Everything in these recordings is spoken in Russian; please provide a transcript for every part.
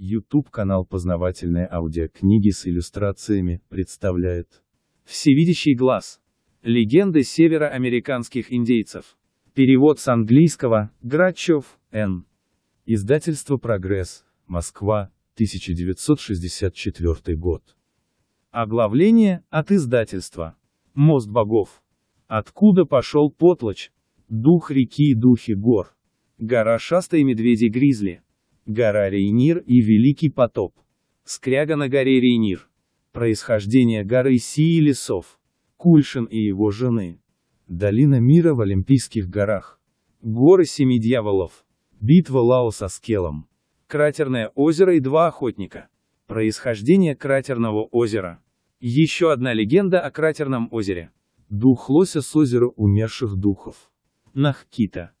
YouTube-канал «Познавательные аудиокниги с иллюстрациями» представляет «Всевидящий глаз. Легенды североамериканских индейцев». Перевод с английского Грачев, Н. Издательство «Прогресс», Москва, 1964 год. Оглавление от издательства. Мост богов. Откуда пошел потлочь? Дух реки и духи гор. Гора шастые медведи-гризли. Гора Рейнир и Великий потоп. Скряга на горе Рейнир. Происхождение горы Си и лесов. Кульшин и его жены. Долина мира в Олимпийских горах. Горы Семи Дьяволов. Битва Лао со скелом. Кратерное озеро и два охотника. Происхождение кратерного озера. Еще одна легенда о кратерном озере. Дух лося с озера умерших духов. Нахкита.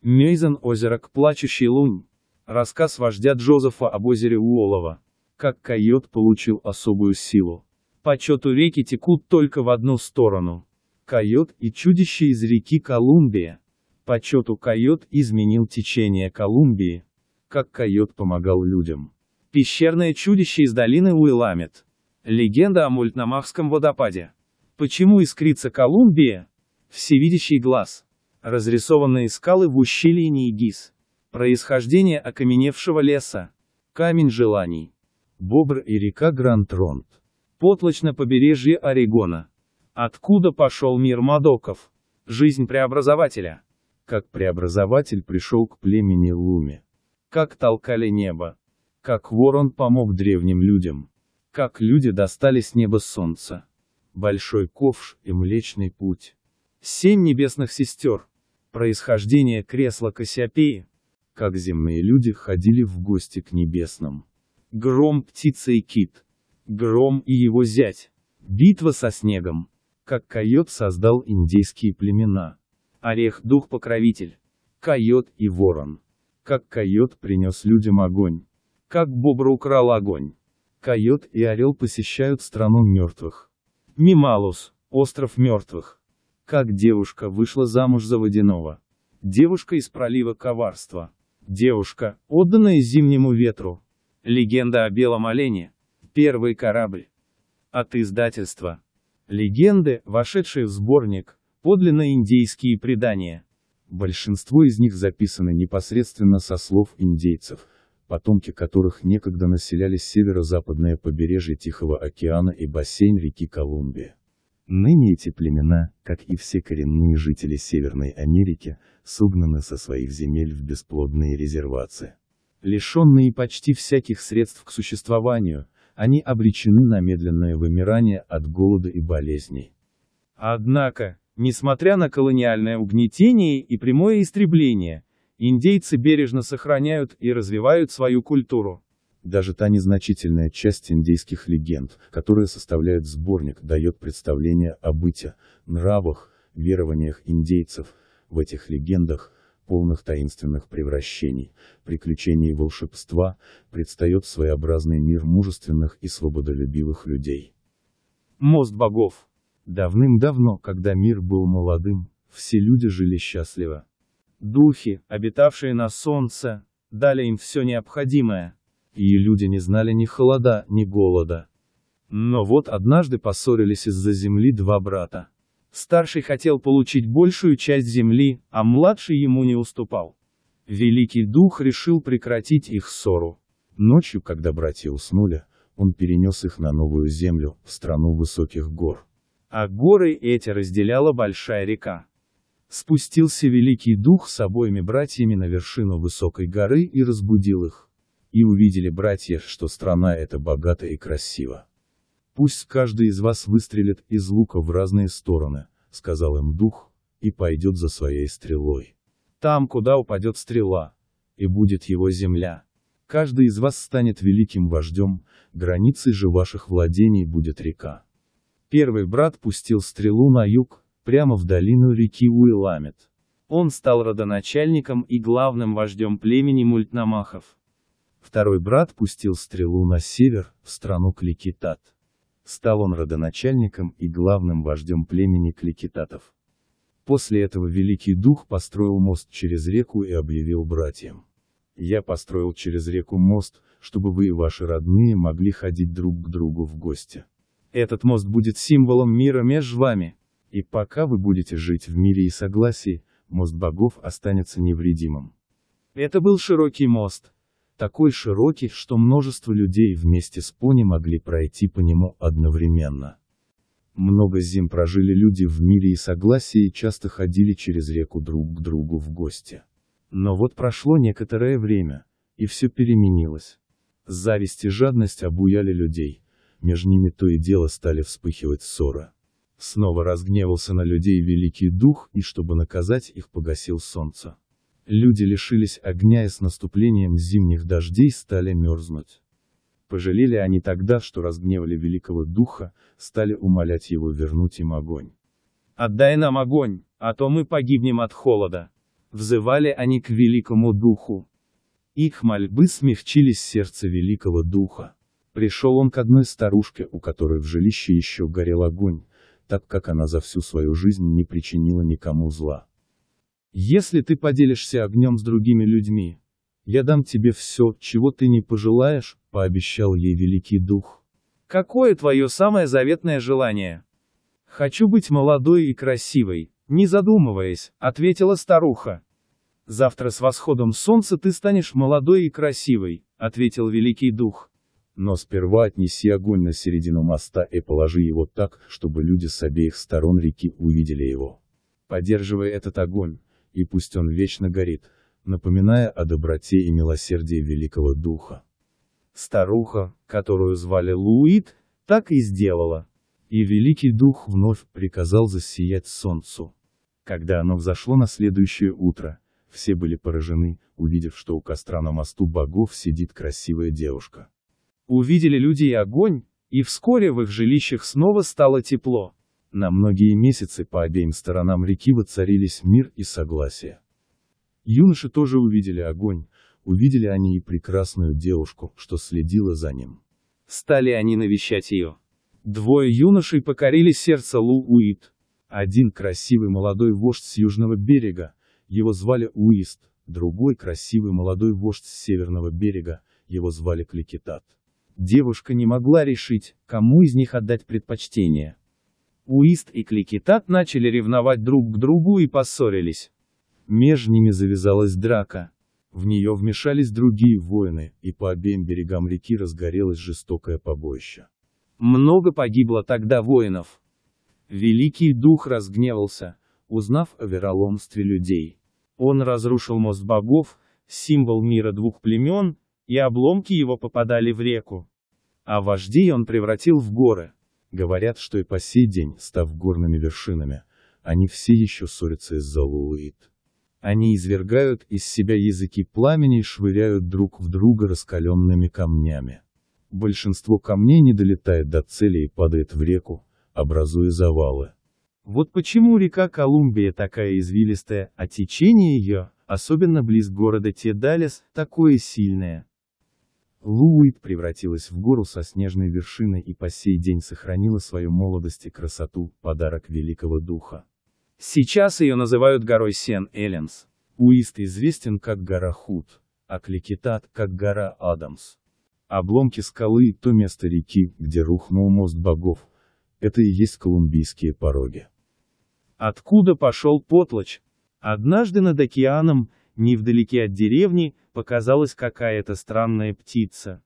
Мейзен озеро к плачущей лунь. Рассказ вождя Джозефа об озере Уолова. Как койот получил особую силу. По чету реки текут только в одну сторону. Койот и чудище из реки Колумбия. По чету койот изменил течение Колумбии. Как койот помогал людям. Пещерное чудище из долины Уиламет. Легенда о Мультнамахском водопаде. Почему искрится Колумбия? Всевидящий глаз. Разрисованные скалы в ущелье Нигис. Происхождение окаменевшего леса. Камень желаний. Бобр и река Гранд-Ронд. Потлочь на побережье Орегона. Откуда пошел мир Мадоков? Жизнь преобразователя. Как преобразователь пришел к племени Луми? Как толкали небо. Как ворон помог древним людям. Как люди достали с неба солнца. Большой ковш и Млечный Путь. Семь небесных сестер. Происхождение кресла Кассиопеи как земные люди ходили в гости к небесным. Гром, птица и кит. Гром и его зять. Битва со снегом. Как койот создал индейские племена. Орех, дух, покровитель. Койот и ворон. Как койот принес людям огонь. Как бобр украл огонь. Койот и орел посещают страну мертвых. Мималус, остров мертвых. Как девушка вышла замуж за водяного. Девушка из пролива коварства. Девушка, отданная зимнему ветру. Легенда о белом олене. Первый корабль. От издательства. Легенды, вошедшие в сборник, подлинно индейские предания. Большинство из них записаны непосредственно со слов индейцев, потомки которых некогда населяли северо-западное побережье Тихого океана и бассейн реки Колумбия. Ныне эти племена, как и все коренные жители Северной Америки, согнаны со своих земель в бесплодные резервации. Лишенные почти всяких средств к существованию, они обречены на медленное вымирание от голода и болезней. Однако, несмотря на колониальное угнетение и прямое истребление, индейцы бережно сохраняют и развивают свою культуру. Даже та незначительная часть индейских легенд, которая составляет сборник, дает представление о быте, нравах, верованиях индейцев, в этих легендах, полных таинственных превращений, приключений и волшебства, предстает своеобразный мир мужественных и свободолюбивых людей. Мост богов. Давным-давно, когда мир был молодым, все люди жили счастливо. Духи, обитавшие на солнце, дали им все необходимое, и люди не знали ни холода, ни голода. Но вот однажды поссорились из-за земли два брата. Старший хотел получить большую часть земли, а младший ему не уступал. Великий дух решил прекратить их ссору. Ночью, когда братья уснули, он перенес их на новую землю, в страну высоких гор. А горы эти разделяла большая река. Спустился Великий Дух с обоими братьями на вершину высокой горы и разбудил их и увидели, братья, что страна эта богата и красива. «Пусть каждый из вас выстрелит из лука в разные стороны», — сказал им дух, — «и пойдет за своей стрелой. Там, куда упадет стрела, и будет его земля. Каждый из вас станет великим вождем, границей же ваших владений будет река». Первый брат пустил стрелу на юг, прямо в долину реки Уиламет. Он стал родоначальником и главным вождем племени мультнамахов. Второй брат пустил стрелу на север, в страну Кликитат. Стал он родоначальником и главным вождем племени Кликитатов. После этого Великий Дух построил мост через реку и объявил братьям. Я построил через реку мост, чтобы вы и ваши родные могли ходить друг к другу в гости. Этот мост будет символом мира между вами. И пока вы будете жить в мире и согласии, мост богов останется невредимым. Это был широкий мост, такой широкий, что множество людей вместе с пони могли пройти по нему одновременно. Много зим прожили люди в мире и согласии и часто ходили через реку друг к другу в гости. Но вот прошло некоторое время, и все переменилось. Зависть и жадность обуяли людей, между ними то и дело стали вспыхивать ссоры. Снова разгневался на людей великий дух, и чтобы наказать их погасил солнце. Люди лишились огня и с наступлением зимних дождей стали мерзнуть. Пожалели они тогда, что разгневали великого духа, стали умолять его вернуть им огонь. «Отдай нам огонь, а то мы погибнем от холода!» Взывали они к великому духу. Их мольбы смягчились сердце великого духа. Пришел он к одной старушке, у которой в жилище еще горел огонь, так как она за всю свою жизнь не причинила никому зла. Если ты поделишься огнем с другими людьми, я дам тебе все, чего ты не пожелаешь, пообещал ей Великий Дух. Какое твое самое заветное желание? Хочу быть молодой и красивой, не задумываясь, ответила старуха. Завтра с восходом солнца ты станешь молодой и красивой, ответил Великий Дух. Но сперва отнеси огонь на середину моста и положи его так, чтобы люди с обеих сторон реки увидели его. Поддерживая этот огонь, и пусть он вечно горит, напоминая о доброте и милосердии Великого Духа. Старуха, которую звали Луид, так и сделала. И Великий Дух вновь приказал засиять солнцу. Когда оно взошло на следующее утро, все были поражены, увидев, что у костра на мосту богов сидит красивая девушка. Увидели люди и огонь, и вскоре в их жилищах снова стало тепло. На многие месяцы по обеим сторонам реки воцарились мир и согласие. Юноши тоже увидели огонь, увидели они и прекрасную девушку, что следила за ним. Стали они навещать ее. Двое юношей покорили сердце Лу Уит. Один красивый молодой вождь с южного берега, его звали Уист, другой красивый молодой вождь с северного берега, его звали Кликетат. Девушка не могла решить, кому из них отдать предпочтение. Уист и Кликитат начали ревновать друг к другу и поссорились. Меж ними завязалась драка. В нее вмешались другие воины, и по обеим берегам реки разгорелось жестокое побоище. Много погибло тогда воинов. Великий дух разгневался, узнав о вероломстве людей. Он разрушил мост богов, символ мира двух племен, и обломки его попадали в реку. А вождей он превратил в горы. Говорят, что и по сей день, став горными вершинами, они все еще ссорятся из-за Луид. Они извергают из себя языки пламени и швыряют друг в друга раскаленными камнями. Большинство камней не долетает до цели и падает в реку, образуя завалы. Вот почему река Колумбия такая извилистая, а течение ее, особенно близ города Тедалес, такое сильное. Луит превратилась в гору со снежной вершиной и по сей день сохранила свою молодость и красоту, подарок великого духа. Сейчас ее называют горой Сен-Эленс. Уист известен как гора Худ, а Кликитат как гора Адамс. Обломки скалы то место реки, где рухнул мост богов, это и есть колумбийские пороги. Откуда пошел потлочь? Однажды над океаном, невдалеке от деревни, показалась какая-то странная птица.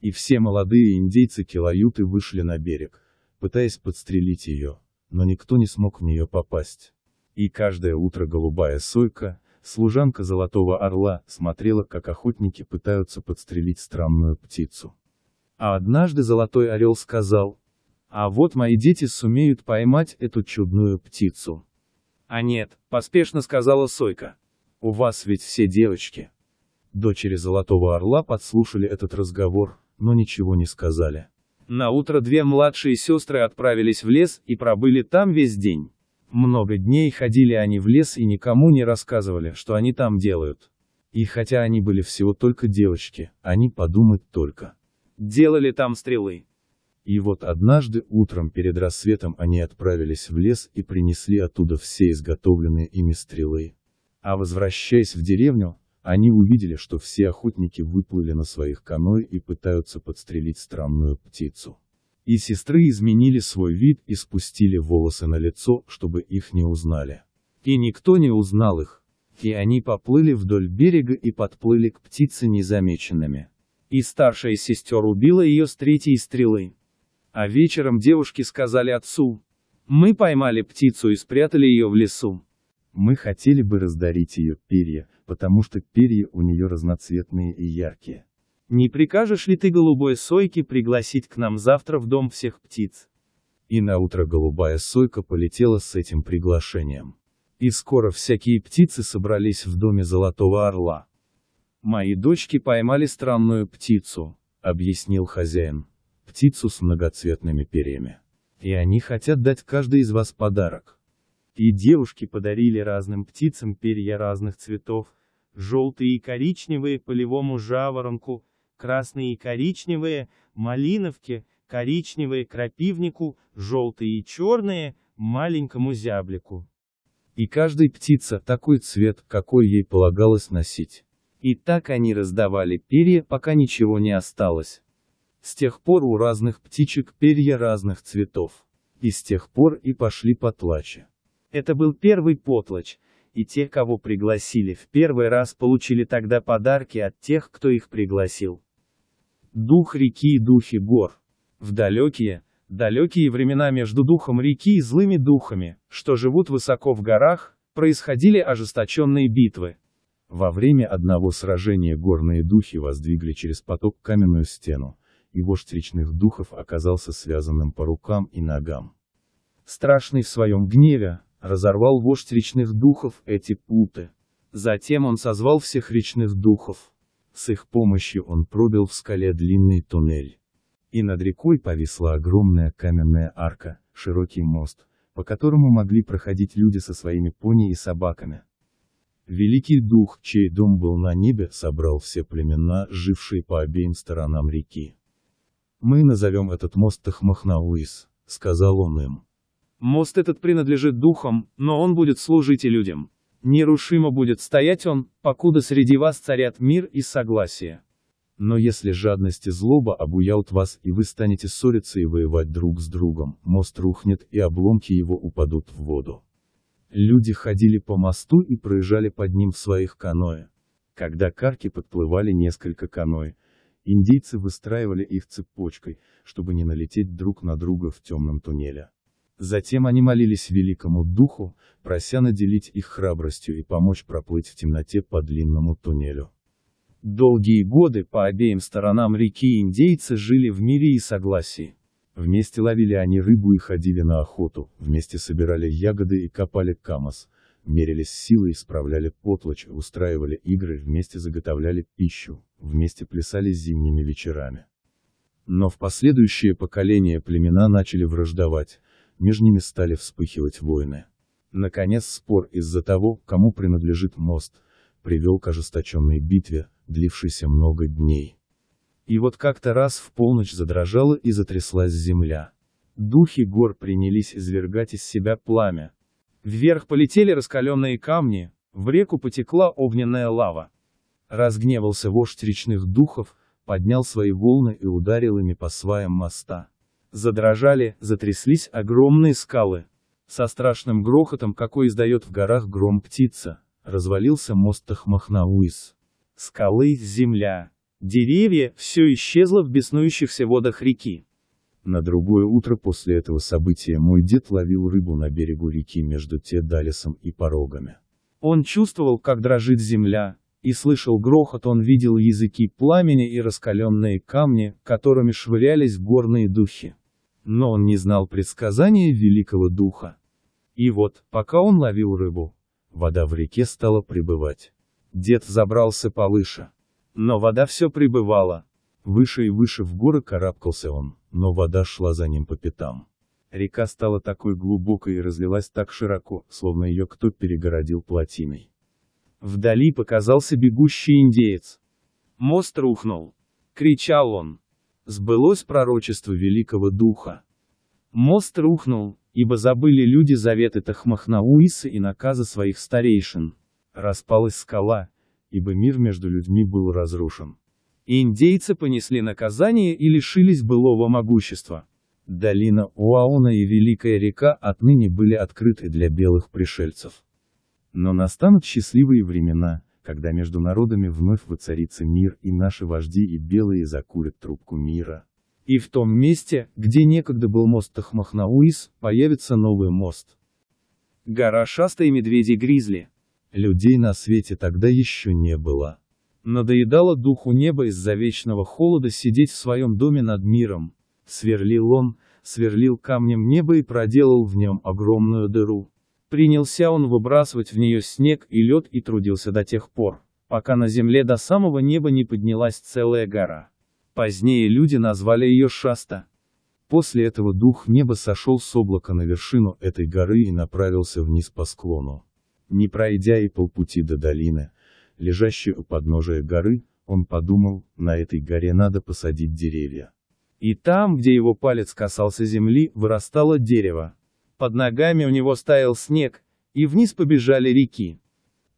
И все молодые индейцы-килаюты вышли на берег, пытаясь подстрелить ее, но никто не смог в нее попасть. И каждое утро голубая сойка, служанка Золотого Орла, смотрела, как охотники пытаются подстрелить странную птицу. А однажды Золотой Орел сказал, «А вот мои дети сумеют поймать эту чудную птицу». «А нет», — поспешно сказала Сойка, у вас ведь все девочки. Дочери Золотого Орла подслушали этот разговор, но ничего не сказали. На утро две младшие сестры отправились в лес и пробыли там весь день. Много дней ходили они в лес и никому не рассказывали, что они там делают. И хотя они были всего только девочки, они подумать только. Делали там стрелы. И вот однажды утром перед рассветом они отправились в лес и принесли оттуда все изготовленные ими стрелы, а возвращаясь в деревню, они увидели, что все охотники выплыли на своих каноэ и пытаются подстрелить странную птицу. И сестры изменили свой вид и спустили волосы на лицо, чтобы их не узнали. И никто не узнал их. И они поплыли вдоль берега и подплыли к птице незамеченными. И старшая сестер убила ее с третьей стрелы. А вечером девушки сказали отцу, «Мы поймали птицу и спрятали ее в лесу». Мы хотели бы раздарить ее перья, потому что перья у нее разноцветные и яркие. Не прикажешь ли ты голубой сойке пригласить к нам завтра в дом всех птиц? И наутро голубая сойка полетела с этим приглашением. И скоро всякие птицы собрались в доме золотого орла. «Мои дочки поймали странную птицу», — объяснил хозяин. «Птицу с многоцветными перьями. И они хотят дать каждой из вас подарок». И девушки подарили разным птицам перья разных цветов, желтые и коричневые полевому жаворонку, красные и коричневые, малиновке, коричневые крапивнику, желтые и черные, маленькому зяблику. И каждой птица такой цвет, какой ей полагалось носить. И так они раздавали перья, пока ничего не осталось. С тех пор у разных птичек перья разных цветов. И с тех пор и пошли потлачи. Это был первый потлач, и те, кого пригласили в первый раз, получили тогда подарки от тех, кто их пригласил. Дух реки и духи гор. В далекие, далекие времена между духом реки и злыми духами, что живут высоко в горах, происходили ожесточенные битвы. Во время одного сражения горные духи воздвигли через поток каменную стену, и вождь речных духов оказался связанным по рукам и ногам. Страшный в своем гневе, Разорвал вождь речных духов эти путы. Затем он созвал всех речных духов. С их помощью он пробил в скале длинный туннель. И над рекой повисла огромная каменная арка, широкий мост, по которому могли проходить люди со своими пони и собаками. Великий дух, чей дом был на небе, собрал все племена, жившие по обеим сторонам реки. «Мы назовем этот мост Тахмахнауис», — сказал он им. Мост этот принадлежит духам, но он будет служить и людям. Нерушимо будет стоять он, покуда среди вас царят мир и согласие. Но если жадность и злоба обуяут вас, и вы станете ссориться и воевать друг с другом, мост рухнет, и обломки его упадут в воду. Люди ходили по мосту и проезжали под ним в своих каноэ. Когда карки подплывали несколько каноэ, индейцы выстраивали их цепочкой, чтобы не налететь друг на друга в темном туннеле. Затем они молились Великому Духу, прося наделить их храбростью и помочь проплыть в темноте по длинному туннелю. Долгие годы по обеим сторонам реки индейцы жили в мире и согласии. Вместе ловили они рыбу и ходили на охоту, вместе собирали ягоды и копали камос, мерились силой, справляли потлочь, устраивали игры, вместе заготовляли пищу, вместе плясали зимними вечерами. Но в последующие поколения племена начали враждовать, между ними стали вспыхивать войны. Наконец спор из-за того, кому принадлежит мост, привел к ожесточенной битве, длившейся много дней. И вот как-то раз в полночь задрожала и затряслась земля. Духи гор принялись извергать из себя пламя. Вверх полетели раскаленные камни, в реку потекла огненная лава. Разгневался вождь речных духов, поднял свои волны и ударил ими по сваям моста. Задрожали, затряслись огромные скалы. Со страшным грохотом, какой издает в горах гром птица, развалился мост Тахмахнауис. Скалы, земля, деревья, все исчезло в беснующихся водах реки. На другое утро после этого события мой дед ловил рыбу на берегу реки между Тедалисом и порогами. Он чувствовал, как дрожит земля, и слышал грохот, он видел языки пламени и раскаленные камни, которыми швырялись горные духи. Но он не знал предсказания великого духа. И вот, пока он ловил рыбу, вода в реке стала прибывать. Дед забрался повыше. Но вода все прибывала. Выше и выше в горы карабкался он, но вода шла за ним по пятам. Река стала такой глубокой и разлилась так широко, словно ее кто перегородил плотиной. Вдали показался бегущий индеец. Мост рухнул. Кричал он сбылось пророчество Великого Духа. Мост рухнул, ибо забыли люди заветы Тахмахнауиса и наказа своих старейшин. Распалась скала, ибо мир между людьми был разрушен. И индейцы понесли наказание и лишились былого могущества. Долина Уауна и Великая река отныне были открыты для белых пришельцев. Но настанут счастливые времена, когда между народами вновь воцарится мир и наши вожди и белые закурят трубку мира. И в том месте, где некогда был мост Тахмахнауис, появится новый мост. Гора Шаста и медведи-гризли. Людей на свете тогда еще не было. Надоедало духу неба из-за вечного холода сидеть в своем доме над миром. Сверлил он, сверлил камнем небо и проделал в нем огромную дыру. Принялся он выбрасывать в нее снег и лед и трудился до тех пор, пока на земле до самого неба не поднялась целая гора. Позднее люди назвали ее Шаста. После этого дух неба сошел с облака на вершину этой горы и направился вниз по склону. Не пройдя и полпути до долины, лежащей у подножия горы, он подумал, на этой горе надо посадить деревья. И там, где его палец касался земли, вырастало дерево под ногами у него стаял снег, и вниз побежали реки.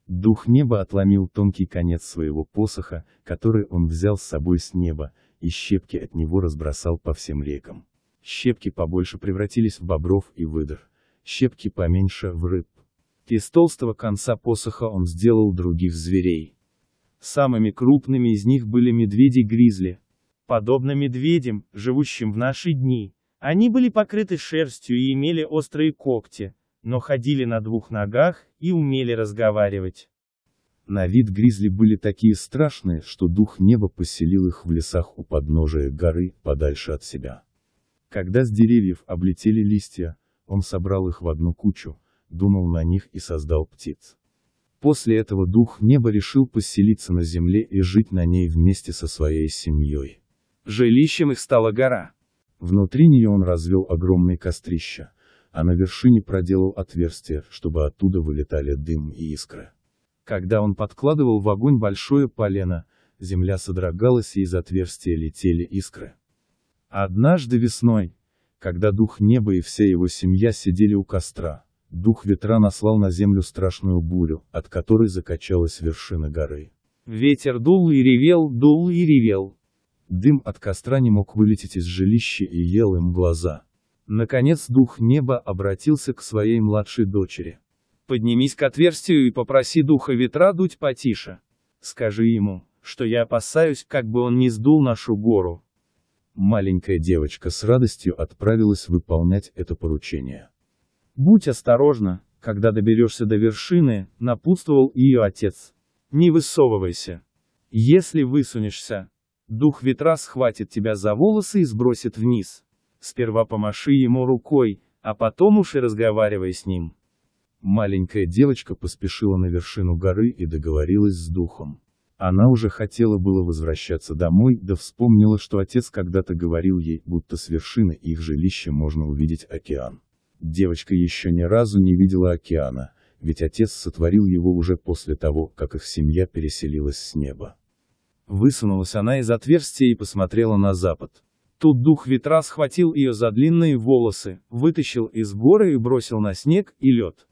Дух неба отломил тонкий конец своего посоха, который он взял с собой с неба, и щепки от него разбросал по всем рекам. Щепки побольше превратились в бобров и выдор, щепки поменьше в рыб. Из толстого конца посоха он сделал других зверей. Самыми крупными из них были медведи-гризли. Подобно медведям, живущим в наши дни, они были покрыты шерстью и имели острые когти, но ходили на двух ногах и умели разговаривать. На вид гризли были такие страшные, что дух неба поселил их в лесах у подножия горы, подальше от себя. Когда с деревьев облетели листья, он собрал их в одну кучу, думал на них и создал птиц. После этого дух неба решил поселиться на земле и жить на ней вместе со своей семьей. Жилищем их стала гора. Внутри нее он развел огромные кострища, а на вершине проделал отверстие, чтобы оттуда вылетали дым и искры. Когда он подкладывал в огонь большое полено, земля содрогалась и из отверстия летели искры. Однажды весной, когда дух неба и вся его семья сидели у костра, дух ветра наслал на землю страшную бурю, от которой закачалась вершина горы. Ветер дул и ревел, дул и ревел. Дым от костра не мог вылететь из жилища и ел им глаза. Наконец дух неба обратился к своей младшей дочери. «Поднимись к отверстию и попроси духа ветра дуть потише. Скажи ему, что я опасаюсь, как бы он не сдул нашу гору». Маленькая девочка с радостью отправилась выполнять это поручение. «Будь осторожна, когда доберешься до вершины», — напутствовал ее отец. «Не высовывайся. Если высунешься, Дух ветра схватит тебя за волосы и сбросит вниз. Сперва помаши ему рукой, а потом уж и разговаривай с ним. Маленькая девочка поспешила на вершину горы и договорилась с духом. Она уже хотела было возвращаться домой, да вспомнила, что отец когда-то говорил ей, будто с вершины их жилища можно увидеть океан. Девочка еще ни разу не видела океана, ведь отец сотворил его уже после того, как их семья переселилась с неба. Высунулась она из отверстия и посмотрела на запад. Тут дух ветра схватил ее за длинные волосы, вытащил из горы и бросил на снег и лед.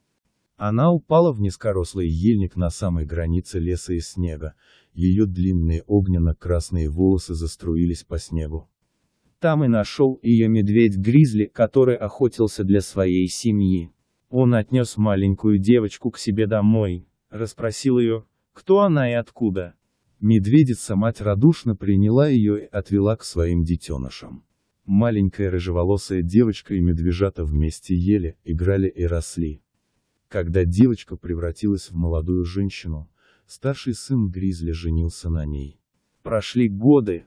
Она упала в низкорослый ельник на самой границе леса и снега. Ее длинные огненно-красные волосы заструились по снегу. Там и нашел ее медведь-гризли, который охотился для своей семьи. Он отнес маленькую девочку к себе домой, расспросил ее, кто она и откуда. Медведица мать радушно приняла ее и отвела к своим детенышам. Маленькая рыжеволосая девочка и медвежата вместе ели, играли и росли. Когда девочка превратилась в молодую женщину, старший сын Гризли женился на ней. Прошли годы.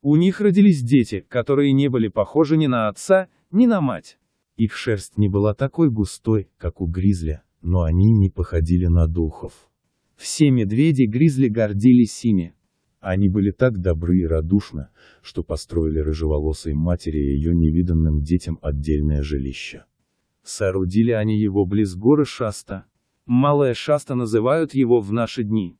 У них родились дети, которые не были похожи ни на отца, ни на мать. Их шерсть не была такой густой, как у Гризли, но они не походили на духов. Все медведи-гризли гордились ими. Они были так добры и радушны, что построили рыжеволосой матери и ее невиданным детям отдельное жилище. Соорудили они его близ горы Шаста. Малая Шаста называют его в наши дни.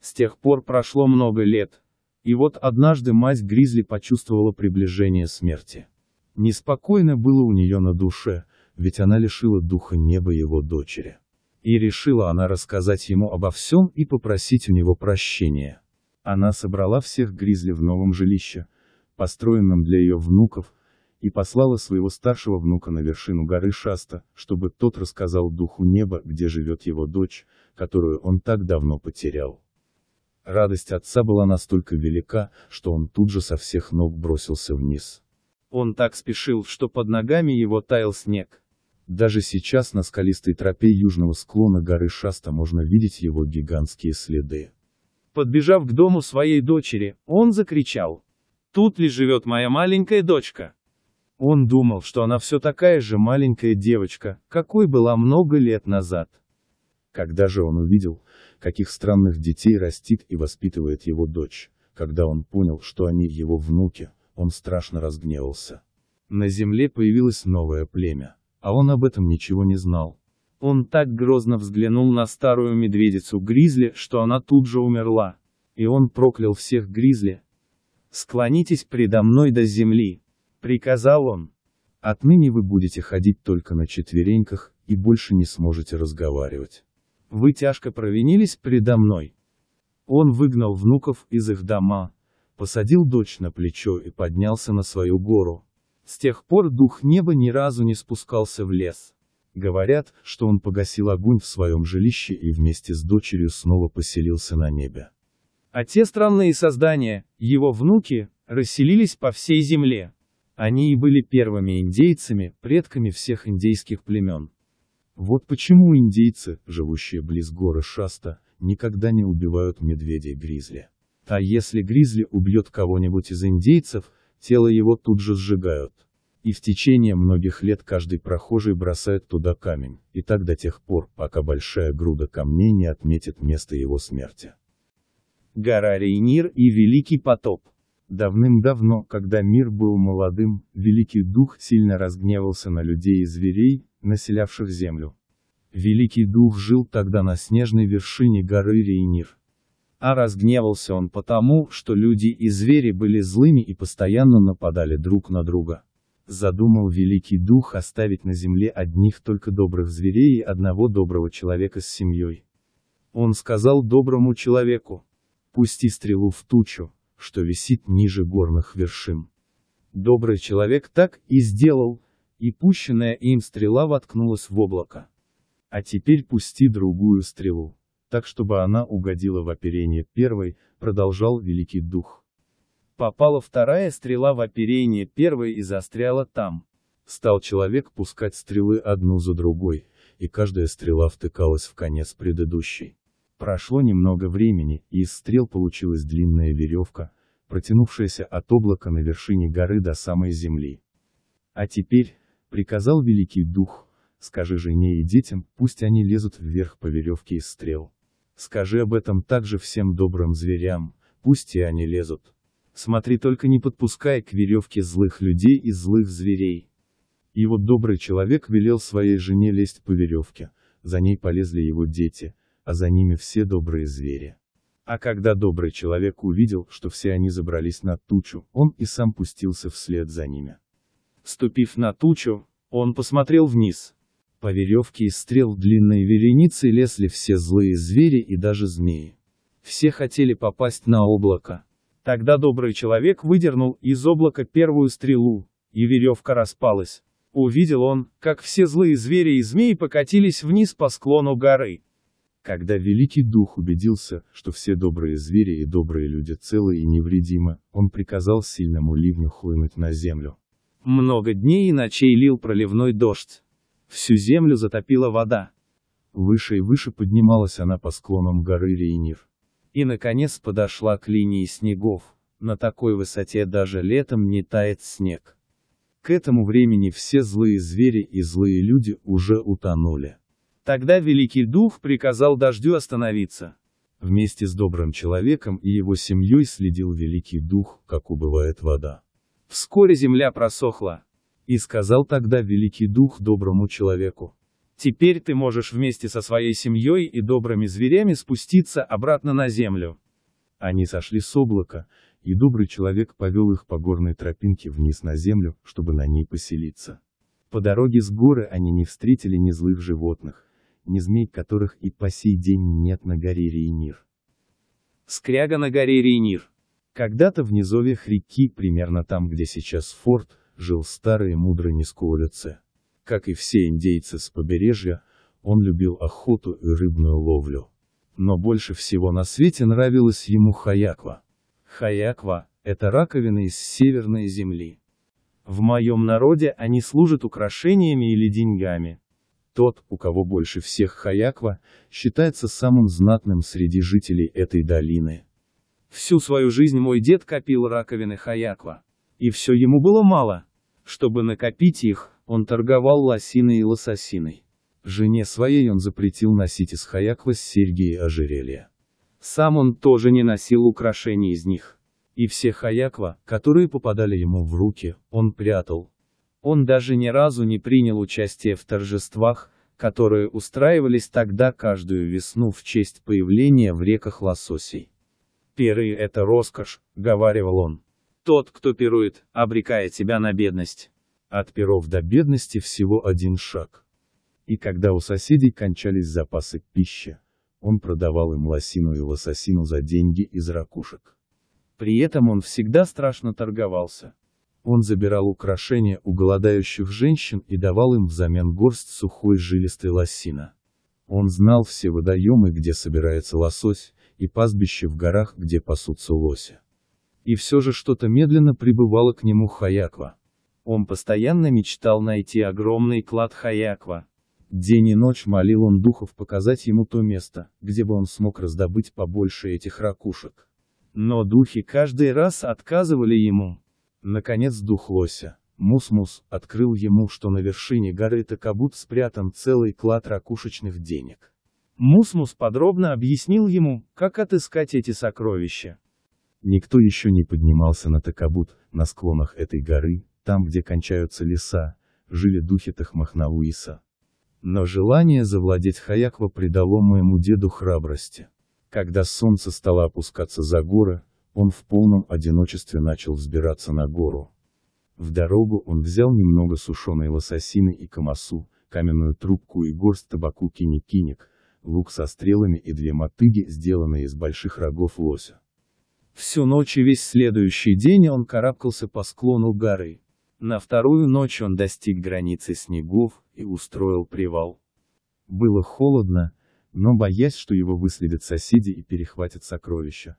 С тех пор прошло много лет. И вот однажды мать Гризли почувствовала приближение смерти. Неспокойно было у нее на душе, ведь она лишила духа неба его дочери. И решила она рассказать ему обо всем и попросить у него прощения. Она собрала всех гризли в новом жилище, построенном для ее внуков, и послала своего старшего внука на вершину горы Шаста, чтобы тот рассказал духу неба, где живет его дочь, которую он так давно потерял. Радость отца была настолько велика, что он тут же со всех ног бросился вниз. Он так спешил, что под ногами его таял снег. Даже сейчас на скалистой тропе южного склона горы Шаста можно видеть его гигантские следы. Подбежав к дому своей дочери, он закричал. «Тут ли живет моя маленькая дочка?» Он думал, что она все такая же маленькая девочка, какой была много лет назад. Когда же он увидел, каких странных детей растит и воспитывает его дочь, когда он понял, что они его внуки, он страшно разгневался. На земле появилось новое племя а он об этом ничего не знал. Он так грозно взглянул на старую медведицу Гризли, что она тут же умерла. И он проклял всех Гризли. «Склонитесь предо мной до земли», — приказал он. «Отныне вы будете ходить только на четвереньках, и больше не сможете разговаривать. Вы тяжко провинились предо мной». Он выгнал внуков из их дома, посадил дочь на плечо и поднялся на свою гору. С тех пор дух неба ни разу не спускался в лес. Говорят, что он погасил огонь в своем жилище и вместе с дочерью снова поселился на небе. А те странные создания, его внуки, расселились по всей земле. Они и были первыми индейцами, предками всех индейских племен. Вот почему индейцы, живущие близ горы Шаста, никогда не убивают медведей-гризли. А если гризли убьет кого-нибудь из индейцев, тело его тут же сжигают. И в течение многих лет каждый прохожий бросает туда камень, и так до тех пор, пока большая груда камней не отметит место его смерти. Гора Рейнир и Великий потоп Давным-давно, когда мир был молодым, Великий Дух сильно разгневался на людей и зверей, населявших землю. Великий Дух жил тогда на снежной вершине горы Рейнир а разгневался он потому, что люди и звери были злыми и постоянно нападали друг на друга. Задумал Великий Дух оставить на земле одних только добрых зверей и одного доброго человека с семьей. Он сказал доброму человеку, пусти стрелу в тучу, что висит ниже горных вершин. Добрый человек так и сделал, и пущенная им стрела воткнулась в облако. А теперь пусти другую стрелу так чтобы она угодила в оперение первой, продолжал Великий Дух. Попала вторая стрела в оперение первой и застряла там. Стал человек пускать стрелы одну за другой, и каждая стрела втыкалась в конец предыдущей. Прошло немного времени, и из стрел получилась длинная веревка, протянувшаяся от облака на вершине горы до самой земли. А теперь, приказал Великий Дух, скажи жене и детям, пусть они лезут вверх по веревке из стрел. Скажи об этом также всем добрым зверям, пусть и они лезут. Смотри только не подпускай к веревке злых людей и злых зверей. И вот добрый человек велел своей жене лезть по веревке, за ней полезли его дети, а за ними все добрые звери. А когда добрый человек увидел, что все они забрались на тучу, он и сам пустился вслед за ними. Ступив на тучу, он посмотрел вниз, по веревке из стрел длинной вереницей лезли все злые звери и даже змеи. Все хотели попасть на облако. Тогда добрый человек выдернул из облака первую стрелу, и веревка распалась. Увидел он, как все злые звери и змеи покатились вниз по склону горы. Когда Великий Дух убедился, что все добрые звери и добрые люди целы и невредимы, он приказал сильному ливню хлынуть на землю. Много дней и ночей лил проливной дождь. Всю землю затопила вода. Выше и выше поднималась она по склонам горы Рейнир. И, наконец, подошла к линии снегов. На такой высоте даже летом не тает снег. К этому времени все злые звери и злые люди уже утонули. Тогда Великий Дух приказал дождю остановиться. Вместе с добрым человеком и его семьей следил Великий Дух, как убывает вода. Вскоре земля просохла. И сказал тогда Великий Дух доброму человеку. Теперь ты можешь вместе со своей семьей и добрыми зверями спуститься обратно на землю. Они сошли с облака, и добрый человек повел их по горной тропинке вниз на землю, чтобы на ней поселиться. По дороге с горы они не встретили ни злых животных, ни змей, которых и по сей день нет на горе Рейнир. Скряга на горе Рейнир. Когда-то в низовьях реки, примерно там, где сейчас форт, жил старый и мудрый Нескуолице. Как и все индейцы с побережья, он любил охоту и рыбную ловлю. Но больше всего на свете нравилась ему хаяква. Хаяква – это раковины из северной земли. В моем народе они служат украшениями или деньгами. Тот, у кого больше всех хаяква, считается самым знатным среди жителей этой долины. Всю свою жизнь мой дед копил раковины хаяква. И все ему было мало. Чтобы накопить их, он торговал лосиной и лососиной. Жене своей он запретил носить из хаяквас серьги и ожерелья. Сам он тоже не носил украшений из них. И все хаяква, которые попадали ему в руки, он прятал. Он даже ни разу не принял участие в торжествах, которые устраивались тогда каждую весну в честь появления в реках лососей. «Перы — это роскошь», — говаривал он. Тот, кто пирует, обрекает себя на бедность. От перов до бедности всего один шаг. И когда у соседей кончались запасы пищи, он продавал им лосину и лососину за деньги из ракушек. При этом он всегда страшно торговался. Он забирал украшения у голодающих женщин и давал им взамен горсть сухой жилистой лосина. Он знал все водоемы, где собирается лосось, и пастбище в горах, где пасутся лоси. И все же что-то медленно прибывало к нему Хаяква. Он постоянно мечтал найти огромный клад Хаяква. День и ночь молил он духов показать ему то место, где бы он смог раздобыть побольше этих ракушек. Но духи каждый раз отказывали ему. Наконец дух лося, Мусмус открыл ему, что на вершине горы Токабут спрятан целый клад ракушечных денег. Мусмус подробно объяснил ему, как отыскать эти сокровища. Никто еще не поднимался на Такабут, на склонах этой горы, там где кончаются леса, жили духи Тахмахнауиса. Но желание завладеть Хаяква придало моему деду храбрости. Когда солнце стало опускаться за горы, он в полном одиночестве начал взбираться на гору. В дорогу он взял немного сушеной лососины и камасу, каменную трубку и горсть табаку киник-киник, лук со стрелами и две мотыги, сделанные из больших рогов лося. Всю ночь и весь следующий день он карабкался по склону горы. На вторую ночь он достиг границы снегов и устроил привал. Было холодно, но боясь, что его выследят соседи и перехватят сокровища,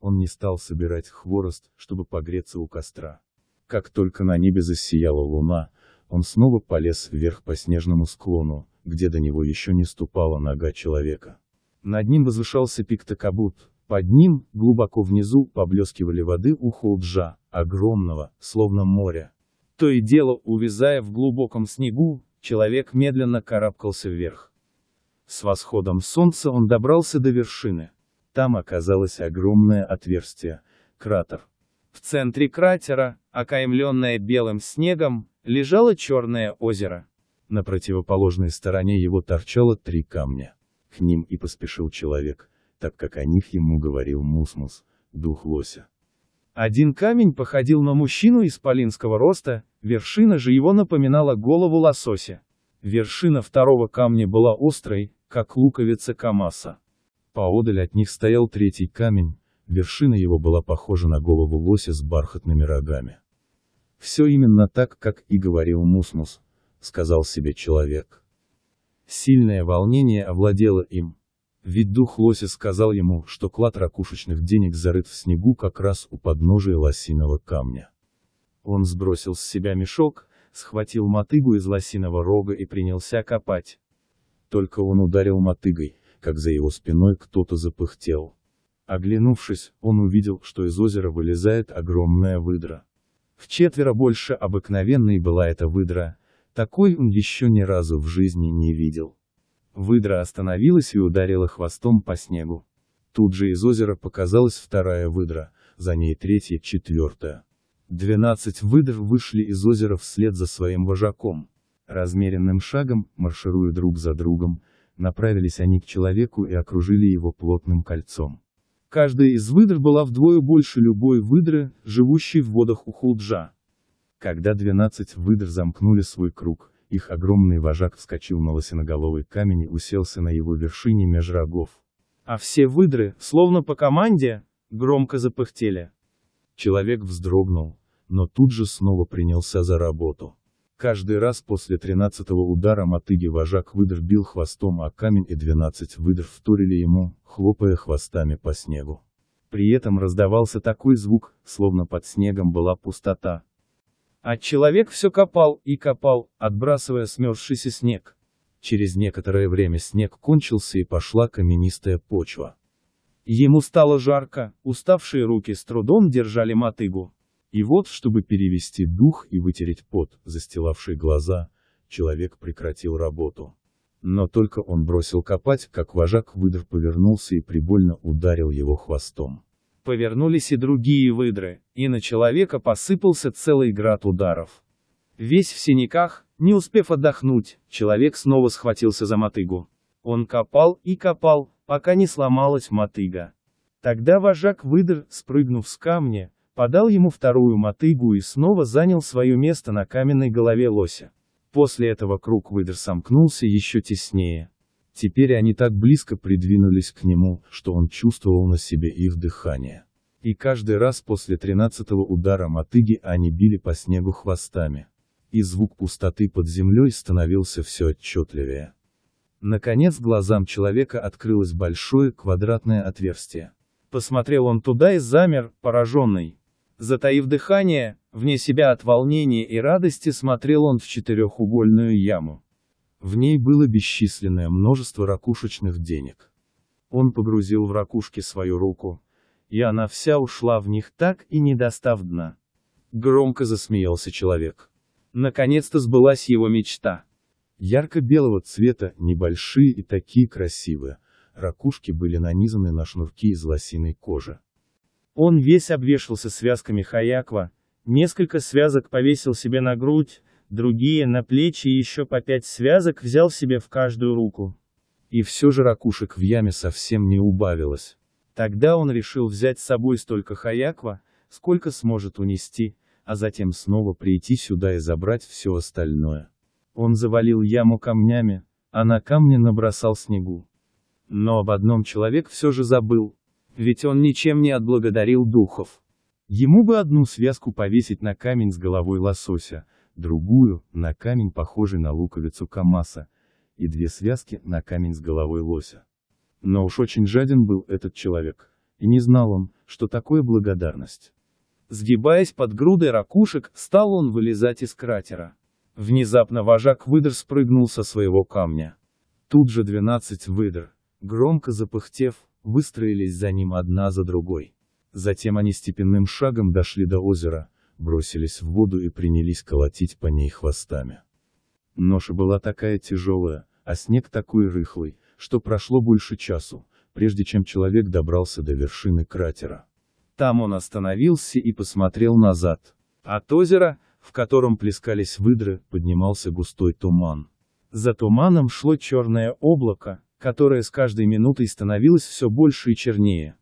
он не стал собирать хворост, чтобы погреться у костра. Как только на небе засияла луна, он снова полез вверх по снежному склону, где до него еще не ступала нога человека. Над ним возвышался пик Токабут. Под ним, глубоко внизу, поблескивали воды у лджа, огромного, словно моря. То и дело, увязая в глубоком снегу, человек медленно карабкался вверх. С восходом солнца он добрался до вершины. Там оказалось огромное отверстие, кратер. В центре кратера, окаймленное белым снегом, лежало черное озеро. На противоположной стороне его торчало три камня. К ним и поспешил человек, так как о них ему говорил Мусмус, дух лося. Один камень походил на мужчину исполинского роста, вершина же его напоминала голову лосося. Вершина второго камня была острой, как луковица камаса. Поодаль от них стоял третий камень, вершина его была похожа на голову лося с бархатными рогами. «Все именно так, как и говорил Мусмус», — сказал себе человек. Сильное волнение овладело им. Ведь дух лося сказал ему, что клад ракушечных денег зарыт в снегу как раз у подножия лосиного камня. Он сбросил с себя мешок, схватил мотыгу из лосиного рога и принялся копать. Только он ударил мотыгой, как за его спиной кто-то запыхтел. Оглянувшись, он увидел, что из озера вылезает огромная выдра. Вчетверо больше обыкновенной была эта выдра, такой он еще ни разу в жизни не видел. Выдра остановилась и ударила хвостом по снегу. Тут же из озера показалась вторая выдра, за ней третья, четвертая. Двенадцать выдр вышли из озера вслед за своим вожаком. Размеренным шагом, маршируя друг за другом, направились они к человеку и окружили его плотным кольцом. Каждая из выдр была вдвое больше любой выдры, живущей в водах Ухулджа. Когда двенадцать выдр замкнули свой круг, их огромный вожак вскочил на лосиноголовый камень и уселся на его вершине меж рогов. А все выдры, словно по команде, громко запыхтели. Человек вздрогнул, но тут же снова принялся за работу. Каждый раз после тринадцатого удара мотыги вожак выдр бил хвостом о а камень и двенадцать выдр вторили ему, хлопая хвостами по снегу. При этом раздавался такой звук, словно под снегом была пустота, а человек все копал и копал, отбрасывая смерзшийся снег. Через некоторое время снег кончился и пошла каменистая почва. Ему стало жарко, уставшие руки с трудом держали мотыгу. И вот, чтобы перевести дух и вытереть пот, застилавший глаза, человек прекратил работу. Но только он бросил копать, как вожак выдр повернулся и прибольно ударил его хвостом повернулись и другие выдры, и на человека посыпался целый град ударов. Весь в синяках, не успев отдохнуть, человек снова схватился за мотыгу. Он копал и копал, пока не сломалась мотыга. Тогда вожак выдр, спрыгнув с камня, подал ему вторую мотыгу и снова занял свое место на каменной голове лося. После этого круг выдр сомкнулся еще теснее. Теперь они так близко придвинулись к нему, что он чувствовал на себе их дыхание. И каждый раз после тринадцатого удара мотыги они били по снегу хвостами. И звук пустоты под землей становился все отчетливее. Наконец глазам человека открылось большое квадратное отверстие. Посмотрел он туда и замер, пораженный. Затаив дыхание, вне себя от волнения и радости смотрел он в четырехугольную яму. В ней было бесчисленное множество ракушечных денег. Он погрузил в ракушки свою руку, и она вся ушла в них так и не достав дна. Громко засмеялся человек. Наконец-то сбылась его мечта. Ярко-белого цвета, небольшие и такие красивые, ракушки были нанизаны на шнурки из лосиной кожи. Он весь обвешался связками хаяква, несколько связок повесил себе на грудь, другие на плечи и еще по пять связок взял себе в каждую руку. И все же ракушек в яме совсем не убавилось. Тогда он решил взять с собой столько хаяква, сколько сможет унести, а затем снова прийти сюда и забрать все остальное. Он завалил яму камнями, а на камни набросал снегу. Но об одном человек все же забыл. Ведь он ничем не отблагодарил духов. Ему бы одну связку повесить на камень с головой лосося, другую, на камень похожий на луковицу камаса, и две связки, на камень с головой лося. Но уж очень жаден был этот человек, и не знал он, что такое благодарность. Сгибаясь под грудой ракушек, стал он вылезать из кратера. Внезапно вожак выдр спрыгнул со своего камня. Тут же двенадцать выдр, громко запыхтев, выстроились за ним одна за другой. Затем они степенным шагом дошли до озера, бросились в воду и принялись колотить по ней хвостами. Ноша была такая тяжелая, а снег такой рыхлый, что прошло больше часу, прежде чем человек добрался до вершины кратера. Там он остановился и посмотрел назад. От озера, в котором плескались выдры, поднимался густой туман. За туманом шло черное облако, которое с каждой минутой становилось все больше и чернее.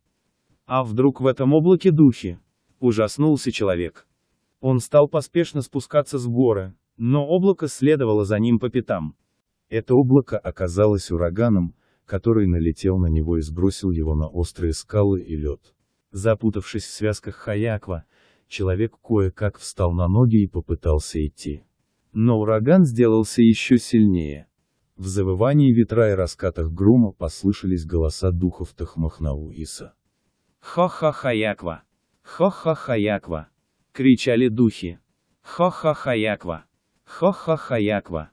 А вдруг в этом облаке духи? Ужаснулся человек. Он стал поспешно спускаться с горы, но облако следовало за ним по пятам. Это облако оказалось ураганом, который налетел на него и сбросил его на острые скалы и лед. Запутавшись в связках Хаяква, человек кое-как встал на ноги и попытался идти. Но ураган сделался еще сильнее. В завывании ветра и раскатах грома послышались голоса духов Тахмахнауиса. «Хо-хо-хаяква! Хо-хо-хаяква!» кричали духи. Хо-хо-хаяква! Хо-хо-хаяква!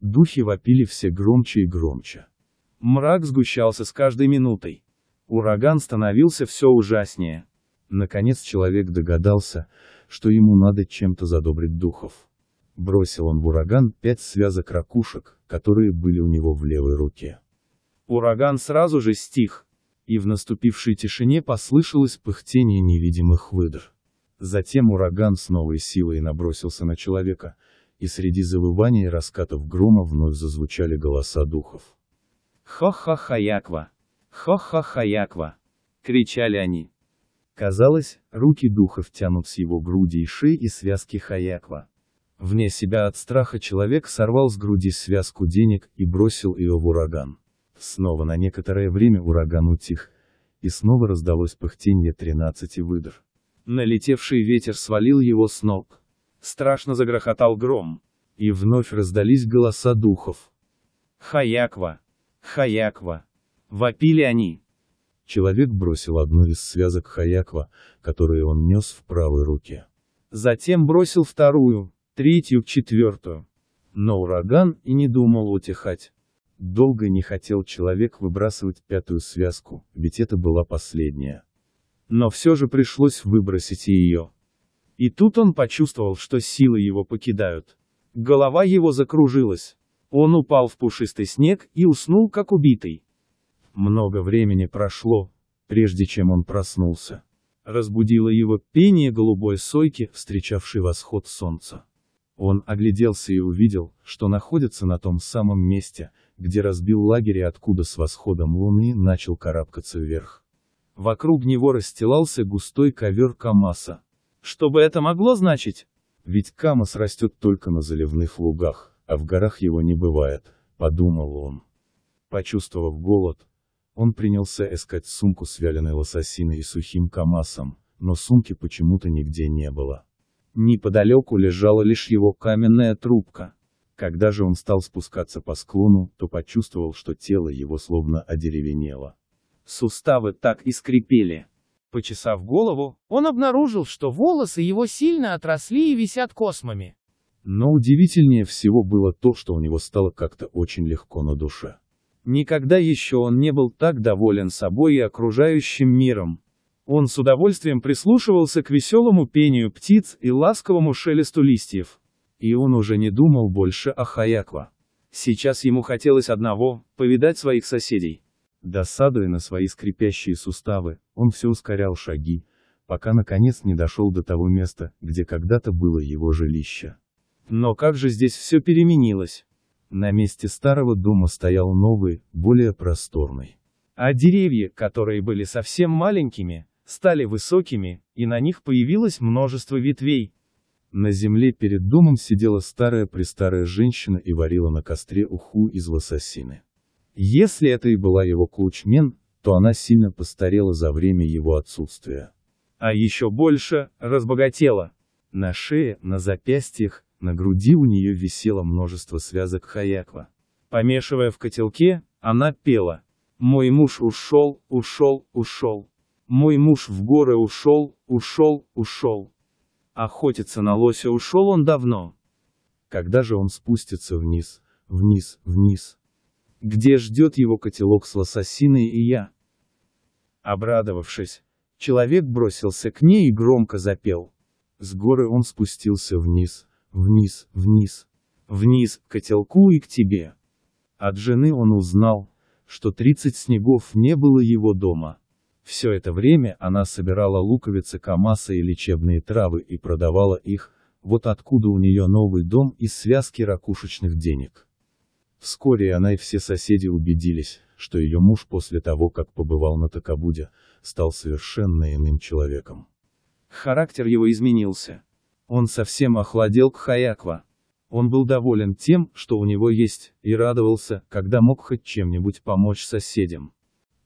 Духи вопили все громче и громче. Мрак сгущался с каждой минутой. Ураган становился все ужаснее. Наконец человек догадался, что ему надо чем-то задобрить духов. Бросил он в ураган пять связок ракушек, которые были у него в левой руке. Ураган сразу же стих, и в наступившей тишине послышалось пыхтение невидимых выдр. Затем ураган с новой силой набросился на человека, и среди завываний и раскатов грома вновь зазвучали голоса духов. «Хо-хо-хаяква! Хо-хо-хаяква!» — кричали они. Казалось, руки духов тянут с его груди и шеи и связки хаяква. Вне себя от страха человек сорвал с груди связку денег и бросил ее в ураган. Снова на некоторое время ураган утих, и снова раздалось пыхтенье тринадцати выдр. Налетевший ветер свалил его с ног. Страшно загрохотал гром. И вновь раздались голоса духов. «Хаяква! Хаяква!» Вопили они. Человек бросил одну из связок Хаяква, которую он нес в правой руке. Затем бросил вторую, третью, четвертую. Но ураган и не думал утихать. Долго не хотел человек выбрасывать пятую связку, ведь это была последняя но все же пришлось выбросить ее. И тут он почувствовал, что силы его покидают. Голова его закружилась. Он упал в пушистый снег и уснул как убитый. Много времени прошло, прежде чем он проснулся. Разбудило его пение голубой сойки, встречавшей восход солнца. Он огляделся и увидел, что находится на том самом месте, где разбил лагерь и откуда с восходом луны начал карабкаться вверх. Вокруг него расстилался густой ковер камаса. Что бы это могло значить? Ведь камас растет только на заливных лугах, а в горах его не бывает, подумал он. Почувствовав голод, он принялся искать сумку с вяленой лососиной и сухим камасом, но сумки почему-то нигде не было. Неподалеку лежала лишь его каменная трубка. Когда же он стал спускаться по склону, то почувствовал, что тело его словно одеревенело. Суставы так и скрипели. Почесав голову, он обнаружил, что волосы его сильно отросли и висят космами. Но удивительнее всего было то, что у него стало как-то очень легко на душе. Никогда еще он не был так доволен собой и окружающим миром. Он с удовольствием прислушивался к веселому пению птиц и ласковому шелесту листьев. И он уже не думал больше о Хаяква. Сейчас ему хотелось одного — повидать своих соседей. Досадуя на свои скрипящие суставы, он все ускорял шаги, пока наконец не дошел до того места, где когда-то было его жилище. Но как же здесь все переменилось? На месте старого дома стоял новый, более просторный. А деревья, которые были совсем маленькими, стали высокими, и на них появилось множество ветвей. На земле перед домом сидела старая-престарая женщина и варила на костре уху из лососины. Если это и была его кучмен, то она сильно постарела за время его отсутствия. А еще больше, разбогатела. На шее, на запястьях, на груди у нее висело множество связок хаяква. Помешивая в котелке, она пела. «Мой муж ушел, ушел, ушел. Мой муж в горы ушел, ушел, ушел. Охотиться на лося ушел он давно. Когда же он спустится вниз, вниз, вниз?» где ждет его котелок с лососиной и я. Обрадовавшись, человек бросился к ней и громко запел. С горы он спустился вниз, вниз, вниз, вниз, к котелку и к тебе. От жены он узнал, что тридцать снегов не было его дома. Все это время она собирала луковицы камаса и лечебные травы и продавала их, вот откуда у нее новый дом из связки ракушечных денег. Вскоре она и все соседи убедились, что ее муж после того, как побывал на Такабуде, стал совершенно иным человеком. Характер его изменился. Он совсем охладел к Хаяква. Он был доволен тем, что у него есть, и радовался, когда мог хоть чем-нибудь помочь соседям.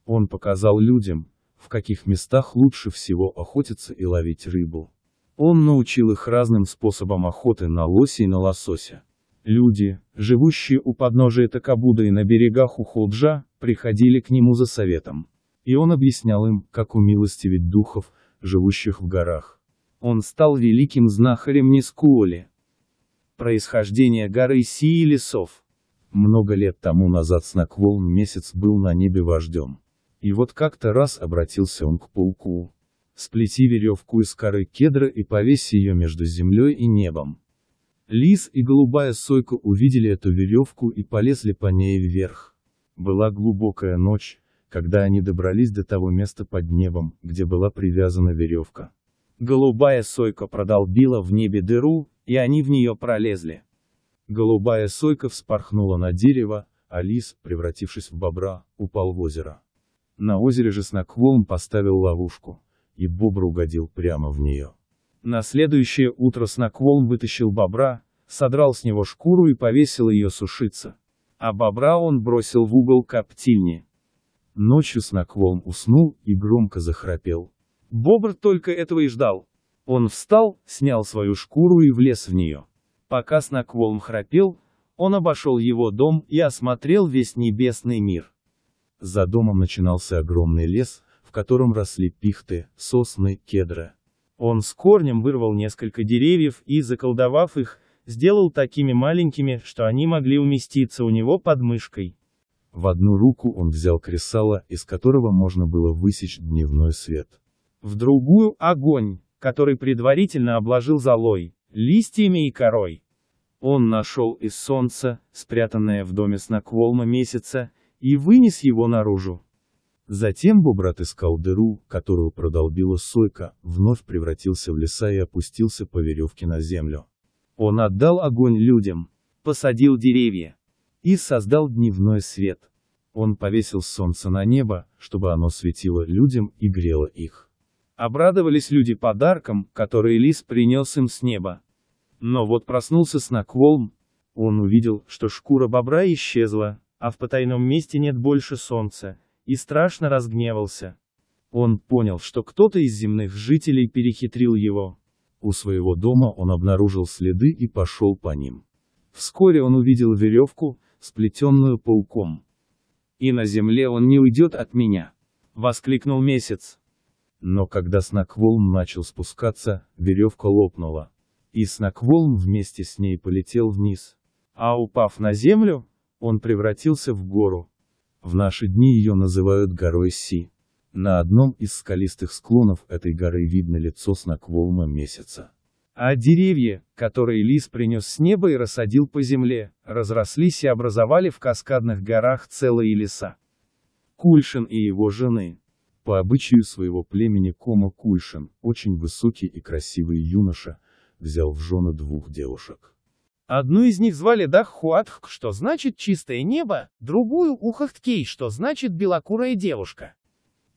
Он показал людям, в каких местах лучше всего охотиться и ловить рыбу. Он научил их разным способам охоты на лося и на лосося. Люди, живущие у подножия Такабуда и на берегах Ухолджа, приходили к нему за советом. И он объяснял им, как умилостивить духов, живущих в горах. Он стал великим знахарем Нискуоли. Происхождение горы Си и лесов. Много лет тому назад Снакволн месяц был на небе вождем. И вот как-то раз обратился он к пауку. Сплети веревку из коры кедра и повесь ее между землей и небом. Лис и голубая сойка увидели эту веревку и полезли по ней вверх. Была глубокая ночь, когда они добрались до того места под небом, где была привязана веревка. Голубая сойка продолбила в небе дыру, и они в нее пролезли. Голубая сойка вспорхнула на дерево, а лис, превратившись в бобра, упал в озеро. На озере же Снакволм поставил ловушку, и бобр угодил прямо в нее. На следующее утро Снакволм вытащил бобра, содрал с него шкуру и повесил ее сушиться. А бобра он бросил в угол коптильни. Ночью Снакволм уснул и громко захрапел. Бобр только этого и ждал. Он встал, снял свою шкуру и влез в нее. Пока Снакволм храпел, он обошел его дом и осмотрел весь небесный мир. За домом начинался огромный лес, в котором росли пихты, сосны, кедры, он с корнем вырвал несколько деревьев и, заколдовав их, сделал такими маленькими, что они могли уместиться у него под мышкой. В одну руку он взял кресало, из которого можно было высечь дневной свет. В другую — огонь, который предварительно обложил золой, листьями и корой. Он нашел из солнца, спрятанное в доме снакволма месяца, и вынес его наружу. Затем бобр отыскал дыру, которую продолбила сойка, вновь превратился в леса и опустился по веревке на землю. Он отдал огонь людям, посадил деревья и создал дневной свет. Он повесил солнце на небо, чтобы оно светило людям и грело их. Обрадовались люди подарком, который лис принес им с неба. Но вот проснулся Снакволм, он увидел, что шкура бобра исчезла, а в потайном месте нет больше солнца, и страшно разгневался. Он понял, что кто-то из земных жителей перехитрил его. У своего дома он обнаружил следы и пошел по ним. Вскоре он увидел веревку, сплетенную пауком. «И на земле он не уйдет от меня!» — воскликнул месяц. Но когда Снакволм начал спускаться, веревка лопнула. И Снакволм вместе с ней полетел вниз. А упав на землю, он превратился в гору. В наши дни ее называют горой Си. На одном из скалистых склонов этой горы видно лицо снакволма месяца. А деревья, которые лис принес с неба и рассадил по земле, разрослись и образовали в каскадных горах целые леса. Кульшин и его жены. По обычаю своего племени Кома Кульшин, очень высокий и красивый юноша, взял в жены двух девушек. Одну из них звали Даххуатхк, что значит «чистое небо», другую — Ухахткей, что значит «белокурая девушка».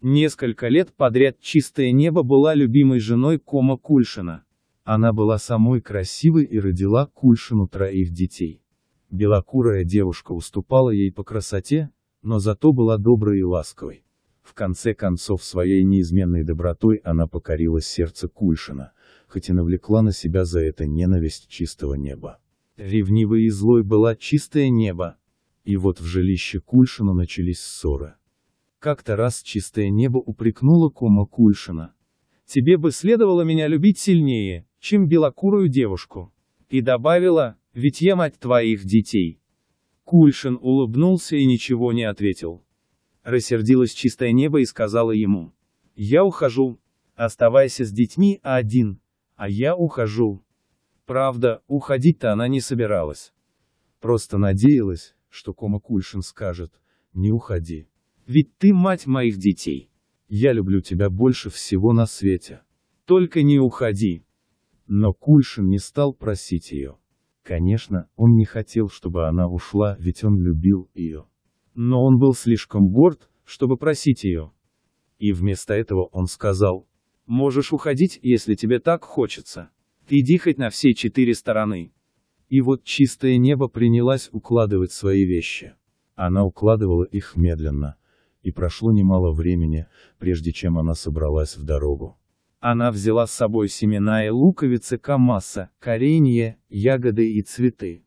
Несколько лет подряд «Чистое небо» была любимой женой Кома Кульшина. Она была самой красивой и родила Кульшину троих детей. Белокурая девушка уступала ей по красоте, но зато была доброй и ласковой. В конце концов своей неизменной добротой она покорила сердце Кульшина, хоть и навлекла на себя за это ненависть чистого неба. Ревнивой и злой была чистое небо. И вот в жилище Кульшина начались ссоры. Как-то раз чистое небо упрекнуло кума Кульшина. «Тебе бы следовало меня любить сильнее, чем белокурую девушку». И добавила, «Ведь я мать твоих детей». Кульшин улыбнулся и ничего не ответил. Рассердилось чистое небо и сказала ему, «Я ухожу, оставайся с детьми, один, а я ухожу, Правда, уходить-то она не собиралась. Просто надеялась, что Кома Кульшин скажет, не уходи. Ведь ты мать моих детей. Я люблю тебя больше всего на свете. Только не уходи. Но Кульшин не стал просить ее. Конечно, он не хотел, чтобы она ушла, ведь он любил ее. Но он был слишком горд, чтобы просить ее. И вместо этого он сказал, «Можешь уходить, если тебе так хочется». Иди хоть на все четыре стороны. И вот чистое небо принялась укладывать свои вещи. Она укладывала их медленно. И прошло немало времени, прежде чем она собралась в дорогу. Она взяла с собой семена и луковицы камаса, коренья, ягоды и цветы.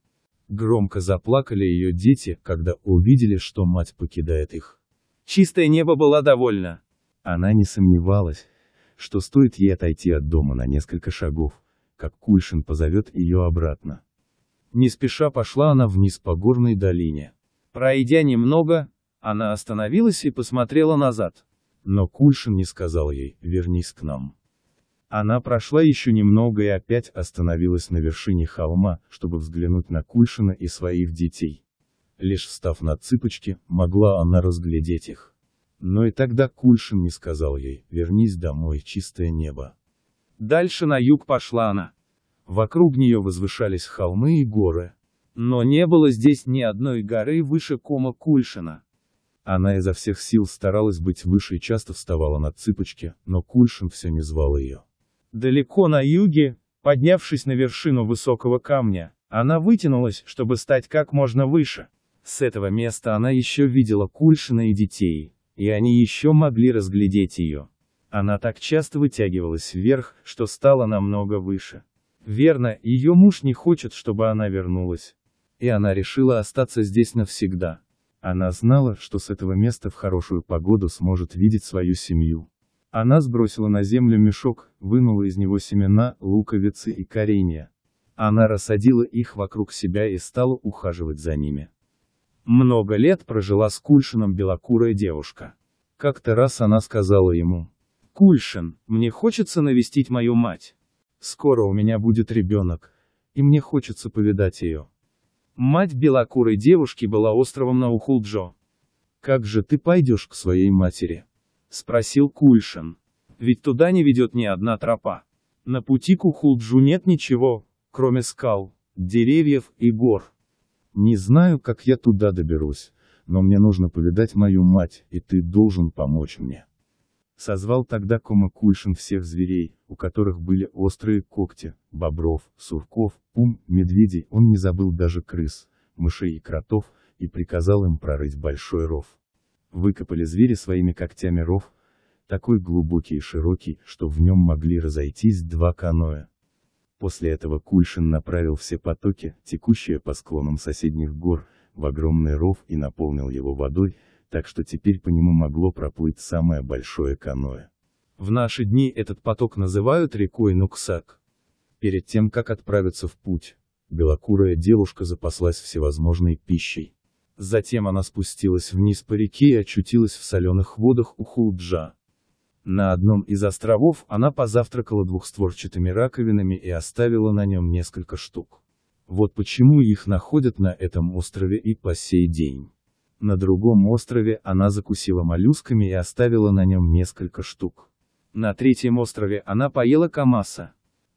Громко заплакали ее дети, когда увидели, что мать покидает их. Чистое небо была довольна. Она не сомневалась, что стоит ей отойти от дома на несколько шагов, как Кульшин позовет ее обратно. Не спеша пошла она вниз по горной долине. Пройдя немного, она остановилась и посмотрела назад. Но Кульшин не сказал ей «вернись к нам». Она прошла еще немного и опять остановилась на вершине холма, чтобы взглянуть на Кульшина и своих детей. Лишь встав на цыпочки, могла она разглядеть их. Но и тогда Кульшин не сказал ей «вернись домой, чистое небо». Дальше на юг пошла она. Вокруг нее возвышались холмы и горы. Но не было здесь ни одной горы выше кома Кульшина. Она изо всех сил старалась быть выше и часто вставала на цыпочки, но Кульшин все не звал ее. Далеко на юге, поднявшись на вершину высокого камня, она вытянулась, чтобы стать как можно выше. С этого места она еще видела Кульшина и детей, и они еще могли разглядеть ее. Она так часто вытягивалась вверх, что стала намного выше. Верно, ее муж не хочет, чтобы она вернулась. И она решила остаться здесь навсегда. Она знала, что с этого места в хорошую погоду сможет видеть свою семью. Она сбросила на землю мешок, вынула из него семена, луковицы и коренья. Она рассадила их вокруг себя и стала ухаживать за ними. Много лет прожила с Кульшином белокурая девушка. Как-то раз она сказала ему, Кульшин, мне хочется навестить мою мать. Скоро у меня будет ребенок. И мне хочется повидать ее. Мать белокурой девушки была островом на Ухулджо. Как же ты пойдешь к своей матери? Спросил Кульшин. Ведь туда не ведет ни одна тропа. На пути к Ухулджу нет ничего, кроме скал, деревьев и гор. Не знаю, как я туда доберусь, но мне нужно повидать мою мать, и ты должен помочь мне. Созвал тогда Кома Кульшин всех зверей, у которых были острые когти, бобров, сурков, пум, медведей, он не забыл даже крыс, мышей и кротов, и приказал им прорыть большой ров. Выкопали звери своими когтями ров, такой глубокий и широкий, что в нем могли разойтись два каноэ. После этого Кульшин направил все потоки, текущие по склонам соседних гор, в огромный ров и наполнил его водой, так что теперь по нему могло проплыть самое большое каное. В наши дни этот поток называют рекой Нуксак. Перед тем, как отправиться в путь, белокурая девушка запаслась всевозможной пищей. Затем она спустилась вниз по реке и очутилась в соленых водах у Хулджа. На одном из островов она позавтракала двухстворчатыми раковинами и оставила на нем несколько штук. Вот почему их находят на этом острове и по сей день. На другом острове она закусила моллюсками и оставила на нем несколько штук. На третьем острове она поела камаса.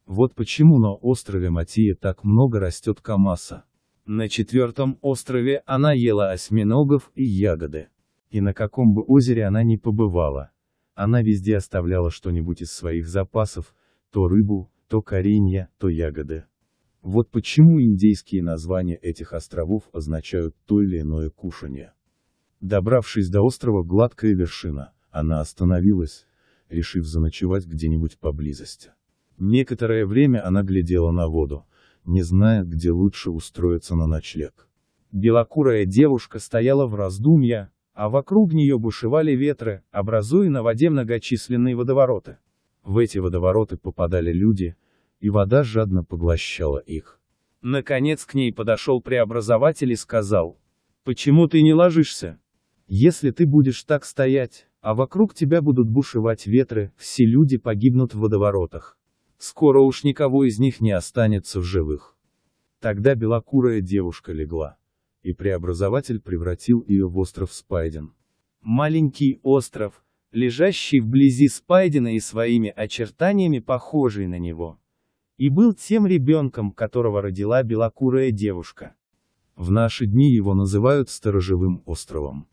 Вот почему на острове Матия так много растет камаса. На четвертом острове она ела осьминогов и ягоды. И на каком бы озере она ни побывала, она везде оставляла что-нибудь из своих запасов, то рыбу, то коренья, то ягоды. Вот почему индейские названия этих островов означают то или иное кушанье. Добравшись до острова Гладкая вершина, она остановилась, решив заночевать где-нибудь поблизости. Некоторое время она глядела на воду, не зная, где лучше устроиться на ночлег. Белокурая девушка стояла в раздумья, а вокруг нее бушевали ветры, образуя на воде многочисленные водовороты. В эти водовороты попадали люди, и вода жадно поглощала их. Наконец к ней подошел преобразователь и сказал, «Почему ты не ложишься? Если ты будешь так стоять, а вокруг тебя будут бушевать ветры, все люди погибнут в водоворотах. Скоро уж никого из них не останется в живых». Тогда белокурая девушка легла, и преобразователь превратил ее в остров Спайден. Маленький остров, лежащий вблизи Спайдена и своими очертаниями похожий на него и был тем ребенком, которого родила белокурая девушка. В наши дни его называют Сторожевым островом.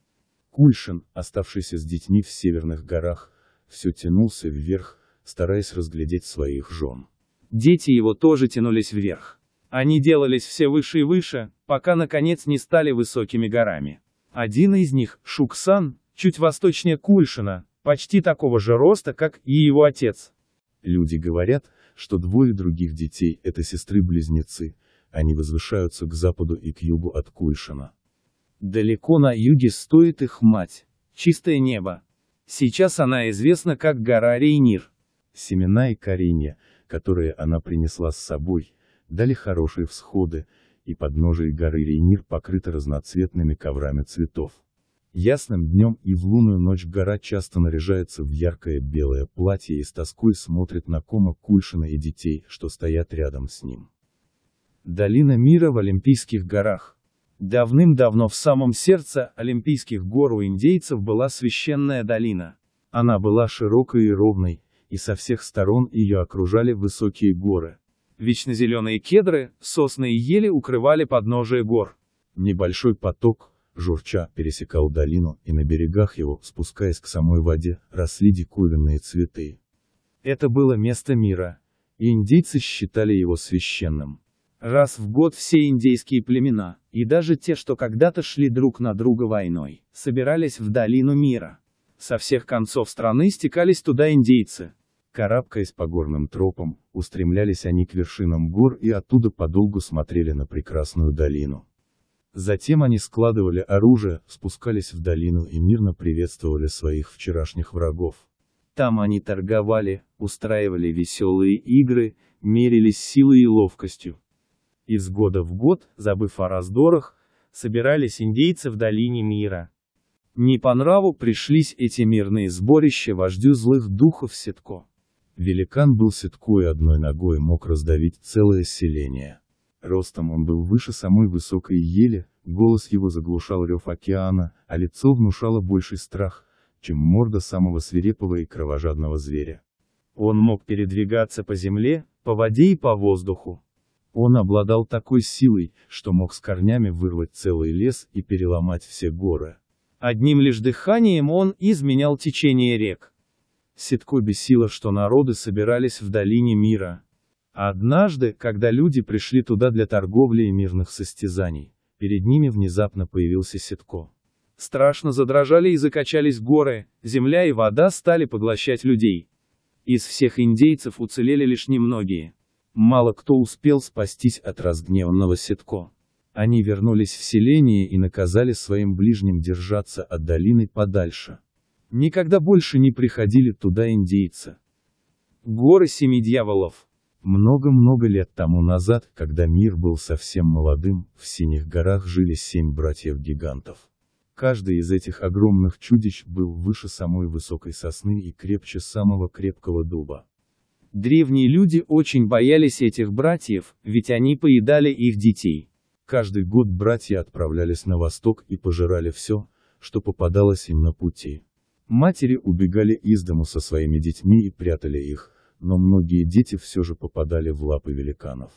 Кульшин, оставшийся с детьми в северных горах, все тянулся вверх, стараясь разглядеть своих жен. Дети его тоже тянулись вверх. Они делались все выше и выше, пока наконец не стали высокими горами. Один из них, Шуксан, чуть восточнее Кульшина, почти такого же роста, как и его отец. Люди говорят, что двое других детей – это сестры-близнецы, они возвышаются к западу и к югу от Кульшина. Далеко на юге стоит их мать. Чистое небо. Сейчас она известна как гора Рейнир. Семена и коренья, которые она принесла с собой, дали хорошие всходы, и подножие горы Рейнир покрыто разноцветными коврами цветов. Ясным днем и в лунную ночь гора часто наряжается в яркое белое платье и с тоской смотрит на кома Кульшина и детей, что стоят рядом с ним. Долина мира в Олимпийских горах. Давным-давно в самом сердце Олимпийских гор у индейцев была священная долина. Она была широкой и ровной, и со всех сторон ее окружали высокие горы. Вечно зеленые кедры, сосны и ели укрывали подножие гор. Небольшой поток, Журча пересекал долину, и на берегах его, спускаясь к самой воде, росли диковинные цветы. Это было место мира, и индейцы считали его священным. Раз в год все индейские племена, и даже те, что когда-то шли друг на друга войной, собирались в долину мира. Со всех концов страны стекались туда индейцы. Карабкаясь по горным тропам, устремлялись они к вершинам гор и оттуда подолгу смотрели на прекрасную долину. Затем они складывали оружие, спускались в долину и мирно приветствовали своих вчерашних врагов. Там они торговали, устраивали веселые игры, мерились силой и ловкостью. Из года в год, забыв о раздорах, собирались индейцы в долине мира. Не по нраву пришлись эти мирные сборища вождю злых духов Ситко. Великан был Ситко и одной ногой мог раздавить целое селение. Ростом он был выше самой высокой ели, голос его заглушал рев океана, а лицо внушало больший страх, чем морда самого свирепого и кровожадного зверя. Он мог передвигаться по земле, по воде и по воздуху. Он обладал такой силой, что мог с корнями вырвать целый лес и переломать все горы. Одним лишь дыханием он изменял течение рек. Ситко бесило, что народы собирались в долине мира, Однажды, когда люди пришли туда для торговли и мирных состязаний, перед ними внезапно появился Ситко. Страшно задрожали и закачались горы, земля и вода стали поглощать людей. Из всех индейцев уцелели лишь немногие. Мало кто успел спастись от разгневанного Ситко. Они вернулись в селение и наказали своим ближним держаться от долины подальше. Никогда больше не приходили туда индейцы. Горы семи дьяволов. Много-много лет тому назад, когда мир был совсем молодым, в Синих горах жили семь братьев-гигантов. Каждый из этих огромных чудищ был выше самой высокой сосны и крепче самого крепкого дуба. Древние люди очень боялись этих братьев, ведь они поедали их детей. Каждый год братья отправлялись на восток и пожирали все, что попадалось им на пути. Матери убегали из дому со своими детьми и прятали их, но многие дети все же попадали в лапы великанов.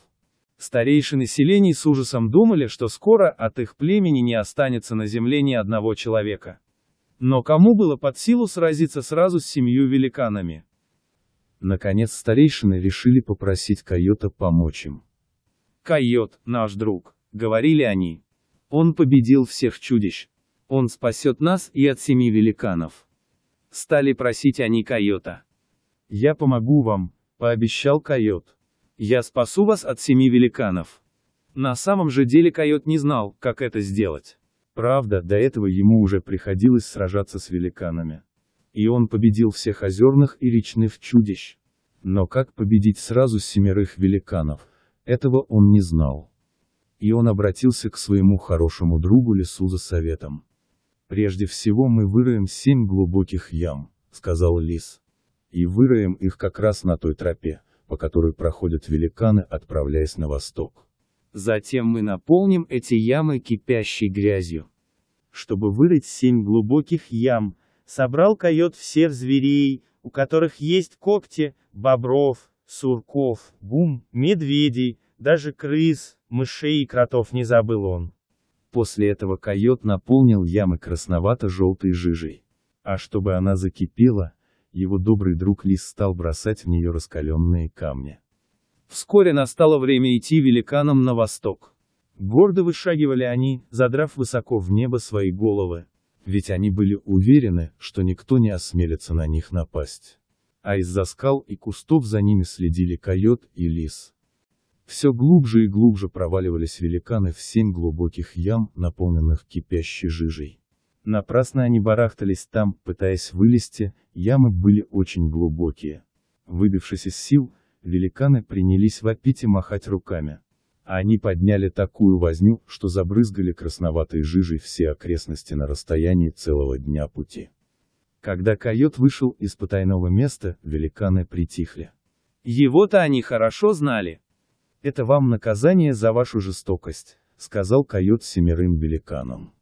Старейшины селений с ужасом думали, что скоро от их племени не останется на земле ни одного человека. Но кому было под силу сразиться сразу с семью великанами? Наконец старейшины решили попросить койота помочь им. «Койот, наш друг», — говорили они. «Он победил всех чудищ. Он спасет нас и от семи великанов». Стали просить они койота. «Я помогу вам», — пообещал койот. «Я спасу вас от семи великанов». На самом же деле койот не знал, как это сделать. Правда, до этого ему уже приходилось сражаться с великанами. И он победил всех озерных и речных чудищ. Но как победить сразу семерых великанов, этого он не знал. И он обратился к своему хорошему другу лесу за советом. «Прежде всего мы выроем семь глубоких ям», — сказал лис и выроем их как раз на той тропе, по которой проходят великаны, отправляясь на восток. Затем мы наполним эти ямы кипящей грязью. Чтобы вырыть семь глубоких ям, собрал койот всех зверей, у которых есть когти, бобров, сурков, бум, медведей, даже крыс, мышей и кротов не забыл он. После этого койот наполнил ямы красновато-желтой жижей. А чтобы она закипела, его добрый друг Лис стал бросать в нее раскаленные камни. Вскоре настало время идти великанам на восток. Гордо вышагивали они, задрав высоко в небо свои головы. Ведь они были уверены, что никто не осмелится на них напасть. А из-за скал и кустов за ними следили койот и лис. Все глубже и глубже проваливались великаны в семь глубоких ям, наполненных кипящей жижей. Напрасно они барахтались там, пытаясь вылезти, ямы были очень глубокие. Выбившись из сил, великаны принялись вопить и махать руками. А они подняли такую возню, что забрызгали красноватой жижей все окрестности на расстоянии целого дня пути. Когда койот вышел из потайного места, великаны притихли. Его-то они хорошо знали. Это вам наказание за вашу жестокость, сказал койот семерым великанам.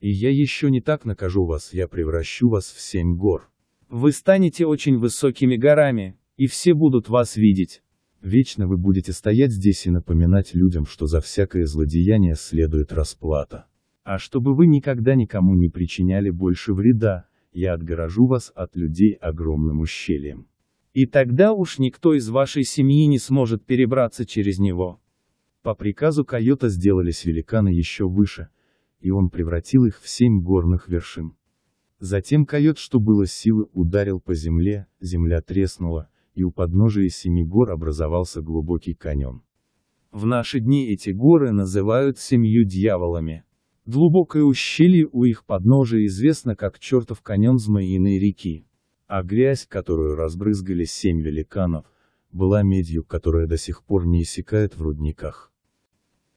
И я еще не так накажу вас, я превращу вас в семь гор. Вы станете очень высокими горами, и все будут вас видеть. Вечно вы будете стоять здесь и напоминать людям, что за всякое злодеяние следует расплата. А чтобы вы никогда никому не причиняли больше вреда, я отгорожу вас от людей огромным ущельем. И тогда уж никто из вашей семьи не сможет перебраться через него. По приказу койота сделались великаны еще выше, и он превратил их в семь горных вершин. Затем койот, что было силы, ударил по земле, земля треснула, и у подножия семи гор образовался глубокий каньон. В наши дни эти горы называют семью дьяволами. Глубокое ущелье у их подножия известно как чертов каньон Змеиной реки. А грязь, которую разбрызгали семь великанов, была медью, которая до сих пор не иссякает в рудниках.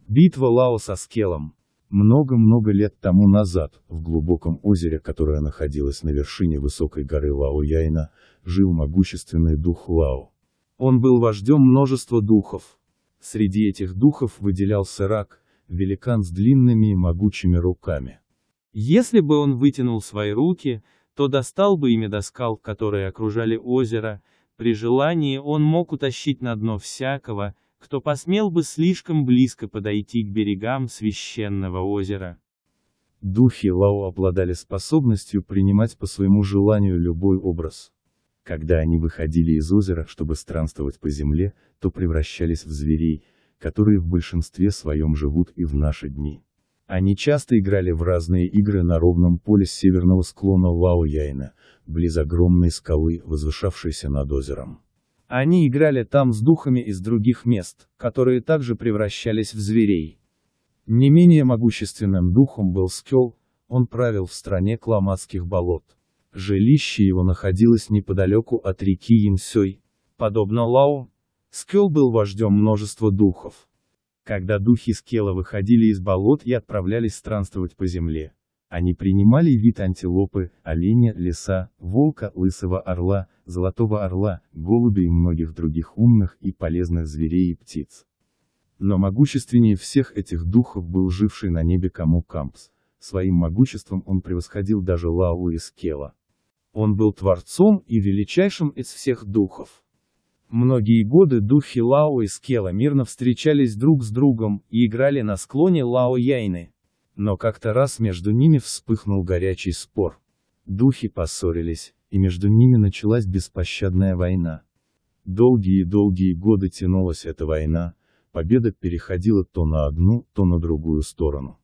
Битва Лаоса с Келом много-много лет тому назад, в глубоком озере, которое находилось на вершине высокой горы Лао-Яйна, жил могущественный дух Лао. Он был вождем множества духов. Среди этих духов выделялся рак, великан с длинными и могучими руками. Если бы он вытянул свои руки, то достал бы ими до скал, которые окружали озеро, при желании он мог утащить на дно всякого, кто посмел бы слишком близко подойти к берегам священного озера. Духи Лао обладали способностью принимать по своему желанию любой образ. Когда они выходили из озера, чтобы странствовать по земле, то превращались в зверей, которые в большинстве своем живут и в наши дни. Они часто играли в разные игры на ровном поле с северного склона Лао-Яйна, близ огромной скалы, возвышавшейся над озером. Они играли там с духами из других мест, которые также превращались в зверей. Не менее могущественным духом был Скел, он правил в стране Кламатских болот. Жилище его находилось неподалеку от реки Янсёй. Подобно Лау, Скел был вождем множества духов. Когда духи Скела выходили из болот и отправлялись странствовать по земле, они принимали вид антилопы, оленя, лиса, волка, лысого орла, золотого орла, голубя и многих других умных и полезных зверей и птиц. Но могущественнее всех этих духов был живший на небе Каму Кампс. Своим могуществом он превосходил даже Лау из Кела. Он был творцом и величайшим из всех духов. Многие годы духи Лао и Скела мирно встречались друг с другом и играли на склоне Лао Яйны, но как-то раз между ними вспыхнул горячий спор. Духи поссорились, и между ними началась беспощадная война. Долгие-долгие годы тянулась эта война, победа переходила то на одну, то на другую сторону.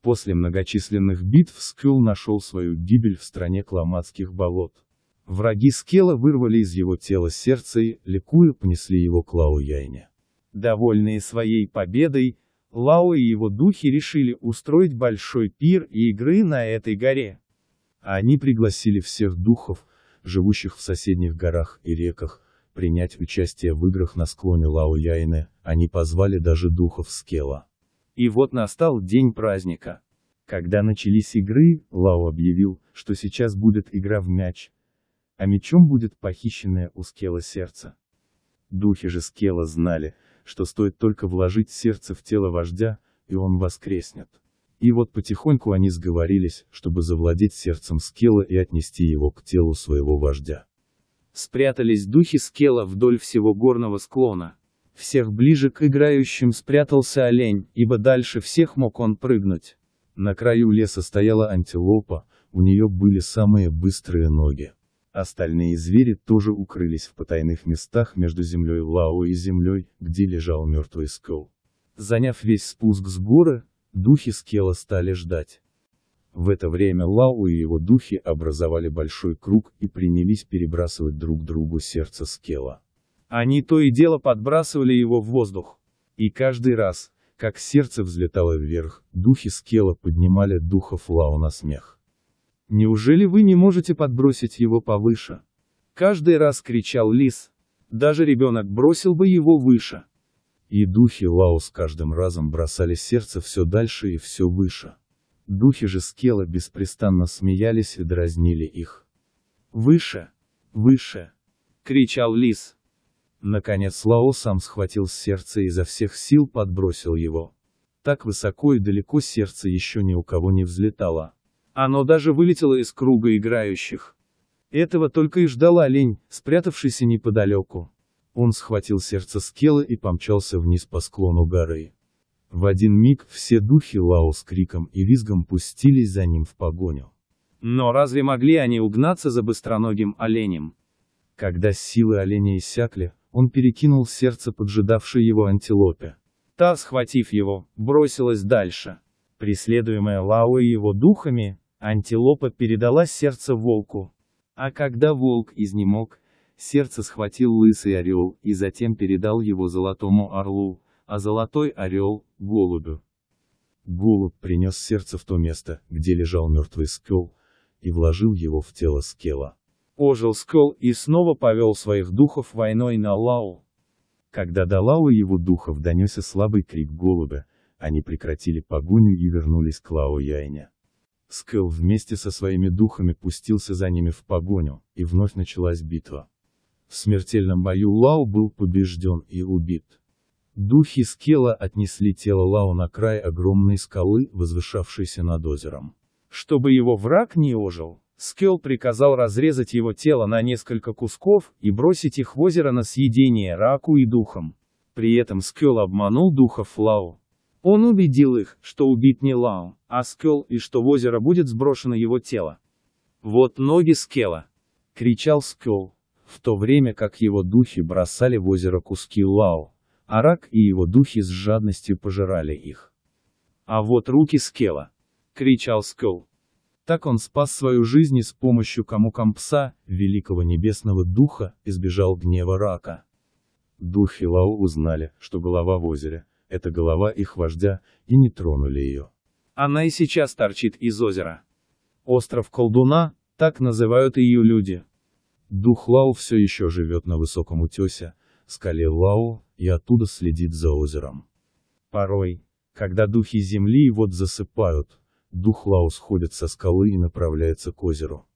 После многочисленных битв Скюл нашел свою гибель в стране Кламатских болот. Враги Скела вырвали из его тела сердце и, ликуя, понесли его к Лауяйне. Довольные своей победой, Лао и его духи решили устроить большой пир и игры на этой горе. Они пригласили всех духов, живущих в соседних горах и реках, принять участие в играх на склоне Лао Яйны, они позвали даже духов Скела. И вот настал день праздника. Когда начались игры, Лао объявил, что сейчас будет игра в мяч, а мечом будет похищенное у Скела сердце. Духи же Скела знали, что стоит только вложить сердце в тело вождя, и он воскреснет. И вот потихоньку они сговорились, чтобы завладеть сердцем Скела и отнести его к телу своего вождя. Спрятались духи Скела вдоль всего горного склона. Всех ближе к играющим спрятался олень, ибо дальше всех мог он прыгнуть. На краю леса стояла антилопа, у нее были самые быстрые ноги. Остальные звери тоже укрылись в потайных местах между землей Лао и землей, где лежал мертвый скол. Заняв весь спуск с горы, духи скела стали ждать. В это время Лао и его духи образовали большой круг и принялись перебрасывать друг другу сердце скела. Они то и дело подбрасывали его в воздух. И каждый раз, как сердце взлетало вверх, духи скела поднимали духов Лао на смех. Неужели вы не можете подбросить его повыше? Каждый раз кричал лис. Даже ребенок бросил бы его выше. И духи Лао с каждым разом бросали сердце все дальше и все выше. Духи же Скела беспрестанно смеялись и дразнили их. «Выше! Выше!» — кричал лис. Наконец Лао сам схватил сердце и изо всех сил подбросил его. Так высоко и далеко сердце еще ни у кого не взлетало. Оно даже вылетело из круга играющих. Этого только и ждала олень, спрятавшийся неподалеку. Он схватил сердце скелы и помчался вниз по склону горы. В один миг все духи Лао с криком и визгом пустились за ним в погоню. Но разве могли они угнаться за быстроногим оленем? Когда силы оленя иссякли, он перекинул сердце поджидавшей его антилопе. Та, схватив его, бросилась дальше. Преследуемая Лао и его духами, Антилопа передала сердце волку. А когда волк изнемог, сердце схватил лысый орел и затем передал его золотому орлу, а золотой орел — голубю. Голубь принес сердце в то место, где лежал мертвый скел, и вложил его в тело скела. Ожил скел и снова повел своих духов войной на Лау. Когда до Лау его духов донесся слабый крик голубя, они прекратили погоню и вернулись к Лао Яйне. Скелл вместе со своими духами пустился за ними в погоню, и вновь началась битва. В смертельном бою Лау был побежден и убит. Духи Скела отнесли тело Лао на край огромной скалы, возвышавшейся над озером. Чтобы его враг не ожил, Скел приказал разрезать его тело на несколько кусков и бросить их в озеро на съедение раку и духам. При этом Скел обманул духов Лао, он убедил их, что убит не Лао, а Скел, и что в озеро будет сброшено его тело. «Вот ноги Скела!» — кричал Скел, в то время как его духи бросали в озеро куски Лао, а рак и его духи с жадностью пожирали их. «А вот руки Скела!» — кричал Скел. Так он спас свою жизнь и с помощью Камукампса, великого небесного духа, избежал гнева рака. Духи Лао узнали, что голова в озере, это голова их вождя, и не тронули ее. Она и сейчас торчит из озера. Остров Колдуна, так называют ее люди. Дух Лау все еще живет на высоком утесе, скале Лау, и оттуда следит за озером. Порой, когда духи земли и вот засыпают, дух Лау сходит со скалы и направляется к озеру.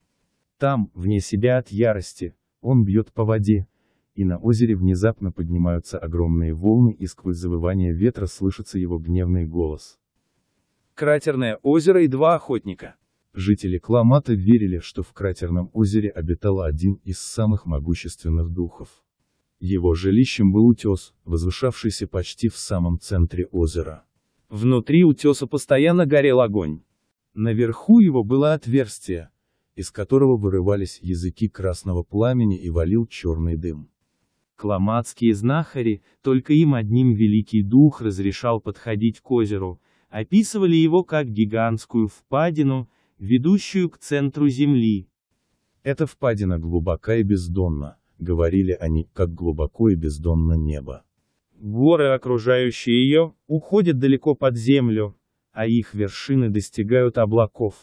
Там, вне себя от ярости, он бьет по воде, и на озере внезапно поднимаются огромные волны и сквозь завывание ветра слышится его гневный голос. Кратерное озеро и два охотника. Жители Кламата верили, что в кратерном озере обитал один из самых могущественных духов. Его жилищем был утес, возвышавшийся почти в самом центре озера. Внутри утеса постоянно горел огонь. Наверху его было отверстие, из которого вырывались языки красного пламени и валил черный дым. Кламатские знахари, только им одним великий дух разрешал подходить к озеру, описывали его как гигантскую впадину, ведущую к центру земли. Эта впадина глубока и бездонна, говорили они, как глубоко и бездонно небо. Горы, окружающие ее, уходят далеко под землю, а их вершины достигают облаков.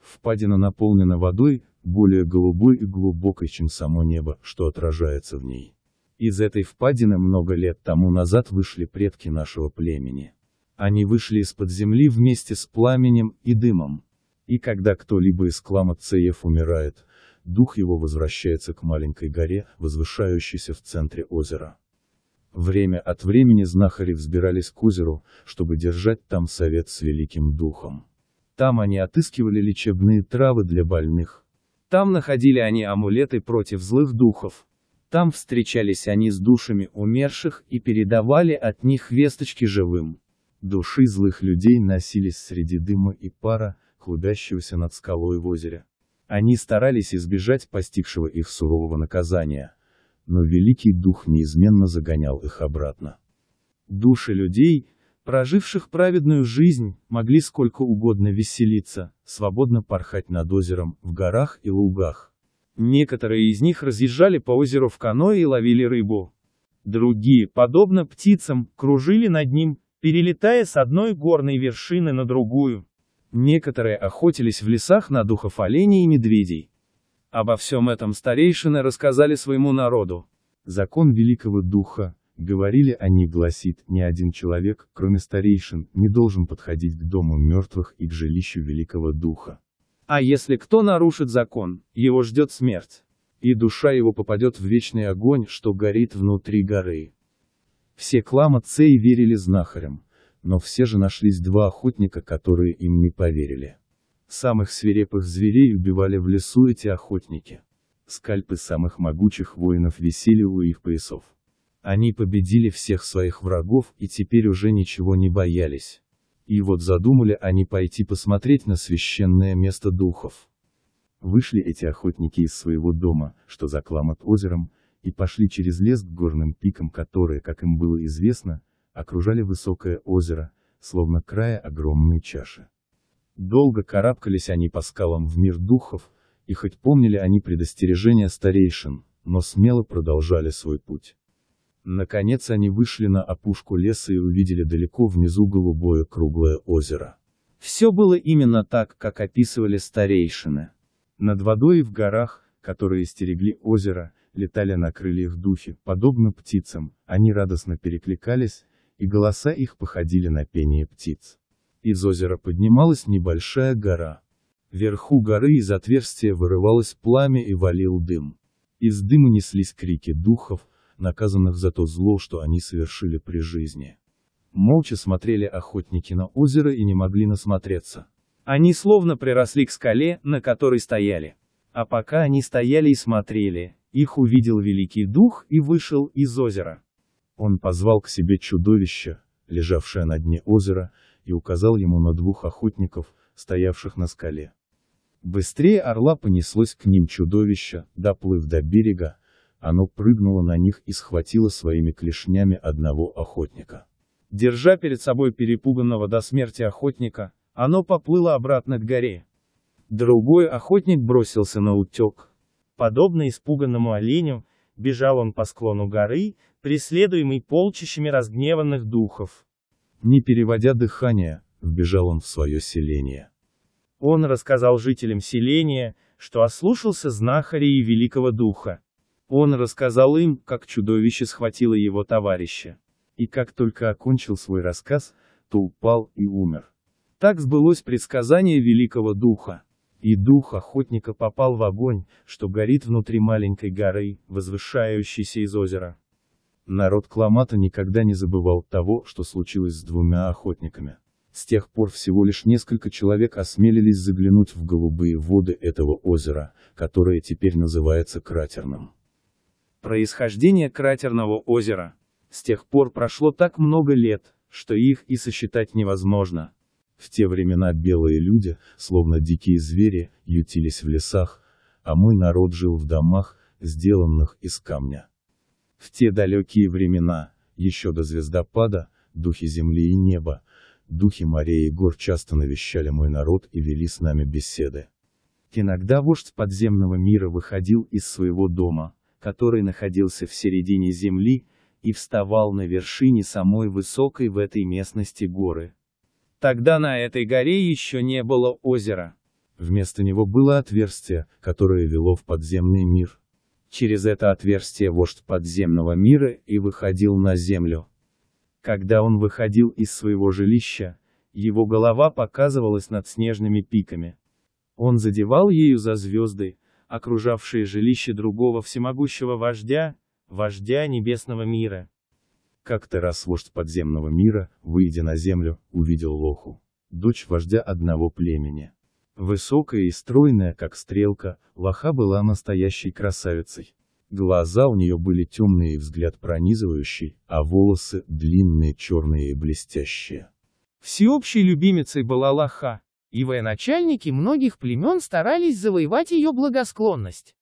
Впадина наполнена водой, более голубой и глубокой, чем само небо, что отражается в ней. Из этой впадины много лет тому назад вышли предки нашего племени. Они вышли из-под земли вместе с пламенем и дымом. И когда кто-либо из клама Цеев умирает, дух его возвращается к маленькой горе, возвышающейся в центре озера. Время от времени знахари взбирались к озеру, чтобы держать там совет с великим духом. Там они отыскивали лечебные травы для больных. Там находили они амулеты против злых духов. Там встречались они с душами умерших и передавали от них весточки живым. Души злых людей носились среди дыма и пара, клубящегося над скалой в озере. Они старались избежать постигшего их сурового наказания, но Великий Дух неизменно загонял их обратно. Души людей, проживших праведную жизнь, могли сколько угодно веселиться, свободно порхать над озером, в горах и лугах. Некоторые из них разъезжали по озеру в каное и ловили рыбу. Другие, подобно птицам, кружили над ним, перелетая с одной горной вершины на другую. Некоторые охотились в лесах на духов оленей и медведей. Обо всем этом старейшины рассказали своему народу. Закон Великого Духа, говорили они, гласит, ни один человек, кроме старейшин, не должен подходить к дому мертвых и к жилищу Великого Духа. А если кто нарушит закон, его ждет смерть. И душа его попадет в вечный огонь, что горит внутри горы. Все клама Цей верили знахарям, но все же нашлись два охотника, которые им не поверили. Самых свирепых зверей убивали в лесу эти охотники. Скальпы самых могучих воинов висели у их поясов. Они победили всех своих врагов и теперь уже ничего не боялись. И вот задумали они пойти посмотреть на священное место духов. Вышли эти охотники из своего дома, что за Кламот озером, и пошли через лес к горным пикам, которые, как им было известно, окружали высокое озеро, словно края огромной чаши. Долго карабкались они по скалам в мир духов, и хоть помнили они предостережения старейшин, но смело продолжали свой путь. Наконец они вышли на опушку леса и увидели далеко внизу голубое круглое озеро. Все было именно так, как описывали старейшины. Над водой и в горах, которые стерегли озеро, летали на крыльях духи, подобно птицам, они радостно перекликались, и голоса их походили на пение птиц. Из озера поднималась небольшая гора. Вверху горы из отверстия вырывалось пламя и валил дым. Из дыма неслись крики духов, наказанных за то зло, что они совершили при жизни. Молча смотрели охотники на озеро и не могли насмотреться. Они словно приросли к скале, на которой стояли. А пока они стояли и смотрели, их увидел Великий Дух и вышел из озера. Он позвал к себе чудовище, лежавшее на дне озера, и указал ему на двух охотников, стоявших на скале. Быстрее орла понеслось к ним чудовище, доплыв до берега, оно прыгнуло на них и схватило своими клешнями одного охотника. Держа перед собой перепуганного до смерти охотника, оно поплыло обратно к горе. Другой охотник бросился на утек. Подобно испуганному оленю, бежал он по склону горы, преследуемый полчищами разгневанных духов. Не переводя дыхания, вбежал он в свое селение. Он рассказал жителям селения, что ослушался знахаря и великого духа, он рассказал им, как чудовище схватило его товарища. И как только окончил свой рассказ, то упал и умер. Так сбылось предсказание Великого Духа. И дух охотника попал в огонь, что горит внутри маленькой горы, возвышающейся из озера. Народ Кламата никогда не забывал того, что случилось с двумя охотниками. С тех пор всего лишь несколько человек осмелились заглянуть в голубые воды этого озера, которое теперь называется кратерным происхождение кратерного озера. С тех пор прошло так много лет, что их и сосчитать невозможно. В те времена белые люди, словно дикие звери, ютились в лесах, а мой народ жил в домах, сделанных из камня. В те далекие времена, еще до звездопада, духи земли и неба, духи морей и гор часто навещали мой народ и вели с нами беседы. Иногда вождь подземного мира выходил из своего дома, который находился в середине земли, и вставал на вершине самой высокой в этой местности горы. Тогда на этой горе еще не было озера. Вместо него было отверстие, которое вело в подземный мир. Через это отверстие вождь подземного мира и выходил на землю. Когда он выходил из своего жилища, его голова показывалась над снежными пиками. Он задевал ею за звезды, окружавшие жилище другого всемогущего вождя, вождя небесного мира. Как-то раз вождь подземного мира, выйдя на землю, увидел Лоху, дочь вождя одного племени. Высокая и стройная, как стрелка, Лоха была настоящей красавицей. Глаза у нее были темные и взгляд пронизывающий, а волосы длинные, черные и блестящие. Всеобщей любимицей была Лоха, и военачальники многих племен старались завоевать ее благосклонность.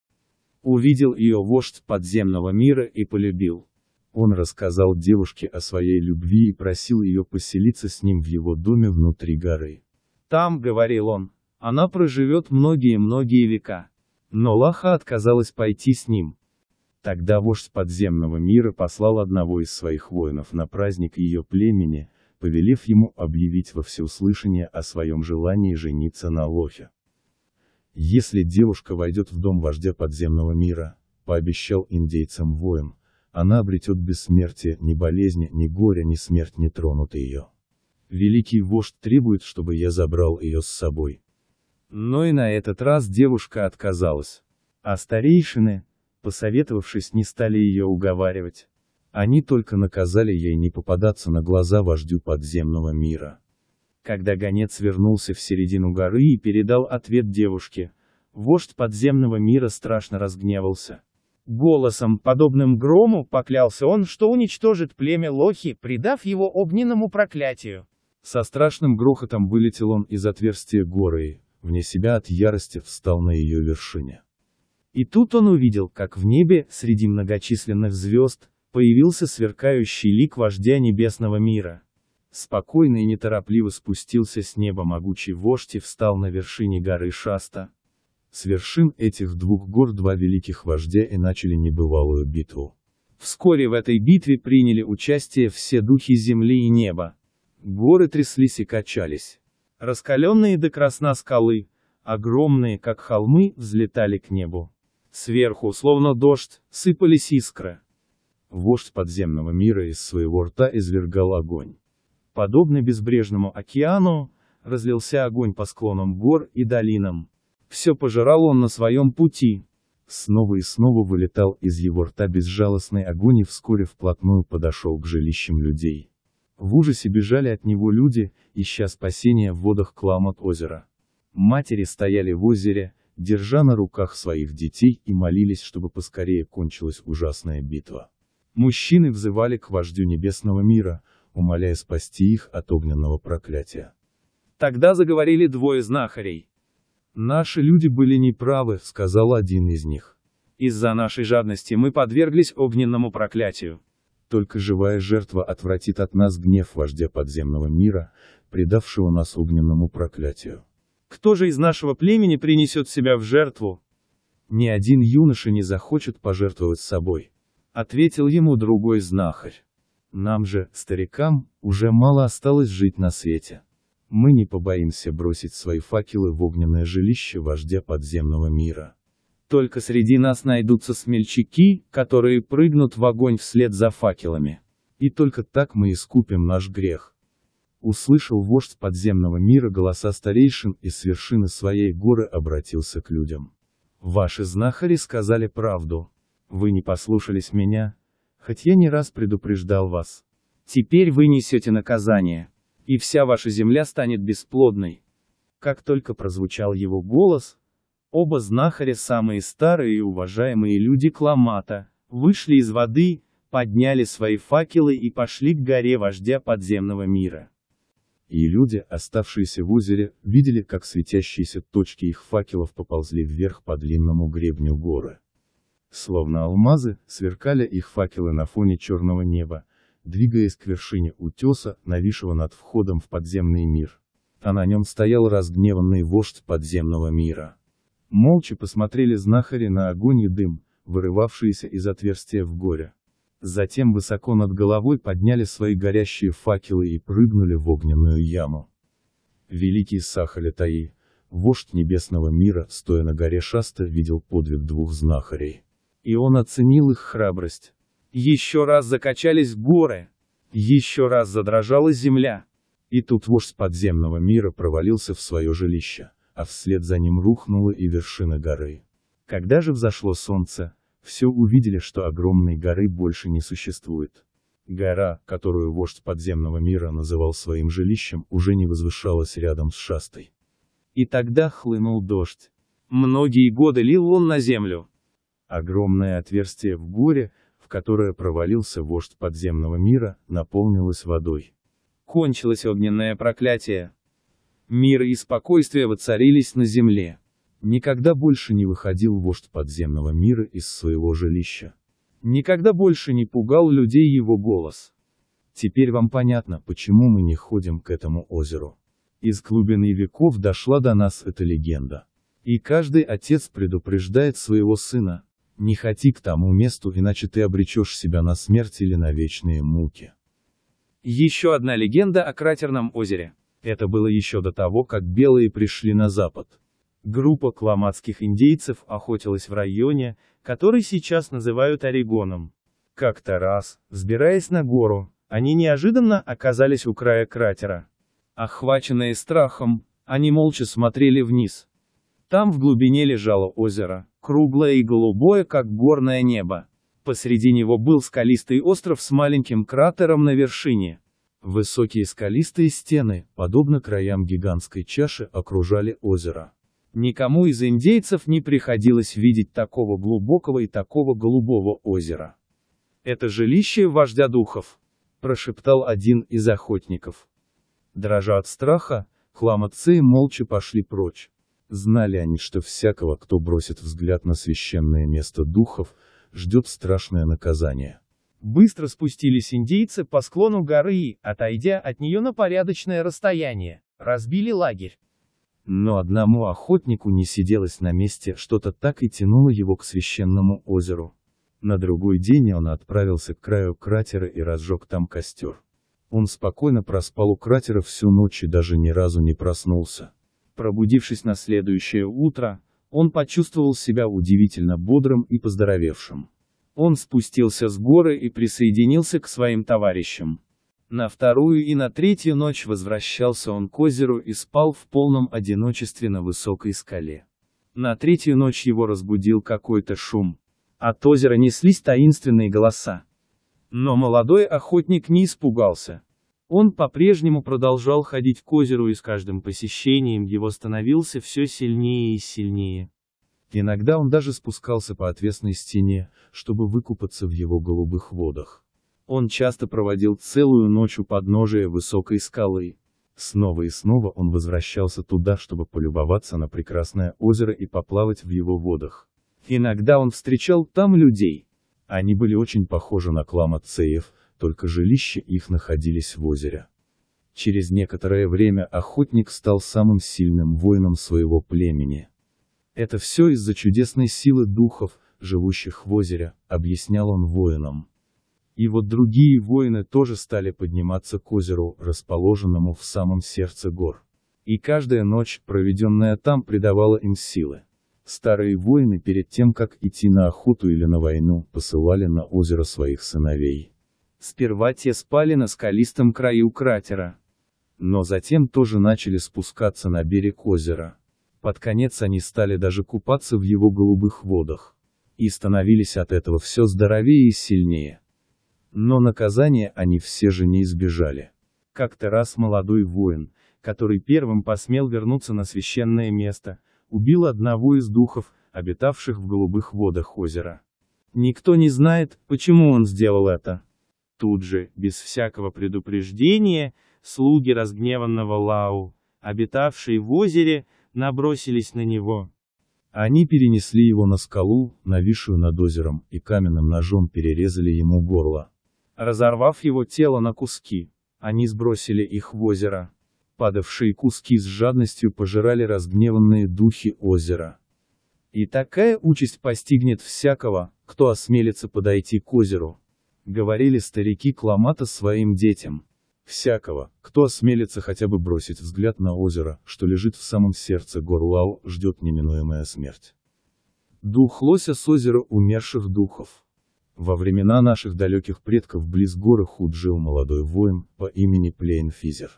Увидел ее вождь подземного мира и полюбил. Он рассказал девушке о своей любви и просил ее поселиться с ним в его доме внутри горы. «Там, — говорил он, — она проживет многие-многие века». Но Лаха отказалась пойти с ним. Тогда вождь подземного мира послал одного из своих воинов на праздник ее племени, повелев ему объявить во всеуслышание о своем желании жениться на Лохе. Если девушка войдет в дом вождя подземного мира, пообещал индейцам воин, она обретет бессмертие, ни болезни, ни горя, ни смерть не тронут ее. Великий вождь требует, чтобы я забрал ее с собой. Но и на этот раз девушка отказалась. А старейшины, посоветовавшись, не стали ее уговаривать, они только наказали ей не попадаться на глаза вождю подземного мира. Когда гонец вернулся в середину горы и передал ответ девушке, вождь подземного мира страшно разгневался. Голосом, подобным грому, поклялся он, что уничтожит племя Лохи, придав его огненному проклятию. Со страшным грохотом вылетел он из отверстия горы и, вне себя от ярости, встал на ее вершине. И тут он увидел, как в небе, среди многочисленных звезд, Появился сверкающий лик вождя небесного мира. Спокойно и неторопливо спустился с неба могучий вождь и встал на вершине горы Шаста. С вершин этих двух гор два великих вождя и начали небывалую битву. Вскоре в этой битве приняли участие все духи земли и неба. Горы тряслись и качались. Раскаленные до красна скалы, огромные, как холмы, взлетали к небу. Сверху, словно дождь, сыпались искры вождь подземного мира из своего рта извергал огонь. Подобно безбрежному океану, разлился огонь по склонам гор и долинам. Все пожирал он на своем пути. Снова и снова вылетал из его рта безжалостный огонь и вскоре вплотную подошел к жилищам людей. В ужасе бежали от него люди, ища спасения в водах Кламот озера. Матери стояли в озере, держа на руках своих детей и молились, чтобы поскорее кончилась ужасная битва. Мужчины взывали к вождю небесного мира, умоляя спасти их от огненного проклятия. Тогда заговорили двое знахарей. «Наши люди были неправы», — сказал один из них. «Из-за нашей жадности мы подверглись огненному проклятию. Только живая жертва отвратит от нас гнев вождя подземного мира, предавшего нас огненному проклятию. Кто же из нашего племени принесет себя в жертву? Ни один юноша не захочет пожертвовать собой. Ответил ему другой знахарь. Нам же, старикам, уже мало осталось жить на свете. Мы не побоимся бросить свои факелы в огненное жилище вождя подземного мира. Только среди нас найдутся смельчаки, которые прыгнут в огонь вслед за факелами. И только так мы искупим наш грех услышал вождь подземного мира голоса старейшин и с вершины своей горы обратился к людям. Ваши знахари сказали правду. Вы не послушались меня, хоть я не раз предупреждал вас. Теперь вы несете наказание, и вся ваша земля станет бесплодной. Как только прозвучал его голос, оба знахаря, самые старые и уважаемые люди Кламата, вышли из воды, подняли свои факелы и пошли к горе вождя подземного мира. И люди, оставшиеся в озере, видели, как светящиеся точки их факелов поползли вверх по длинному гребню горы. Словно алмазы, сверкали их факелы на фоне черного неба, двигаясь к вершине утеса, нависшего над входом в подземный мир. А на нем стоял разгневанный вождь подземного мира. Молча посмотрели знахари на огонь и дым, вырывавшиеся из отверстия в горе. Затем высоко над головой подняли свои горящие факелы и прыгнули в огненную яму. Великий Сахалитаи, вождь небесного мира, стоя на горе Шаста, видел подвиг двух знахарей и он оценил их храбрость. Еще раз закачались горы. Еще раз задрожала земля. И тут вождь подземного мира провалился в свое жилище, а вслед за ним рухнула и вершина горы. Когда же взошло солнце, все увидели, что огромной горы больше не существует. Гора, которую вождь подземного мира называл своим жилищем, уже не возвышалась рядом с шастой. И тогда хлынул дождь. Многие годы лил он на землю, Огромное отверстие в горе, в которое провалился вождь подземного мира, наполнилось водой. Кончилось огненное проклятие. Мир и спокойствие воцарились на земле. Никогда больше не выходил вождь подземного мира из своего жилища. Никогда больше не пугал людей его голос. Теперь вам понятно, почему мы не ходим к этому озеру. Из глубины веков дошла до нас эта легенда. И каждый отец предупреждает своего сына, не ходи к тому месту, иначе ты обречешь себя на смерть или на вечные муки. Еще одна легенда о кратерном озере. Это было еще до того, как белые пришли на запад. Группа кламатских индейцев охотилась в районе, который сейчас называют Орегоном. Как-то раз, взбираясь на гору, они неожиданно оказались у края кратера. Охваченные страхом, они молча смотрели вниз. Там в глубине лежало озеро, круглое и голубое, как горное небо. Посреди него был скалистый остров с маленьким кратером на вершине. Высокие скалистые стены, подобно краям гигантской чаши, окружали озеро. Никому из индейцев не приходилось видеть такого глубокого и такого голубого озера. «Это жилище вождя духов», – прошептал один из охотников. Дрожа от страха, хламоцы молча пошли прочь. Знали они, что всякого, кто бросит взгляд на священное место духов, ждет страшное наказание. Быстро спустились индейцы по склону горы, отойдя от нее на порядочное расстояние, разбили лагерь. Но одному охотнику не сиделось на месте, что-то так и тянуло его к священному озеру. На другой день он отправился к краю кратера и разжег там костер. Он спокойно проспал у кратера всю ночь и даже ни разу не проснулся. Пробудившись на следующее утро, он почувствовал себя удивительно бодрым и поздоровевшим. Он спустился с горы и присоединился к своим товарищам. На вторую и на третью ночь возвращался он к озеру и спал в полном одиночестве на высокой скале. На третью ночь его разбудил какой-то шум. От озера неслись таинственные голоса. Но молодой охотник не испугался. Он по-прежнему продолжал ходить к озеру и с каждым посещением его становился все сильнее и сильнее. Иногда он даже спускался по отвесной стене, чтобы выкупаться в его голубых водах. Он часто проводил целую ночь у подножия высокой скалы. Снова и снова он возвращался туда, чтобы полюбоваться на прекрасное озеро и поплавать в его водах. Иногда он встречал там людей. Они были очень похожи на кламацеев, только жилища их находились в озере. Через некоторое время охотник стал самым сильным воином своего племени. Это все из-за чудесной силы духов, живущих в озере, объяснял он воинам. И вот другие воины тоже стали подниматься к озеру, расположенному в самом сердце гор. И каждая ночь, проведенная там, придавала им силы. Старые воины перед тем, как идти на охоту или на войну, посылали на озеро своих сыновей. Сперва те спали на скалистом краю кратера. Но затем тоже начали спускаться на берег озера. Под конец они стали даже купаться в его голубых водах. И становились от этого все здоровее и сильнее. Но наказание они все же не избежали. Как-то раз молодой воин, который первым посмел вернуться на священное место, убил одного из духов, обитавших в голубых водах озера. Никто не знает, почему он сделал это. Тут же, без всякого предупреждения, слуги разгневанного Лау, обитавшие в озере, набросились на него. Они перенесли его на скалу, нависшую над озером, и каменным ножом перерезали ему горло. Разорвав его тело на куски, они сбросили их в озеро. Падавшие куски с жадностью пожирали разгневанные духи озера. И такая участь постигнет всякого, кто осмелится подойти к озеру, говорили старики Кламата своим детям. Всякого, кто осмелится хотя бы бросить взгляд на озеро, что лежит в самом сердце гор Лао, ждет неминуемая смерть. Дух лося с озера умерших духов. Во времена наших далеких предков близ горы Худ жил молодой воин по имени Плейнфизер.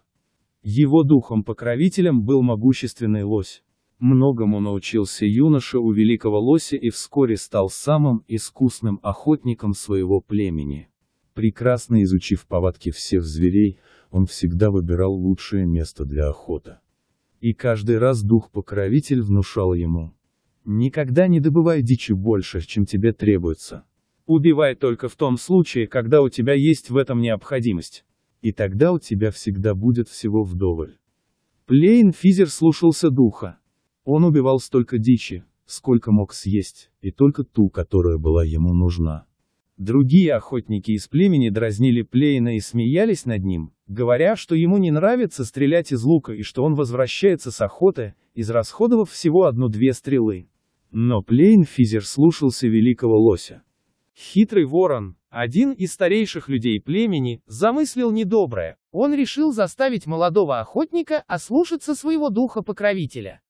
Его духом-покровителем был могущественный лось. Многому научился юноша у великого лося и вскоре стал самым искусным охотником своего племени. Прекрасно изучив повадки всех зверей, он всегда выбирал лучшее место для охоты. И каждый раз дух-покровитель внушал ему. Никогда не добывай дичи больше, чем тебе требуется. Убивай только в том случае, когда у тебя есть в этом необходимость. И тогда у тебя всегда будет всего вдоволь. Плейн Физер слушался духа. Он убивал столько дичи, сколько мог съесть, и только ту, которая была ему нужна. Другие охотники из племени дразнили Плейна и смеялись над ним, говоря, что ему не нравится стрелять из лука и что он возвращается с охоты, израсходовав всего одну-две стрелы. Но Плейн Физер слушался великого лося. Хитрый ворон, один из старейших людей племени, замыслил недоброе. Он решил заставить молодого охотника ослушаться своего духа-покровителя.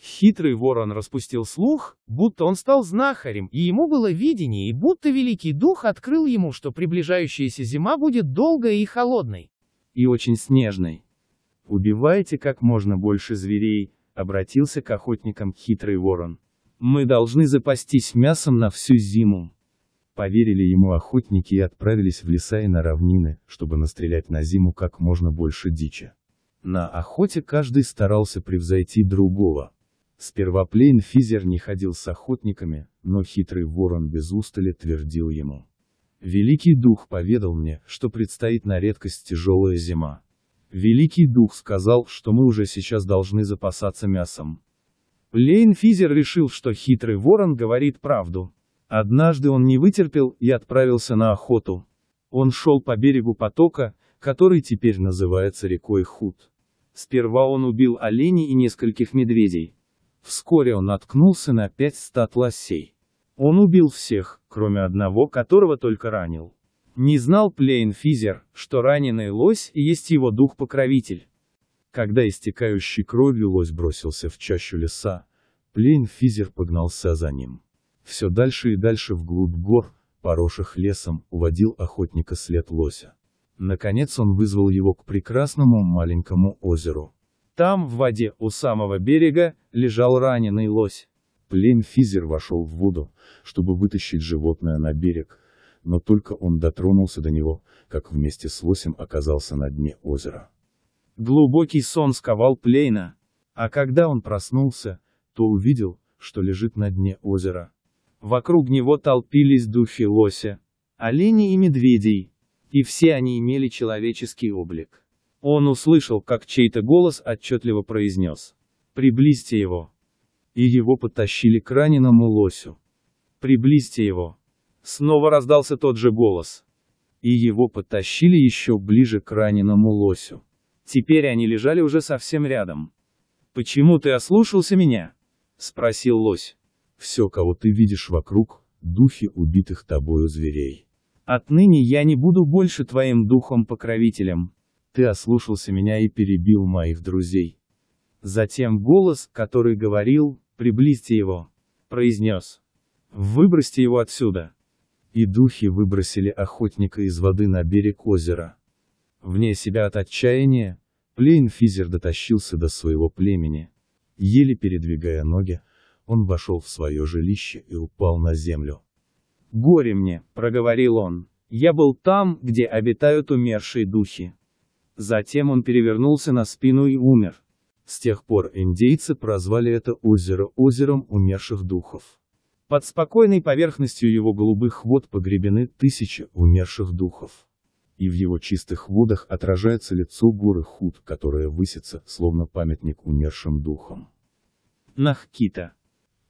Хитрый ворон распустил слух, будто он стал знахарем, и ему было видение, и будто великий дух открыл ему, что приближающаяся зима будет долгой и холодной. И очень снежной. «Убивайте как можно больше зверей», — обратился к охотникам хитрый ворон. «Мы должны запастись мясом на всю зиму». Поверили ему охотники и отправились в леса и на равнины, чтобы настрелять на зиму как можно больше дичи. На охоте каждый старался превзойти другого. Сперва Плейнфизер не ходил с охотниками, но хитрый ворон без устали твердил ему. Великий Дух поведал мне, что предстоит на редкость тяжелая зима. Великий Дух сказал, что мы уже сейчас должны запасаться мясом. Плейнфизер решил, что хитрый ворон говорит правду. Однажды он не вытерпел и отправился на охоту. Он шел по берегу потока, который теперь называется рекой Худ. Сперва он убил оленей и нескольких медведей, Вскоре он наткнулся на пять стат лосей. Он убил всех, кроме одного, которого только ранил. Не знал Плейнфизер, что раненый лось и есть его дух-покровитель. Когда истекающий кровью лось бросился в чащу леса, Плейнфизер погнался за ним. Все дальше и дальше вглубь гор, поросших лесом, уводил охотника след лося. Наконец он вызвал его к прекрасному маленькому озеру. Там, в воде, у самого берега, лежал раненый лось. Племь Физер вошел в воду, чтобы вытащить животное на берег, но только он дотронулся до него, как вместе с лосем оказался на дне озера. Глубокий сон сковал Плейна, а когда он проснулся, то увидел, что лежит на дне озера. Вокруг него толпились духи лося, оленей и медведей, и все они имели человеческий облик. Он услышал, как чей-то голос отчетливо произнес. «Приблизьте его!» И его потащили к раненому лосю. «Приблизьте его!» Снова раздался тот же голос. И его потащили еще ближе к раненому лосю. Теперь они лежали уже совсем рядом. «Почему ты ослушался меня?» — спросил лось. «Все, кого ты видишь вокруг, духи убитых тобою зверей. Отныне я не буду больше твоим духом-покровителем ты ослушался меня и перебил моих друзей. Затем голос, который говорил, приблизьте его, произнес. Выбросьте его отсюда. И духи выбросили охотника из воды на берег озера. Вне себя от отчаяния, Плейнфизер дотащился до своего племени. Еле передвигая ноги, он вошел в свое жилище и упал на землю. «Горе мне», — проговорил он, — «я был там, где обитают умершие духи». Затем он перевернулся на спину и умер. С тех пор индейцы прозвали это озеро озером умерших духов. Под спокойной поверхностью его голубых вод погребены тысячи умерших духов. И в его чистых водах отражается лицо горы Худ, которое высится, словно памятник умершим духам. Нахкита.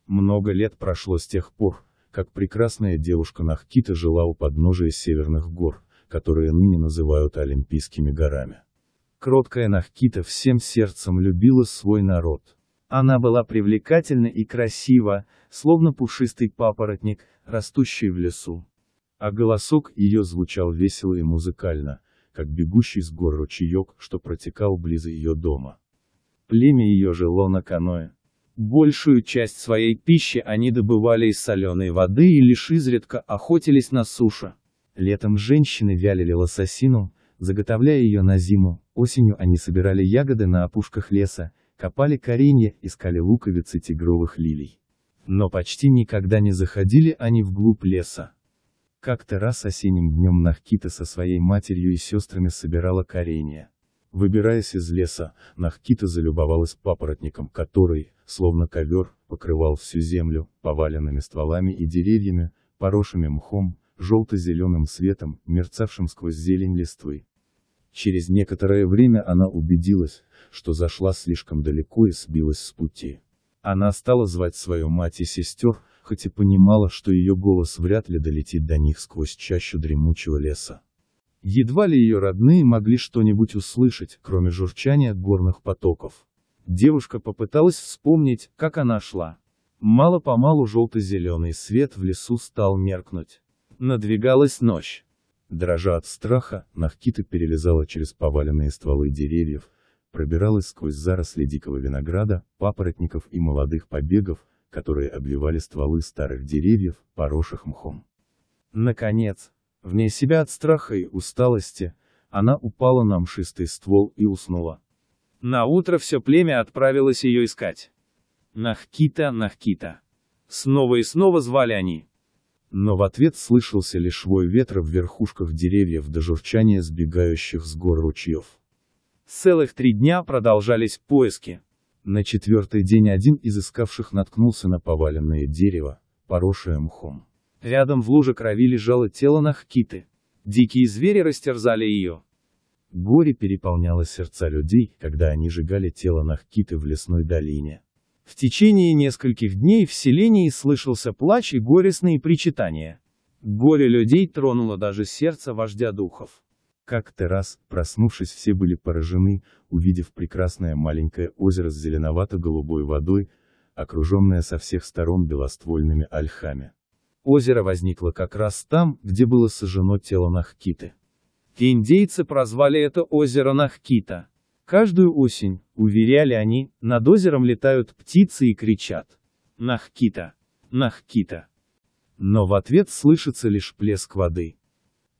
Много лет прошло с тех пор, как прекрасная девушка Нахкита жила у подножия северных гор, которые ныне называют Олимпийскими горами. Кроткая Нахкита всем сердцем любила свой народ. Она была привлекательна и красива, словно пушистый папоротник, растущий в лесу. А голосок ее звучал весело и музыкально, как бегущий с гор ручеек, что протекал близ ее дома. Племя ее жило на каное. Большую часть своей пищи они добывали из соленой воды и лишь изредка охотились на суше. Летом женщины вялили лососину, заготовляя ее на зиму, осенью они собирали ягоды на опушках леса, копали коренья, искали луковицы тигровых лилий. Но почти никогда не заходили они вглубь леса. Как-то раз осенним днем Нахкита со своей матерью и сестрами собирала коренья. Выбираясь из леса, Нахкита залюбовалась папоротником, который, словно ковер, покрывал всю землю, поваленными стволами и деревьями, поросшими мхом, желто-зеленым светом, мерцавшим сквозь зелень листвы. Через некоторое время она убедилась, что зашла слишком далеко и сбилась с пути. Она стала звать свою мать и сестер, хоть и понимала, что ее голос вряд ли долетит до них сквозь чащу дремучего леса. Едва ли ее родные могли что-нибудь услышать, кроме журчания горных потоков. Девушка попыталась вспомнить, как она шла. Мало-помалу желто-зеленый свет в лесу стал меркнуть. Надвигалась ночь. Дрожа от страха, Нахкита перелезала через поваленные стволы деревьев, пробиралась сквозь заросли дикого винограда, папоротников и молодых побегов, которые обвивали стволы старых деревьев, поросших мхом. Наконец, вне себя от страха и усталости, она упала на мшистый ствол и уснула. На утро все племя отправилось ее искать. Нахкита, Нахкита. Снова и снова звали они но в ответ слышался лишь вой ветра в верхушках деревьев до журчания сбегающих с гор ручьев. Целых три дня продолжались поиски. На четвертый день один из искавших наткнулся на поваленное дерево, поросшее мхом. Рядом в луже крови лежало тело Нахкиты. Дикие звери растерзали ее. Горе переполняло сердца людей, когда они сжигали тело Нахкиты в лесной долине. В течение нескольких дней в селении слышался плач и горестные причитания. Горе людей тронуло даже сердце вождя духов. Как-то раз, проснувшись, все были поражены, увидев прекрасное маленькое озеро с зеленовато-голубой водой, окруженное со всех сторон белоствольными ольхами. Озеро возникло как раз там, где было сожжено тело Нахкиты. И индейцы прозвали это озеро Нахкита. Каждую осень, уверяли они, над озером летают птицы и кричат. Нахкита! Нахкита! Но в ответ слышится лишь плеск воды.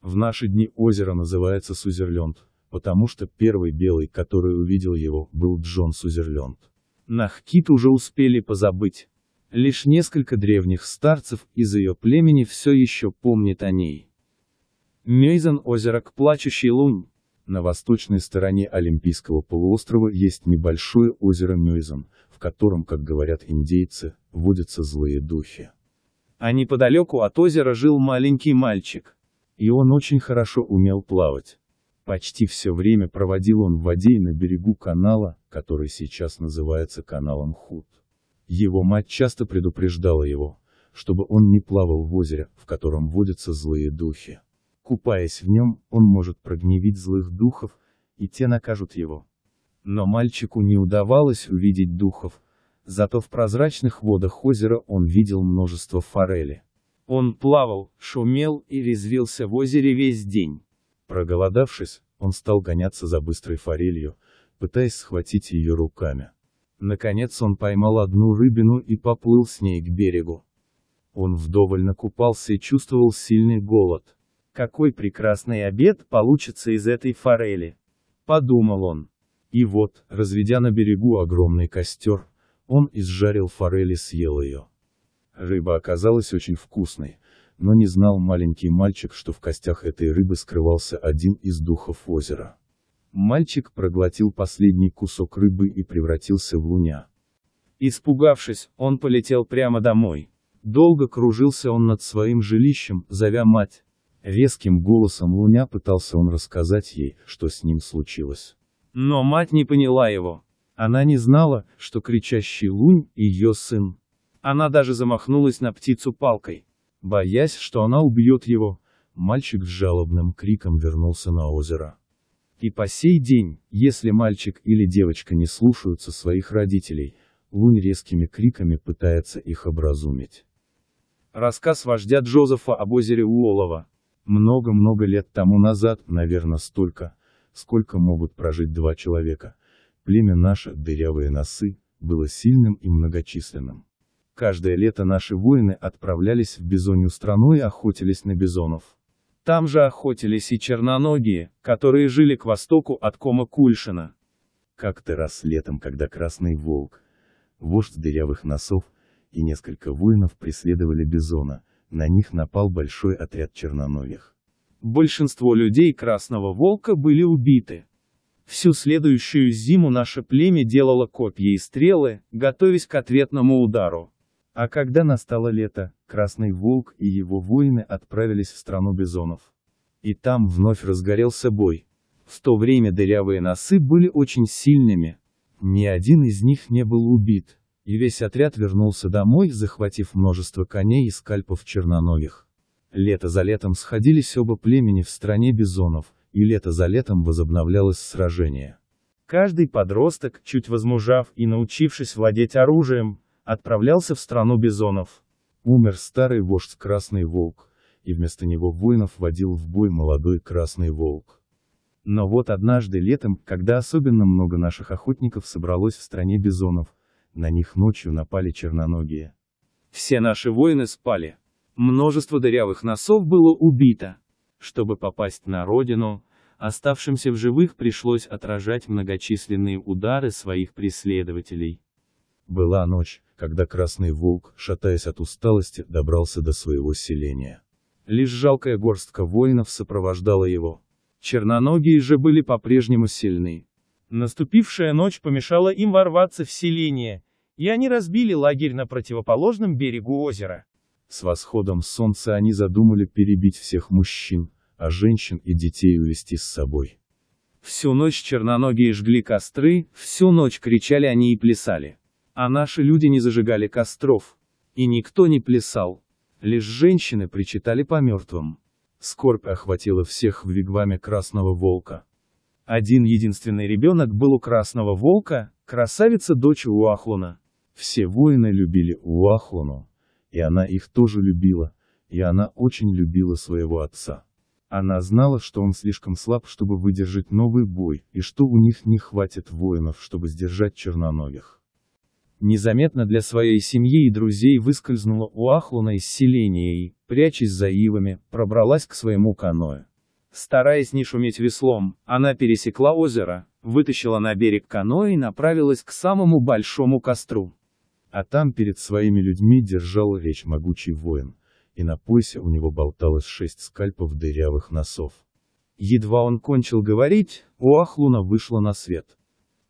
В наши дни озеро называется Сузерленд, потому что первый белый, который увидел его, был Джон Сузерленд. Нахкит уже успели позабыть. Лишь несколько древних старцев из ее племени все еще помнит о ней. Мейзен озеро к плачущей лунь. На восточной стороне Олимпийского полуострова есть небольшое озеро Мюйзен, в котором, как говорят индейцы, водятся злые духи. А неподалеку от озера жил маленький мальчик. И он очень хорошо умел плавать. Почти все время проводил он в воде и на берегу канала, который сейчас называется каналом Худ. Его мать часто предупреждала его, чтобы он не плавал в озере, в котором водятся злые духи. Купаясь в нем, он может прогневить злых духов, и те накажут его. Но мальчику не удавалось увидеть духов, зато в прозрачных водах озера он видел множество форели. Он плавал, шумел и резвился в озере весь день. Проголодавшись, он стал гоняться за быстрой форелью, пытаясь схватить ее руками. Наконец он поймал одну рыбину и поплыл с ней к берегу. Он вдоволь накупался и чувствовал сильный голод. Какой прекрасный обед получится из этой форели! Подумал он. И вот, разведя на берегу огромный костер, он изжарил форель и съел ее. Рыба оказалась очень вкусной, но не знал маленький мальчик, что в костях этой рыбы скрывался один из духов озера. Мальчик проглотил последний кусок рыбы и превратился в луня. Испугавшись, он полетел прямо домой. Долго кружился он над своим жилищем, зовя мать, Резким голосом Луня пытался он рассказать ей, что с ним случилось. Но мать не поняла его. Она не знала, что кричащий Лунь – ее сын. Она даже замахнулась на птицу палкой. Боясь, что она убьет его, мальчик с жалобным криком вернулся на озеро. И по сей день, если мальчик или девочка не слушаются своих родителей, Лунь резкими криками пытается их образумить. Рассказ вождя Джозефа об озере Уолова. Много-много лет тому назад, наверное, столько, сколько могут прожить два человека, племя наше, дырявые носы, было сильным и многочисленным. Каждое лето наши воины отправлялись в бизонью страну и охотились на бизонов. Там же охотились и черноногие, которые жили к востоку от кома Кульшина. Как-то раз летом, когда Красный Волк, вождь дырявых носов, и несколько воинов преследовали бизона, на них напал большой отряд чернонових. Большинство людей Красного Волка были убиты. Всю следующую зиму наше племя делало копья и стрелы, готовясь к ответному удару. А когда настало лето, Красный Волк и его воины отправились в страну бизонов. И там вновь разгорелся бой. В то время дырявые носы были очень сильными. Ни один из них не был убит и весь отряд вернулся домой, захватив множество коней и скальпов черноногих. Лето за летом сходились оба племени в стране бизонов, и лето за летом возобновлялось сражение. Каждый подросток, чуть возмужав и научившись владеть оружием, отправлялся в страну бизонов. Умер старый вождь Красный Волк, и вместо него воинов водил в бой молодой Красный Волк. Но вот однажды летом, когда особенно много наших охотников собралось в стране бизонов, на них ночью напали черноногие. Все наши воины спали. Множество дырявых носов было убито. Чтобы попасть на родину, оставшимся в живых пришлось отражать многочисленные удары своих преследователей. Была ночь, когда Красный Волк, шатаясь от усталости, добрался до своего селения. Лишь жалкая горстка воинов сопровождала его. Черноногие же были по-прежнему сильны. Наступившая ночь помешала им ворваться в селение, и они разбили лагерь на противоположном берегу озера. С восходом солнца они задумали перебить всех мужчин, а женщин и детей увести с собой. Всю ночь черноногие жгли костры, всю ночь кричали они и плясали. А наши люди не зажигали костров. И никто не плясал. Лишь женщины причитали по мертвым. Скорбь охватила всех в вигваме Красного Волка. Один единственный ребенок был у Красного Волка, красавица дочь Уахлона. Все воины любили Уахлону, и она их тоже любила, и она очень любила своего отца. Она знала, что он слишком слаб, чтобы выдержать новый бой, и что у них не хватит воинов, чтобы сдержать черноногих. Незаметно для своей семьи и друзей выскользнула Уахлуна из селения и, прячась за ивами, пробралась к своему каное. Стараясь не шуметь веслом, она пересекла озеро, вытащила на берег каноэ и направилась к самому большому костру. А там перед своими людьми держал речь могучий воин, и на поясе у него болталось шесть скальпов дырявых носов. Едва он кончил говорить, уахлуна вышла на свет.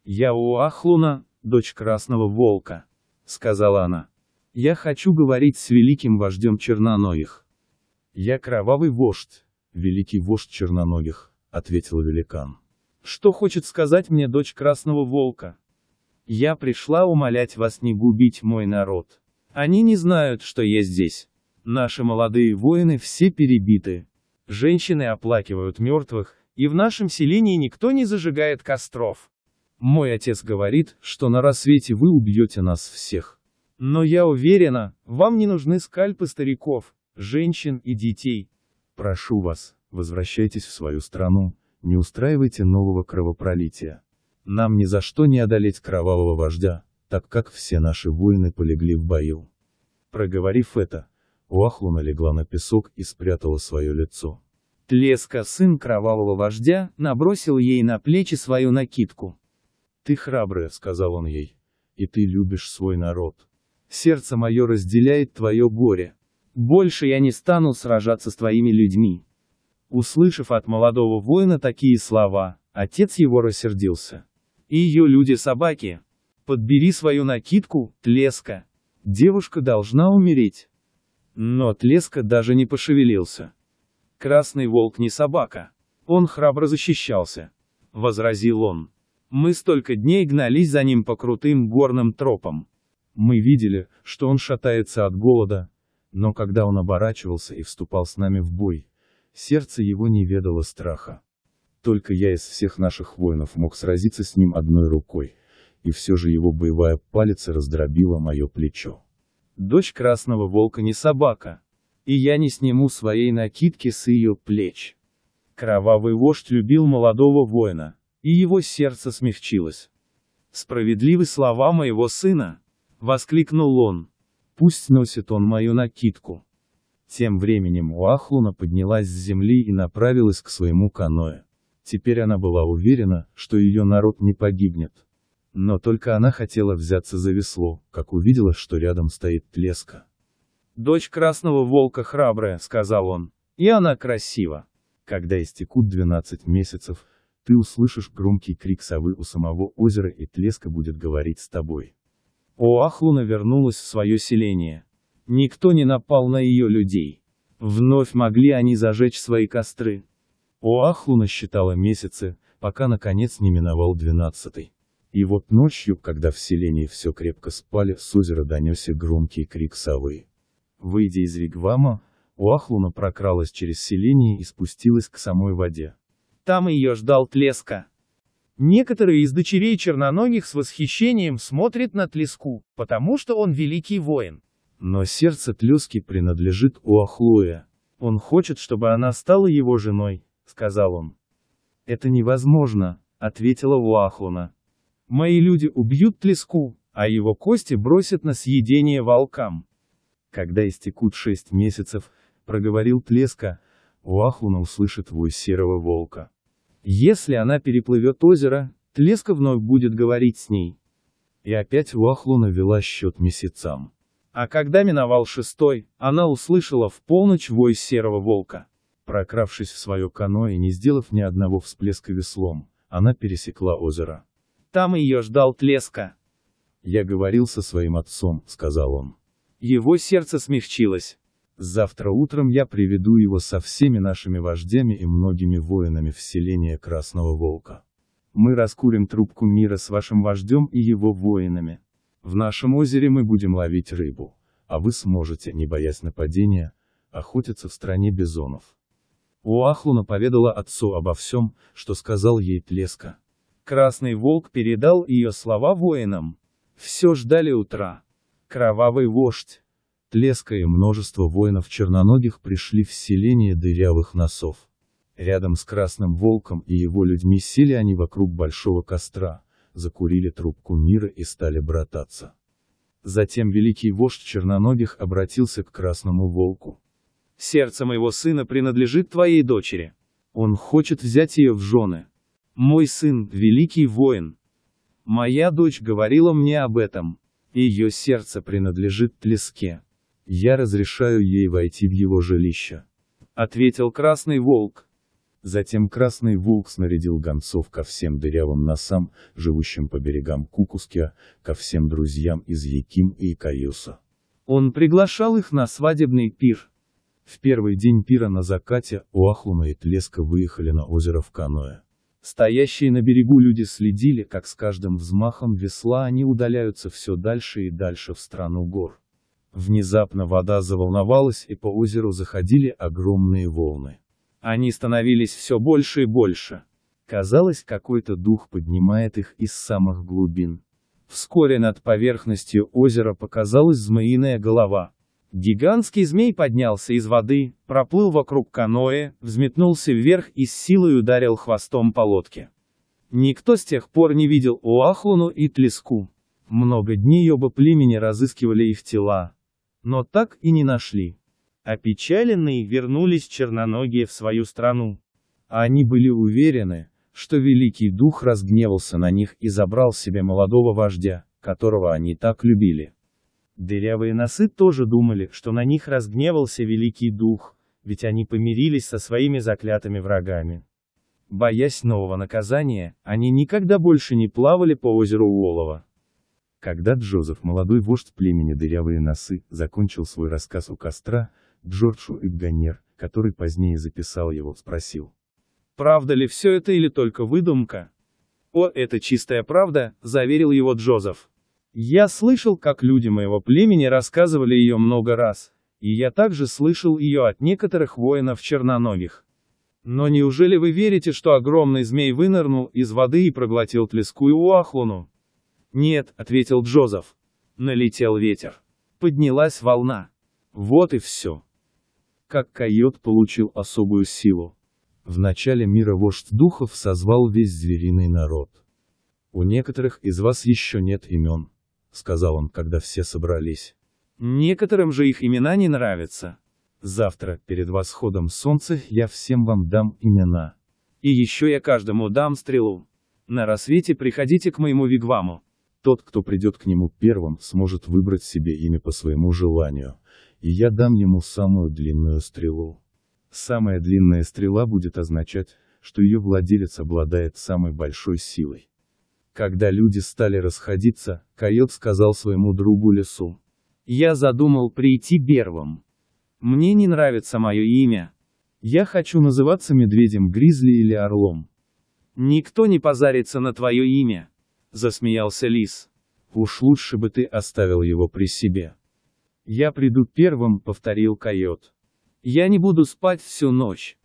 «Я уахлуна, дочь Красного Волка», — сказала она. «Я хочу говорить с великим вождем черноногих. «Я кровавый вождь, великий вождь Черноногих», — ответил великан. «Что хочет сказать мне дочь Красного Волка?» Я пришла умолять вас не губить мой народ. Они не знают, что я здесь. Наши молодые воины все перебиты. Женщины оплакивают мертвых, и в нашем селении никто не зажигает костров. Мой отец говорит, что на рассвете вы убьете нас всех. Но я уверена, вам не нужны скальпы стариков, женщин и детей. Прошу вас, возвращайтесь в свою страну, не устраивайте нового кровопролития. Нам ни за что не одолеть кровавого вождя, так как все наши воины полегли в бою. Проговорив это, Уахлу легла на песок и спрятала свое лицо. Тлеска, сын кровавого вождя, набросил ей на плечи свою накидку. «Ты храбрая», — сказал он ей, — «и ты любишь свой народ. Сердце мое разделяет твое горе. Больше я не стану сражаться с твоими людьми». Услышав от молодого воина такие слова, отец его рассердился и ее люди-собаки. Подбери свою накидку, Тлеска. Девушка должна умереть. Но Тлеска даже не пошевелился. Красный волк не собака. Он храбро защищался. Возразил он. Мы столько дней гнались за ним по крутым горным тропам. Мы видели, что он шатается от голода. Но когда он оборачивался и вступал с нами в бой, сердце его не ведало страха. Только я из всех наших воинов мог сразиться с ним одной рукой, и все же его боевая палец раздробила мое плечо. Дочь красного волка не собака, и я не сниму своей накидки с ее плеч. Кровавый вождь любил молодого воина, и его сердце смягчилось. «Справедливы слова моего сына!» — воскликнул он. «Пусть носит он мою накидку!» Тем временем Уахлуна поднялась с земли и направилась к своему каное. Теперь она была уверена, что ее народ не погибнет. Но только она хотела взяться за весло, как увидела, что рядом стоит Тлеска. «Дочь красного волка храбрая», — сказал он. «И она красива». Когда истекут 12 месяцев, ты услышишь громкий крик совы у самого озера и Тлеска будет говорить с тобой. Оахлуна вернулась в свое селение. Никто не напал на ее людей. Вновь могли они зажечь свои костры. Оахлуна считала месяцы, пока наконец не миновал двенадцатый. И вот ночью, когда в селении все крепко спали, с озера донесся громкий крик совы. Выйдя из Ригвама, Уахлуна прокралась через селение и спустилась к самой воде. Там ее ждал Тлеска. Некоторые из дочерей черноногих с восхищением смотрят на Тлеску, потому что он великий воин. Но сердце Тлески принадлежит Уахлуе. Он хочет, чтобы она стала его женой, сказал он. Это невозможно, ответила Уахлана. Мои люди убьют Тлеску, а его кости бросят на съедение волкам. Когда истекут шесть месяцев, проговорил Тлеска, Уахлуна услышит вой серого волка. Если она переплывет озеро, Тлеска вновь будет говорить с ней. И опять Уахлуна вела счет месяцам. А когда миновал шестой, она услышала в полночь вой серого волка. Прокравшись в свое каноэ и не сделав ни одного всплеска веслом, она пересекла озеро. Там ее ждал Тлеска. Я говорил со своим отцом, сказал он. Его сердце смягчилось. Завтра утром я приведу его со всеми нашими вождями и многими воинами в селение Красного Волка. Мы раскурим трубку мира с вашим вождем и его воинами. В нашем озере мы будем ловить рыбу, а вы сможете, не боясь нападения, охотиться в стране бизонов. Уахлуна поведала отцу обо всем, что сказал ей Тлеска. Красный волк передал ее слова воинам. Все ждали утра. Кровавый вождь. Тлеска и множество воинов черноногих пришли в селение дырявых носов. Рядом с Красным Волком и его людьми сели они вокруг большого костра, закурили трубку мира и стали брататься. Затем великий вождь черноногих обратился к Красному Волку. Сердце моего сына принадлежит твоей дочери. Он хочет взять ее в жены. Мой сын – великий воин. Моя дочь говорила мне об этом. Ее сердце принадлежит Тлеске. Я разрешаю ей войти в его жилище. Ответил Красный Волк. Затем Красный Волк снарядил гонцов ко всем дырявым носам, живущим по берегам Кукуска, ко всем друзьям из Яким и Каюса. Он приглашал их на свадебный пир. В первый день пира на закате Уахлуна и Тлеска выехали на озеро в Каное. Стоящие на берегу люди следили, как с каждым взмахом весла они удаляются все дальше и дальше в страну гор. Внезапно вода заволновалась и по озеру заходили огромные волны. Они становились все больше и больше. Казалось, какой-то дух поднимает их из самых глубин. Вскоре над поверхностью озера показалась змеиная голова, Гигантский змей поднялся из воды, проплыл вокруг каноэ, взметнулся вверх и с силой ударил хвостом по лодке. Никто с тех пор не видел Уахлуну и Тлеску. Много дней оба племени разыскивали их тела. Но так и не нашли. Опечаленные вернулись черноногие в свою страну. Они были уверены, что Великий Дух разгневался на них и забрал себе молодого вождя, которого они так любили. Дырявые носы тоже думали, что на них разгневался Великий Дух, ведь они помирились со своими заклятыми врагами. Боясь нового наказания, они никогда больше не плавали по озеру Уолова. Когда Джозеф, молодой вождь племени Дырявые Носы, закончил свой рассказ у костра, Джорджу Эбганер, который позднее записал его, спросил. «Правда ли все это или только выдумка?» «О, это чистая правда», — заверил его Джозеф. Я слышал, как люди моего племени рассказывали ее много раз, и я также слышал ее от некоторых воинов черноногих. Но неужели вы верите, что огромный змей вынырнул из воды и проглотил тлескую уахлуну? Нет, ответил Джозеф. Налетел ветер. Поднялась волна. Вот и все. Как койот получил особую силу. В начале мира вождь духов созвал весь звериный народ. У некоторых из вас еще нет имен сказал он, когда все собрались. Некоторым же их имена не нравятся. Завтра, перед восходом солнца, я всем вам дам имена. И еще я каждому дам стрелу. На рассвете приходите к моему вигваму. Тот, кто придет к нему первым, сможет выбрать себе имя по своему желанию, и я дам ему самую длинную стрелу. Самая длинная стрела будет означать, что ее владелец обладает самой большой силой. Когда люди стали расходиться, койот сказал своему другу Лису. «Я задумал прийти первым. Мне не нравится мое имя. Я хочу называться медведем Гризли или Орлом». «Никто не позарится на твое имя», — засмеялся Лис. «Уж лучше бы ты оставил его при себе». «Я приду первым», — повторил койот. «Я не буду спать всю ночь».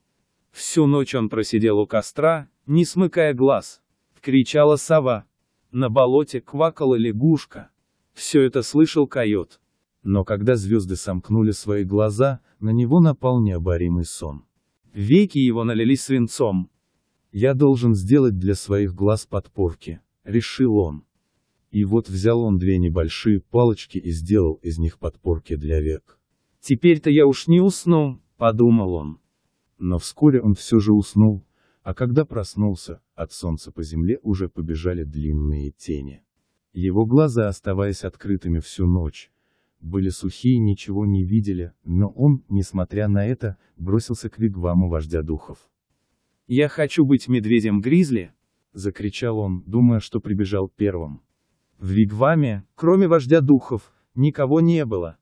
Всю ночь он просидел у костра, не смыкая глаз, кричала сова. На болоте квакала лягушка. Все это слышал койот. Но когда звезды сомкнули свои глаза, на него напал необоримый сон. Веки его налились свинцом. «Я должен сделать для своих глаз подпорки», — решил он. И вот взял он две небольшие палочки и сделал из них подпорки для век. «Теперь-то я уж не усну», — подумал он. Но вскоре он все же уснул, а когда проснулся, от солнца по земле уже побежали длинные тени. Его глаза, оставаясь открытыми всю ночь, были сухие, ничего не видели, но он, несмотря на это, бросился к вигваму вождя духов. «Я хочу быть медведем-гризли!» — закричал он, думая, что прибежал первым. В вигваме, кроме вождя духов, никого не было.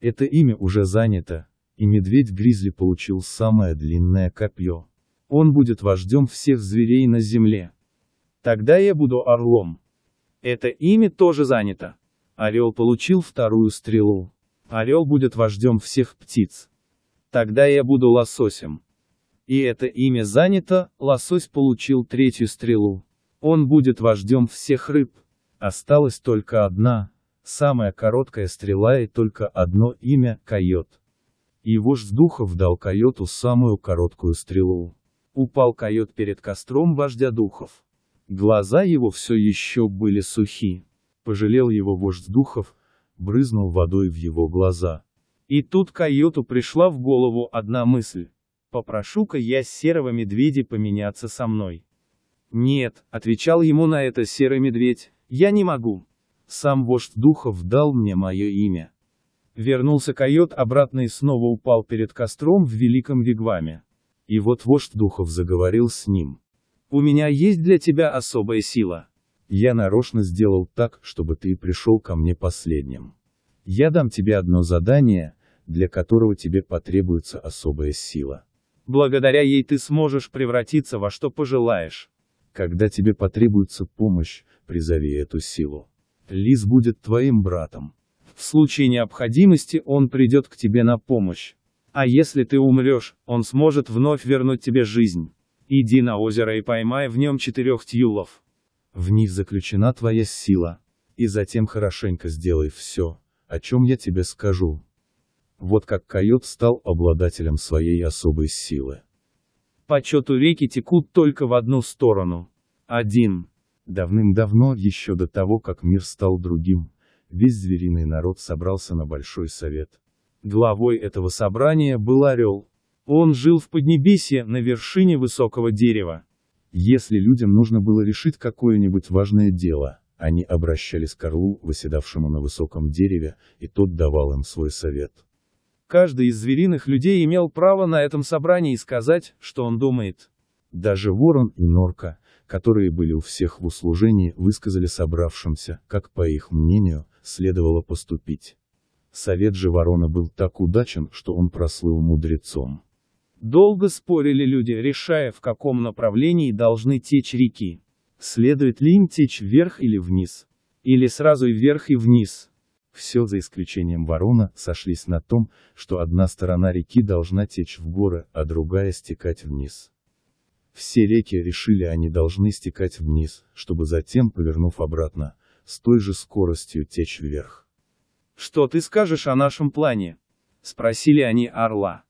Это имя уже занято, и медведь-гризли получил самое длинное копье, он будет вождем всех зверей на земле. Тогда я буду орлом. Это имя тоже занято. Орел получил вторую стрелу. Орел будет вождем всех птиц. Тогда я буду лососем. И это имя занято, лосось получил третью стрелу. Он будет вождем всех рыб. Осталась только одна, самая короткая стрела и только одно имя – койот. И вождь духов дал койоту самую короткую стрелу. Упал койот перед костром вождя духов. Глаза его все еще были сухи. Пожалел его вождь духов, брызнул водой в его глаза. И тут койоту пришла в голову одна мысль. «Попрошу-ка я серого медведя поменяться со мной». «Нет», — отвечал ему на это серый медведь, — «я не могу. Сам вождь духов дал мне мое имя». Вернулся койот обратно и снова упал перед костром в великом вигваме. И вот вождь духов заговорил с ним. «У меня есть для тебя особая сила. Я нарочно сделал так, чтобы ты пришел ко мне последним. Я дам тебе одно задание, для которого тебе потребуется особая сила. Благодаря ей ты сможешь превратиться во что пожелаешь. Когда тебе потребуется помощь, призови эту силу. Лис будет твоим братом. В случае необходимости он придет к тебе на помощь. А если ты умрешь, он сможет вновь вернуть тебе жизнь. Иди на озеро и поймай в нем четырех тюлов. В них заключена твоя сила. И затем хорошенько сделай все, о чем я тебе скажу. Вот как койот стал обладателем своей особой силы. По чету реки текут только в одну сторону. Один. Давным-давно, еще до того, как мир стал другим, весь звериный народ собрался на большой совет. Главой этого собрания был орел. Он жил в Поднебесье, на вершине высокого дерева. Если людям нужно было решить какое-нибудь важное дело, они обращались к орлу, восседавшему на высоком дереве, и тот давал им свой совет. Каждый из звериных людей имел право на этом собрании сказать, что он думает. Даже ворон и норка, которые были у всех в услужении, высказали собравшимся, как, по их мнению, следовало поступить. Совет же Ворона был так удачен, что он прослыл мудрецом. Долго спорили люди, решая, в каком направлении должны течь реки. Следует ли им течь вверх или вниз? Или сразу и вверх и вниз? Все за исключением ворона сошлись на том, что одна сторона реки должна течь в горы, а другая стекать вниз. Все реки решили они должны стекать вниз, чтобы затем, повернув обратно, с той же скоростью течь вверх. «Что ты скажешь о нашем плане?» — спросили они орла.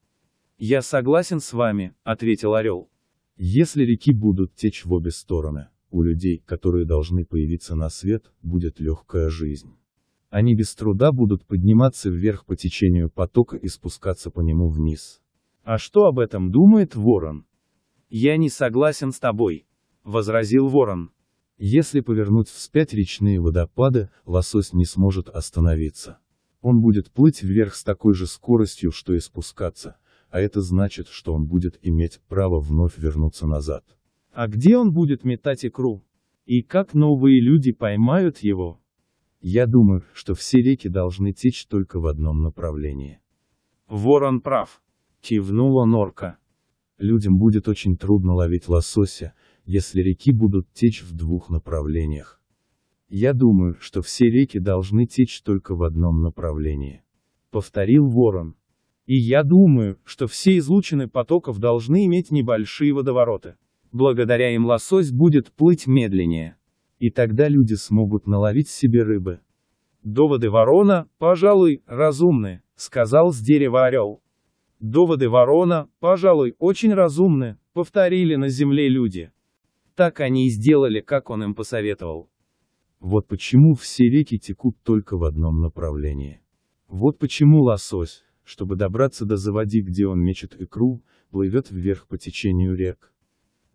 «Я согласен с вами», — ответил орел. «Если реки будут течь в обе стороны, у людей, которые должны появиться на свет, будет легкая жизнь. Они без труда будут подниматься вверх по течению потока и спускаться по нему вниз». «А что об этом думает ворон?» «Я не согласен с тобой», — возразил ворон. Если повернуть вспять речные водопады, лосось не сможет остановиться. Он будет плыть вверх с такой же скоростью, что и спускаться, а это значит, что он будет иметь право вновь вернуться назад. А где он будет метать икру? И как новые люди поймают его? Я думаю, что все реки должны течь только в одном направлении. Ворон прав. Кивнула норка. Людям будет очень трудно ловить лосося, если реки будут течь в двух направлениях. Я думаю, что все реки должны течь только в одном направлении. Повторил Ворон. И я думаю, что все излучины потоков должны иметь небольшие водовороты. Благодаря им лосось будет плыть медленнее. И тогда люди смогут наловить себе рыбы. Доводы ворона, пожалуй, разумны, сказал с дерева орел. Доводы ворона, пожалуй, очень разумны, повторили на земле люди. Так они и сделали, как он им посоветовал. Вот почему все реки текут только в одном направлении. Вот почему лосось, чтобы добраться до заводи, где он мечет икру, плывет вверх по течению рек.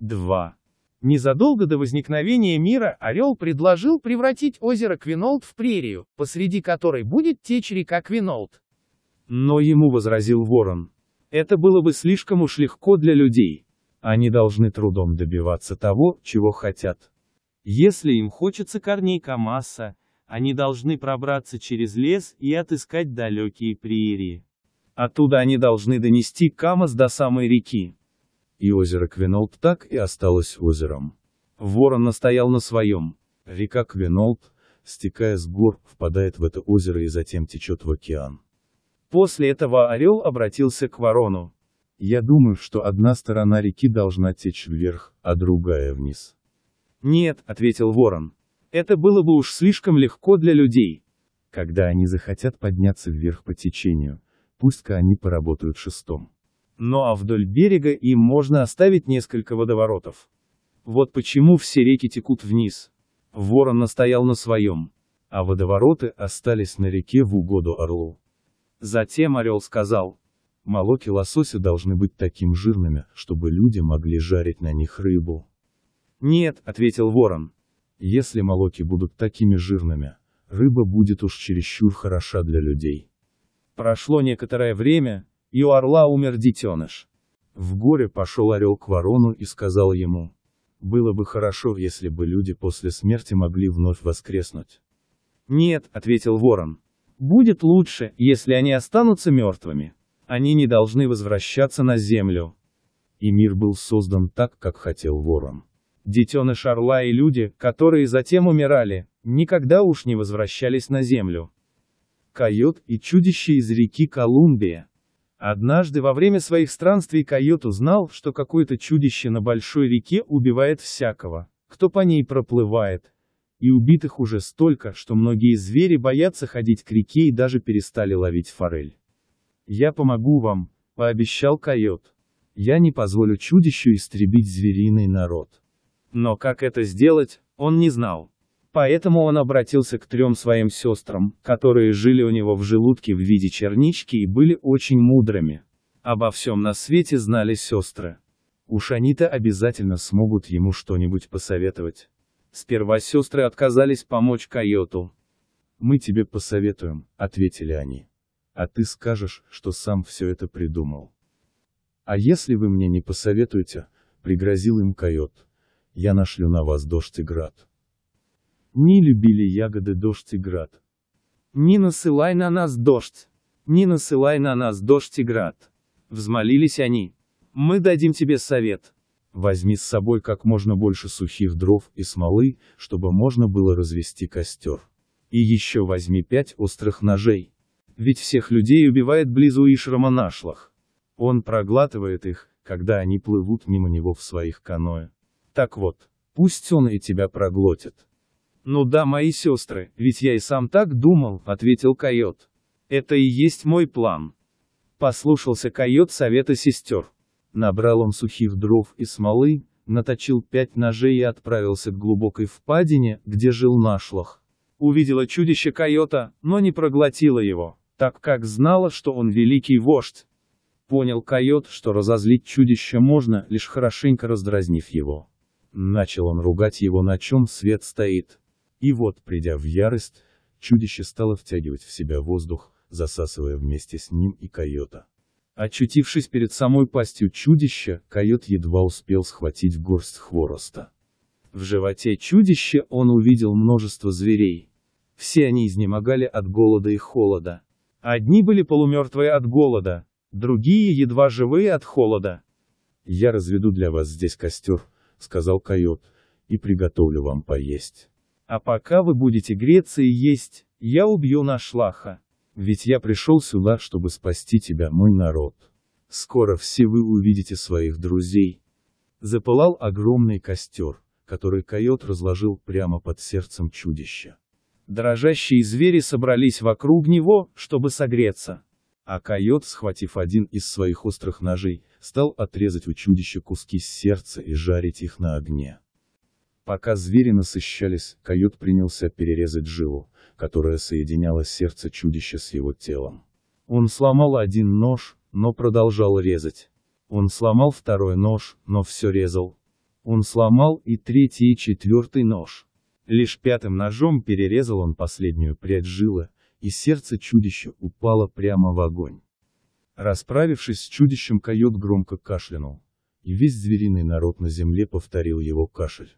2. Незадолго до возникновения мира Орел предложил превратить озеро Квинолд в прерию, посреди которой будет течь река Квинолд. Но ему возразил Ворон. Это было бы слишком уж легко для людей. Они должны трудом добиваться того, чего хотят. Если им хочется корней Камаса, они должны пробраться через лес и отыскать далекие приирии. Оттуда они должны донести Камас до самой реки. И озеро Квинолт так и осталось озером. Ворон настоял на своем. Река Квинолт, стекая с гор, впадает в это озеро и затем течет в океан. После этого орел обратился к ворону. Я думаю, что одна сторона реки должна течь вверх, а другая вниз. Нет, ответил Ворон. Это было бы уж слишком легко для людей. Когда они захотят подняться вверх по течению, пусть-ка они поработают шестом. Ну а вдоль берега им можно оставить несколько водоворотов. Вот почему все реки текут вниз. Ворон настоял на своем. А водовороты остались на реке в угоду орлу. Затем орел сказал, Молоки лосося должны быть таким жирными, чтобы люди могли жарить на них рыбу. Нет, ответил ворон. Если молоки будут такими жирными, рыба будет уж чересчур хороша для людей. Прошло некоторое время, и у орла умер детеныш. В горе пошел орел к ворону и сказал ему, «Было бы хорошо, если бы люди после смерти могли вновь воскреснуть». «Нет», — ответил ворон, — «будет лучше, если они останутся мертвыми». Они не должны возвращаться на Землю. И мир был создан так, как хотел ворон. Детеныш орла и люди, которые затем умирали, никогда уж не возвращались на Землю. Койот и чудище из реки Колумбия. Однажды во время своих странствий койот узнал, что какое-то чудище на большой реке убивает всякого, кто по ней проплывает. И убитых уже столько, что многие звери боятся ходить к реке и даже перестали ловить форель. «Я помогу вам», — пообещал койот. «Я не позволю чудищу истребить звериный народ». Но как это сделать, он не знал. Поэтому он обратился к трем своим сестрам, которые жили у него в желудке в виде чернички и были очень мудрыми. Обо всем на свете знали сестры. Уж они-то обязательно смогут ему что-нибудь посоветовать. Сперва сестры отказались помочь койоту. «Мы тебе посоветуем», — ответили они а ты скажешь, что сам все это придумал. А если вы мне не посоветуете, пригрозил им койот, я нашлю на вас дождь и град. Не любили ягоды дождь и град. Не насылай на нас дождь. Не насылай на нас дождь и град. Взмолились они. Мы дадим тебе совет. Возьми с собой как можно больше сухих дров и смолы, чтобы можно было развести костер. И еще возьми пять острых ножей, ведь всех людей убивает Близу и Шрамонашлах. Он проглатывает их, когда они плывут мимо него в своих каноэ. Так вот, пусть он и тебя проглотит. Ну да, мои сестры, ведь я и сам так думал, ответил койот. Это и есть мой план. Послушался койот совета сестер. Набрал он сухих дров и смолы, наточил пять ножей и отправился к глубокой впадине, где жил нашлах. Увидела чудище койота, но не проглотила его так как знала, что он великий вождь. Понял койот, что разозлить чудище можно, лишь хорошенько раздразнив его. Начал он ругать его, на чем свет стоит. И вот, придя в ярость, чудище стало втягивать в себя воздух, засасывая вместе с ним и койота. Очутившись перед самой пастью чудища, койот едва успел схватить горсть хвороста. В животе чудища он увидел множество зверей. Все они изнемогали от голода и холода. Одни были полумертвые от голода, другие едва живые от холода. «Я разведу для вас здесь костер», — сказал койот, — «и приготовлю вам поесть». «А пока вы будете греться и есть, я убью наш нашлаха. Ведь я пришел сюда, чтобы спасти тебя, мой народ. Скоро все вы увидите своих друзей». Запылал огромный костер, который койот разложил прямо под сердцем чудища. Дрожащие звери собрались вокруг него, чтобы согреться. А койот, схватив один из своих острых ножей, стал отрезать у чудища куски сердца и жарить их на огне. Пока звери насыщались, койот принялся перерезать живу, которая соединяла сердце чудища с его телом. Он сломал один нож, но продолжал резать. Он сломал второй нож, но все резал. Он сломал и третий и четвертый нож. Лишь пятым ножом перерезал он последнюю прядь жила, и сердце чудища упало прямо в огонь. Расправившись с чудищем, койот громко кашлянул, и весь звериный народ на земле повторил его кашель.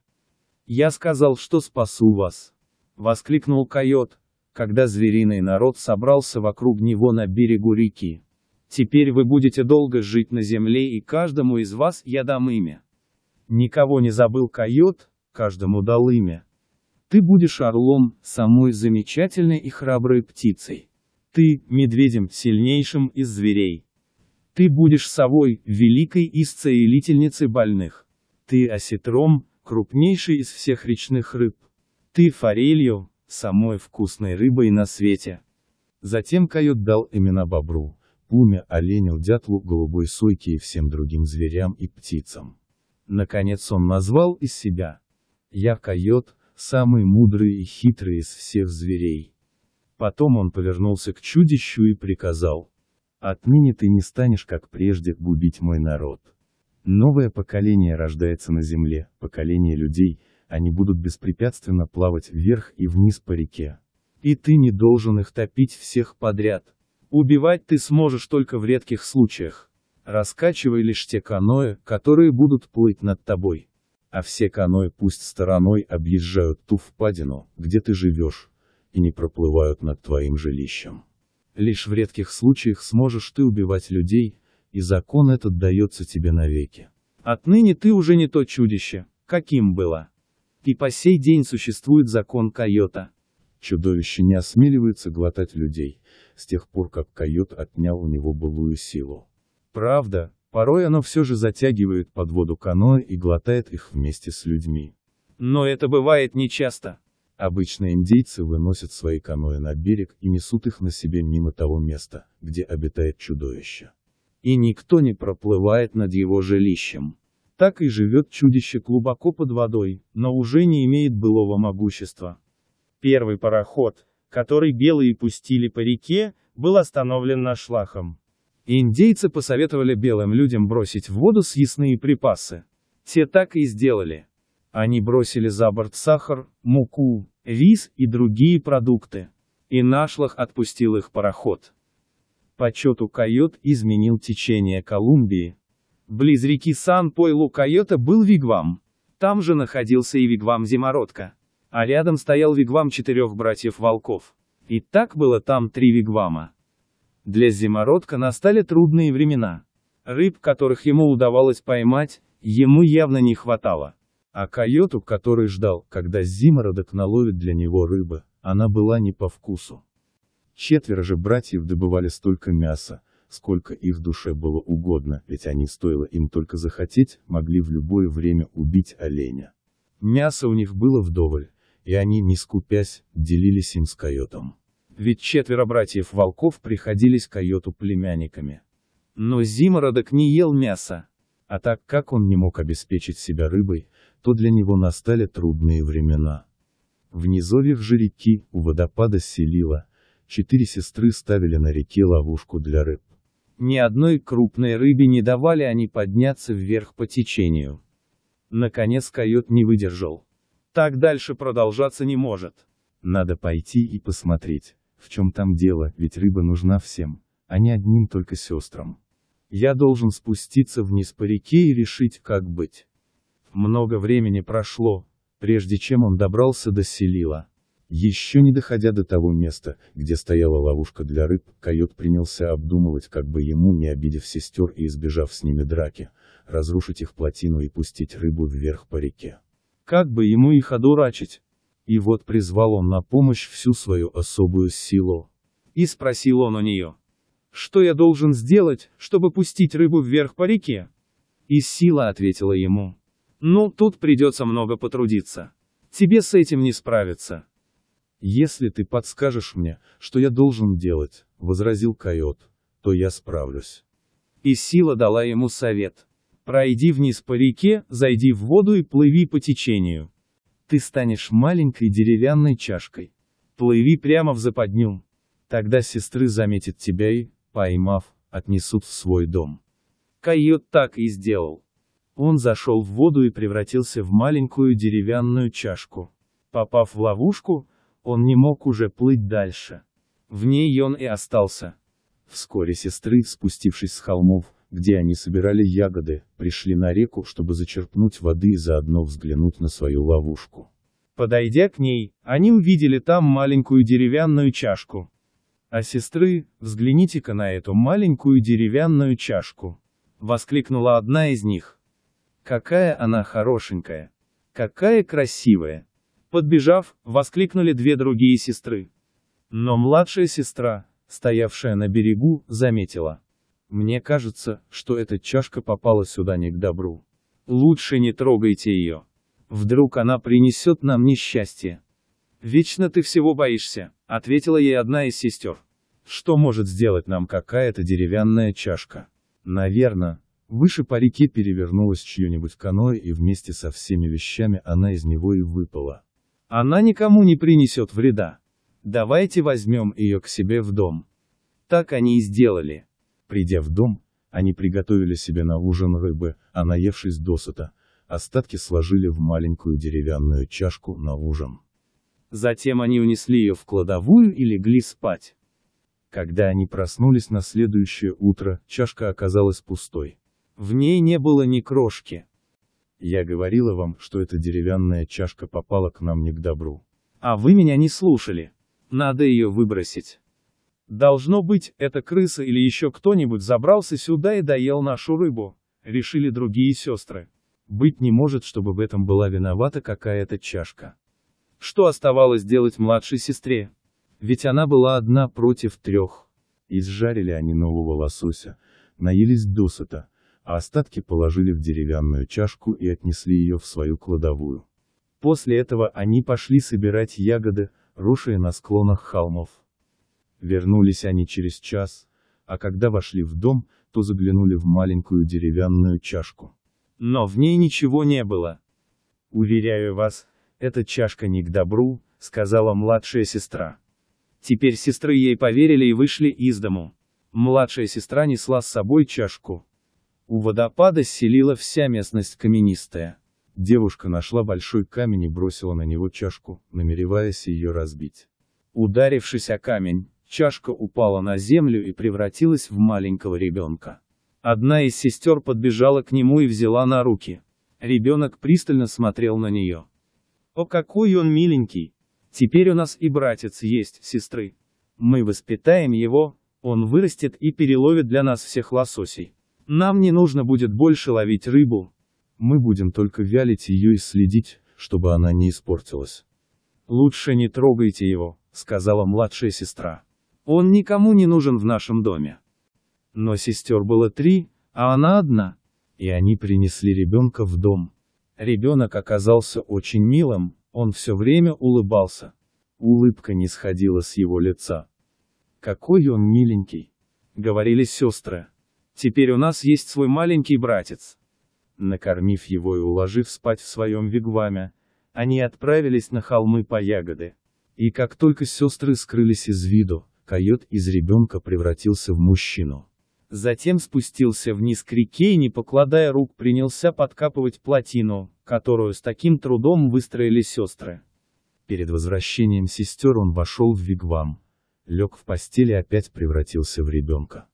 «Я сказал, что спасу вас!» — воскликнул койот, когда звериный народ собрался вокруг него на берегу реки. «Теперь вы будете долго жить на земле, и каждому из вас я дам имя». Никого не забыл койот, каждому дал имя, ты будешь орлом, самой замечательной и храброй птицей. Ты – медведем, сильнейшим из зверей. Ты будешь совой, великой исцелительницей больных. Ты – осетром, крупнейшей из всех речных рыб. Ты – форелью, самой вкусной рыбой на свете. Затем койот дал имена бобру, пуме, оленю, дятлу, голубой сойке и всем другим зверям и птицам. Наконец он назвал из себя. Я койот, самый мудрый и хитрый из всех зверей. Потом он повернулся к чудищу и приказал. «Отныне ты не станешь, как прежде, губить мой народ. Новое поколение рождается на земле, поколение людей, они будут беспрепятственно плавать вверх и вниз по реке. И ты не должен их топить всех подряд. Убивать ты сможешь только в редких случаях. Раскачивай лишь те каноэ, которые будут плыть над тобой а все каноэ пусть стороной объезжают ту впадину, где ты живешь, и не проплывают над твоим жилищем. Лишь в редких случаях сможешь ты убивать людей, и закон этот дается тебе навеки. Отныне ты уже не то чудище, каким было. И по сей день существует закон койота. Чудовище не осмеливается глотать людей, с тех пор как койот отнял у него былую силу. Правда, Порой оно все же затягивает под воду каноэ и глотает их вместе с людьми. Но это бывает нечасто. Обычно индейцы выносят свои каноэ на берег и несут их на себе мимо того места, где обитает чудовище. И никто не проплывает над его жилищем. Так и живет чудище глубоко под водой, но уже не имеет былого могущества. Первый пароход, который белые пустили по реке, был остановлен на нашлахом. Индейцы посоветовали белым людям бросить в воду съестные припасы. Те так и сделали. Они бросили за борт сахар, муку, рис и другие продукты. И нашлах отпустил их пароход. Почету койот изменил течение Колумбии. Близ реки Сан-Пойлу койота был вигвам. Там же находился и вигвам Зимородка. А рядом стоял вигвам четырех братьев-волков. И так было там три вигвама. Для зимородка настали трудные времена. Рыб, которых ему удавалось поймать, ему явно не хватало. А койоту, который ждал, когда зимородок наловит для него рыбы, она была не по вкусу. Четверо же братьев добывали столько мяса, сколько их душе было угодно, ведь они, стоило им только захотеть, могли в любое время убить оленя. Мясо у них было вдоволь, и они, не скупясь, делились им с койотом ведь четверо братьев Волков приходились койоту племянниками. Но Зимородок не ел мясо. А так как он не мог обеспечить себя рыбой, то для него настали трудные времена. В низовьях же реки, у водопада Селила, четыре сестры ставили на реке ловушку для рыб. Ни одной крупной рыбе не давали они подняться вверх по течению. Наконец койот не выдержал. Так дальше продолжаться не может. Надо пойти и посмотреть в чем там дело, ведь рыба нужна всем, а не одним только сестрам. Я должен спуститься вниз по реке и решить, как быть. Много времени прошло, прежде чем он добрался до Селила. Еще не доходя до того места, где стояла ловушка для рыб, койот принялся обдумывать, как бы ему, не обидев сестер и избежав с ними драки, разрушить их плотину и пустить рыбу вверх по реке. Как бы ему их одурачить? И вот призвал он на помощь всю свою особую силу. И спросил он у нее. «Что я должен сделать, чтобы пустить рыбу вверх по реке?» И сила ответила ему. «Ну, тут придется много потрудиться. Тебе с этим не справиться». «Если ты подскажешь мне, что я должен делать», — возразил койот, — «то я справлюсь». И сила дала ему совет. «Пройди вниз по реке, зайди в воду и плыви по течению ты станешь маленькой деревянной чашкой. Плыви прямо в западню. Тогда сестры заметят тебя и, поймав, отнесут в свой дом. Койот так и сделал. Он зашел в воду и превратился в маленькую деревянную чашку. Попав в ловушку, он не мог уже плыть дальше. В ней он и остался. Вскоре сестры, спустившись с холмов, где они собирали ягоды, пришли на реку, чтобы зачерпнуть воды и заодно взглянуть на свою ловушку. Подойдя к ней, они увидели там маленькую деревянную чашку. «А сестры, взгляните-ка на эту маленькую деревянную чашку!» — воскликнула одна из них. «Какая она хорошенькая! Какая красивая!» Подбежав, воскликнули две другие сестры. Но младшая сестра, стоявшая на берегу, заметила. Мне кажется, что эта чашка попала сюда не к добру. Лучше не трогайте ее. Вдруг она принесет нам несчастье. «Вечно ты всего боишься», — ответила ей одна из сестер. «Что может сделать нам какая-то деревянная чашка?» «Наверное». Выше по реке перевернулась чье-нибудь каноэ и вместе со всеми вещами она из него и выпала. «Она никому не принесет вреда. Давайте возьмем ее к себе в дом». Так они и сделали. Придя в дом, они приготовили себе на ужин рыбы, а наевшись досыта, остатки сложили в маленькую деревянную чашку на ужин. Затем они унесли ее в кладовую и легли спать. Когда они проснулись на следующее утро, чашка оказалась пустой. В ней не было ни крошки. Я говорила вам, что эта деревянная чашка попала к нам не к добру. А вы меня не слушали. Надо ее выбросить. Должно быть, эта крыса или еще кто-нибудь забрался сюда и доел нашу рыбу, решили другие сестры. Быть не может, чтобы в этом была виновата какая-то чашка. Что оставалось делать младшей сестре? Ведь она была одна против трех. Изжарили они нового лосося, наелись досыта, а остатки положили в деревянную чашку и отнесли ее в свою кладовую. После этого они пошли собирать ягоды, рушая на склонах холмов. Вернулись они через час, а когда вошли в дом, то заглянули в маленькую деревянную чашку. Но в ней ничего не было. «Уверяю вас, эта чашка не к добру», — сказала младшая сестра. Теперь сестры ей поверили и вышли из дому. Младшая сестра несла с собой чашку. У водопада селила вся местность каменистая. Девушка нашла большой камень и бросила на него чашку, намереваясь ее разбить. Ударившись о камень, Чашка упала на землю и превратилась в маленького ребенка. Одна из сестер подбежала к нему и взяла на руки. Ребенок пристально смотрел на нее. «О, какой он миленький! Теперь у нас и братец есть, сестры. Мы воспитаем его, он вырастет и переловит для нас всех лососей. Нам не нужно будет больше ловить рыбу. Мы будем только вялить ее и следить, чтобы она не испортилась. Лучше не трогайте его, сказала младшая сестра. Он никому не нужен в нашем доме. Но сестер было три, а она одна. И они принесли ребенка в дом. Ребенок оказался очень милым, он все время улыбался. Улыбка не сходила с его лица. «Какой он миленький!» — говорили сестры. «Теперь у нас есть свой маленький братец». Накормив его и уложив спать в своем вигваме, они отправились на холмы по ягоды. И как только сестры скрылись из виду, койот из ребенка превратился в мужчину. Затем спустился вниз к реке и, не покладая рук, принялся подкапывать плотину, которую с таким трудом выстроили сестры. Перед возвращением сестер он вошел в вигвам, лег в постели и опять превратился в ребенка.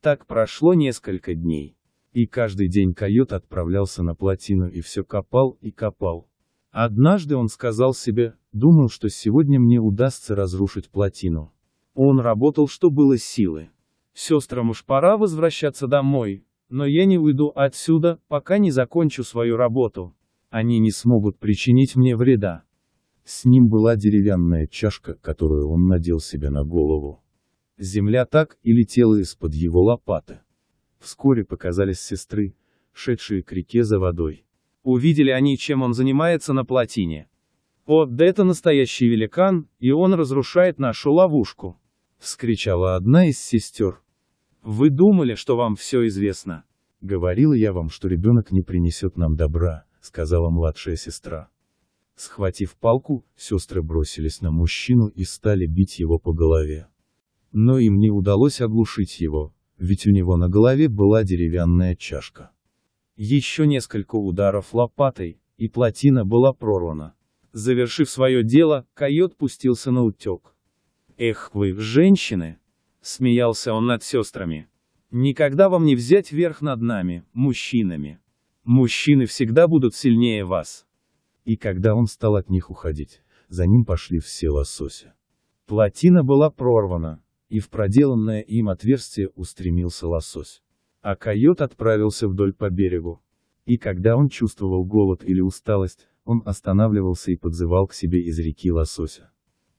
Так прошло несколько дней. И каждый день койот отправлялся на плотину и все копал и копал. Однажды он сказал себе, думал, что сегодня мне удастся разрушить плотину. Он работал, что было силы. Сестрам уж пора возвращаться домой, но я не уйду отсюда, пока не закончу свою работу. Они не смогут причинить мне вреда. С ним была деревянная чашка, которую он надел себе на голову. Земля так и летела из-под его лопаты. Вскоре показались сестры, шедшие к реке за водой. Увидели они, чем он занимается на плотине. О, да это настоящий великан, и он разрушает нашу ловушку. — вскричала одна из сестер. «Вы думали, что вам все известно?» «Говорила я вам, что ребенок не принесет нам добра», — сказала младшая сестра. Схватив палку, сестры бросились на мужчину и стали бить его по голове. Но им не удалось оглушить его, ведь у него на голове была деревянная чашка. Еще несколько ударов лопатой, и плотина была прорвана. Завершив свое дело, койот пустился на утек. «Эх вы, женщины!» — смеялся он над сестрами. «Никогда вам не взять верх над нами, мужчинами. Мужчины всегда будут сильнее вас». И когда он стал от них уходить, за ним пошли все лосося. Плотина была прорвана, и в проделанное им отверстие устремился лосось. А койот отправился вдоль по берегу. И когда он чувствовал голод или усталость, он останавливался и подзывал к себе из реки лосося.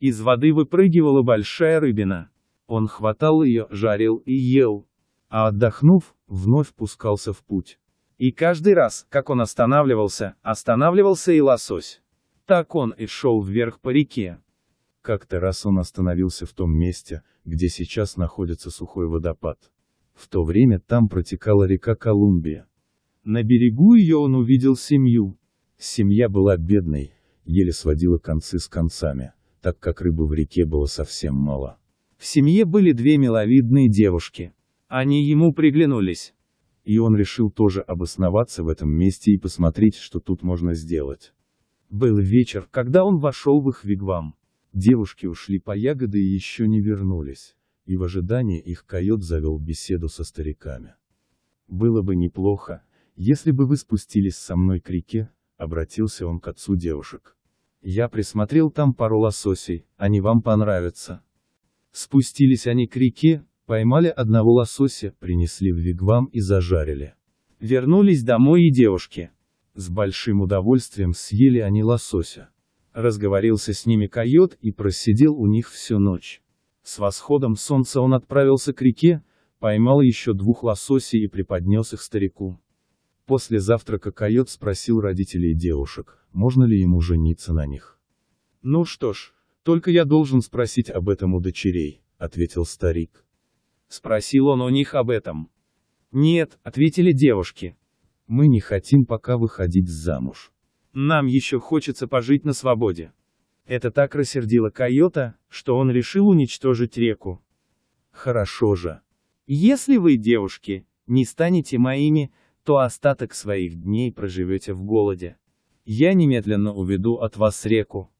Из воды выпрыгивала большая рыбина. Он хватал ее, жарил и ел. А отдохнув, вновь пускался в путь. И каждый раз, как он останавливался, останавливался и лосось. Так он и шел вверх по реке. Как-то раз он остановился в том месте, где сейчас находится сухой водопад. В то время там протекала река Колумбия. На берегу ее он увидел семью. Семья была бедной, еле сводила концы с концами так как рыбы в реке было совсем мало. В семье были две миловидные девушки. Они ему приглянулись. И он решил тоже обосноваться в этом месте и посмотреть, что тут можно сделать. Был вечер, когда он вошел в их вигвам. Девушки ушли по ягоды и еще не вернулись. И в ожидании их койот завел беседу со стариками. «Было бы неплохо, если бы вы спустились со мной к реке», — обратился он к отцу девушек. Я присмотрел там пару лососей, они вам понравятся. Спустились они к реке, поймали одного лосося, принесли в вигвам и зажарили. Вернулись домой и девушки. С большим удовольствием съели они лосося. Разговорился с ними койот и просидел у них всю ночь. С восходом солнца он отправился к реке, поймал еще двух лососей и преподнес их старику. После завтрака койот спросил родителей девушек, можно ли ему жениться на них. «Ну что ж, только я должен спросить об этом у дочерей», — ответил старик. Спросил он у них об этом. «Нет», — ответили девушки. «Мы не хотим пока выходить замуж. Нам еще хочется пожить на свободе». Это так рассердило койота, что он решил уничтожить реку. «Хорошо же. Если вы, девушки, не станете моими, то остаток своих дней проживете в голоде. Я немедленно уведу от вас реку.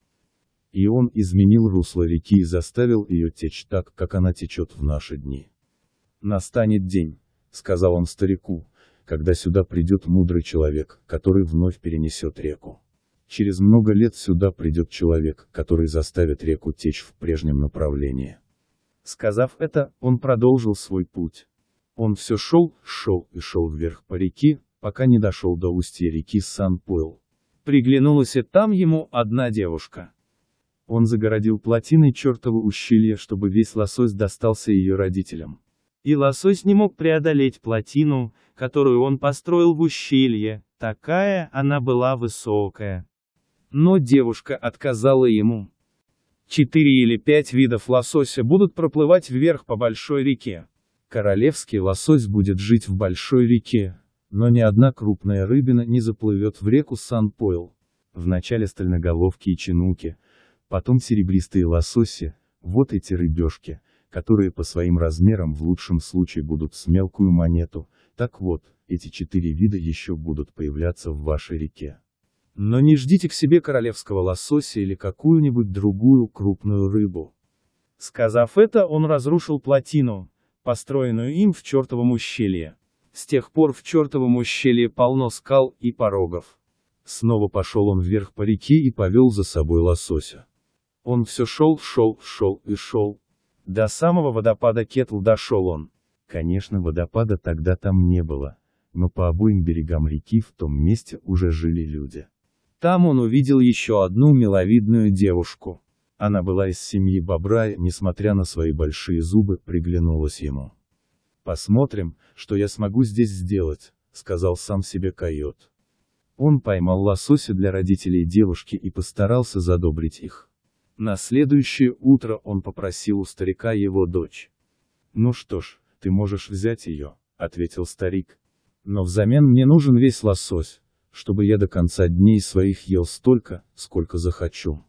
И он изменил русло реки и заставил ее течь так, как она течет в наши дни. Настанет день, сказал он старику, когда сюда придет мудрый человек, который вновь перенесет реку. Через много лет сюда придет человек, который заставит реку течь в прежнем направлении. Сказав это, он продолжил свой путь. Он все шел, шел и шел вверх по реке, пока не дошел до устья реки Сан-Пуэл. Приглянулась и там ему одна девушка. Он загородил плотиной чертово ущелье, чтобы весь лосось достался ее родителям. И лосось не мог преодолеть плотину, которую он построил в ущелье, такая она была высокая. Но девушка отказала ему. Четыре или пять видов лосося будут проплывать вверх по большой реке. Королевский лосось будет жить в большой реке, но ни одна крупная рыбина не заплывет в реку Сан-Пойл. Вначале стальноголовки и чинуки, потом серебристые лососи, вот эти рыбешки, которые по своим размерам в лучшем случае будут с мелкую монету, так вот, эти четыре вида еще будут появляться в вашей реке. Но не ждите к себе королевского лосося или какую-нибудь другую крупную рыбу. Сказав это, он разрушил плотину, построенную им в чертовом ущелье. С тех пор в чертовом ущелье полно скал и порогов. Снова пошел он вверх по реке и повел за собой лосося. Он все шел, шел, шел и шел. До самого водопада Кетл дошел он. Конечно, водопада тогда там не было, но по обоим берегам реки в том месте уже жили люди. Там он увидел еще одну миловидную девушку. Она была из семьи бобра и, несмотря на свои большие зубы, приглянулась ему. «Посмотрим, что я смогу здесь сделать», — сказал сам себе койот. Он поймал лосося для родителей девушки и постарался задобрить их. На следующее утро он попросил у старика его дочь. «Ну что ж, ты можешь взять ее», — ответил старик. «Но взамен мне нужен весь лосось, чтобы я до конца дней своих ел столько, сколько захочу».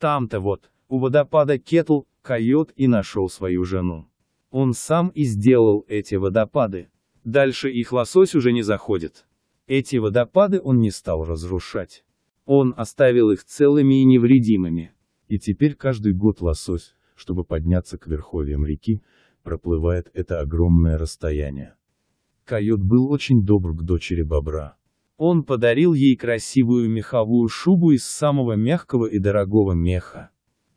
Там-то вот, у водопада Кетл, койот и нашел свою жену. Он сам и сделал эти водопады. Дальше их лосось уже не заходит. Эти водопады он не стал разрушать. Он оставил их целыми и невредимыми. И теперь каждый год лосось, чтобы подняться к верховьям реки, проплывает это огромное расстояние. Койот был очень добр к дочери бобра. Он подарил ей красивую меховую шубу из самого мягкого и дорогого меха.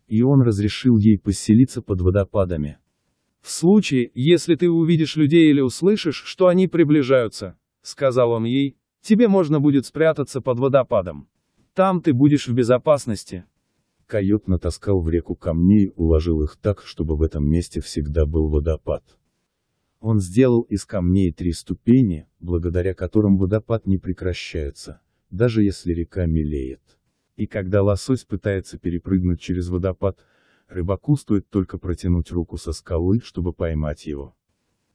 И он разрешил ей поселиться под водопадами. «В случае, если ты увидишь людей или услышишь, что они приближаются», — сказал он ей, — «тебе можно будет спрятаться под водопадом. Там ты будешь в безопасности». Койот натаскал в реку камней, уложил их так, чтобы в этом месте всегда был водопад. Он сделал из камней три ступени, благодаря которым водопад не прекращается, даже если река мелеет. И когда лосось пытается перепрыгнуть через водопад, рыбаку стоит только протянуть руку со скалы, чтобы поймать его.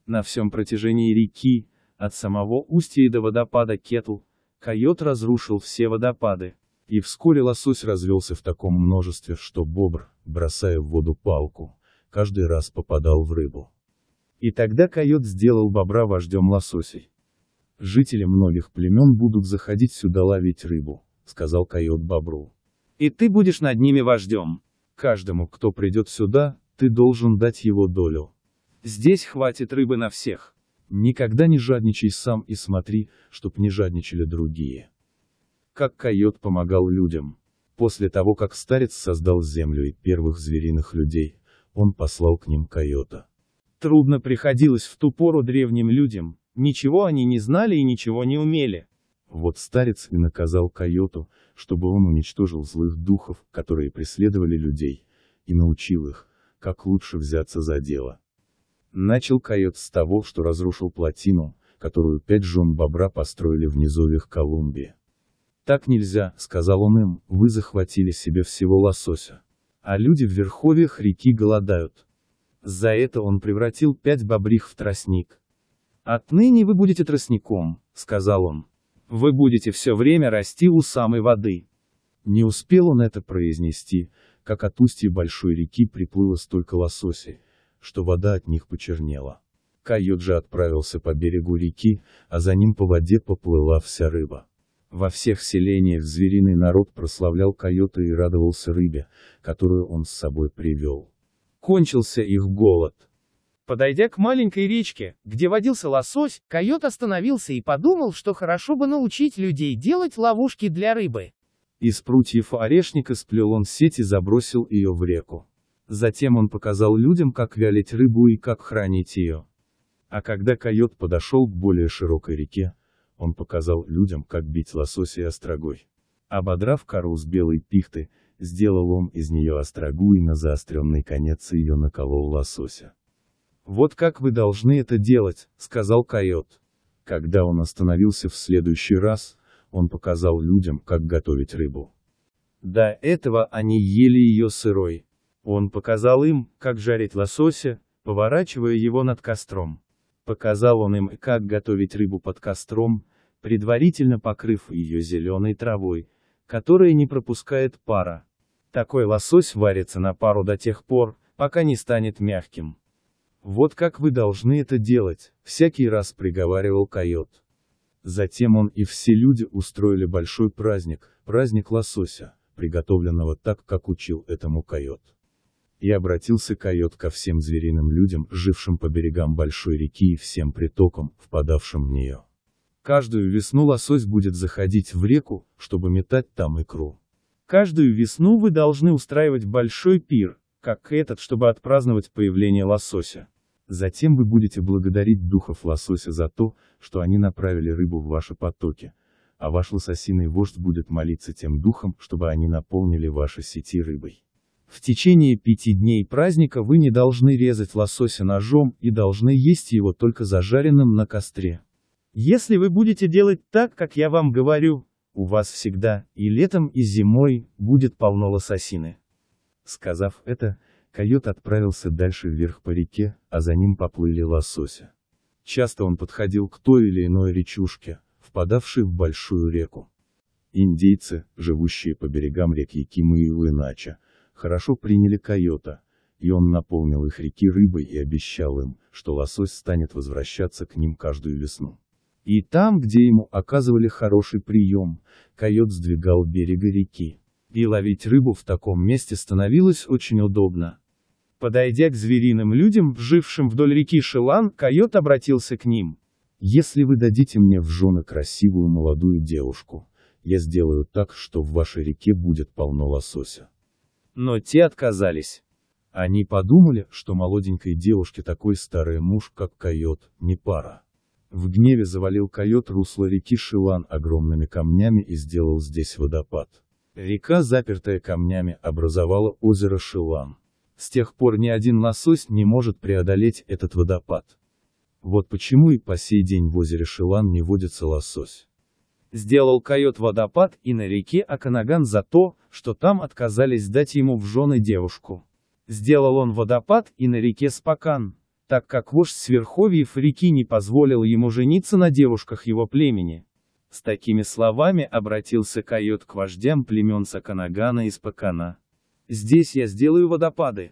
На всем протяжении реки, от самого устья и до водопада Кетл, койот разрушил все водопады. И вскоре лосось развелся в таком множестве, что бобр, бросая в воду палку, каждый раз попадал в рыбу. И тогда койот сделал бобра вождем лососей. «Жители многих племен будут заходить сюда ловить рыбу», — сказал койот бобру. «И ты будешь над ними вождем. Каждому, кто придет сюда, ты должен дать его долю. Здесь хватит рыбы на всех. Никогда не жадничай сам и смотри, чтоб не жадничали другие». Как койот помогал людям. После того, как старец создал землю и первых звериных людей, он послал к ним койота. Трудно приходилось в ту пору древним людям, ничего они не знали и ничего не умели. Вот старец и наказал койоту, чтобы он уничтожил злых духов, которые преследовали людей, и научил их, как лучше взяться за дело. Начал койот с того, что разрушил плотину, которую пять жен бобра построили в низовьях Колумбии. «Так нельзя», — сказал он им, — «вы захватили себе всего лосося. А люди в верховьях реки голодают. За это он превратил пять бобрих в тростник. «Отныне вы будете тростником», — сказал он. «Вы будете все время расти у самой воды». Не успел он это произнести, как от устья большой реки приплыло столько лососей, что вода от них почернела. же отправился по берегу реки, а за ним по воде поплыла вся рыба. Во всех селениях звериный народ прославлял койота и радовался рыбе, которую он с собой привел. Кончился их голод. Подойдя к маленькой речке, где водился лосось, койот остановился и подумал, что хорошо бы научить людей делать ловушки для рыбы. Из прутьев орешника сплел он сеть и забросил ее в реку. Затем он показал людям, как вялить рыбу и как хранить ее. А когда койот подошел к более широкой реке, он показал людям, как бить лосось и острогой. Ободрав кору с белой пихты, Сделал он из нее острогу и на заостренный конец ее наколол лосося. «Вот как вы должны это делать», — сказал койот. Когда он остановился в следующий раз, он показал людям, как готовить рыбу. До этого они ели ее сырой. Он показал им, как жарить лосося, поворачивая его над костром. Показал он им, как готовить рыбу под костром, предварительно покрыв ее зеленой травой, которая не пропускает пара. Такой лосось варится на пару до тех пор, пока не станет мягким. Вот как вы должны это делать, всякий раз приговаривал койот. Затем он и все люди устроили большой праздник, праздник лосося, приготовленного так, как учил этому койот. И обратился койот ко всем звериным людям, жившим по берегам большой реки и всем притокам, впадавшим в нее. Каждую весну лосось будет заходить в реку, чтобы метать там икру. Каждую весну вы должны устраивать большой пир, как этот, чтобы отпраздновать появление лосося. Затем вы будете благодарить духов лосося за то, что они направили рыбу в ваши потоки, а ваш лососиный вождь будет молиться тем духам, чтобы они наполнили ваши сети рыбой. В течение пяти дней праздника вы не должны резать лосося ножом и должны есть его только зажаренным на костре. Если вы будете делать так, как я вам говорю, у вас всегда, и летом, и зимой, будет полно лососины. Сказав это, койот отправился дальше вверх по реке, а за ним поплыли лосося. Часто он подходил к той или иной речушке, впадавшей в большую реку. Индейцы, живущие по берегам рек Якимы и Лынача, хорошо приняли койота, и он наполнил их реки рыбой и обещал им, что лосось станет возвращаться к ним каждую весну. И там, где ему оказывали хороший прием, койот сдвигал берега реки. И ловить рыбу в таком месте становилось очень удобно. Подойдя к звериным людям, жившим вдоль реки Шилан, койот обратился к ним. «Если вы дадите мне в жены красивую молодую девушку, я сделаю так, что в вашей реке будет полно лосося». Но те отказались. Они подумали, что молоденькой девушке такой старый муж, как койот, не пара. В гневе завалил койот русло реки Шилан огромными камнями и сделал здесь водопад. Река, запертая камнями, образовала озеро Шилан. С тех пор ни один лосось не может преодолеть этот водопад. Вот почему и по сей день в озере Шилан не водится лосось. Сделал койот водопад и на реке Аканаган за то, что там отказались дать ему в жены девушку. Сделал он водопад и на реке Спакан так как вождь Сверховьев реки не позволил ему жениться на девушках его племени. С такими словами обратился койот к вождям племен Саканагана и Спакана. «Здесь я сделаю водопады».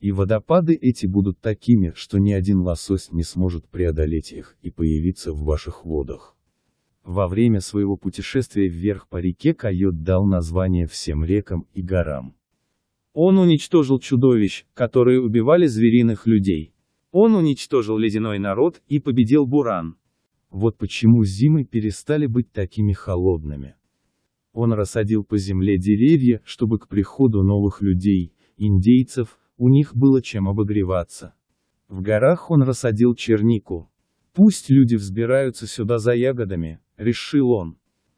И водопады эти будут такими, что ни один лосось не сможет преодолеть их и появиться в ваших водах. Во время своего путешествия вверх по реке койот дал название всем рекам и горам. Он уничтожил чудовищ, которые убивали звериных людей. Он уничтожил ледяной народ и победил Буран. Вот почему зимы перестали быть такими холодными. Он рассадил по земле деревья, чтобы к приходу новых людей, индейцев, у них было чем обогреваться. В горах он рассадил чернику. Пусть люди взбираются сюда за ягодами, решил он.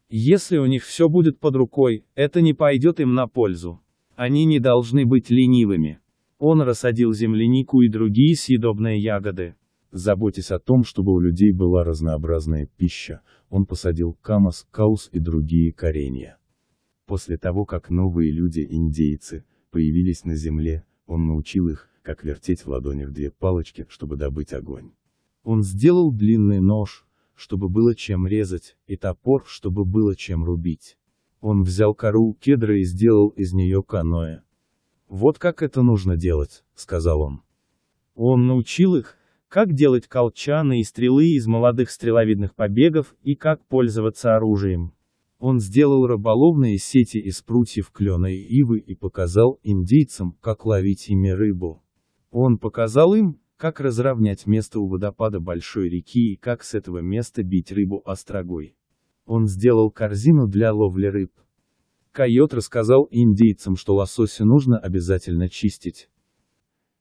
Если у них все будет под рукой, это не пойдет им на пользу. Они не должны быть ленивыми. Он рассадил землянику и другие съедобные ягоды. Заботясь о том, чтобы у людей была разнообразная пища, он посадил камас, каус и другие коренья. После того, как новые люди-индейцы появились на земле, он научил их, как вертеть в ладонях две палочки, чтобы добыть огонь. Он сделал длинный нож, чтобы было чем резать, и топор, чтобы было чем рубить. Он взял кору кедра и сделал из нее каноэ, «Вот как это нужно делать», — сказал он. Он научил их, как делать колчаны и стрелы из молодых стреловидных побегов и как пользоваться оружием. Он сделал рыболовные сети из прутьев клена и ивы и показал индейцам, как ловить ими рыбу. Он показал им, как разровнять место у водопада большой реки и как с этого места бить рыбу острогой. Он сделал корзину для ловли рыб. Койот рассказал индейцам, что лосося нужно обязательно чистить.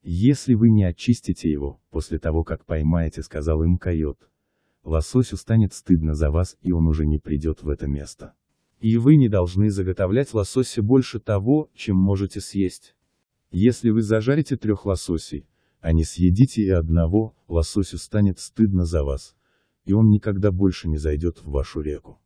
«Если вы не очистите его, после того как поймаете», — сказал им койот, — «лососю станет стыдно за вас, и он уже не придет в это место. И вы не должны заготовлять лосося больше того, чем можете съесть. Если вы зажарите трех лососей, а не съедите и одного, лососю станет стыдно за вас, и он никогда больше не зайдет в вашу реку.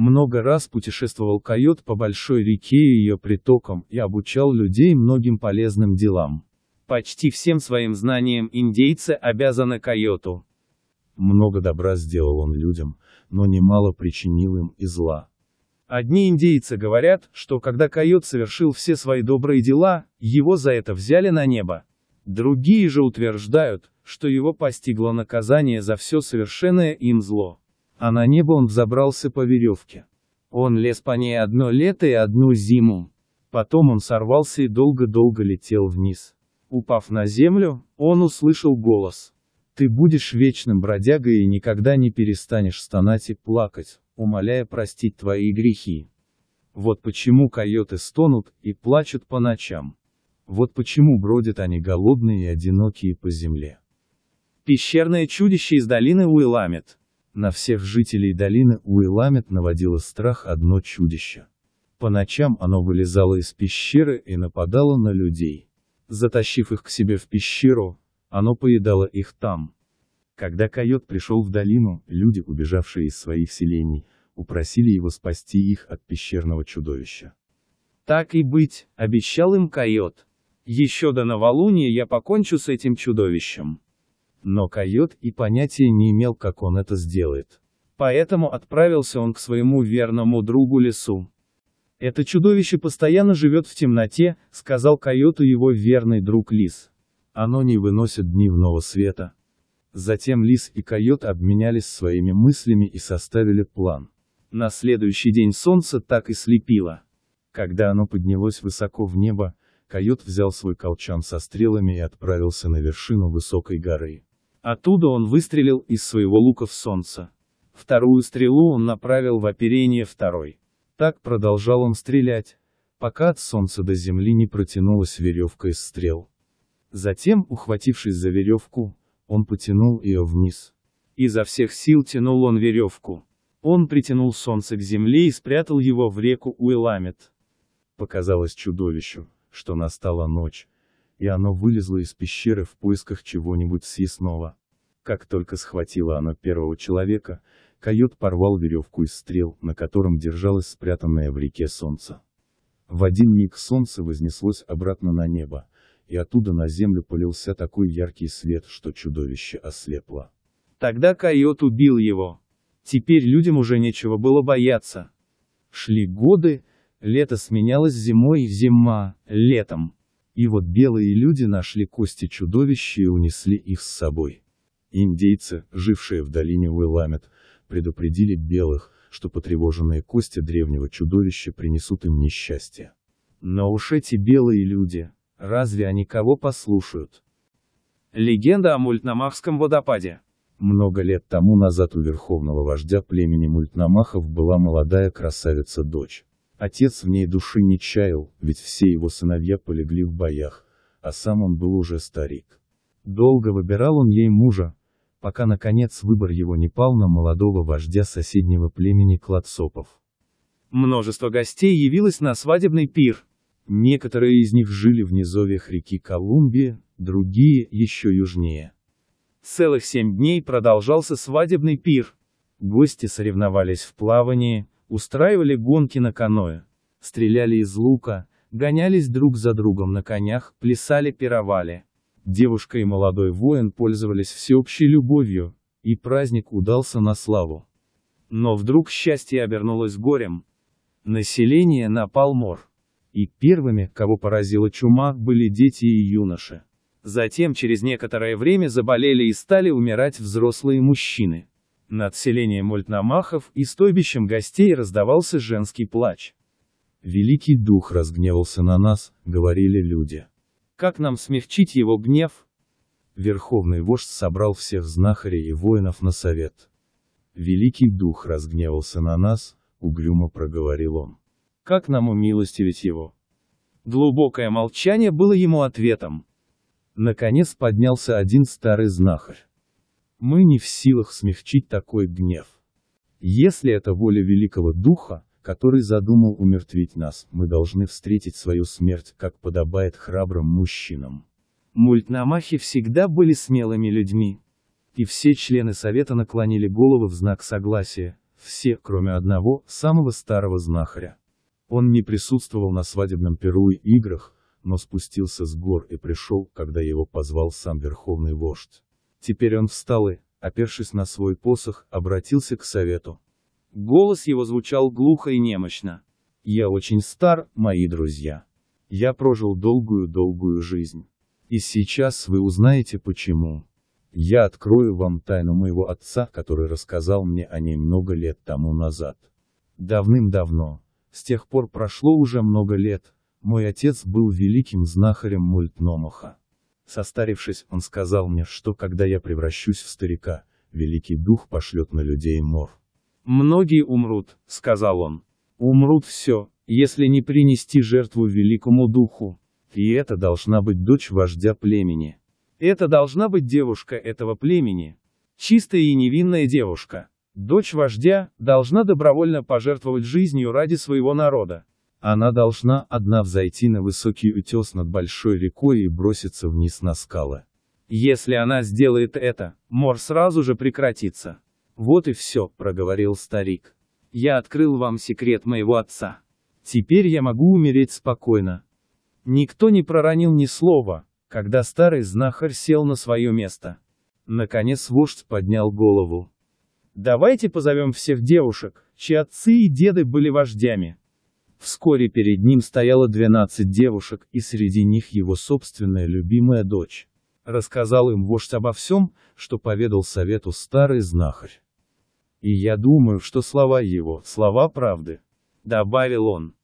Много раз путешествовал койот по большой реке и ее притокам, и обучал людей многим полезным делам. Почти всем своим знаниям индейцы обязаны койоту. Много добра сделал он людям, но немало причинил им и зла. Одни индейцы говорят, что когда койот совершил все свои добрые дела, его за это взяли на небо. Другие же утверждают, что его постигло наказание за все совершенное им зло а на небо он взобрался по веревке. Он лез по ней одно лето и одну зиму. Потом он сорвался и долго-долго летел вниз. Упав на землю, он услышал голос. «Ты будешь вечным бродягой и никогда не перестанешь стонать и плакать, умоляя простить твои грехи». Вот почему койоты стонут и плачут по ночам. Вот почему бродят они голодные и одинокие по земле. Пещерное чудище из долины Уиламет. На всех жителей долины Уиламет наводило страх одно чудище. По ночам оно вылезало из пещеры и нападало на людей. Затащив их к себе в пещеру, оно поедало их там. Когда койот пришел в долину, люди, убежавшие из своих селений, упросили его спасти их от пещерного чудовища. «Так и быть», — обещал им койот. «Еще до новолуния я покончу с этим чудовищем» но койот и понятия не имел, как он это сделает. Поэтому отправился он к своему верному другу лесу. «Это чудовище постоянно живет в темноте», — сказал койоту его верный друг лис. «Оно не выносит дневного света». Затем лис и койот обменялись своими мыслями и составили план. На следующий день солнце так и слепило. Когда оно поднялось высоко в небо, койот взял свой колчан со стрелами и отправился на вершину высокой горы. Оттуда он выстрелил из своего лука в солнце. Вторую стрелу он направил в оперение второй. Так продолжал он стрелять, пока от солнца до земли не протянулась веревка из стрел. Затем, ухватившись за веревку, он потянул ее вниз. Изо всех сил тянул он веревку. Он притянул солнце к земле и спрятал его в реку Уиламет. Показалось чудовищу, что настала ночь, и оно вылезло из пещеры в поисках чего-нибудь съестного. Как только схватила она первого человека, койот порвал веревку из стрел, на котором держалось спрятанное в реке солнце. В один миг солнце вознеслось обратно на небо, и оттуда на землю полился такой яркий свет, что чудовище ослепло. Тогда койот убил его. Теперь людям уже нечего было бояться. Шли годы, лето сменялось зимой, зима, летом. И вот белые люди нашли кости чудовища и унесли их с собой. Индейцы, жившие в долине Уиламет, предупредили белых, что потревоженные кости древнего чудовища принесут им несчастье. Но уж эти белые люди, разве они кого послушают? Легенда о Мультнамахском водопаде Много лет тому назад у верховного вождя племени Мультнамахов была молодая красавица-дочь. Отец в ней души не чаял, ведь все его сыновья полегли в боях, а сам он был уже старик. Долго выбирал он ей мужа, пока наконец выбор его не пал на молодого вождя соседнего племени Клацопов. Множество гостей явилось на свадебный пир. Некоторые из них жили в низовьях реки Колумбия, другие – еще южнее. Целых семь дней продолжался свадебный пир. Гости соревновались в плавании, устраивали гонки на каное, стреляли из лука, гонялись друг за другом на конях, плясали, пировали. Девушка и молодой воин пользовались всеобщей любовью, и праздник удался на славу. Но вдруг счастье обернулось горем. Население напал мор. И первыми, кого поразила чума, были дети и юноши. Затем через некоторое время заболели и стали умирать взрослые мужчины. Над селением мультнамахов и стойбищем гостей раздавался женский плач. «Великий дух разгневался на нас», — говорили люди. Как нам смягчить его гнев? Верховный вождь собрал всех знахарей и воинов на совет. Великий дух разгневался на нас, угрюмо проговорил он. Как нам умилостивить его? Глубокое молчание было ему ответом. Наконец поднялся один старый знахарь. Мы не в силах смягчить такой гнев. Если это воля великого духа, который задумал умертвить нас, мы должны встретить свою смерть, как подобает храбрым мужчинам. Мультнамахи всегда были смелыми людьми. И все члены совета наклонили головы в знак согласия, все, кроме одного, самого старого знахаря. Он не присутствовал на свадебном перу и играх, но спустился с гор и пришел, когда его позвал сам верховный вождь. Теперь он встал и, опершись на свой посох, обратился к совету. Голос его звучал глухо и немощно. «Я очень стар, мои друзья. Я прожил долгую-долгую жизнь. И сейчас вы узнаете почему. Я открою вам тайну моего отца, который рассказал мне о ней много лет тому назад. Давным-давно, с тех пор прошло уже много лет, мой отец был великим знахарем Мультномаха. Состарившись, он сказал мне, что когда я превращусь в старика, великий дух пошлет на людей мор. «Многие умрут», — сказал он. «Умрут все, если не принести жертву великому духу. И это должна быть дочь вождя племени. Это должна быть девушка этого племени. Чистая и невинная девушка. Дочь вождя должна добровольно пожертвовать жизнью ради своего народа. Она должна одна взойти на высокий утес над большой рекой и броситься вниз на скалы. Если она сделает это, мор сразу же прекратится. «Вот и все», — проговорил старик. «Я открыл вам секрет моего отца. Теперь я могу умереть спокойно». Никто не проронил ни слова, когда старый знахарь сел на свое место. Наконец вождь поднял голову. «Давайте позовем всех девушек, чьи отцы и деды были вождями». Вскоре перед ним стояло 12 девушек, и среди них его собственная любимая дочь. Рассказал им вождь обо всем, что поведал совету старый знахарь. И я думаю, что слова его, слова правды. Добавил он.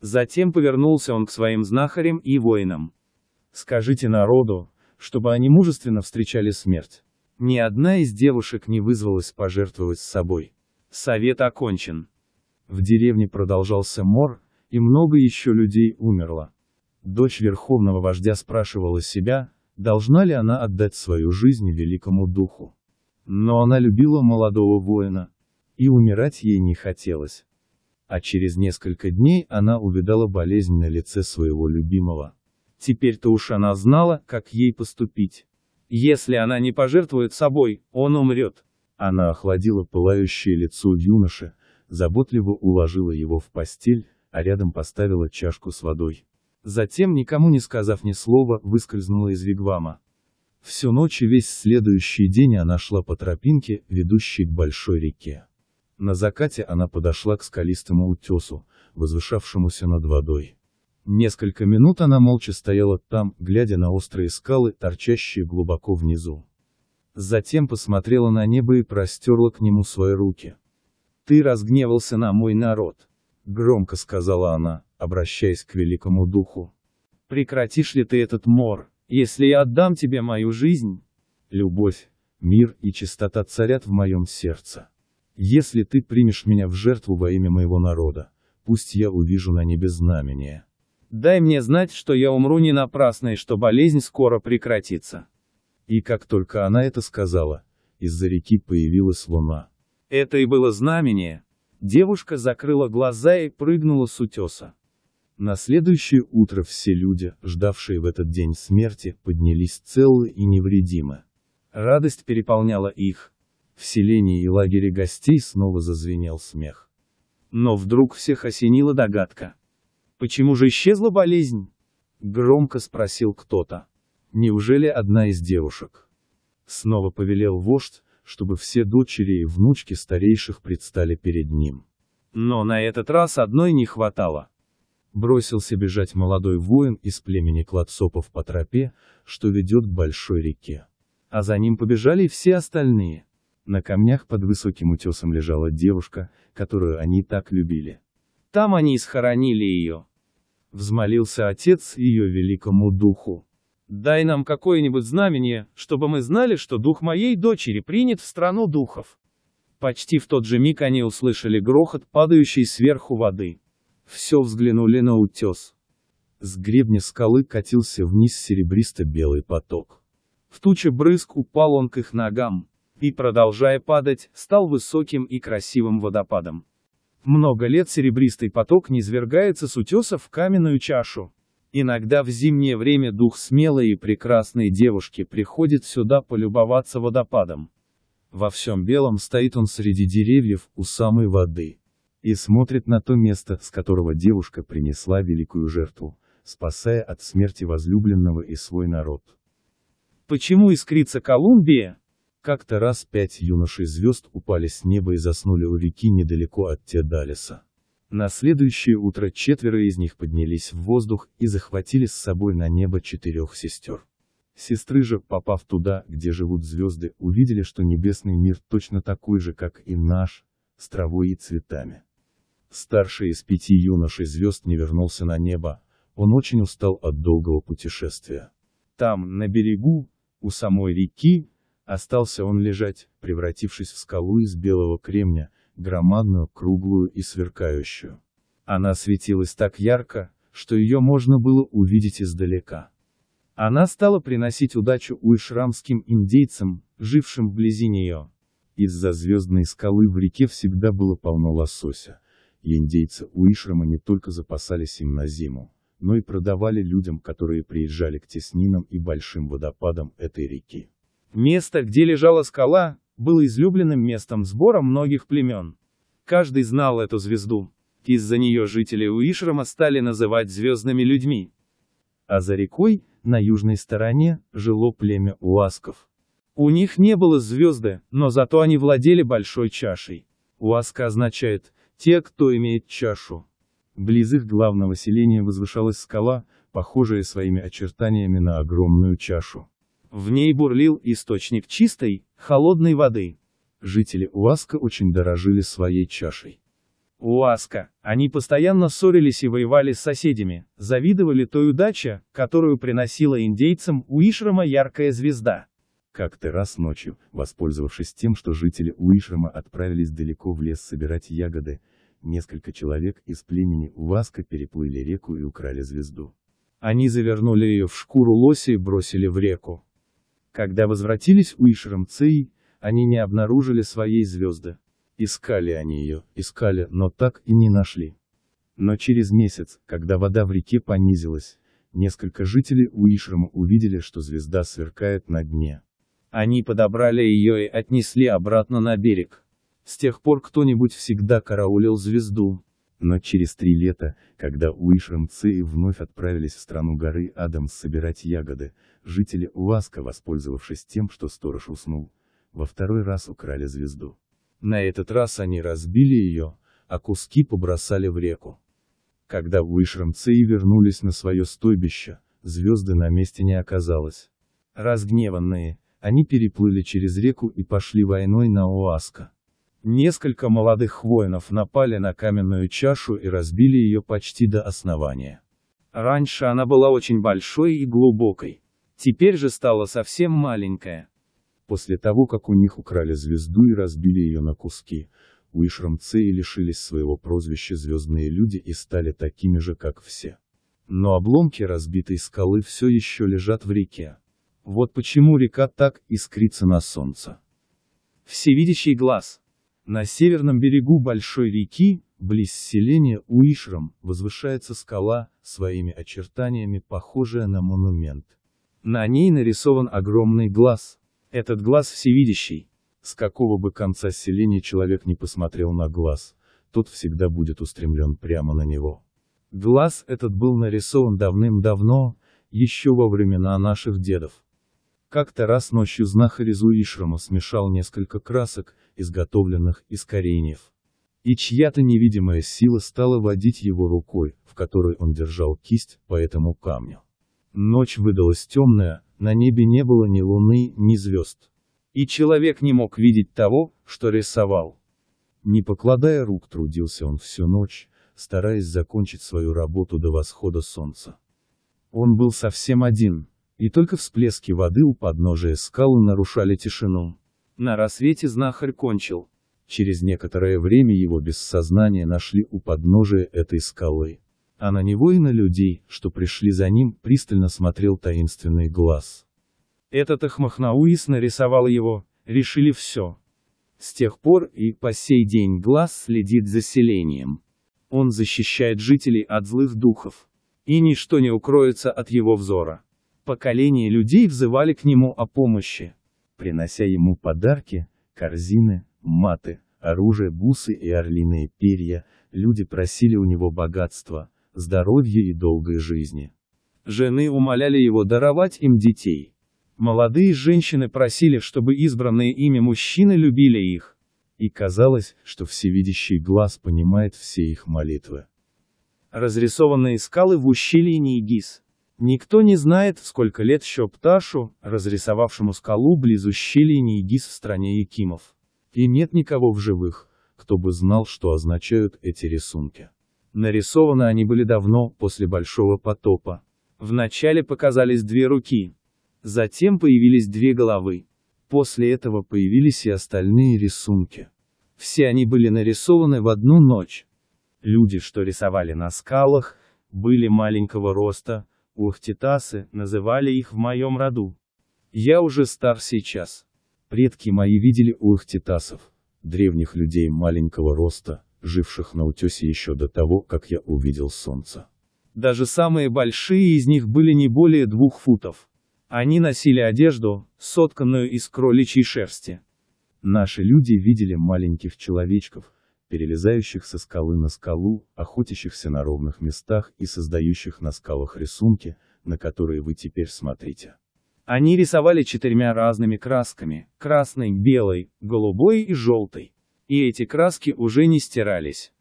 Затем повернулся он к своим знахарям и воинам. Скажите народу, чтобы они мужественно встречали смерть. Ни одна из девушек не вызвалась пожертвовать с собой. Совет окончен. В деревне продолжался мор, и много еще людей умерло. Дочь верховного вождя спрашивала себя, должна ли она отдать свою жизнь великому духу. Но она любила молодого воина. И умирать ей не хотелось. А через несколько дней она увидала болезнь на лице своего любимого. Теперь-то уж она знала, как ей поступить. Если она не пожертвует собой, он умрет. Она охладила пылающее лицо юноши, заботливо уложила его в постель, а рядом поставила чашку с водой. Затем, никому не сказав ни слова, выскользнула из вигвама. Всю ночь и весь следующий день она шла по тропинке, ведущей к большой реке. На закате она подошла к скалистому утесу, возвышавшемуся над водой. Несколько минут она молча стояла там, глядя на острые скалы, торчащие глубоко внизу. Затем посмотрела на небо и простерла к нему свои руки. «Ты разгневался на мой народ», — громко сказала она, обращаясь к великому духу. «Прекратишь ли ты этот мор?» Если я отдам тебе мою жизнь, любовь, мир и чистота царят в моем сердце. Если ты примешь меня в жертву во имя моего народа, пусть я увижу на небе знамение. Дай мне знать, что я умру не напрасно и что болезнь скоро прекратится. И как только она это сказала, из-за реки появилась луна. Это и было знамение. Девушка закрыла глаза и прыгнула с утеса. На следующее утро все люди, ждавшие в этот день смерти, поднялись целы и невредимы. Радость переполняла их. В селении и лагере гостей снова зазвенел смех. Но вдруг всех осенила догадка. «Почему же исчезла болезнь?» Громко спросил кто-то. «Неужели одна из девушек?» Снова повелел вождь, чтобы все дочери и внучки старейших предстали перед ним. Но на этот раз одной не хватало. Бросился бежать молодой воин из племени Клацопов по тропе, что ведет к большой реке. А за ним побежали все остальные. На камнях под высоким утесом лежала девушка, которую они так любили. Там они и схоронили ее. Взмолился отец ее великому духу. «Дай нам какое-нибудь знамение, чтобы мы знали, что дух моей дочери принят в страну духов». Почти в тот же миг они услышали грохот, падающий сверху воды. Все взглянули на утес. С гребня скалы катился вниз серебристо-белый поток. В туче брызг упал он к их ногам, и, продолжая падать, стал высоким и красивым водопадом. Много лет серебристый поток низвергается с утеса в каменную чашу. Иногда в зимнее время дух смелой и прекрасной девушки приходит сюда полюбоваться водопадом. Во всем белом стоит он среди деревьев у самой воды и смотрит на то место, с которого девушка принесла великую жертву, спасая от смерти возлюбленного и свой народ. Почему искрится Колумбия? Как-то раз пять юношей звезд упали с неба и заснули у реки недалеко от Тедалиса. На следующее утро четверо из них поднялись в воздух и захватили с собой на небо четырех сестер. Сестры же, попав туда, где живут звезды, увидели, что небесный мир точно такой же, как и наш, с травой и цветами. Старший из пяти юношей звезд не вернулся на небо, он очень устал от долгого путешествия. Там, на берегу, у самой реки, остался он лежать, превратившись в скалу из белого кремня, громадную, круглую и сверкающую. Она светилась так ярко, что ее можно было увидеть издалека. Она стала приносить удачу уйшрамским индейцам, жившим вблизи нее. Из-за звездной скалы в реке всегда было полно лосося, и индейцы Уишрама не только запасались им на зиму, но и продавали людям, которые приезжали к теснинам и большим водопадам этой реки. Место, где лежала скала, было излюбленным местом сбора многих племен. Каждый знал эту звезду. Из-за нее жители Уишрама стали называть звездными людьми. А за рекой, на южной стороне, жило племя Уасков. У них не было звезды, но зато они владели большой чашей. Уаска означает те, кто имеет чашу. Близ их главного селения возвышалась скала, похожая своими очертаниями на огромную чашу. В ней бурлил источник чистой, холодной воды. Жители Уаска очень дорожили своей чашей. Уаска. Они постоянно ссорились и воевали с соседями, завидовали той удаче, которую приносила индейцам Уишрама яркая звезда. Как-то раз ночью, воспользовавшись тем, что жители Уишрама отправились далеко в лес собирать ягоды, несколько человек из племени Уаска переплыли реку и украли звезду. Они завернули ее в шкуру лося и бросили в реку. Когда возвратились Уишером Цей, они не обнаружили своей звезды. Искали они ее, искали, но так и не нашли. Но через месяц, когда вода в реке понизилась, несколько жителей у Уишерма увидели, что звезда сверкает на дне. Они подобрали ее и отнесли обратно на берег. С тех пор кто-нибудь всегда караулил звезду. Но через три лета, когда уишемцы вновь отправились в страну горы Адамс собирать ягоды, жители Уаска, воспользовавшись тем, что сторож уснул, во второй раз украли звезду. На этот раз они разбили ее, а куски побросали в реку. Когда уишемцы вернулись на свое стойбище, звезды на месте не оказалось. Разгневанные, они переплыли через реку и пошли войной на Уаска. Несколько молодых воинов напали на каменную чашу и разбили ее почти до основания. Раньше она была очень большой и глубокой. Теперь же стала совсем маленькая. После того, как у них украли звезду и разбили ее на куски, Уишрамцы и лишились своего прозвища «Звездные люди» и стали такими же, как все. Но обломки разбитой скалы все еще лежат в реке. Вот почему река так искрится на солнце. Всевидящий глаз. На северном берегу большой реки, близ селения Уишрам, возвышается скала, своими очертаниями похожая на монумент. На ней нарисован огромный глаз. Этот глаз всевидящий. С какого бы конца селения человек не посмотрел на глаз, тот всегда будет устремлен прямо на него. Глаз этот был нарисован давным-давно, еще во времена наших дедов. Как-то раз ночью знахарь из Уишрама смешал несколько красок, изготовленных из кореньев. И чья-то невидимая сила стала водить его рукой, в которой он держал кисть, по этому камню. Ночь выдалась темная, на небе не было ни луны, ни звезд. И человек не мог видеть того, что рисовал. Не покладая рук, трудился он всю ночь, стараясь закончить свою работу до восхода солнца. Он был совсем один, и только всплески воды у подножия скалы нарушали тишину. На рассвете знахарь кончил. Через некоторое время его без сознания нашли у подножия этой скалы. А на него и на людей, что пришли за ним, пристально смотрел таинственный глаз. Этот Ахмахнауис нарисовал его, решили все. С тех пор и по сей день глаз следит за селением. Он защищает жителей от злых духов. И ничто не укроется от его взора. Поколения людей взывали к нему о помощи принося ему подарки, корзины, маты, оружие, бусы и орлиные перья, люди просили у него богатства, здоровья и долгой жизни. Жены умоляли его даровать им детей. Молодые женщины просили, чтобы избранные ими мужчины любили их. И казалось, что всевидящий глаз понимает все их молитвы. Разрисованные скалы в ущелье Нейгис. Никто не знает, сколько лет еще Пташу, разрисовавшему скалу близ ущелья Нейгис в стране Якимов. И нет никого в живых, кто бы знал, что означают эти рисунки. Нарисованы они были давно, после Большого потопа. Вначале показались две руки. Затем появились две головы. После этого появились и остальные рисунки. Все они были нарисованы в одну ночь. Люди, что рисовали на скалах, были маленького роста, ухтитасы, называли их в моем роду. Я уже стар сейчас. Предки мои видели ухтитасов, древних людей маленького роста, живших на утесе еще до того, как я увидел солнце. Даже самые большие из них были не более двух футов. Они носили одежду, сотканную из кроличьей шерсти. Наши люди видели маленьких человечков, перелезающих со скалы на скалу, охотящихся на ровных местах и создающих на скалах рисунки, на которые вы теперь смотрите. Они рисовали четырьмя разными красками, красной, белой, голубой и желтой. И эти краски уже не стирались.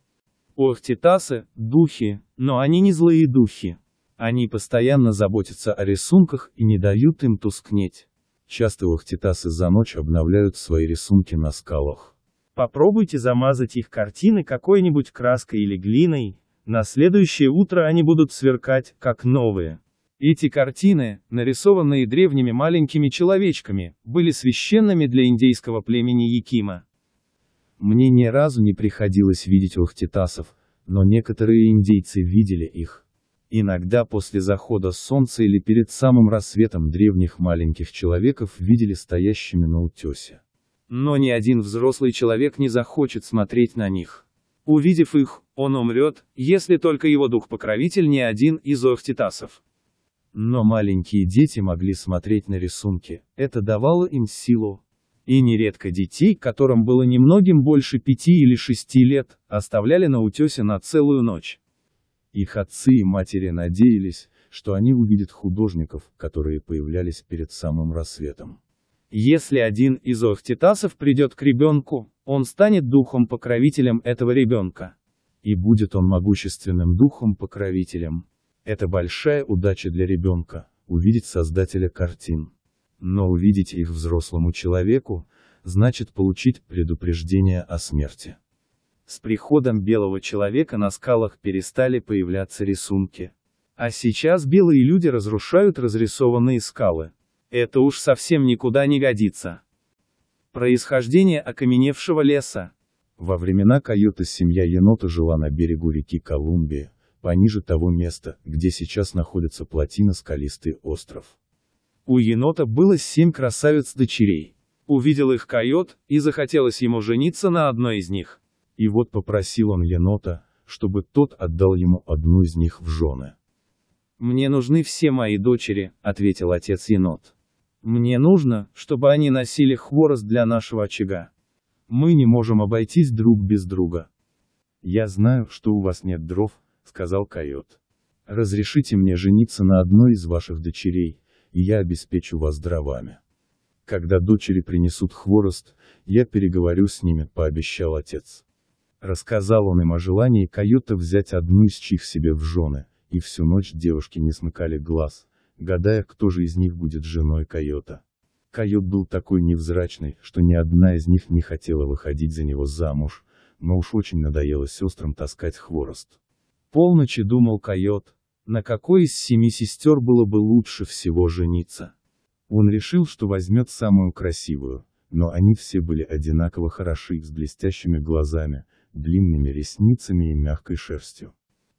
Охтитасы – духи, но они не злые духи. Они постоянно заботятся о рисунках и не дают им тускнеть. Часто охтитасы за ночь обновляют свои рисунки на скалах. Попробуйте замазать их картины какой-нибудь краской или глиной, на следующее утро они будут сверкать, как новые. Эти картины, нарисованные древними маленькими человечками, были священными для индейского племени Якима. Мне ни разу не приходилось видеть ухтитасов, но некоторые индейцы видели их. Иногда после захода солнца или перед самым рассветом древних маленьких человеков видели стоящими на утесе но ни один взрослый человек не захочет смотреть на них. Увидев их, он умрет, если только его дух-покровитель не один из офтитасов. Но маленькие дети могли смотреть на рисунки, это давало им силу. И нередко детей, которым было немногим больше пяти или шести лет, оставляли на утесе на целую ночь. Их отцы и матери надеялись, что они увидят художников, которые появлялись перед самым рассветом. Если один из охтитасов придет к ребенку, он станет духом-покровителем этого ребенка. И будет он могущественным духом-покровителем. Это большая удача для ребенка, увидеть создателя картин. Но увидеть их взрослому человеку, значит получить предупреждение о смерти. С приходом белого человека на скалах перестали появляться рисунки. А сейчас белые люди разрушают разрисованные скалы. Это уж совсем никуда не годится. Происхождение окаменевшего леса. Во времена койота семья енота жила на берегу реки Колумбия, пониже того места, где сейчас находится плотина Скалистый остров. У енота было семь красавиц-дочерей. Увидел их койот, и захотелось ему жениться на одной из них. И вот попросил он енота, чтобы тот отдал ему одну из них в жены. «Мне нужны все мои дочери», — ответил отец енот. Мне нужно, чтобы они носили хворост для нашего очага. Мы не можем обойтись друг без друга. Я знаю, что у вас нет дров, сказал койот. Разрешите мне жениться на одной из ваших дочерей, и я обеспечу вас дровами. Когда дочери принесут хворост, я переговорю с ними, пообещал отец. Рассказал он им о желании койота взять одну из чих себе в жены, и всю ночь девушки не смыкали глаз гадая, кто же из них будет женой койота. Койот был такой невзрачный, что ни одна из них не хотела выходить за него замуж, но уж очень надоело сестрам таскать хворост. Полночи думал койот, на какой из семи сестер было бы лучше всего жениться. Он решил, что возьмет самую красивую, но они все были одинаково хороши, с блестящими глазами, длинными ресницами и мягкой шерстью.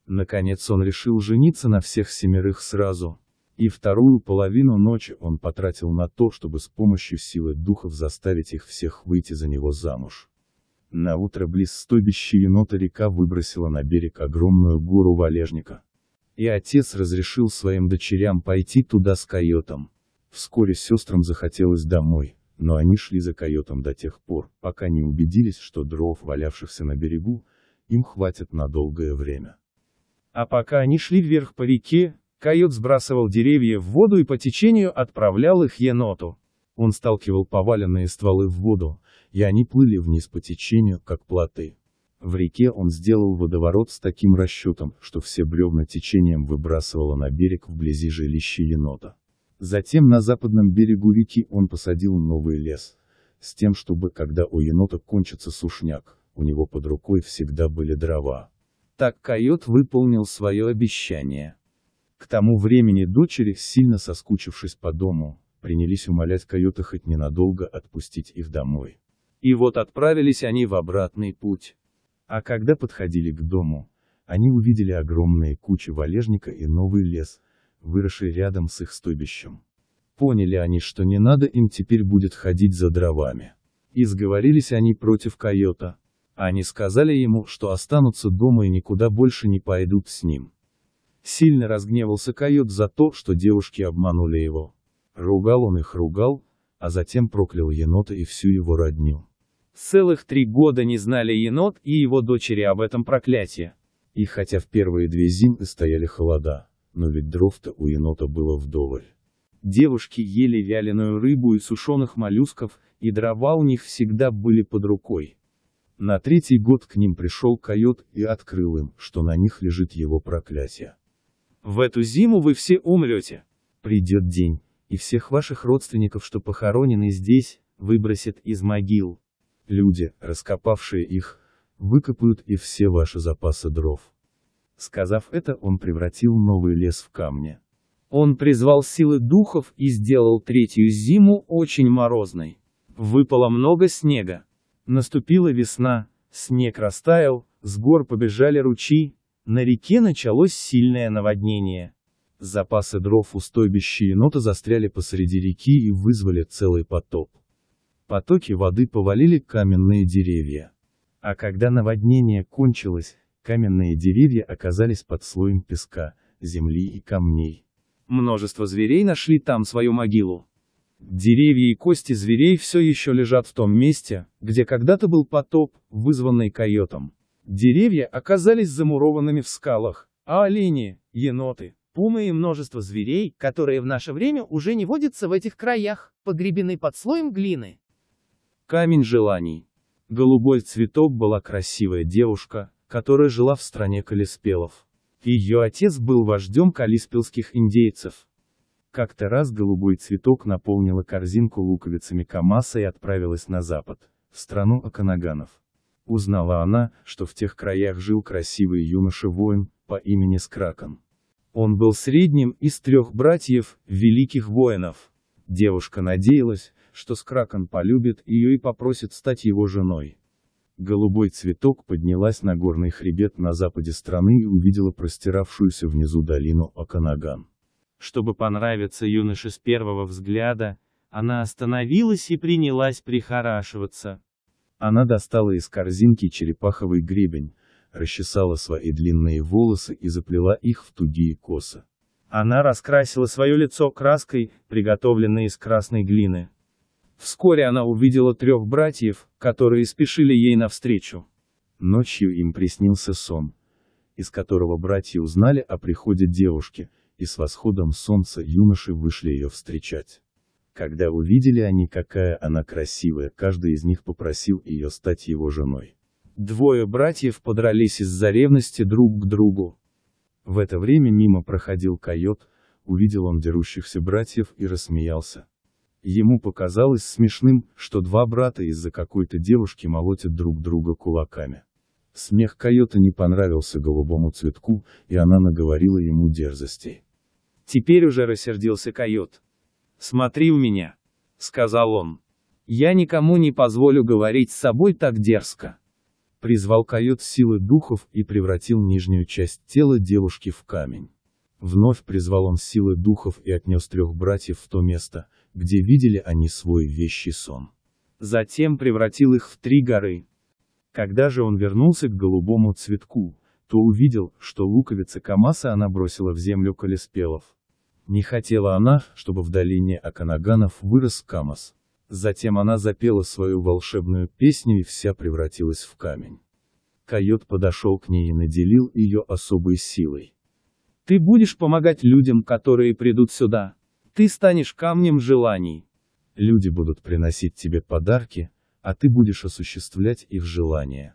Наконец он решил жениться на всех семерых сразу, и вторую половину ночи он потратил на то, чтобы с помощью силы духов заставить их всех выйти за него замуж. На утро близ стойбища енота река выбросила на берег огромную гору валежника. И отец разрешил своим дочерям пойти туда с койотом. Вскоре сестрам захотелось домой, но они шли за койотом до тех пор, пока не убедились, что дров, валявшихся на берегу, им хватит на долгое время. А пока они шли вверх по реке, Койот сбрасывал деревья в воду и по течению отправлял их еноту. Он сталкивал поваленные стволы в воду, и они плыли вниз по течению, как плоты. В реке он сделал водоворот с таким расчетом, что все бревна течением выбрасывало на берег вблизи жилища енота. Затем на западном берегу реки он посадил новый лес, с тем, чтобы, когда у енота кончится сушняк, у него под рукой всегда были дрова. Так койот выполнил свое обещание. К тому времени дочери, сильно соскучившись по дому, принялись умолять койота хоть ненадолго отпустить их домой. И вот отправились они в обратный путь. А когда подходили к дому, они увидели огромные кучи валежника и новый лес, выросший рядом с их стойбищем. Поняли они, что не надо им теперь будет ходить за дровами. И сговорились они против койота. Они сказали ему, что останутся дома и никуда больше не пойдут с ним. Сильно разгневался койот за то, что девушки обманули его. Ругал он их ругал, а затем проклял енота и всю его родню. Целых три года не знали енот и его дочери об этом проклятии. И хотя в первые две зимы стояли холода, но ведь дров-то у енота было вдоволь. Девушки ели вяленую рыбу и сушеных моллюсков, и дрова у них всегда были под рукой. На третий год к ним пришел койот и открыл им, что на них лежит его проклятие. В эту зиму вы все умрете. Придет день, и всех ваших родственников, что похоронены здесь, выбросят из могил. Люди, раскопавшие их, выкопают и все ваши запасы дров. Сказав это, он превратил новый лес в камни. Он призвал силы духов и сделал третью зиму очень морозной. Выпало много снега. Наступила весна, снег растаял, с гор побежали ручьи, на реке началось сильное наводнение. Запасы дров у стойбища енота застряли посреди реки и вызвали целый потоп. Потоки воды повалили каменные деревья. А когда наводнение кончилось, каменные деревья оказались под слоем песка, земли и камней. Множество зверей нашли там свою могилу. Деревья и кости зверей все еще лежат в том месте, где когда-то был потоп, вызванный койотом. Деревья оказались замурованными в скалах, а олени, еноты, пумы и множество зверей, которые в наше время уже не водятся в этих краях, погребены под слоем глины. Камень желаний. Голубой цветок была красивая девушка, которая жила в стране Калиспелов. Ее отец был вождем калиспелских индейцев. Как-то раз голубой цветок наполнила корзинку луковицами Камаса и отправилась на запад, в страну Аканаганов. Узнала она, что в тех краях жил красивый юноша-воин, по имени Скракон. Он был средним из трех братьев, великих воинов. Девушка надеялась, что Скракон полюбит ее и попросит стать его женой. Голубой цветок поднялась на горный хребет на западе страны и увидела простиравшуюся внизу долину Оканаган. Чтобы понравиться юноше с первого взгляда, она остановилась и принялась прихорашиваться. Она достала из корзинки черепаховый гребень, расчесала свои длинные волосы и заплела их в тугие косы. Она раскрасила свое лицо краской, приготовленной из красной глины. Вскоре она увидела трех братьев, которые спешили ей навстречу. Ночью им приснился сон, из которого братья узнали о приходе девушки, и с восходом солнца юноши вышли ее встречать. Когда увидели они, какая она красивая, каждый из них попросил ее стать его женой. Двое братьев подрались из-за ревности друг к другу. В это время мимо проходил койот, увидел он дерущихся братьев и рассмеялся. Ему показалось смешным, что два брата из-за какой-то девушки молотят друг друга кулаками. Смех койота не понравился голубому цветку, и она наговорила ему дерзостей. Теперь уже рассердился койот. «Смотри у меня», — сказал он. «Я никому не позволю говорить с собой так дерзко». Призвал койот силы духов и превратил нижнюю часть тела девушки в камень. Вновь призвал он силы духов и отнес трех братьев в то место, где видели они свой вещий сон. Затем превратил их в три горы. Когда же он вернулся к голубому цветку, то увидел, что луковицы Камаса она бросила в землю колеспелов. Не хотела она, чтобы в долине Аканаганов вырос камаз. Затем она запела свою волшебную песню и вся превратилась в камень. Койот подошел к ней и наделил ее особой силой. «Ты будешь помогать людям, которые придут сюда. Ты станешь камнем желаний. Люди будут приносить тебе подарки, а ты будешь осуществлять их желания».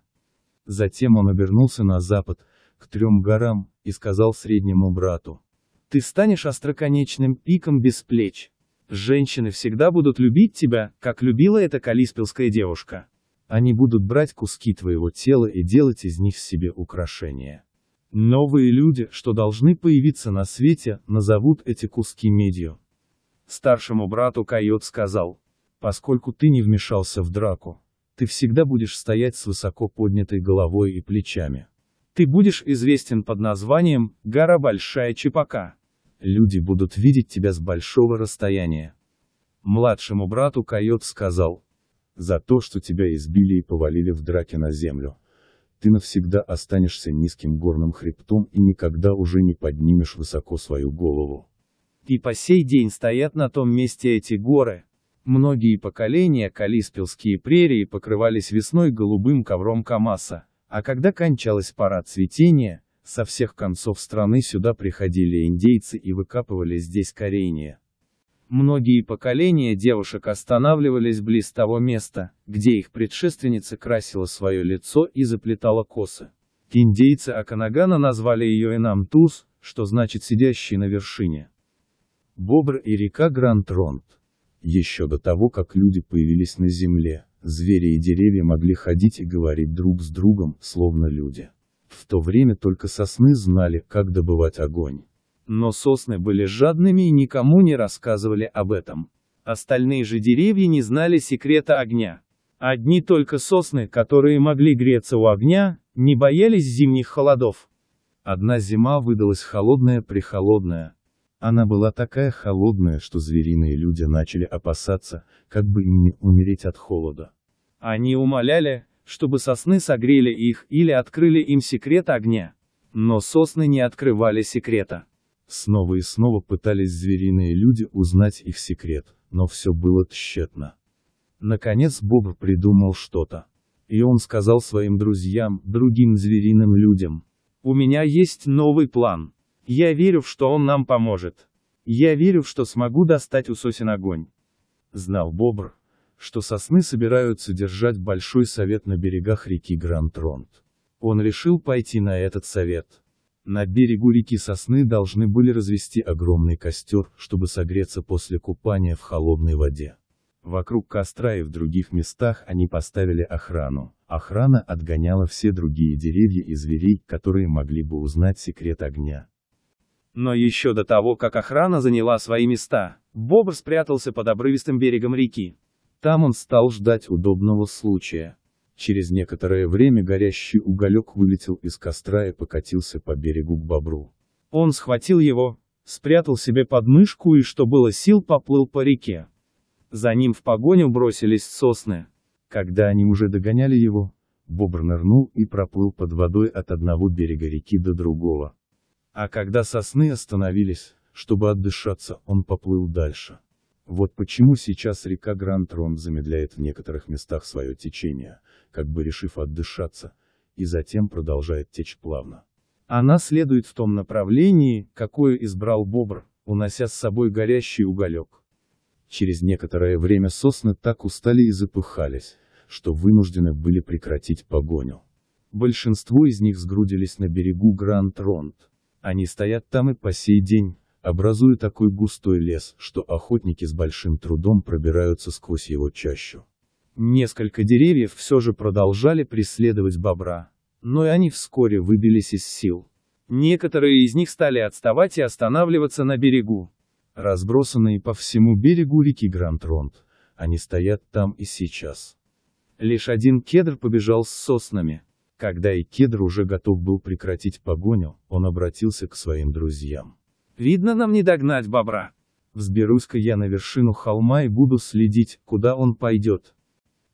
Затем он обернулся на запад, к трем горам, и сказал среднему брату, ты станешь остроконечным пиком без плеч. Женщины всегда будут любить тебя, как любила эта калиспилская девушка. Они будут брать куски твоего тела и делать из них себе украшения. Новые люди, что должны появиться на свете, назовут эти куски медью. Старшему брату койот сказал, поскольку ты не вмешался в драку, ты всегда будешь стоять с высоко поднятой головой и плечами. Ты будешь известен под названием «Гора Большая Чепака» люди будут видеть тебя с большого расстояния. Младшему брату койот сказал, за то, что тебя избили и повалили в драке на землю, ты навсегда останешься низким горным хребтом и никогда уже не поднимешь высоко свою голову. И по сей день стоят на том месте эти горы. Многие поколения Калиспилские прерии покрывались весной голубым ковром Камаса, а когда кончалась пора цветения, со всех концов страны сюда приходили индейцы и выкапывали здесь коренья. Многие поколения девушек останавливались близ того места, где их предшественница красила свое лицо и заплетала косы. Индейцы Аканагана назвали ее Инамтус, что значит «сидящий на вершине». Бобр и река Гранд-Ронд. Еще до того, как люди появились на земле, звери и деревья могли ходить и говорить друг с другом, словно люди. В то время только сосны знали, как добывать огонь. Но сосны были жадными и никому не рассказывали об этом. Остальные же деревья не знали секрета огня. Одни только сосны, которые могли греться у огня, не боялись зимних холодов. Одна зима выдалась холодная-прихолодная. Она была такая холодная, что звериные люди начали опасаться, как бы им не умереть от холода. Они умоляли, чтобы сосны согрели их или открыли им секрет огня. Но сосны не открывали секрета. Снова и снова пытались звериные люди узнать их секрет, но все было тщетно. Наконец Бобр придумал что-то. И он сказал своим друзьям, другим звериным людям. «У меня есть новый план. Я верю, что он нам поможет. Я верю, что смогу достать у сосен огонь». Знал Бобр, что сосны собираются держать большой совет на берегах реки Гранд-Ронд. Он решил пойти на этот совет. На берегу реки Сосны должны были развести огромный костер, чтобы согреться после купания в холодной воде. Вокруг костра и в других местах они поставили охрану. Охрана отгоняла все другие деревья и зверей, которые могли бы узнать секрет огня. Но еще до того, как охрана заняла свои места, Боб спрятался под обрывистым берегом реки. Там он стал ждать удобного случая. Через некоторое время горящий уголек вылетел из костра и покатился по берегу к бобру. Он схватил его, спрятал себе под мышку и, что было сил, поплыл по реке. За ним в погоню бросились сосны. Когда они уже догоняли его, бобр нырнул и проплыл под водой от одного берега реки до другого. А когда сосны остановились, чтобы отдышаться, он поплыл дальше. Вот почему сейчас река Гранд-Рон замедляет в некоторых местах свое течение, как бы решив отдышаться, и затем продолжает течь плавно. Она следует в том направлении, какое избрал бобр, унося с собой горящий уголек. Через некоторое время сосны так устали и запыхались, что вынуждены были прекратить погоню. Большинство из них сгрудились на берегу Гранд-Ронд. Они стоят там и по сей день, образуя такой густой лес, что охотники с большим трудом пробираются сквозь его чащу. Несколько деревьев все же продолжали преследовать бобра, но и они вскоре выбились из сил. Некоторые из них стали отставать и останавливаться на берегу. Разбросанные по всему берегу реки Гранд-Ронд, они стоят там и сейчас. Лишь один кедр побежал с соснами. Когда и кедр уже готов был прекратить погоню, он обратился к своим друзьям. Видно, нам не догнать бобра. Взберусь-ка я на вершину холма и буду следить, куда он пойдет.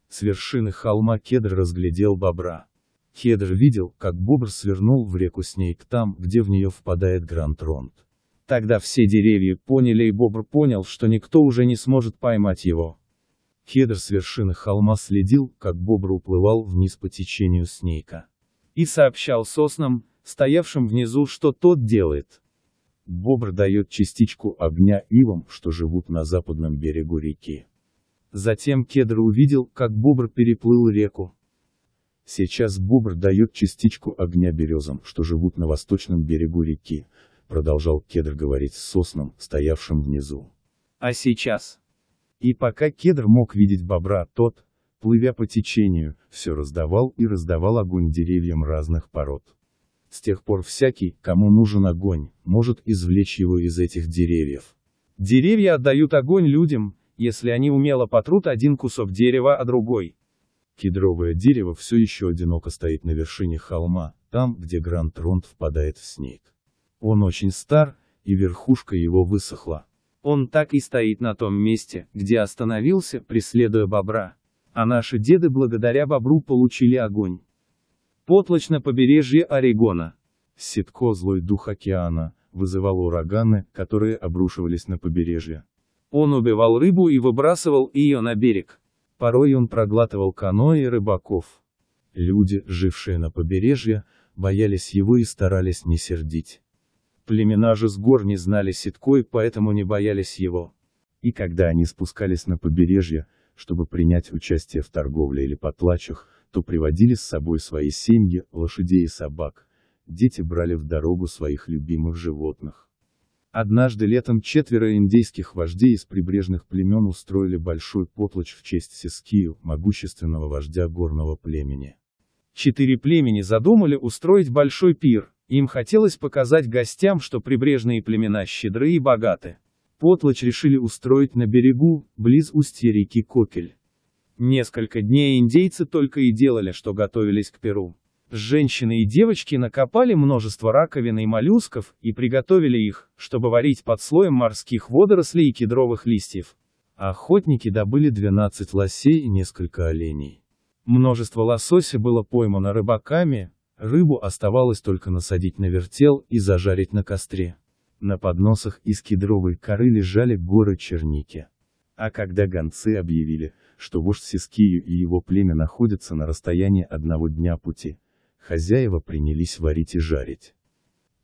С вершины холма кедр разглядел бобра. Кедр видел, как бобр свернул в реку Снейк там, где в нее впадает Гранд-Ронд. Тогда все деревья поняли и бобр понял, что никто уже не сможет поймать его. Кедр с вершины холма следил, как бобр уплывал вниз по течению Снейка. И сообщал соснам, стоявшим внизу, что тот делает. Бобр дает частичку огня ивам, что живут на западном берегу реки. Затем кедр увидел, как бобр переплыл реку. Сейчас бобр дает частичку огня березам, что живут на восточном берегу реки, продолжал кедр говорить с сосном, стоявшим внизу. А сейчас? И пока кедр мог видеть бобра, тот, плывя по течению, все раздавал и раздавал огонь деревьям разных пород. С тех пор всякий, кому нужен огонь, может извлечь его из этих деревьев. Деревья отдают огонь людям, если они умело потрут один кусок дерева, а другой. Кедровое дерево все еще одиноко стоит на вершине холма, там, где Гранд Ронд впадает в снег. Он очень стар, и верхушка его высохла. Он так и стоит на том месте, где остановился, преследуя бобра. А наши деды благодаря бобру получили огонь. Потлочь на побережье Орегона. Ситко злой дух океана, вызывал ураганы, которые обрушивались на побережье. Он убивал рыбу и выбрасывал ее на берег. Порой он проглатывал каноэ рыбаков. Люди, жившие на побережье, боялись его и старались не сердить. Племена же с гор не знали Ситко и поэтому не боялись его. И когда они спускались на побережье, чтобы принять участие в торговле или потлачах, то приводили с собой свои семьи, лошадей и собак, дети брали в дорогу своих любимых животных. Однажды летом четверо индейских вождей из прибрежных племен устроили большой потлочь в честь Сискию, могущественного вождя горного племени. Четыре племени задумали устроить большой пир, им хотелось показать гостям, что прибрежные племена щедры и богаты. Потлочь решили устроить на берегу, близ устья реки Кокель. Несколько дней индейцы только и делали, что готовились к Перу. Женщины и девочки накопали множество раковин и моллюсков и приготовили их, чтобы варить под слоем морских водорослей и кедровых листьев. Охотники добыли 12 лосей и несколько оленей. Множество лосося было поймано рыбаками, рыбу оставалось только насадить на вертел и зажарить на костре. На подносах из кедровой коры лежали горы черники. А когда гонцы объявили, что вождь Сискию и его племя находятся на расстоянии одного дня пути. Хозяева принялись варить и жарить.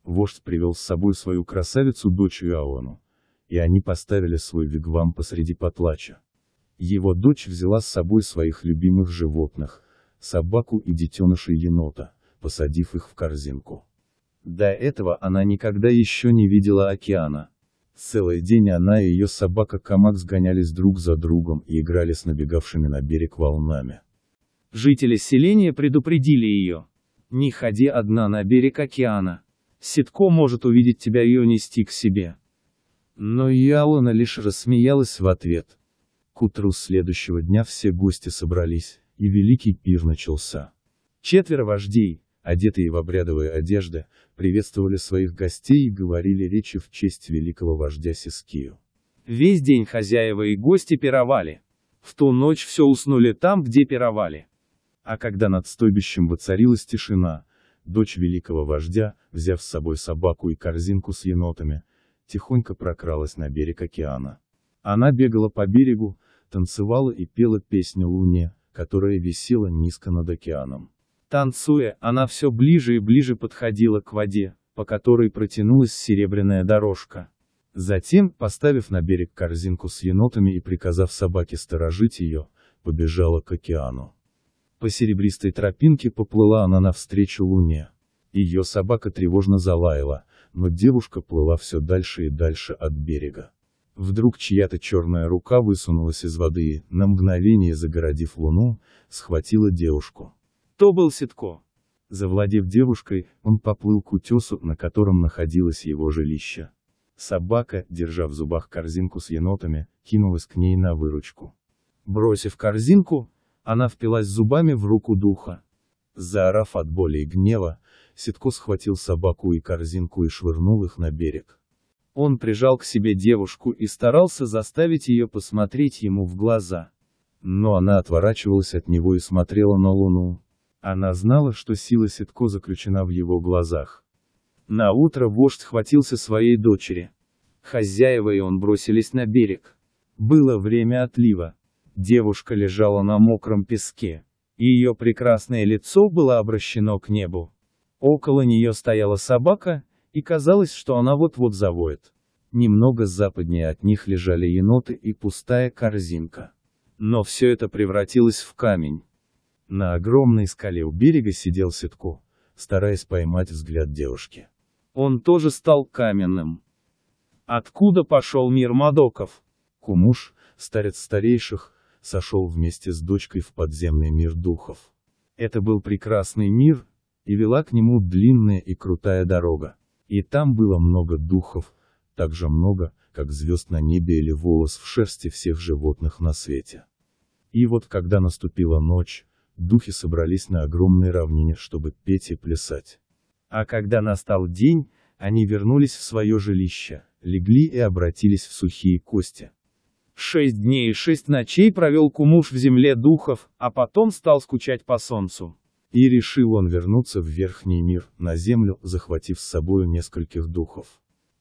Вождь привел с собой свою красавицу дочь Иоанну, и они поставили свой вигвам посреди потлача. Его дочь взяла с собой своих любимых животных, собаку и детеныша енота, посадив их в корзинку. До этого она никогда еще не видела океана. Целый день она и ее собака Камак сгонялись друг за другом и играли с набегавшими на берег волнами. Жители селения предупредили ее. Не ходи одна на берег океана. Ситко может увидеть тебя и унести к себе. Но Ялана лишь рассмеялась в ответ. К утру следующего дня все гости собрались, и великий пир начался. Четверо вождей, одетые в обрядовые одежды, приветствовали своих гостей и говорили речи в честь великого вождя Сискию. Весь день хозяева и гости пировали. В ту ночь все уснули там, где пировали. А когда над стойбищем воцарилась тишина, дочь великого вождя, взяв с собой собаку и корзинку с енотами, тихонько прокралась на берег океана. Она бегала по берегу, танцевала и пела песню луне, которая висела низко над океаном. Танцуя, она все ближе и ближе подходила к воде, по которой протянулась серебряная дорожка. Затем, поставив на берег корзинку с енотами и приказав собаке сторожить ее, побежала к океану. По серебристой тропинке поплыла она навстречу луне. Ее собака тревожно залаяла, но девушка плыла все дальше и дальше от берега. Вдруг чья-то черная рука высунулась из воды, на мгновение загородив луну, схватила девушку. То был Ситко. Завладев девушкой, он поплыл к утесу, на котором находилось его жилище. Собака, держа в зубах корзинку с енотами, кинулась к ней на выручку. Бросив корзинку, она впилась зубами в руку духа. Заорав от боли и гнева, Ситко схватил собаку и корзинку и швырнул их на берег. Он прижал к себе девушку и старался заставить ее посмотреть ему в глаза. Но она отворачивалась от него и смотрела на луну, она знала, что сила Ситко заключена в его глазах. На утро вождь схватился своей дочери. Хозяева и он бросились на берег. Было время отлива. Девушка лежала на мокром песке. Ее прекрасное лицо было обращено к небу. Около нее стояла собака, и казалось, что она вот-вот завоет. Немного западнее от них лежали еноты и пустая корзинка. Но все это превратилось в камень. На огромной скале у берега сидел Ситко, стараясь поймать взгляд девушки. Он тоже стал каменным. Откуда пошел мир Мадоков? Кумуш, старец старейших, сошел вместе с дочкой в подземный мир духов. Это был прекрасный мир, и вела к нему длинная и крутая дорога. И там было много духов, так же много, как звезд на небе или волос в шерсти всех животных на свете. И вот когда наступила ночь, духи собрались на огромной равнине, чтобы петь и плясать. А когда настал день, они вернулись в свое жилище, легли и обратились в сухие кости. Шесть дней и шесть ночей провел Кумуш в земле духов, а потом стал скучать по солнцу. И решил он вернуться в Верхний мир, на землю, захватив с собою нескольких духов.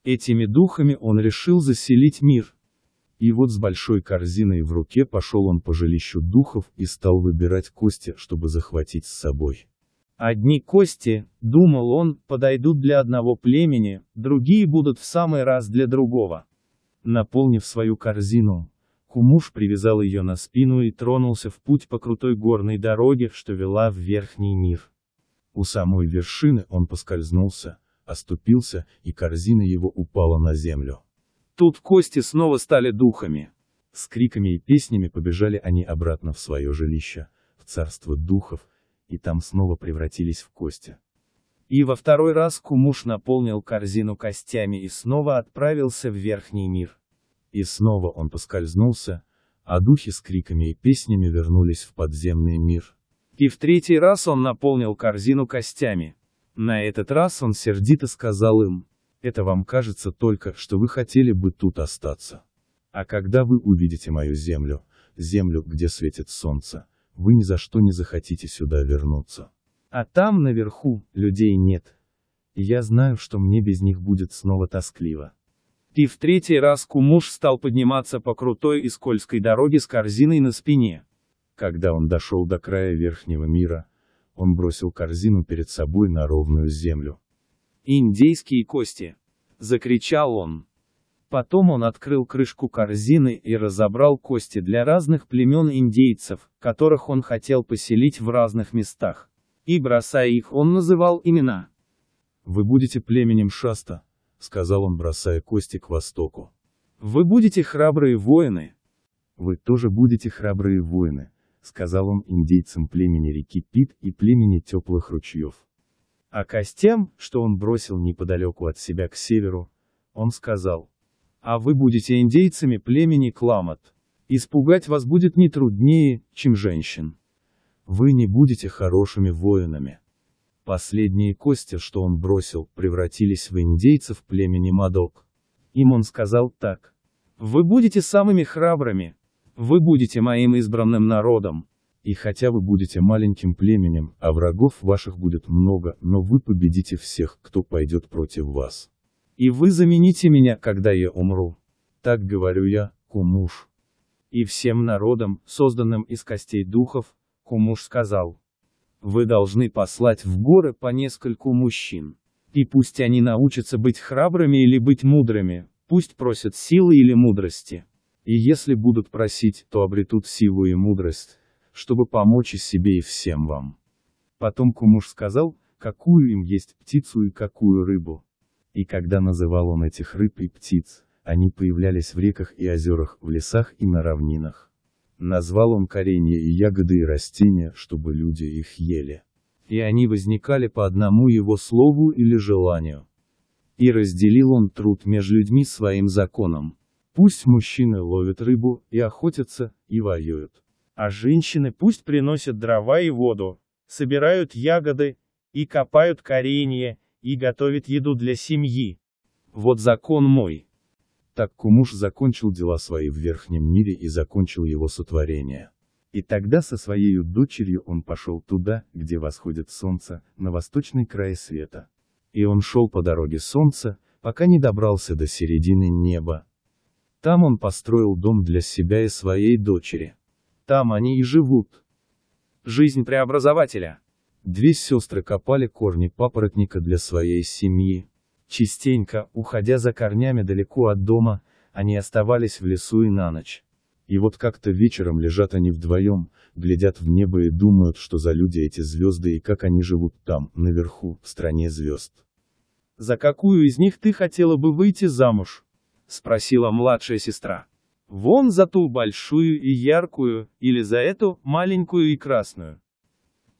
Этими духами он решил заселить мир, и вот с большой корзиной в руке пошел он по жилищу духов и стал выбирать кости, чтобы захватить с собой. Одни кости, думал он, подойдут для одного племени, другие будут в самый раз для другого. Наполнив свою корзину, Кумуш привязал ее на спину и тронулся в путь по крутой горной дороге, что вела в верхний мир. У самой вершины он поскользнулся, оступился, и корзина его упала на землю. Тут кости снова стали духами. С криками и песнями побежали они обратно в свое жилище, в царство духов, и там снова превратились в кости. И во второй раз Кумуш наполнил корзину костями и снова отправился в верхний мир. И снова он поскользнулся, а духи с криками и песнями вернулись в подземный мир. И в третий раз он наполнил корзину костями. На этот раз он сердито сказал им, это вам кажется только, что вы хотели бы тут остаться. А когда вы увидите мою землю, землю, где светит солнце, вы ни за что не захотите сюда вернуться. А там, наверху, людей нет. И я знаю, что мне без них будет снова тоскливо. И в третий раз Кумуш стал подниматься по крутой и скользкой дороге с корзиной на спине. Когда он дошел до края верхнего мира, он бросил корзину перед собой на ровную землю. «Индейские кости!» — закричал он. Потом он открыл крышку корзины и разобрал кости для разных племен индейцев, которых он хотел поселить в разных местах. И бросая их, он называл имена. «Вы будете племенем Шаста», — сказал он, бросая кости к востоку. «Вы будете храбрые воины». «Вы тоже будете храбрые воины», — сказал он индейцам племени реки Пит и племени теплых ручьев. А костям, что он бросил неподалеку от себя к северу, он сказал, «А вы будете индейцами племени Кламат. Испугать вас будет не труднее, чем женщин. Вы не будете хорошими воинами». Последние кости, что он бросил, превратились в индейцев племени Мадок. Им он сказал так, «Вы будете самыми храбрыми, вы будете моим избранным народом, и хотя вы будете маленьким племенем, а врагов ваших будет много, но вы победите всех, кто пойдет против вас. И вы замените меня, когда я умру. Так говорю я, Кумуш. И всем народам, созданным из костей духов, Кумуш сказал. Вы должны послать в горы по нескольку мужчин. И пусть они научатся быть храбрыми или быть мудрыми, пусть просят силы или мудрости. И если будут просить, то обретут силу и мудрость чтобы помочь и себе и всем вам. Потомку муж сказал, какую им есть птицу и какую рыбу. И когда называл он этих рыб и птиц, они появлялись в реках и озерах, в лесах и на равнинах. Назвал он коренья и ягоды и растения, чтобы люди их ели. И они возникали по одному его слову или желанию. И разделил он труд между людьми своим законом. Пусть мужчины ловят рыбу, и охотятся, и воюют. А женщины пусть приносят дрова и воду, собирают ягоды, и копают коренья, и готовят еду для семьи. Вот закон мой. Так Кумуш закончил дела свои в верхнем мире и закончил его сотворение. И тогда со своей дочерью он пошел туда, где восходит солнце, на восточный край света. И он шел по дороге солнца, пока не добрался до середины неба. Там он построил дом для себя и своей дочери. Там они и живут. Жизнь преобразователя. Две сестры копали корни папоротника для своей семьи. Частенько, уходя за корнями далеко от дома, они оставались в лесу и на ночь. И вот как-то вечером лежат они вдвоем, глядят в небо и думают, что за люди эти звезды и как они живут там, наверху, в стране звезд. «За какую из них ты хотела бы выйти замуж?» — спросила младшая сестра. Вон за ту большую и яркую, или за эту, маленькую и красную.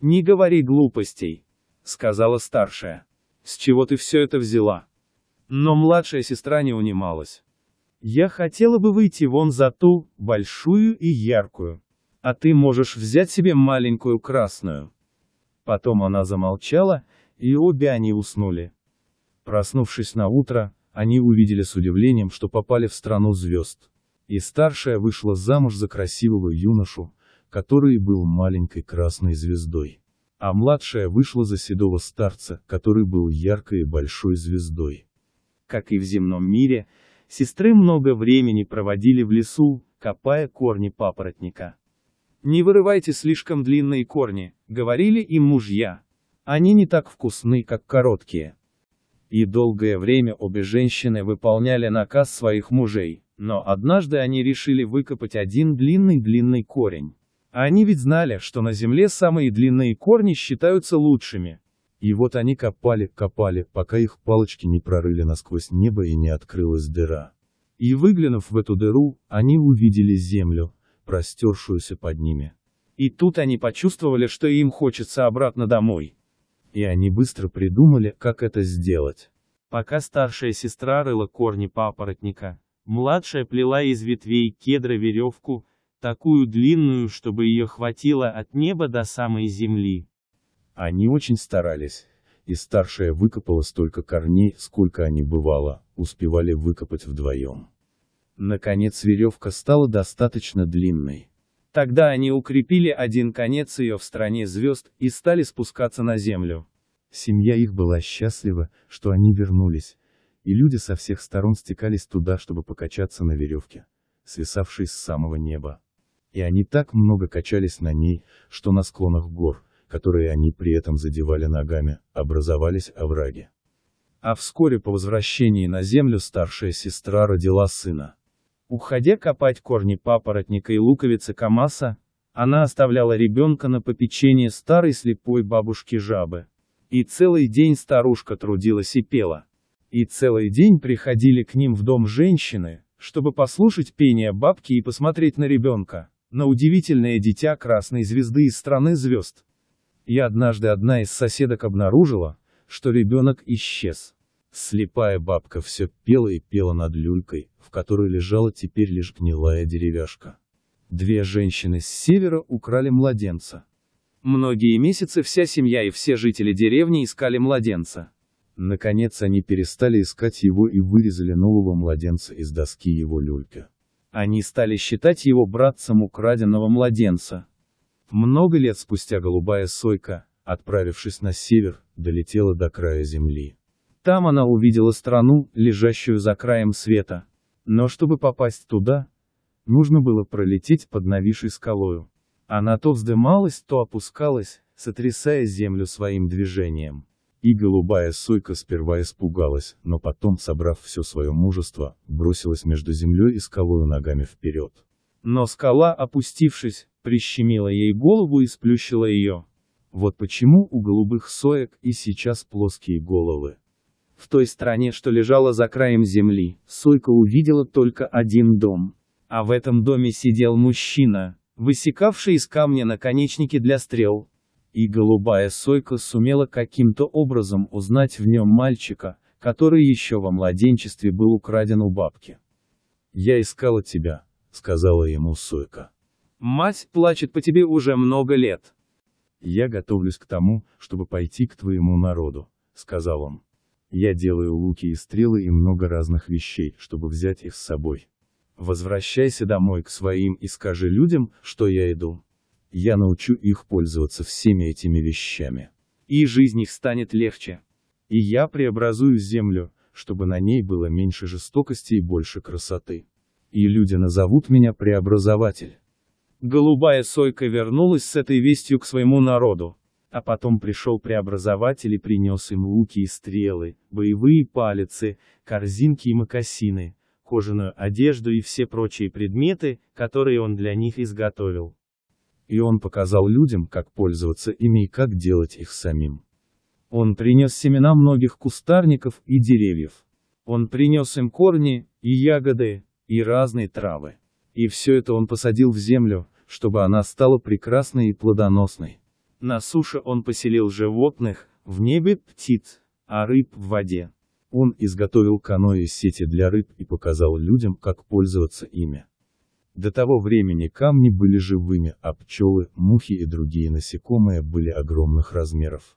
Не говори глупостей, сказала старшая. С чего ты все это взяла? Но младшая сестра не унималась. Я хотела бы выйти вон за ту, большую и яркую. А ты можешь взять себе маленькую красную. Потом она замолчала, и обе они уснули. Проснувшись на утро, они увидели с удивлением, что попали в страну звезд. И старшая вышла замуж за красивого юношу, который был маленькой красной звездой. А младшая вышла за седого старца, который был яркой и большой звездой. Как и в земном мире, сестры много времени проводили в лесу, копая корни папоротника. «Не вырывайте слишком длинные корни», — говорили им мужья. «Они не так вкусны, как короткие». И долгое время обе женщины выполняли наказ своих мужей, но однажды они решили выкопать один длинный-длинный корень. они ведь знали, что на Земле самые длинные корни считаются лучшими. И вот они копали, копали, пока их палочки не прорыли насквозь небо и не открылась дыра. И выглянув в эту дыру, они увидели землю, простершуюся под ними. И тут они почувствовали, что им хочется обратно домой. И они быстро придумали, как это сделать. Пока старшая сестра рыла корни папоротника, Младшая плела из ветвей кедра веревку, такую длинную, чтобы ее хватило от неба до самой земли. Они очень старались, и старшая выкопала столько корней, сколько они бывало, успевали выкопать вдвоем. Наконец веревка стала достаточно длинной. Тогда они укрепили один конец ее в стране звезд и стали спускаться на землю. Семья их была счастлива, что они вернулись, и люди со всех сторон стекались туда, чтобы покачаться на веревке, свисавшей с самого неба. И они так много качались на ней, что на склонах гор, которые они при этом задевали ногами, образовались овраги. А вскоре по возвращении на землю старшая сестра родила сына. Уходя копать корни папоротника и луковицы камаса, она оставляла ребенка на попечение старой слепой бабушки жабы. И целый день старушка трудилась и пела. И целый день приходили к ним в дом женщины, чтобы послушать пение бабки и посмотреть на ребенка, на удивительное дитя красной звезды из страны звезд. И однажды одна из соседок обнаружила, что ребенок исчез. Слепая бабка все пела и пела над люлькой, в которой лежала теперь лишь гнилая деревяшка. Две женщины с севера украли младенца. Многие месяцы вся семья и все жители деревни искали младенца. Наконец они перестали искать его и вырезали нового младенца из доски его люлька. Они стали считать его братцем украденного младенца. Много лет спустя голубая сойка, отправившись на север, долетела до края земли. Там она увидела страну, лежащую за краем света. Но чтобы попасть туда, нужно было пролететь под нависшей скалою. Она то вздымалась, то опускалась, сотрясая землю своим движением. И голубая сойка сперва испугалась, но потом, собрав все свое мужество, бросилась между землей и скалою ногами вперед. Но скала, опустившись, прищемила ей голову и сплющила ее. Вот почему у голубых соек и сейчас плоские головы. В той стране, что лежала за краем земли, сойка увидела только один дом. А в этом доме сидел мужчина, высекавший из камня наконечники для стрел, и голубая сойка сумела каким-то образом узнать в нем мальчика, который еще во младенчестве был украден у бабки. «Я искала тебя», — сказала ему сойка. «Мать плачет по тебе уже много лет». «Я готовлюсь к тому, чтобы пойти к твоему народу», — сказал он. «Я делаю луки и стрелы и много разных вещей, чтобы взять их с собой. Возвращайся домой к своим и скажи людям, что я иду» я научу их пользоваться всеми этими вещами. И жизнь их станет легче. И я преобразую землю, чтобы на ней было меньше жестокости и больше красоты. И люди назовут меня преобразователь. Голубая сойка вернулась с этой вестью к своему народу. А потом пришел преобразователь и принес им луки и стрелы, боевые палицы, корзинки и макасины, кожаную одежду и все прочие предметы, которые он для них изготовил и он показал людям, как пользоваться ими и как делать их самим. Он принес семена многих кустарников и деревьев. Он принес им корни, и ягоды, и разные травы. И все это он посадил в землю, чтобы она стала прекрасной и плодоносной. На суше он поселил животных, в небе птиц, а рыб в воде. Он изготовил каноэ из сети для рыб и показал людям, как пользоваться ими. До того времени камни были живыми, а пчелы, мухи и другие насекомые были огромных размеров.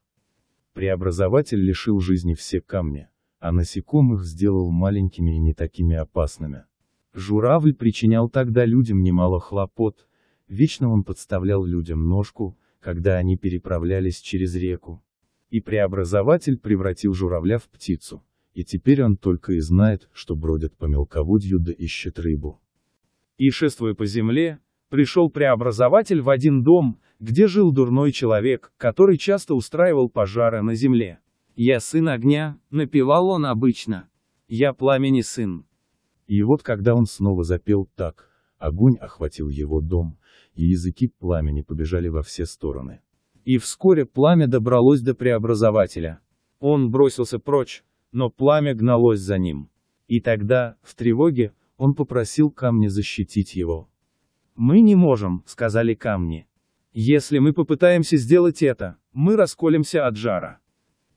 Преобразователь лишил жизни все камни, а насекомых сделал маленькими и не такими опасными. Журавль причинял тогда людям немало хлопот, вечно он подставлял людям ножку, когда они переправлялись через реку. И преобразователь превратил журавля в птицу, и теперь он только и знает, что бродит по мелководью да ищет рыбу и, шествуя по земле, пришел преобразователь в один дом, где жил дурной человек, который часто устраивал пожары на земле. «Я сын огня», — напевал он обычно. «Я пламени сын». И вот когда он снова запел так, огонь охватил его дом, и языки пламени побежали во все стороны. И вскоре пламя добралось до преобразователя. Он бросился прочь, но пламя гналось за ним. И тогда, в тревоге, он попросил камни защитить его. «Мы не можем», — сказали камни. «Если мы попытаемся сделать это, мы расколемся от жара».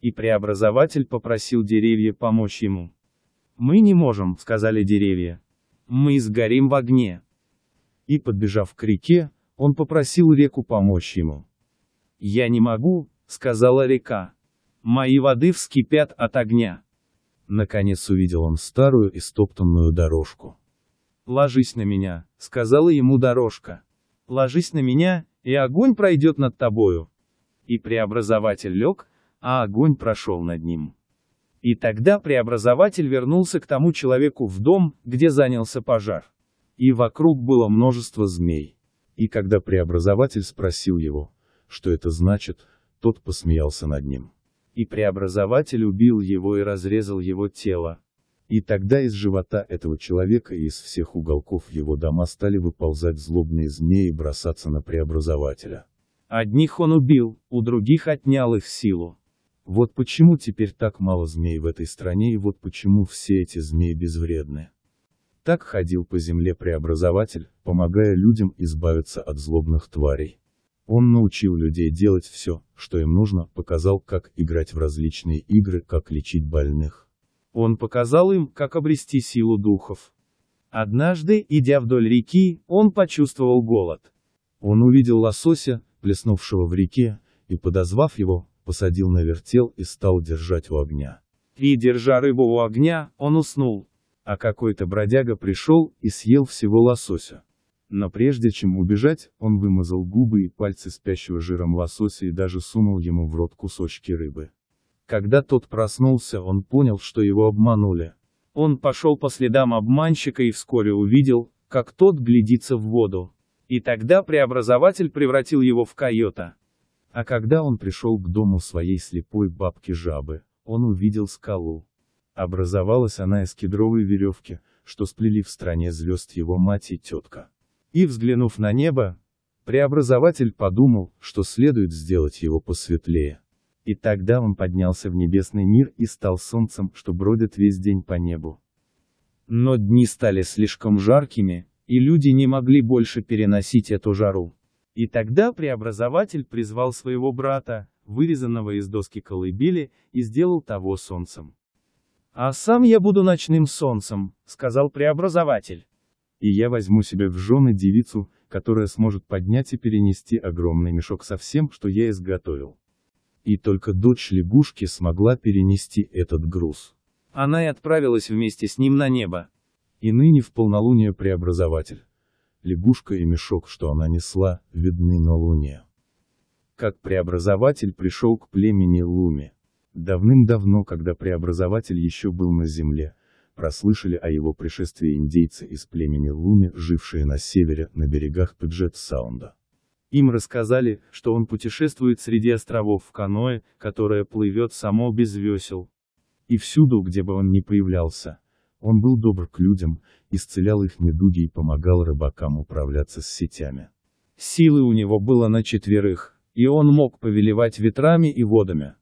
И преобразователь попросил деревья помочь ему. «Мы не можем», — сказали деревья. «Мы сгорим в огне». И, подбежав к реке, он попросил реку помочь ему. «Я не могу», — сказала река. «Мои воды вскипят от огня». Наконец увидел он старую и стоптанную дорожку. «Ложись на меня», — сказала ему дорожка. «Ложись на меня, и огонь пройдет над тобою». И преобразователь лег, а огонь прошел над ним. И тогда преобразователь вернулся к тому человеку в дом, где занялся пожар. И вокруг было множество змей. И когда преобразователь спросил его, что это значит, тот посмеялся над ним. И преобразователь убил его и разрезал его тело. И тогда из живота этого человека и из всех уголков его дома стали выползать злобные змеи и бросаться на преобразователя. Одних он убил, у других отнял их силу. Вот почему теперь так мало змей в этой стране и вот почему все эти змеи безвредны. Так ходил по земле преобразователь, помогая людям избавиться от злобных тварей. Он научил людей делать все, что им нужно, показал, как играть в различные игры, как лечить больных. Он показал им, как обрести силу духов. Однажды, идя вдоль реки, он почувствовал голод. Он увидел лосося, плеснувшего в реке, и, подозвав его, посадил на вертел и стал держать у огня. И, держа рыбу у огня, он уснул, а какой-то бродяга пришел и съел всего лосося. Но прежде чем убежать, он вымазал губы и пальцы спящего жиром лосося и даже сунул ему в рот кусочки рыбы. Когда тот проснулся, он понял, что его обманули. Он пошел по следам обманщика и вскоре увидел, как тот глядится в воду. И тогда преобразователь превратил его в койота. А когда он пришел к дому своей слепой бабки-жабы, он увидел скалу. Образовалась она из кедровой веревки, что сплели в стране звезд его мать и тетка. И взглянув на небо, преобразователь подумал, что следует сделать его посветлее. И тогда он поднялся в небесный мир и стал солнцем, что бродит весь день по небу. Но дни стали слишком жаркими, и люди не могли больше переносить эту жару. И тогда преобразователь призвал своего брата, вырезанного из доски колыбели, и сделал того солнцем. «А сам я буду ночным солнцем», — сказал преобразователь и я возьму себе в жены девицу, которая сможет поднять и перенести огромный мешок со всем, что я изготовил. И только дочь лягушки смогла перенести этот груз. Она и отправилась вместе с ним на небо. И ныне в полнолуние преобразователь. Лягушка и мешок, что она несла, видны на луне. Как преобразователь пришел к племени Луми. Давным-давно, когда преобразователь еще был на земле, прослышали о его пришествии индейцы из племени Луми, жившие на севере, на берегах Пиджет-Саунда. Им рассказали, что он путешествует среди островов в каное, которое плывет само без весел. И всюду, где бы он ни появлялся, он был добр к людям, исцелял их недуги и помогал рыбакам управляться с сетями. Силы у него было на четверых, и он мог повелевать ветрами и водами.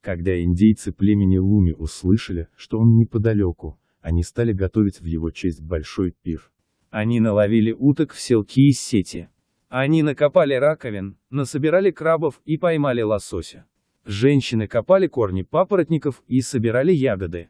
Когда индейцы племени Луми услышали, что он неподалеку, они стали готовить в его честь большой пир. Они наловили уток в селки из сети. Они накопали раковин, насобирали крабов и поймали лосося. Женщины копали корни папоротников и собирали ягоды.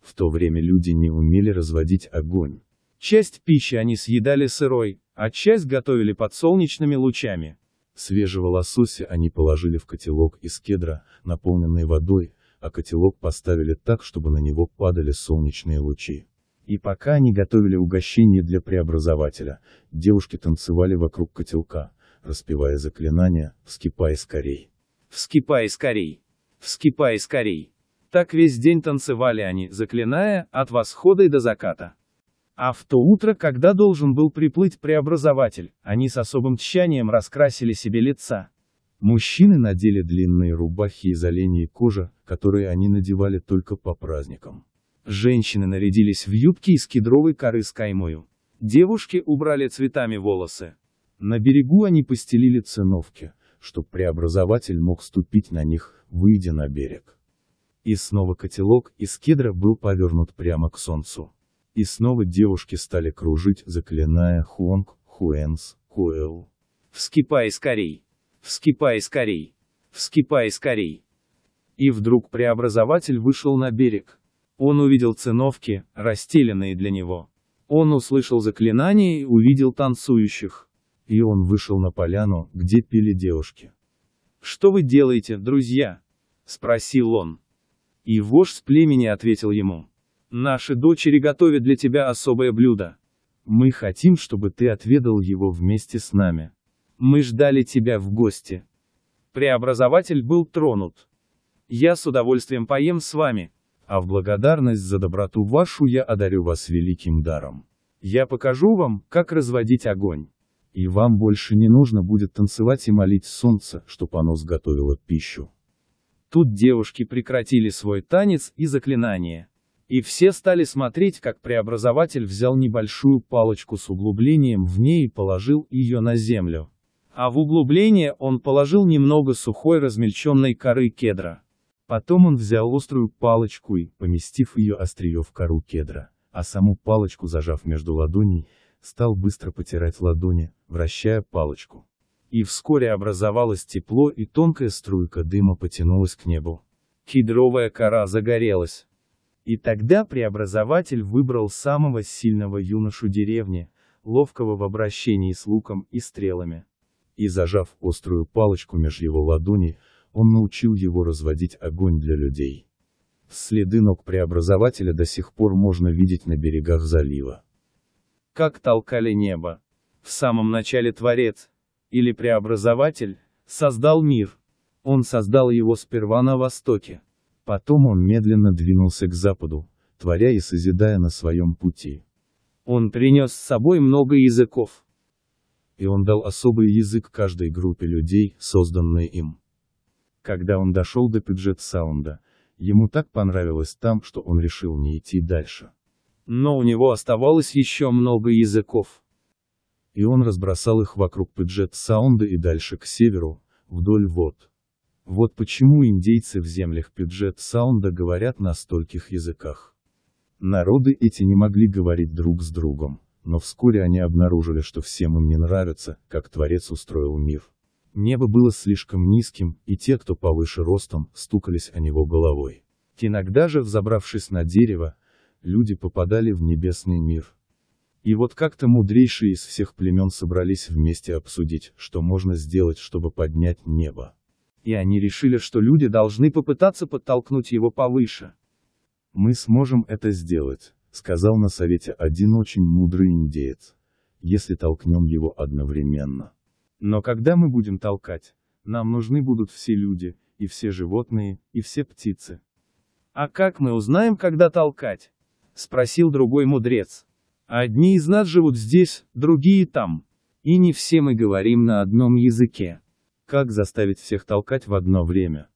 В то время люди не умели разводить огонь. Часть пищи они съедали сырой, а часть готовили под солнечными лучами. Свежего лосося они положили в котелок из кедра, наполненный водой, а котелок поставили так, чтобы на него падали солнечные лучи. И пока они готовили угощение для преобразователя, девушки танцевали вокруг котелка, распевая заклинания «Вскипай скорей! Вскипай скорей! Вскипай скорей!» Так весь день танцевали они, заклиная, от восхода и до заката. А в то утро, когда должен был приплыть преобразователь, они с особым тщанием раскрасили себе лица. Мужчины надели длинные рубахи из оленей кожи, которые они надевали только по праздникам. Женщины нарядились в юбки из кедровой коры с каймою. Девушки убрали цветами волосы. На берегу они постелили циновки, чтобы преобразователь мог ступить на них, выйдя на берег. И снова котелок из кедра был повернут прямо к солнцу. И снова девушки стали кружить, заклиная Хуонг, Хуэнс, Хуэл. «Вскипай скорей!» Вскипай скорей! Вскипай скорей! И вдруг преобразователь вышел на берег. Он увидел циновки, расстеленные для него. Он услышал заклинание и увидел танцующих. И он вышел на поляну, где пели девушки. «Что вы делаете, друзья?» — спросил он. И вождь племени ответил ему. «Наши дочери готовят для тебя особое блюдо. Мы хотим, чтобы ты отведал его вместе с нами». Мы ждали тебя в гости. Преобразователь был тронут. Я с удовольствием поем с вами. А в благодарность за доброту вашу я одарю вас великим даром. Я покажу вам, как разводить огонь. И вам больше не нужно будет танцевать и молить солнце, чтоб оно сготовило пищу. Тут девушки прекратили свой танец и заклинание. И все стали смотреть, как преобразователь взял небольшую палочку с углублением в ней и положил ее на землю. А в углубление он положил немного сухой размельченной коры кедра. Потом он взял острую палочку и, поместив ее острие в кору кедра, а саму палочку зажав между ладоней, стал быстро потирать ладони, вращая палочку. И вскоре образовалось тепло и тонкая струйка дыма потянулась к небу. Кедровая кора загорелась. И тогда преобразователь выбрал самого сильного юношу деревни, ловкого в обращении с луком и стрелами и, зажав острую палочку меж его ладони, он научил его разводить огонь для людей. Следы ног преобразователя до сих пор можно видеть на берегах залива. Как толкали небо. В самом начале Творец, или преобразователь, создал мир. Он создал его сперва на востоке. Потом он медленно двинулся к западу, творя и созидая на своем пути. Он принес с собой много языков и он дал особый язык каждой группе людей, созданной им. Когда он дошел до Пиджет Саунда, ему так понравилось там, что он решил не идти дальше. Но у него оставалось еще много языков. И он разбросал их вокруг Пиджет Саунда и дальше к северу, вдоль вод. Вот почему индейцы в землях Пиджет Саунда говорят на стольких языках. Народы эти не могли говорить друг с другом но вскоре они обнаружили, что всем им не нравится, как Творец устроил мир. Небо было слишком низким, и те, кто повыше ростом, стукались о него головой. Иногда же, взобравшись на дерево, люди попадали в небесный мир. И вот как-то мудрейшие из всех племен собрались вместе обсудить, что можно сделать, чтобы поднять небо. И они решили, что люди должны попытаться подтолкнуть его повыше. Мы сможем это сделать сказал на совете один очень мудрый индеец. Если толкнем его одновременно. Но когда мы будем толкать, нам нужны будут все люди, и все животные, и все птицы. А как мы узнаем, когда толкать? Спросил другой мудрец. Одни из нас живут здесь, другие там. И не все мы говорим на одном языке. Как заставить всех толкать в одно время?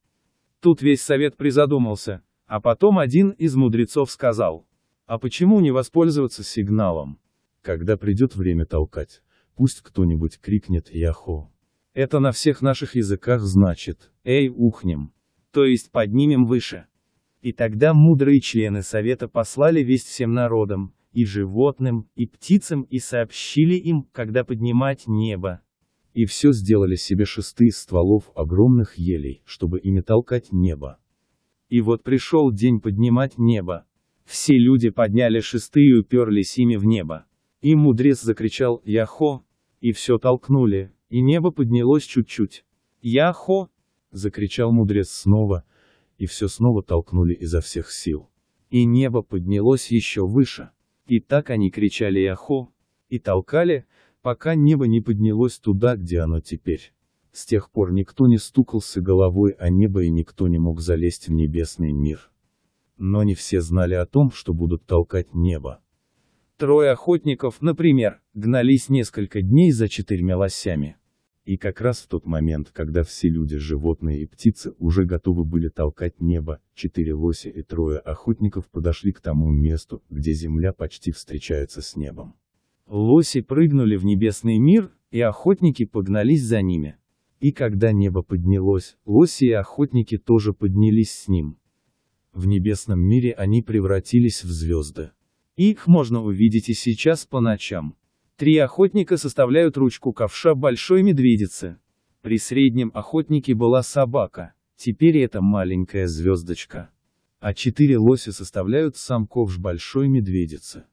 Тут весь совет призадумался, а потом один из мудрецов сказал. А почему не воспользоваться сигналом? Когда придет время толкать, пусть кто-нибудь крикнет «Яхо!». Это на всех наших языках значит «Эй, ухнем!», то есть поднимем выше. И тогда мудрые члены Совета послали весть всем народам, и животным, и птицам, и сообщили им, когда поднимать небо. И все сделали себе шесты из стволов огромных елей, чтобы ими толкать небо. И вот пришел день поднимать небо, все люди подняли шесты и уперлись ими в небо. И мудрец закричал «Яхо!» И все толкнули, и небо поднялось чуть-чуть. «Яхо!» — закричал мудрец снова, и все снова толкнули изо всех сил. И небо поднялось еще выше. И так они кричали «Яхо!» и толкали, пока небо не поднялось туда, где оно теперь. С тех пор никто не стукался головой о а небо и никто не мог залезть в небесный мир но не все знали о том, что будут толкать небо. Трое охотников, например, гнались несколько дней за четырьмя лосями. И как раз в тот момент, когда все люди, животные и птицы уже готовы были толкать небо, четыре лоси и трое охотников подошли к тому месту, где земля почти встречается с небом. Лоси прыгнули в небесный мир, и охотники погнались за ними. И когда небо поднялось, лоси и охотники тоже поднялись с ним в небесном мире они превратились в звезды. Их можно увидеть и сейчас по ночам. Три охотника составляют ручку ковша большой медведицы. При среднем охотнике была собака, теперь это маленькая звездочка. А четыре лося составляют сам ковш большой медведицы.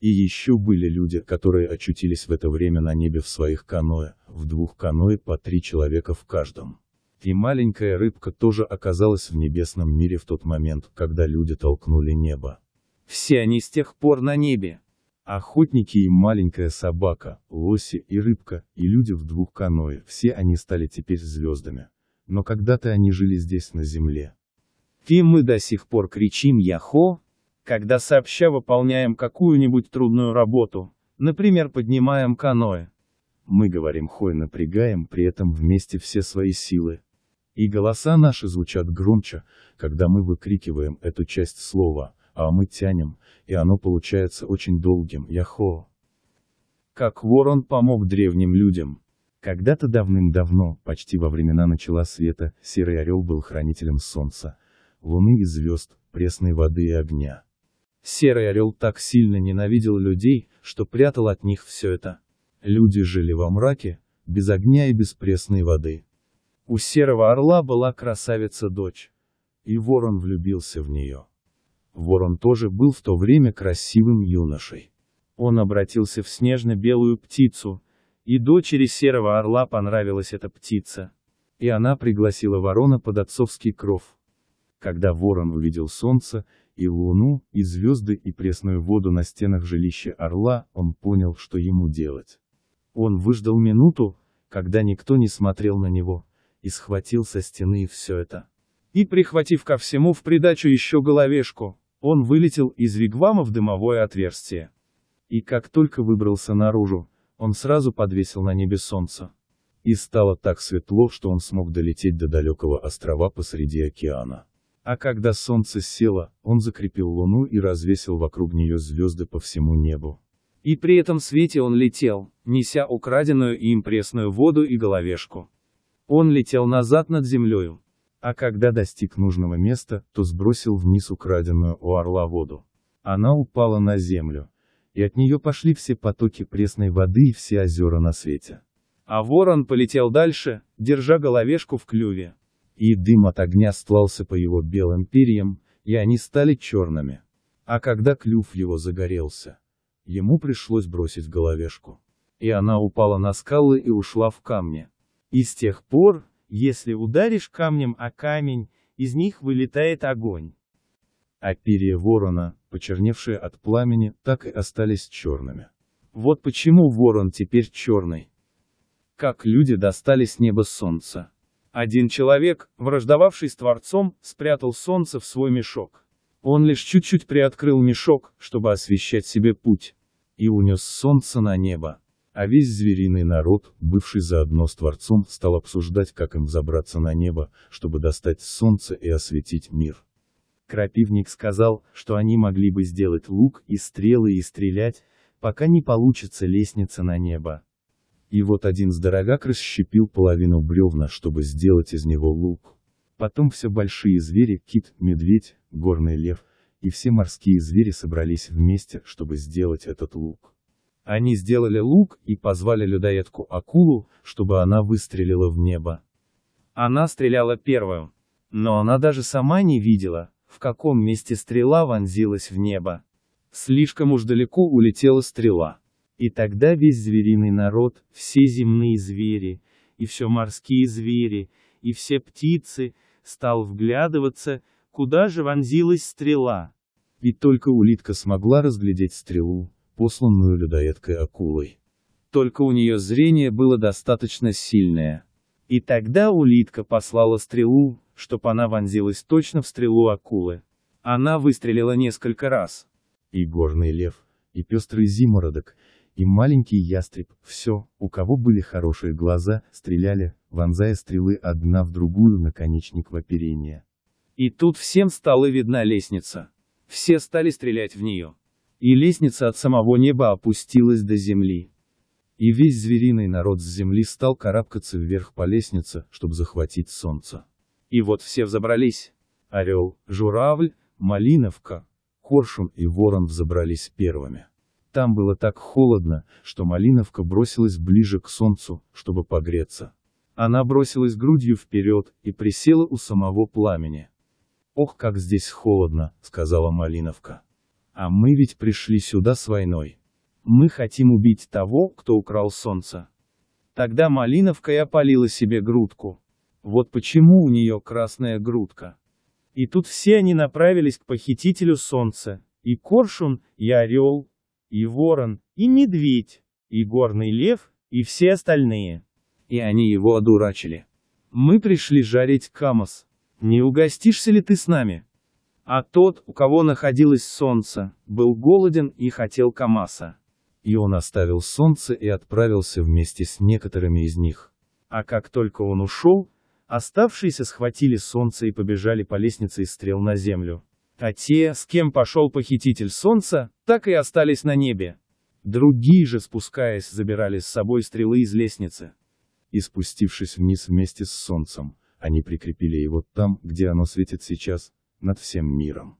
И еще были люди, которые очутились в это время на небе в своих каноэ, в двух каноэ по три человека в каждом. И маленькая рыбка тоже оказалась в небесном мире в тот момент, когда люди толкнули небо. Все они с тех пор на небе. Охотники и маленькая собака, лоси и рыбка, и люди в двух каное, все они стали теперь звездами. Но когда-то они жили здесь на земле. И мы до сих пор кричим «Яхо!», когда сообща выполняем какую-нибудь трудную работу, например, поднимаем каное. Мы говорим «Хой» напрягаем при этом вместе все свои силы, и голоса наши звучат громче, когда мы выкрикиваем эту часть слова, а мы тянем, и оно получается очень долгим, яхо. Как ворон помог древним людям. Когда-то давным-давно, почти во времена начала света, серый орел был хранителем солнца, луны и звезд, пресной воды и огня. Серый орел так сильно ненавидел людей, что прятал от них все это. Люди жили во мраке, без огня и без пресной воды. У серого орла была красавица-дочь, и ворон влюбился в нее. Ворон тоже был в то время красивым юношей. Он обратился в снежно-белую птицу, и дочери серого орла понравилась эта птица, и она пригласила ворона под отцовский кров. Когда ворон увидел солнце, и луну, и звезды, и пресную воду на стенах жилища орла, он понял, что ему делать. Он выждал минуту, когда никто не смотрел на него, и схватил со стены все это. И прихватив ко всему в придачу еще головешку, он вылетел из вигвама в дымовое отверстие. И как только выбрался наружу, он сразу подвесил на небе солнце. И стало так светло, что он смог долететь до далекого острова посреди океана. А когда солнце село, он закрепил луну и развесил вокруг нее звезды по всему небу. И при этом свете он летел, неся украденную и им пресную воду и головешку. Он летел назад над землею. А когда достиг нужного места, то сбросил вниз украденную у орла воду. Она упала на землю, и от нее пошли все потоки пресной воды и все озера на свете. А ворон полетел дальше, держа головешку в клюве. И дым от огня стлался по его белым перьям, и они стали черными. А когда клюв его загорелся, ему пришлось бросить головешку. И она упала на скалы и ушла в камни. И с тех пор, если ударишь камнем о камень, из них вылетает огонь. А перья ворона, почерневшие от пламени, так и остались черными. Вот почему ворон теперь черный. Как люди достали с неба солнца. Один человек, враждовавший с Творцом, спрятал солнце в свой мешок. Он лишь чуть-чуть приоткрыл мешок, чтобы освещать себе путь. И унес солнце на небо. А весь звериный народ, бывший заодно с Творцом, стал обсуждать, как им забраться на небо, чтобы достать солнце и осветить мир. Крапивник сказал, что они могли бы сделать лук и стрелы и стрелять, пока не получится лестница на небо. И вот один здорогак расщепил половину бревна, чтобы сделать из него лук. Потом все большие звери, кит, медведь, горный лев, и все морские звери собрались вместе, чтобы сделать этот лук. Они сделали лук и позвали людоедку акулу, чтобы она выстрелила в небо. Она стреляла первым. Но она даже сама не видела, в каком месте стрела вонзилась в небо. Слишком уж далеко улетела стрела. И тогда весь звериный народ, все земные звери, и все морские звери, и все птицы, стал вглядываться, куда же вонзилась стрела. И только улитка смогла разглядеть стрелу, посланную людоедкой акулой. Только у нее зрение было достаточно сильное. И тогда улитка послала стрелу, чтоб она вонзилась точно в стрелу акулы. Она выстрелила несколько раз. И горный лев, и пестрый зимородок, и маленький ястреб, все, у кого были хорошие глаза, стреляли, вонзая стрелы одна в другую наконечник в оперение. И тут всем стала видна лестница. Все стали стрелять в нее. И лестница от самого неба опустилась до земли. И весь звериный народ с земли стал карабкаться вверх по лестнице, чтобы захватить солнце. И вот все взобрались. Орел, журавль, малиновка, коршун и ворон взобрались первыми. Там было так холодно, что малиновка бросилась ближе к солнцу, чтобы погреться. Она бросилась грудью вперед и присела у самого пламени. «Ох, как здесь холодно!» — сказала малиновка. А мы ведь пришли сюда с войной. Мы хотим убить того, кто украл солнце. Тогда Малиновка и опалила себе грудку. Вот почему у нее красная грудка. И тут все они направились к похитителю солнца. И коршун, и орел, и ворон, и медведь, и горный лев, и все остальные. И они его одурачили. Мы пришли жарить камос. Не угостишься ли ты с нами? А тот, у кого находилось солнце, был голоден и хотел Камаса. И он оставил солнце и отправился вместе с некоторыми из них. А как только он ушел, оставшиеся схватили солнце и побежали по лестнице из стрел на землю. А те, с кем пошел похититель солнца, так и остались на небе. Другие же, спускаясь, забирали с собой стрелы из лестницы. И спустившись вниз вместе с солнцем, они прикрепили его там, где оно светит сейчас, над всем миром.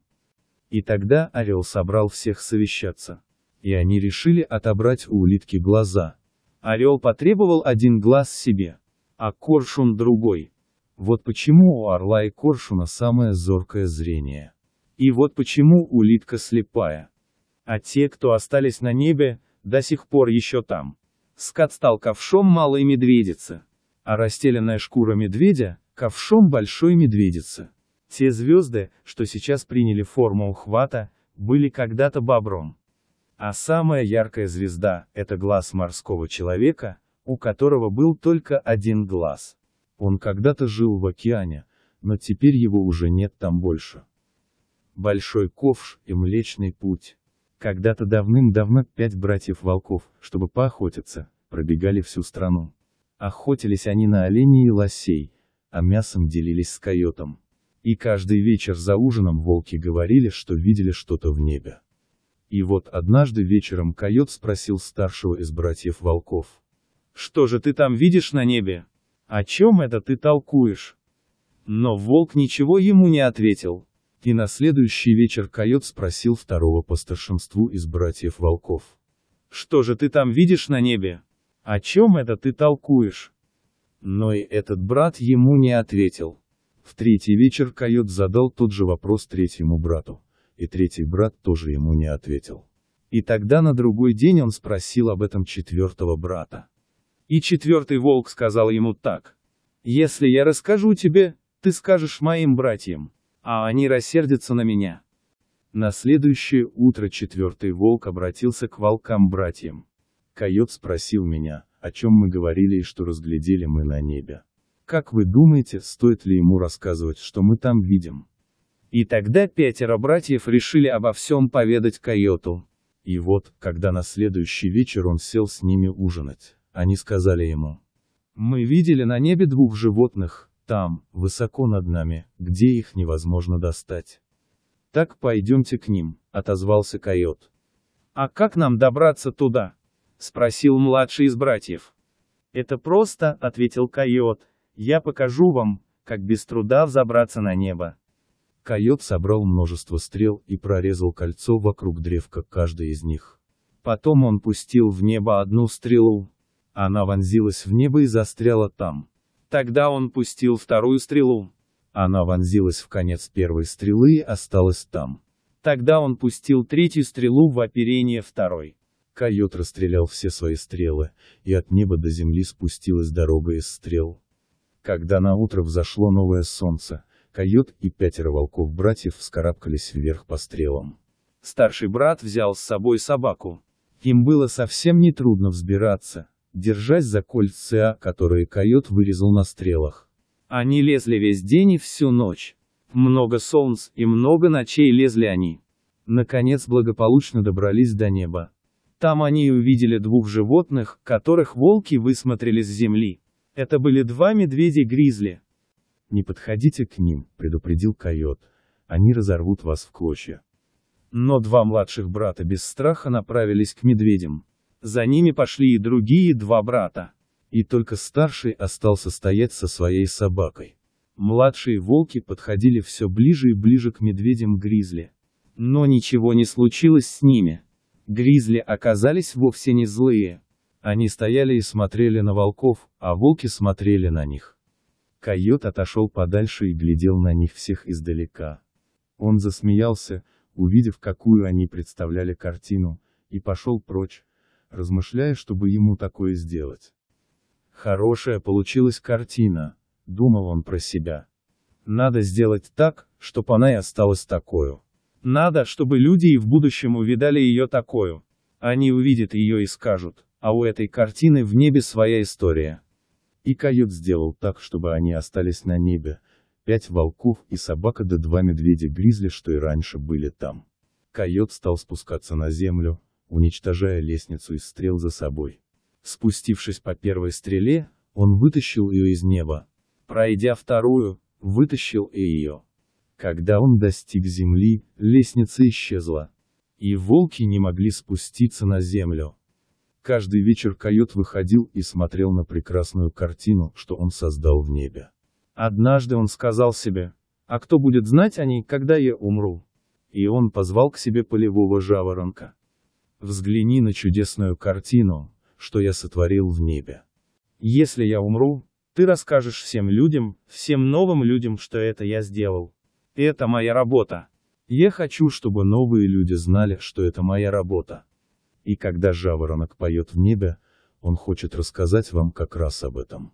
И тогда орел собрал всех совещаться. И они решили отобрать у улитки глаза. Орел потребовал один глаз себе, а коршун другой. Вот почему у орла и коршуна самое зоркое зрение. И вот почему улитка слепая. А те, кто остались на небе, до сих пор еще там. Скат стал ковшом малой медведицы, а расстеленная шкура медведя – ковшом большой медведицы. Те звезды, что сейчас приняли форму ухвата, были когда-то бобром. А самая яркая звезда – это глаз морского человека, у которого был только один глаз. Он когда-то жил в океане, но теперь его уже нет там больше. Большой ковш и Млечный путь. Когда-то давным-давно пять братьев-волков, чтобы поохотиться, пробегали всю страну. Охотились они на оленей и лосей, а мясом делились с койотом. И каждый вечер за ужином волки говорили, что видели что-то в небе. И вот однажды вечером койот спросил старшего из братьев волков. «Что же ты там видишь на небе? О чем это ты толкуешь?» Но волк ничего ему не ответил. И на следующий вечер койот спросил второго по старшинству из братьев волков. «Что же ты там видишь на небе? О чем это ты толкуешь?» Но и этот брат ему не ответил. В третий вечер койот задал тот же вопрос третьему брату, и третий брат тоже ему не ответил. И тогда на другой день он спросил об этом четвертого брата. И четвертый волк сказал ему так. «Если я расскажу тебе, ты скажешь моим братьям, а они рассердятся на меня». На следующее утро четвертый волк обратился к волкам-братьям. Койот спросил меня, о чем мы говорили и что разглядели мы на небе. Как вы думаете, стоит ли ему рассказывать, что мы там видим? И тогда пятеро братьев решили обо всем поведать койоту. И вот, когда на следующий вечер он сел с ними ужинать, они сказали ему. Мы видели на небе двух животных, там, высоко над нами, где их невозможно достать. Так пойдемте к ним, отозвался койот. А как нам добраться туда? Спросил младший из братьев. Это просто, ответил койот, я покажу вам, как без труда взобраться на небо. Койот собрал множество стрел и прорезал кольцо вокруг древка каждой из них. Потом он пустил в небо одну стрелу. Она вонзилась в небо и застряла там. Тогда он пустил вторую стрелу. Она вонзилась в конец первой стрелы и осталась там. Тогда он пустил третью стрелу в оперение второй. Койот расстрелял все свои стрелы, и от неба до земли спустилась дорога из стрел. Когда на утро взошло новое солнце, койот и пятеро волков-братьев вскарабкались вверх по стрелам. Старший брат взял с собой собаку. Им было совсем нетрудно взбираться, держась за кольца, которые койот вырезал на стрелах. Они лезли весь день и всю ночь. Много солнц и много ночей лезли они. Наконец благополучно добрались до неба. Там они увидели двух животных, которых волки высмотрели с земли. Это были два медведя-гризли. «Не подходите к ним», — предупредил койот. «Они разорвут вас в клочья». Но два младших брата без страха направились к медведям. За ними пошли и другие два брата. И только старший остался стоять со своей собакой. Младшие волки подходили все ближе и ближе к медведям-гризли. Но ничего не случилось с ними. Гризли оказались вовсе не злые. Они стояли и смотрели на волков, а волки смотрели на них. Койот отошел подальше и глядел на них всех издалека. Он засмеялся, увидев, какую они представляли картину, и пошел прочь, размышляя, чтобы ему такое сделать. Хорошая получилась картина, думал он про себя. Надо сделать так, чтобы она и осталась такой. Надо, чтобы люди и в будущем увидали ее такую. Они увидят ее и скажут, а у этой картины в небе своя история. И Кают сделал так, чтобы они остались на небе, пять волков и собака да два медведя-гризли, что и раньше были там. Койот стал спускаться на землю, уничтожая лестницу из стрел за собой. Спустившись по первой стреле, он вытащил ее из неба. Пройдя вторую, вытащил и ее. Когда он достиг земли, лестница исчезла. И волки не могли спуститься на землю. Каждый вечер койот выходил и смотрел на прекрасную картину, что он создал в небе. Однажды он сказал себе, «А кто будет знать о ней, когда я умру?» И он позвал к себе полевого жаворонка. «Взгляни на чудесную картину, что я сотворил в небе. Если я умру, ты расскажешь всем людям, всем новым людям, что это я сделал. Это моя работа. Я хочу, чтобы новые люди знали, что это моя работа. И когда жаворонок поет в небе, он хочет рассказать вам как раз об этом.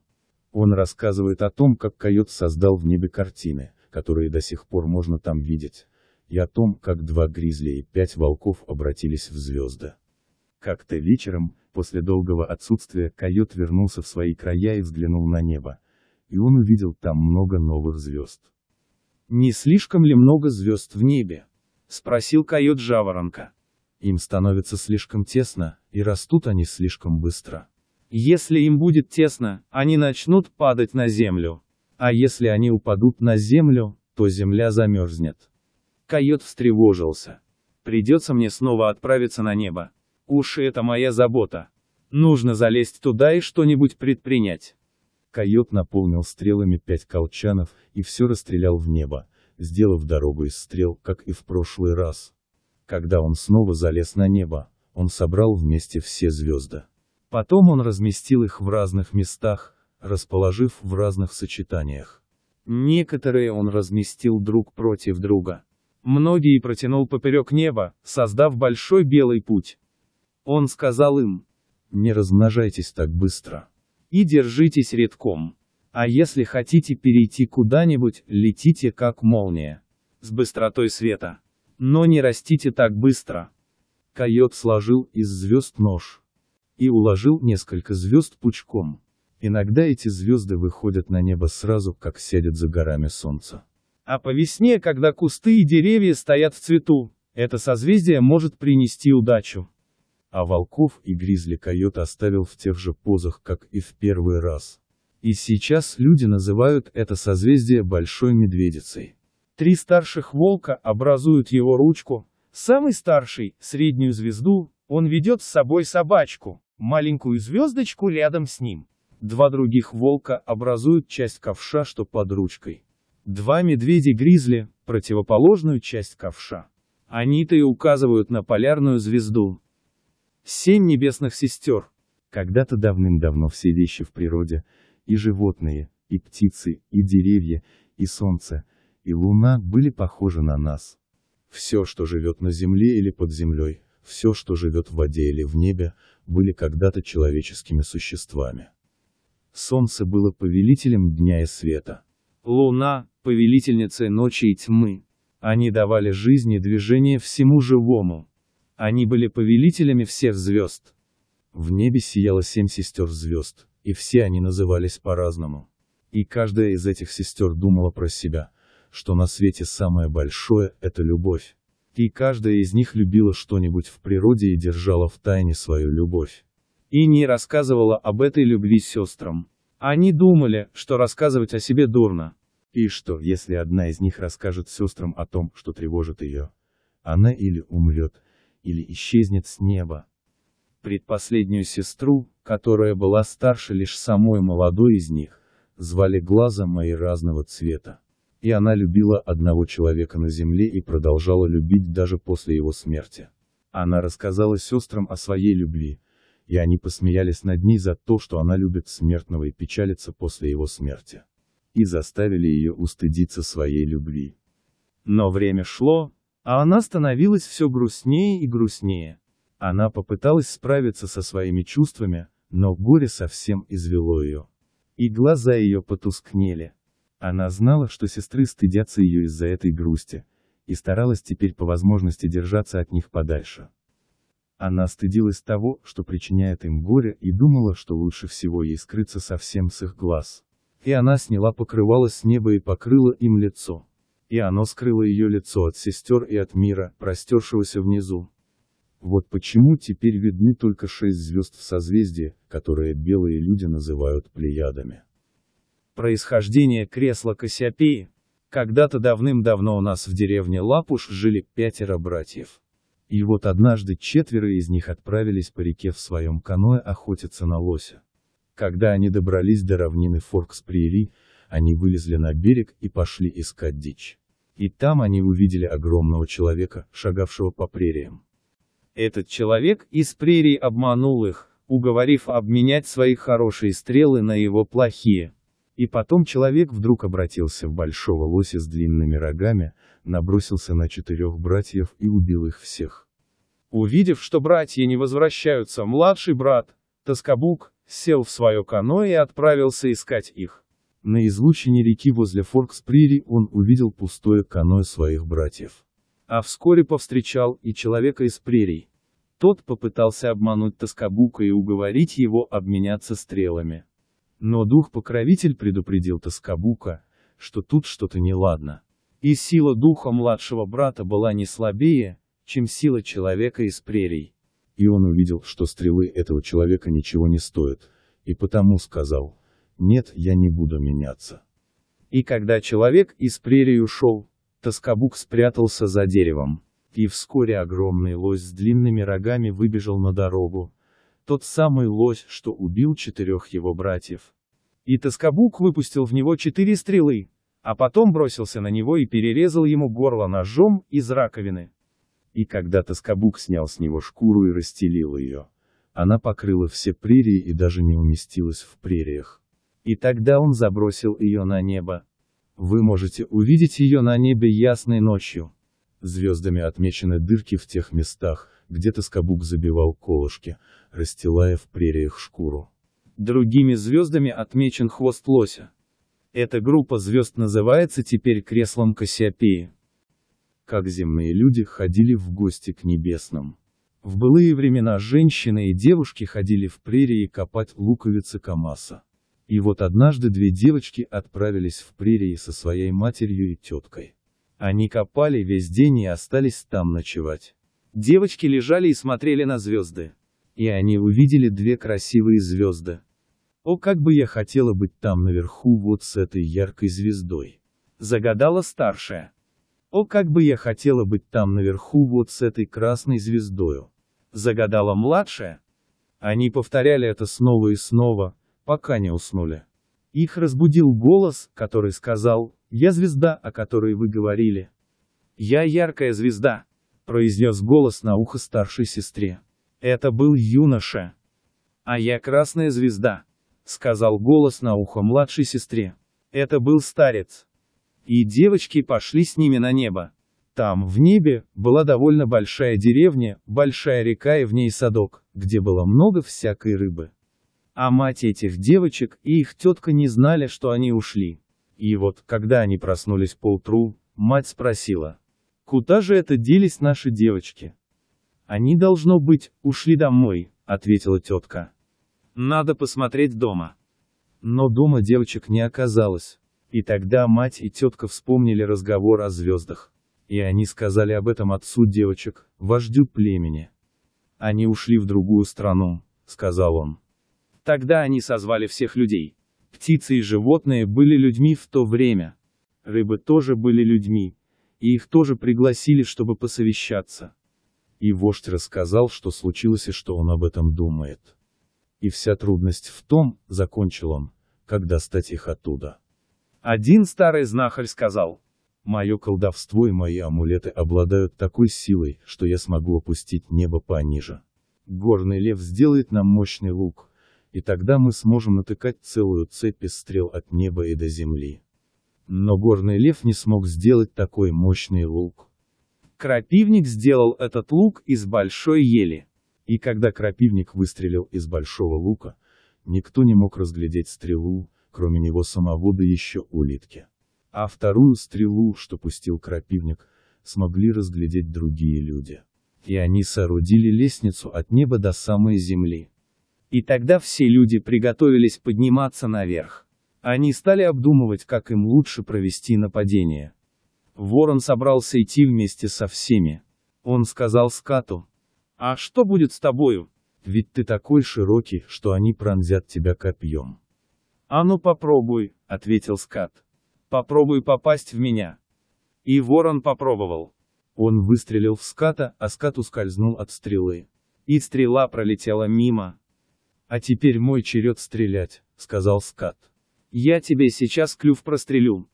Он рассказывает о том, как койот создал в небе картины, которые до сих пор можно там видеть, и о том, как два гризли и пять волков обратились в звезды. Как-то вечером, после долгого отсутствия, койот вернулся в свои края и взглянул на небо, и он увидел там много новых звезд. «Не слишком ли много звезд в небе?» — спросил койот жаворонка. Им становится слишком тесно, и растут они слишком быстро. Если им будет тесно, они начнут падать на землю. А если они упадут на землю, то земля замерзнет. Койот встревожился. Придется мне снова отправиться на небо. Уж это моя забота. Нужно залезть туда и что-нибудь предпринять. Койот наполнил стрелами пять колчанов и все расстрелял в небо, сделав дорогу из стрел, как и в прошлый раз. Когда он снова залез на небо, он собрал вместе все звезды. Потом он разместил их в разных местах, расположив в разных сочетаниях. Некоторые он разместил друг против друга. Многие протянул поперек неба, создав большой белый путь. Он сказал им, не размножайтесь так быстро. И держитесь редком. А если хотите перейти куда-нибудь, летите как молния. С быстротой света. Но не растите так быстро. Койот сложил из звезд нож. И уложил несколько звезд пучком. Иногда эти звезды выходят на небо сразу, как сядет за горами солнце. А по весне, когда кусты и деревья стоят в цвету, это созвездие может принести удачу. А волков и гризли койот оставил в тех же позах, как и в первый раз. И сейчас люди называют это созвездие Большой Медведицей. Три старших волка образуют его ручку, самый старший – среднюю звезду, он ведет с собой собачку, маленькую звездочку рядом с ним. Два других волка образуют часть ковша, что под ручкой. Два медведя-гризли – противоположную часть ковша. Они-то и указывают на полярную звезду. Семь небесных сестер. Когда-то давным-давно все вещи в природе, и животные, и птицы, и деревья, и солнце – и Луна были похожи на нас. Все, что живет на Земле или под землей, все, что живет в воде или в небе, были когда-то человеческими существами. Солнце было повелителем дня и света. Луна – повелительницей ночи и тьмы. Они давали жизнь и движение всему живому. Они были повелителями всех звезд. В небе сияло семь сестер звезд, и все они назывались по-разному. И каждая из этих сестер думала про себя, что на свете самое большое – это любовь. И каждая из них любила что-нибудь в природе и держала в тайне свою любовь. и не рассказывала об этой любви сестрам. Они думали, что рассказывать о себе дурно. И что, если одна из них расскажет сестрам о том, что тревожит ее, она или умрет, или исчезнет с неба. Предпоследнюю сестру, которая была старше лишь самой молодой из них, звали глаза мои разного цвета и она любила одного человека на земле и продолжала любить даже после его смерти. Она рассказала сестрам о своей любви, и они посмеялись над ней за то, что она любит смертного и печалится после его смерти. И заставили ее устыдиться своей любви. Но время шло, а она становилась все грустнее и грустнее. Она попыталась справиться со своими чувствами, но горе совсем извело ее. И глаза ее потускнели. Она знала, что сестры стыдятся ее из-за этой грусти, и старалась теперь по возможности держаться от них подальше. Она стыдилась того, что причиняет им горе, и думала, что лучше всего ей скрыться совсем с их глаз. И она сняла покрывало с неба и покрыла им лицо. И оно скрыло ее лицо от сестер и от мира, простершегося внизу. Вот почему теперь видны только шесть звезд в созвездии, которые белые люди называют плеядами. Происхождение кресла Кассиопеи. Когда-то давным-давно у нас в деревне Лапуш жили пятеро братьев. И вот однажды четверо из них отправились по реке в своем каное охотиться на лося. Когда они добрались до равнины Форкс-Приери, они вылезли на берег и пошли искать дичь. И там они увидели огромного человека, шагавшего по прериям. Этот человек из прерий обманул их, уговорив обменять свои хорошие стрелы на его плохие. И потом человек вдруг обратился в большого лося с длинными рогами, набросился на четырех братьев и убил их всех. Увидев, что братья не возвращаются, младший брат, Тоскобук, сел в свое каноэ и отправился искать их. На излучине реки возле Форкс-Прири он увидел пустое каноэ своих братьев. А вскоре повстречал и человека из прерий. Тот попытался обмануть Тоскобука и уговорить его обменяться стрелами. Но дух-покровитель предупредил Тоскабука, что тут что-то неладно. И сила духа младшего брата была не слабее, чем сила человека из прерий. И он увидел, что стрелы этого человека ничего не стоят, и потому сказал, «Нет, я не буду меняться». И когда человек из прерий ушел, Тоскабук спрятался за деревом, и вскоре огромный лось с длинными рогами выбежал на дорогу, тот самый лось, что убил четырех его братьев. И Тоскобук выпустил в него четыре стрелы, а потом бросился на него и перерезал ему горло ножом из раковины. И когда Тоскобук снял с него шкуру и расстелил ее, она покрыла все прерии и даже не уместилась в прериях. И тогда он забросил ее на небо. Вы можете увидеть ее на небе ясной ночью. Звездами отмечены дырки в тех местах, где-то скобук забивал колышки, расстилая в прериях шкуру. Другими звездами отмечен хвост лося. Эта группа звезд называется теперь креслом Кассиопеи. Как земные люди ходили в гости к небесным. В былые времена женщины и девушки ходили в прерии копать луковицы камаса. И вот однажды две девочки отправились в прерии со своей матерью и теткой. Они копали весь день и остались там ночевать. Девочки лежали и смотрели на звезды. И они увидели две красивые звезды. О, как бы я хотела быть там наверху вот с этой яркой звездой. Загадала старшая. О, как бы я хотела быть там наверху вот с этой красной звездою. Загадала младшая. Они повторяли это снова и снова, пока не уснули. Их разбудил голос, который сказал, «Я звезда, о которой вы говорили». «Я яркая звезда» произнес голос на ухо старшей сестре. Это был юноша. А я красная звезда, сказал голос на ухо младшей сестре. Это был старец. И девочки пошли с ними на небо. Там, в небе, была довольно большая деревня, большая река и в ней садок, где было много всякой рыбы. А мать этих девочек и их тетка не знали, что они ушли. И вот, когда они проснулись поутру, мать спросила, Куда же это делись наши девочки? Они, должно быть, ушли домой, ответила тетка. Надо посмотреть дома. Но дома девочек не оказалось. И тогда мать и тетка вспомнили разговор о звездах. И они сказали об этом отцу девочек, вождю племени. Они ушли в другую страну, сказал он. Тогда они созвали всех людей. Птицы и животные были людьми в то время. Рыбы тоже были людьми, и их тоже пригласили, чтобы посовещаться. И вождь рассказал, что случилось и что он об этом думает. И вся трудность в том, закончил он, как достать их оттуда. Один старый знахарь сказал, «Мое колдовство и мои амулеты обладают такой силой, что я смогу опустить небо пониже. Горный лев сделает нам мощный лук, и тогда мы сможем натыкать целую цепь из стрел от неба и до земли. Но горный лев не смог сделать такой мощный лук. Крапивник сделал этот лук из большой ели. И когда крапивник выстрелил из большого лука, никто не мог разглядеть стрелу, кроме него самого да еще улитки. А вторую стрелу, что пустил крапивник, смогли разглядеть другие люди. И они соорудили лестницу от неба до самой земли. И тогда все люди приготовились подниматься наверх. Они стали обдумывать, как им лучше провести нападение. Ворон собрался идти вместе со всеми. Он сказал скату. «А что будет с тобою? Ведь ты такой широкий, что они пронзят тебя копьем». «А ну попробуй», — ответил скат. «Попробуй попасть в меня». И ворон попробовал. Он выстрелил в ската, а скат ускользнул от стрелы. И стрела пролетела мимо. «А теперь мой черед стрелять», — сказал скат. Я тебе сейчас клюв прострелю.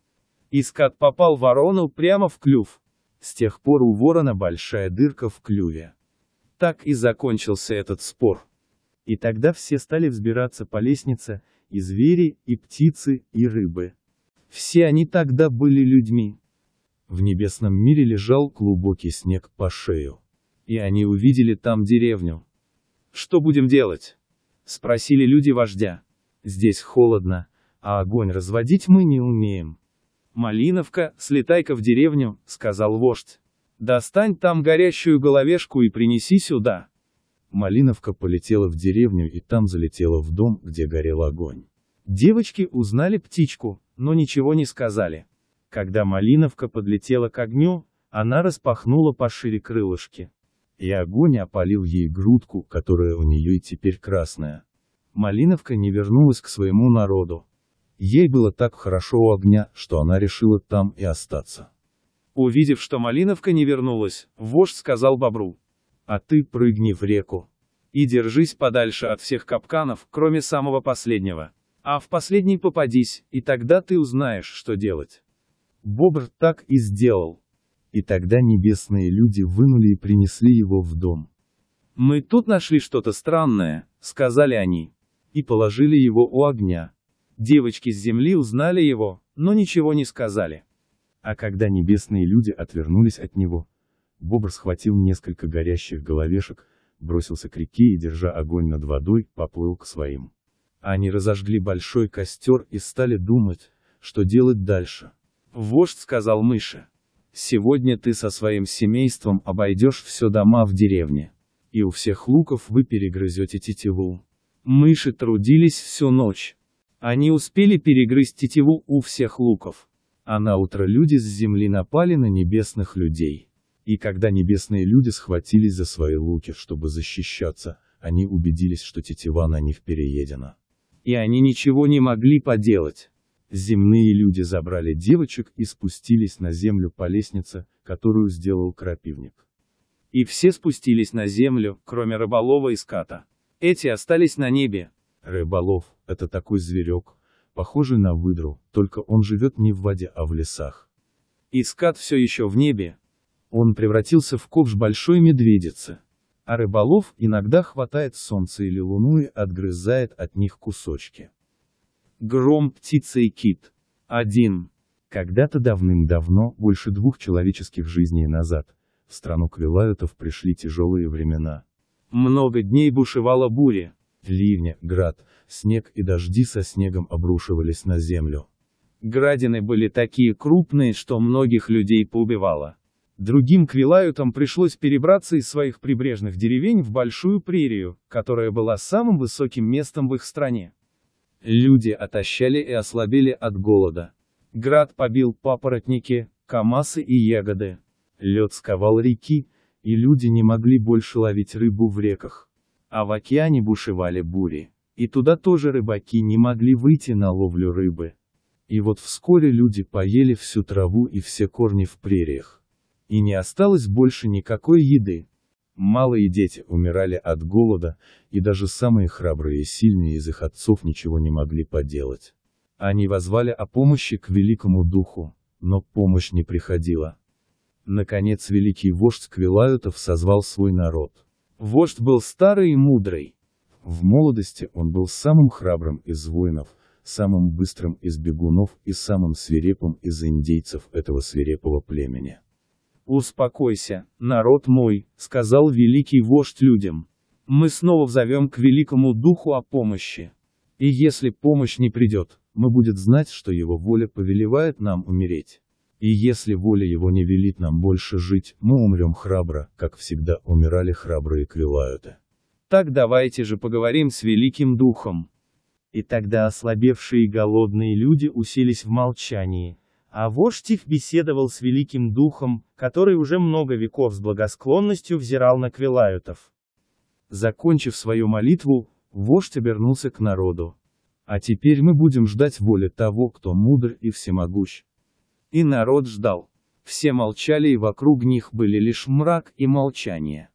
Искат попал ворону прямо в клюв. С тех пор у ворона большая дырка в клюве. Так и закончился этот спор. И тогда все стали взбираться по лестнице, и звери, и птицы, и рыбы. Все они тогда были людьми. В небесном мире лежал глубокий снег по шею. И они увидели там деревню. «Что будем делать?» — спросили люди вождя. «Здесь холодно, а огонь разводить мы не умеем. «Малиновка, слетай-ка в деревню», — сказал вождь. «Достань там горящую головешку и принеси сюда». Малиновка полетела в деревню и там залетела в дом, где горел огонь. Девочки узнали птичку, но ничего не сказали. Когда Малиновка подлетела к огню, она распахнула пошире крылышки. И огонь опалил ей грудку, которая у нее и теперь красная. Малиновка не вернулась к своему народу, Ей было так хорошо у огня, что она решила там и остаться. Увидев, что Малиновка не вернулась, вождь сказал бобру. «А ты прыгни в реку. И держись подальше от всех капканов, кроме самого последнего. А в последний попадись, и тогда ты узнаешь, что делать». Бобр так и сделал. И тогда небесные люди вынули и принесли его в дом. «Мы тут нашли что-то странное», — сказали они. И положили его у огня. Девочки с земли узнали его, но ничего не сказали. А когда небесные люди отвернулись от него, бобр схватил несколько горящих головешек, бросился к реке и, держа огонь над водой, поплыл к своим. Они разожгли большой костер и стали думать, что делать дальше. Вождь сказал мыши, «Сегодня ты со своим семейством обойдешь все дома в деревне, и у всех луков вы перегрызете тетиву». Мыши трудились всю ночь. Они успели перегрызть тетиву у всех луков. А на утро люди с земли напали на небесных людей. И когда небесные люди схватились за свои луки, чтобы защищаться, они убедились, что тетива на них переедена. И они ничего не могли поделать. Земные люди забрали девочек и спустились на землю по лестнице, которую сделал крапивник. И все спустились на землю, кроме рыболова и ската. Эти остались на небе, Рыболов – это такой зверек, похожий на выдру, только он живет не в воде, а в лесах. Искат все еще в небе. Он превратился в ковш большой медведицы. А рыболов иногда хватает солнце или луну и отгрызает от них кусочки. Гром, птица и кит. один. Когда-то давным-давно, больше двух человеческих жизней назад, в страну крылаютов пришли тяжелые времена. Много дней бушевала буря. Ливни, град, снег и дожди со снегом обрушивались на землю. Градины были такие крупные, что многих людей поубивало. Другим квилаютам пришлось перебраться из своих прибрежных деревень в Большую Прерию, которая была самым высоким местом в их стране. Люди отощали и ослабели от голода. Град побил папоротники, камасы и ягоды. Лед сковал реки, и люди не могли больше ловить рыбу в реках а в океане бушевали бури. И туда тоже рыбаки не могли выйти на ловлю рыбы. И вот вскоре люди поели всю траву и все корни в прериях. И не осталось больше никакой еды. Малые дети умирали от голода, и даже самые храбрые и сильные из их отцов ничего не могли поделать. Они возвали о помощи к великому духу, но помощь не приходила. Наконец великий вождь Квилаютов созвал свой народ. Вождь был старый и мудрый. В молодости он был самым храбрым из воинов, самым быстрым из бегунов и самым свирепым из индейцев этого свирепого племени. «Успокойся, народ мой», — сказал великий вождь людям. «Мы снова взовем к великому духу о помощи. И если помощь не придет, мы будет знать, что его воля повелевает нам умереть. И если воля его не велит нам больше жить, мы умрем храбро, как всегда умирали храбрые крилаюты. Так давайте же поговорим с Великим Духом. И тогда ослабевшие и голодные люди уселись в молчании. А вождь их беседовал с Великим Духом, который уже много веков с благосклонностью взирал на Квилаютов. Закончив свою молитву, вождь обернулся к народу. А теперь мы будем ждать воли того, кто мудр и всемогущ. И народ ждал. Все молчали и вокруг них были лишь мрак и молчание.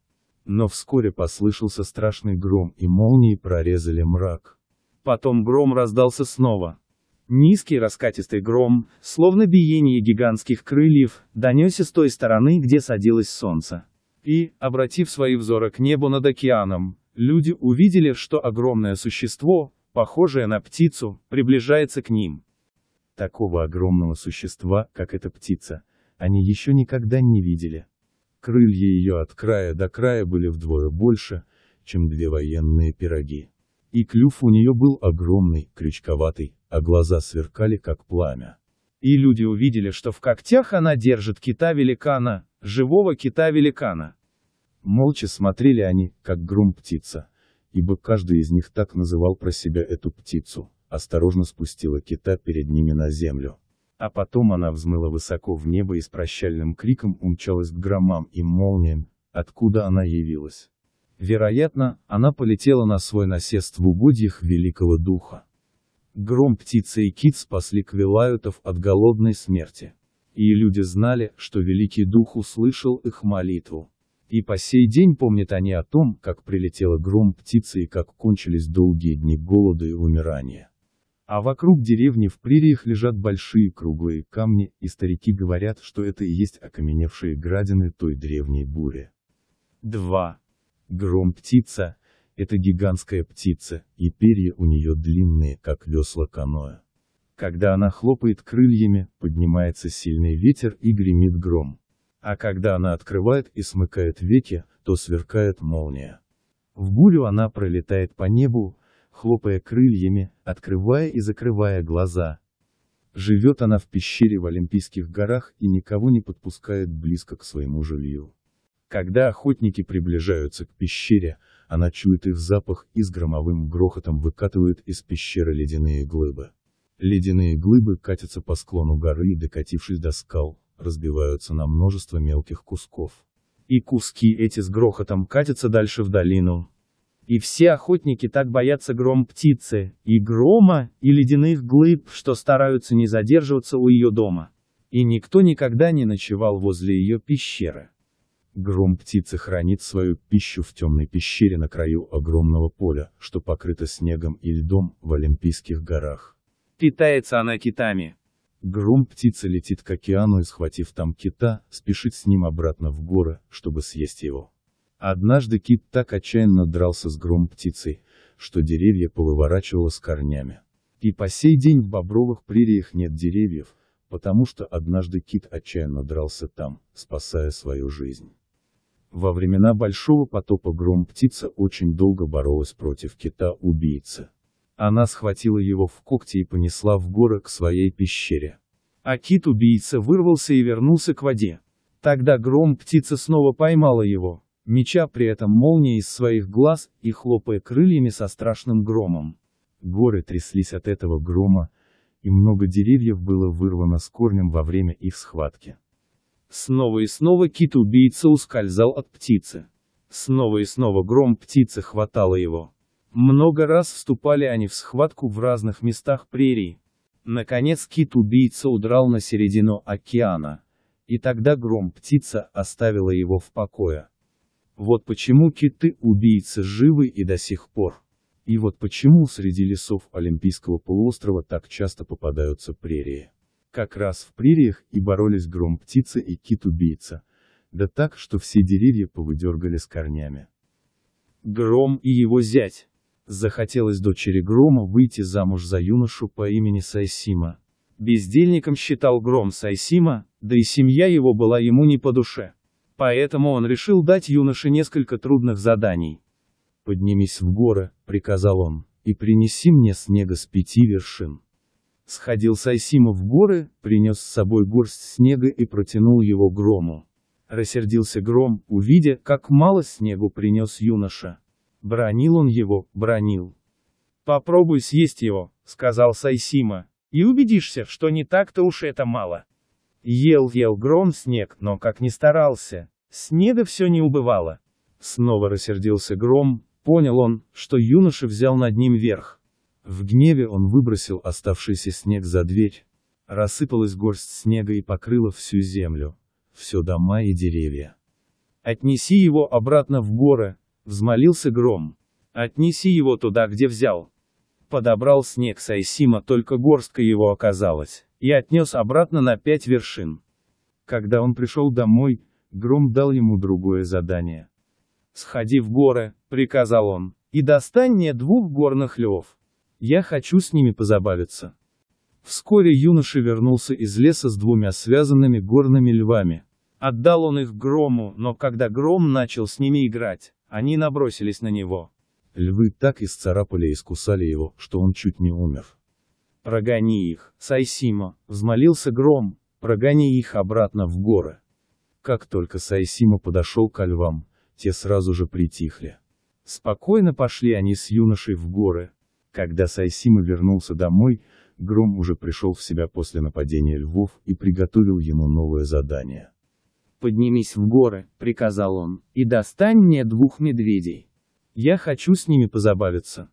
Но вскоре послышался страшный гром и молнии прорезали мрак. Потом гром раздался снова. Низкий раскатистый гром, словно биение гигантских крыльев, донесся с той стороны, где садилось солнце. И, обратив свои взоры к небу над океаном, люди увидели, что огромное существо, похожее на птицу, приближается к ним. Такого огромного существа, как эта птица, они еще никогда не видели. Крылья ее от края до края были вдвое больше, чем две военные пироги. И клюв у нее был огромный, крючковатый, а глаза сверкали как пламя. И люди увидели, что в когтях она держит кита-великана, живого кита-великана. Молча смотрели они, как гром птица, ибо каждый из них так называл про себя эту птицу осторожно спустила кита перед ними на землю. А потом она взмыла высоко в небо и с прощальным криком умчалась к громам и молниям, откуда она явилась. Вероятно, она полетела на свой насест в угодьях Великого Духа. Гром птицы и кит спасли квилаютов от голодной смерти. И люди знали, что Великий Дух услышал их молитву. И по сей день помнят они о том, как прилетела гром птицы и как кончились долгие дни голода и умирания. А вокруг деревни в прериях лежат большие круглые камни, и старики говорят, что это и есть окаменевшие градины той древней бури. 2. Гром птица – это гигантская птица, и перья у нее длинные, как весла каноэ. Когда она хлопает крыльями, поднимается сильный ветер и гремит гром. А когда она открывает и смыкает веки, то сверкает молния. В бурю она пролетает по небу, хлопая крыльями, открывая и закрывая глаза. Живет она в пещере в Олимпийских горах и никого не подпускает близко к своему жилью. Когда охотники приближаются к пещере, она чует их запах и с громовым грохотом выкатывает из пещеры ледяные глыбы. Ледяные глыбы катятся по склону горы и, докатившись до скал, разбиваются на множество мелких кусков. И куски эти с грохотом катятся дальше в долину, и все охотники так боятся гром птицы, и грома, и ледяных глыб, что стараются не задерживаться у ее дома. И никто никогда не ночевал возле ее пещеры. Гром птицы хранит свою пищу в темной пещере на краю огромного поля, что покрыто снегом и льдом в Олимпийских горах. Питается она китами. Гром птицы летит к океану и, схватив там кита, спешит с ним обратно в горы, чтобы съесть его. Однажды кит так отчаянно дрался с гром птицей, что деревья повыворачивало с корнями. И по сей день в бобровых прериях нет деревьев, потому что однажды кит отчаянно дрался там, спасая свою жизнь. Во времена Большого потопа гром птица очень долго боролась против кита-убийцы. Она схватила его в когти и понесла в горы к своей пещере. А кит-убийца вырвался и вернулся к воде. Тогда гром птица снова поймала его меча при этом молния из своих глаз и хлопая крыльями со страшным громом. Горы тряслись от этого грома, и много деревьев было вырвано с корнем во время их схватки. Снова и снова кит-убийца ускользал от птицы. Снова и снова гром птицы хватало его. Много раз вступали они в схватку в разных местах прерий. Наконец кит-убийца удрал на середину океана. И тогда гром птица оставила его в покое. Вот почему киты-убийцы живы и до сих пор. И вот почему среди лесов Олимпийского полуострова так часто попадаются прерии. Как раз в прериях и боролись гром-птица и кит-убийца, да так, что все деревья повыдергали с корнями. Гром и его зять. Захотелось дочери Грома выйти замуж за юношу по имени Сайсима. Бездельником считал Гром Сайсима, да и семья его была ему не по душе. Поэтому он решил дать юноше несколько трудных заданий. «Поднимись в горы», — приказал он, — «и принеси мне снега с пяти вершин». Сходил Сайсима в горы, принес с собой горсть снега и протянул его грому. Рассердился гром, увидя, как мало снегу принес юноша. Бронил он его, бронил. «Попробуй съесть его», — сказал Сайсима, — «и убедишься, что не так-то уж это мало». Ел-ел гром снег, но как ни старался, снега все не убывало. Снова рассердился гром, понял он, что юноша взял над ним верх. В гневе он выбросил оставшийся снег за дверь. Рассыпалась горсть снега и покрыла всю землю, все дома и деревья. «Отнеси его обратно в горы», — взмолился Гром. «Отнеси его туда, где взял». Подобрал снег с только горстка его оказалась и отнес обратно на пять вершин. Когда он пришел домой, Гром дал ему другое задание. «Сходи в горы», — приказал он, — «и достань мне двух горных львов. Я хочу с ними позабавиться». Вскоре юноша вернулся из леса с двумя связанными горными львами. Отдал он их Грому, но когда Гром начал с ними играть, они набросились на него. Львы так исцарапали и искусали его, что он чуть не умер. «Прогони их, Сайсима!» — взмолился Гром. «Прогони их обратно в горы!» Как только Сайсима подошел ко львам, те сразу же притихли. Спокойно пошли они с юношей в горы. Когда Сайсима вернулся домой, Гром уже пришел в себя после нападения львов и приготовил ему новое задание. «Поднимись в горы», — приказал он, — «и достань мне двух медведей. Я хочу с ними позабавиться».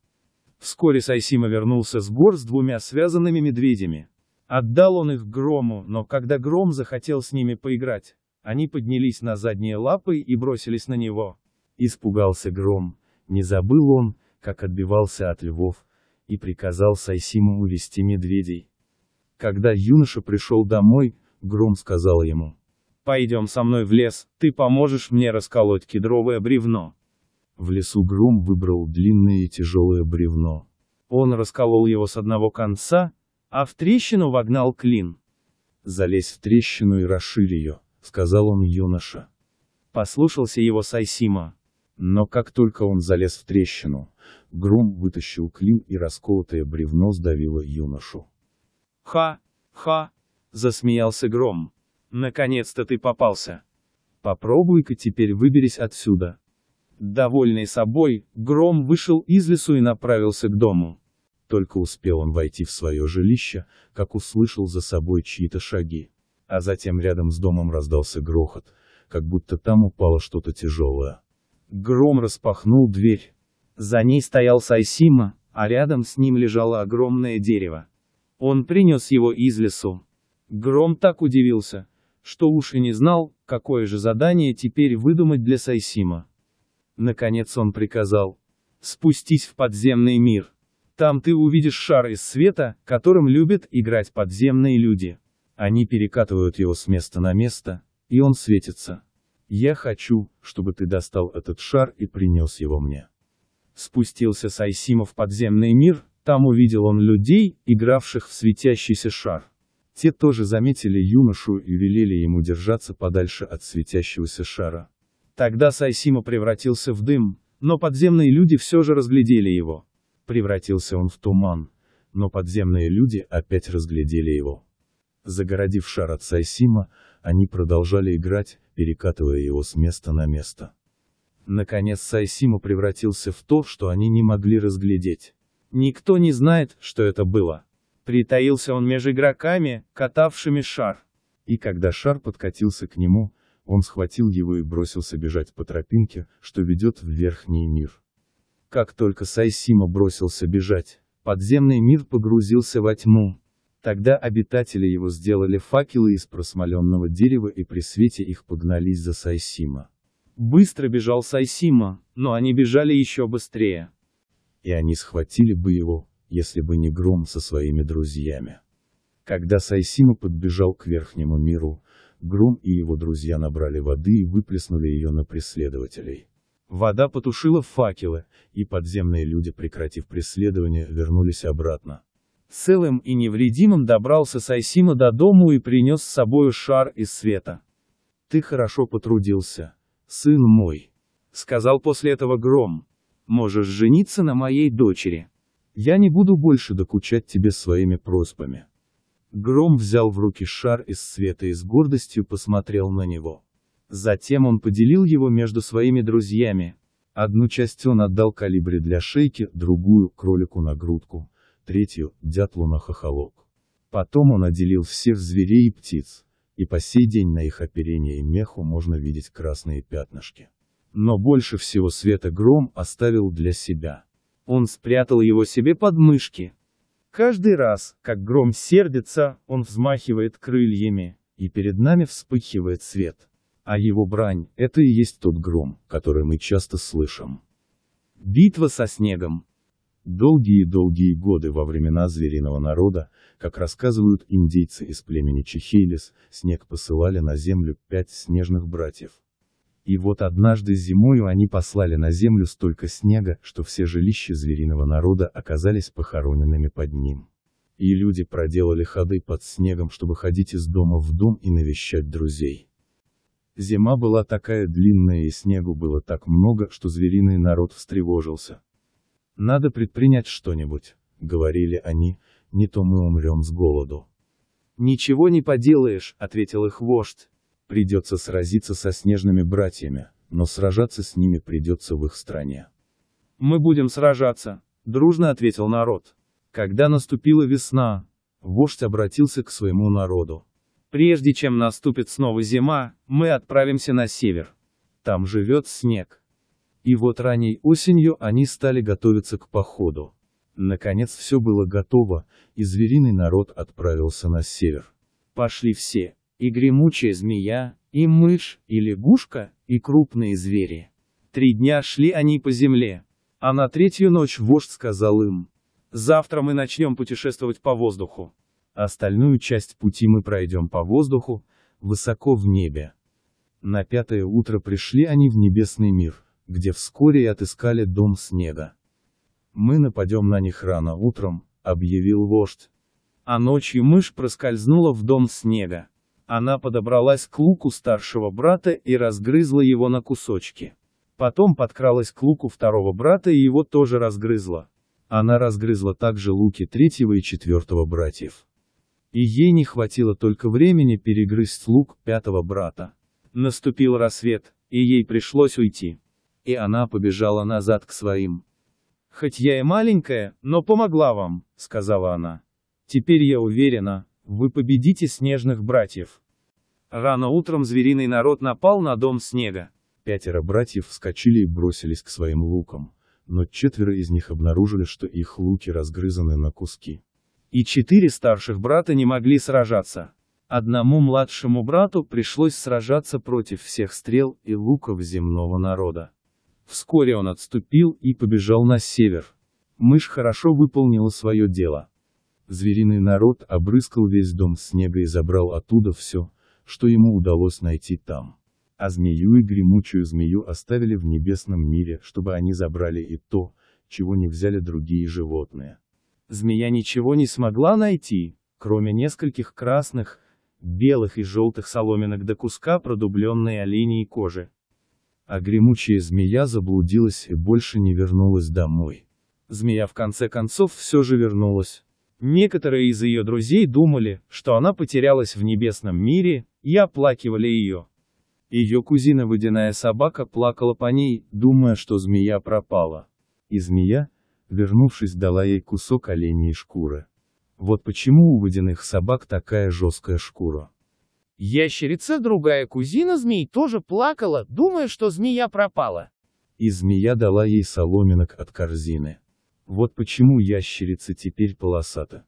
Вскоре Сайсима вернулся с гор с двумя связанными медведями. Отдал он их Грому, но когда Гром захотел с ними поиграть, они поднялись на задние лапы и бросились на него. Испугался Гром, не забыл он, как отбивался от львов, и приказал Сайсиму увести медведей. Когда юноша пришел домой, Гром сказал ему, «Пойдем со мной в лес, ты поможешь мне расколоть кедровое бревно». В лесу Грум выбрал длинное и тяжелое бревно. Он расколол его с одного конца, а в трещину вогнал клин. «Залезь в трещину и расширь ее», — сказал он юноше. Послушался его Сайсима. Но как только он залез в трещину, Грум вытащил клин и расколотое бревно сдавило юношу. «Ха! Ха!» — засмеялся Гром. «Наконец-то ты попался! Попробуй-ка теперь выберись отсюда!» Довольный собой, Гром вышел из лесу и направился к дому. Только успел он войти в свое жилище, как услышал за собой чьи-то шаги. А затем рядом с домом раздался грохот, как будто там упало что-то тяжелое. Гром распахнул дверь. За ней стоял Сайсима, а рядом с ним лежало огромное дерево. Он принес его из лесу. Гром так удивился, что уж и не знал, какое же задание теперь выдумать для Сайсима. Наконец он приказал. Спустись в подземный мир. Там ты увидишь шар из света, которым любят играть подземные люди. Они перекатывают его с места на место, и он светится. Я хочу, чтобы ты достал этот шар и принес его мне. Спустился Сайсима в подземный мир, там увидел он людей, игравших в светящийся шар. Те тоже заметили юношу и велели ему держаться подальше от светящегося шара. Тогда Сайсима превратился в дым, но подземные люди все же разглядели его. Превратился он в туман, но подземные люди опять разглядели его. Загородив шар от Сайсима, они продолжали играть, перекатывая его с места на место. Наконец Сайсима превратился в то, что они не могли разглядеть. Никто не знает, что это было. Притаился он между игроками, катавшими шар. И когда шар подкатился к нему, он схватил его и бросился бежать по тропинке, что ведет в верхний мир. Как только Сайсима бросился бежать, подземный мир погрузился во тьму. Тогда обитатели его сделали факелы из просмоленного дерева и при свете их погнались за Сайсима. Быстро бежал Сайсима, но они бежали еще быстрее. И они схватили бы его, если бы не Гром со своими друзьями. Когда Сайсима подбежал к верхнему миру, Грум и его друзья набрали воды и выплеснули ее на преследователей. Вода потушила факелы, и подземные люди, прекратив преследование, вернулись обратно. Целым и невредимым добрался Сайсима до дому и принес с собой шар из света. «Ты хорошо потрудился, сын мой», — сказал после этого Гром. «Можешь жениться на моей дочери. Я не буду больше докучать тебе своими просьбами. Гром взял в руки шар из света и с гордостью посмотрел на него. Затем он поделил его между своими друзьями. Одну часть он отдал калибре для шейки, другую – кролику на грудку, третью – дятлу на хохолок. Потом он отделил всех зверей и птиц, и по сей день на их оперении и меху можно видеть красные пятнышки. Но больше всего света гром оставил для себя. Он спрятал его себе под мышки. Каждый раз, как гром сердится, он взмахивает крыльями, и перед нами вспыхивает свет. А его брань – это и есть тот гром, который мы часто слышим. Битва со снегом. Долгие-долгие годы во времена звериного народа, как рассказывают индейцы из племени Чехейлис, снег посылали на землю пять снежных братьев, и вот однажды зимою они послали на землю столько снега, что все жилища звериного народа оказались похороненными под ним. И люди проделали ходы под снегом, чтобы ходить из дома в дом и навещать друзей. Зима была такая длинная и снегу было так много, что звериный народ встревожился. «Надо предпринять что-нибудь», — говорили они, — «не то мы умрем с голоду». «Ничего не поделаешь», — ответил их вождь. Придется сразиться со снежными братьями, но сражаться с ними придется в их стране. «Мы будем сражаться», — дружно ответил народ. Когда наступила весна, вождь обратился к своему народу. «Прежде чем наступит снова зима, мы отправимся на север. Там живет снег». И вот ранней осенью они стали готовиться к походу. Наконец все было готово, и звериный народ отправился на север. Пошли все, и гремучая змея, и мышь, и лягушка, и крупные звери. Три дня шли они по земле, а на третью ночь вождь сказал им, «Завтра мы начнем путешествовать по воздуху. Остальную часть пути мы пройдем по воздуху, высоко в небе». На пятое утро пришли они в небесный мир, где вскоре и отыскали дом снега. «Мы нападем на них рано утром», — объявил вождь. А ночью мышь проскользнула в дом снега. Она подобралась к луку старшего брата и разгрызла его на кусочки. Потом подкралась к луку второго брата и его тоже разгрызла. Она разгрызла также луки третьего и четвертого братьев. И ей не хватило только времени перегрызть лук пятого брата. Наступил рассвет, и ей пришлось уйти. И она побежала назад к своим. «Хоть я и маленькая, но помогла вам», — сказала она. «Теперь я уверена, вы победите снежных братьев. Рано утром звериный народ напал на дом снега. Пятеро братьев вскочили и бросились к своим лукам, но четверо из них обнаружили, что их луки разгрызаны на куски. И четыре старших брата не могли сражаться. Одному младшему брату пришлось сражаться против всех стрел и луков земного народа. Вскоре он отступил и побежал на север. Мышь хорошо выполнила свое дело. Звериный народ обрыскал весь дом снега и забрал оттуда все, что ему удалось найти там. А змею и гремучую змею оставили в небесном мире, чтобы они забрали и то, чего не взяли другие животные. Змея ничего не смогла найти, кроме нескольких красных, белых и желтых соломинок до куска продубленной оленей кожи. А гремучая змея заблудилась и больше не вернулась домой. Змея в конце концов все же вернулась. Некоторые из ее друзей думали, что она потерялась в небесном мире, и оплакивали ее. Ее кузина водяная собака плакала по ней, думая, что змея пропала. И змея, вернувшись, дала ей кусок оленей шкуры. Вот почему у водяных собак такая жесткая шкура. Ящерица другая кузина змей тоже плакала, думая, что змея пропала. И змея дала ей соломинок от корзины. Вот почему ящерица теперь полосата.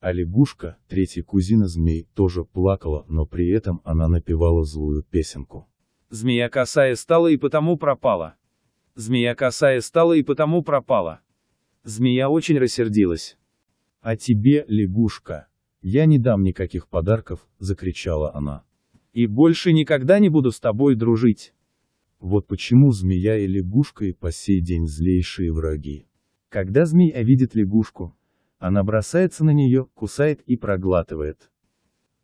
А лягушка, третья кузина змей, тоже плакала, но при этом она напевала злую песенку. Змея косая стала и потому пропала. Змея косая стала и потому пропала. Змея очень рассердилась. А тебе, лягушка, я не дам никаких подарков, закричала она. И больше никогда не буду с тобой дружить. Вот почему змея и лягушка и по сей день злейшие враги. Когда змея видит лягушку, она бросается на нее, кусает и проглатывает.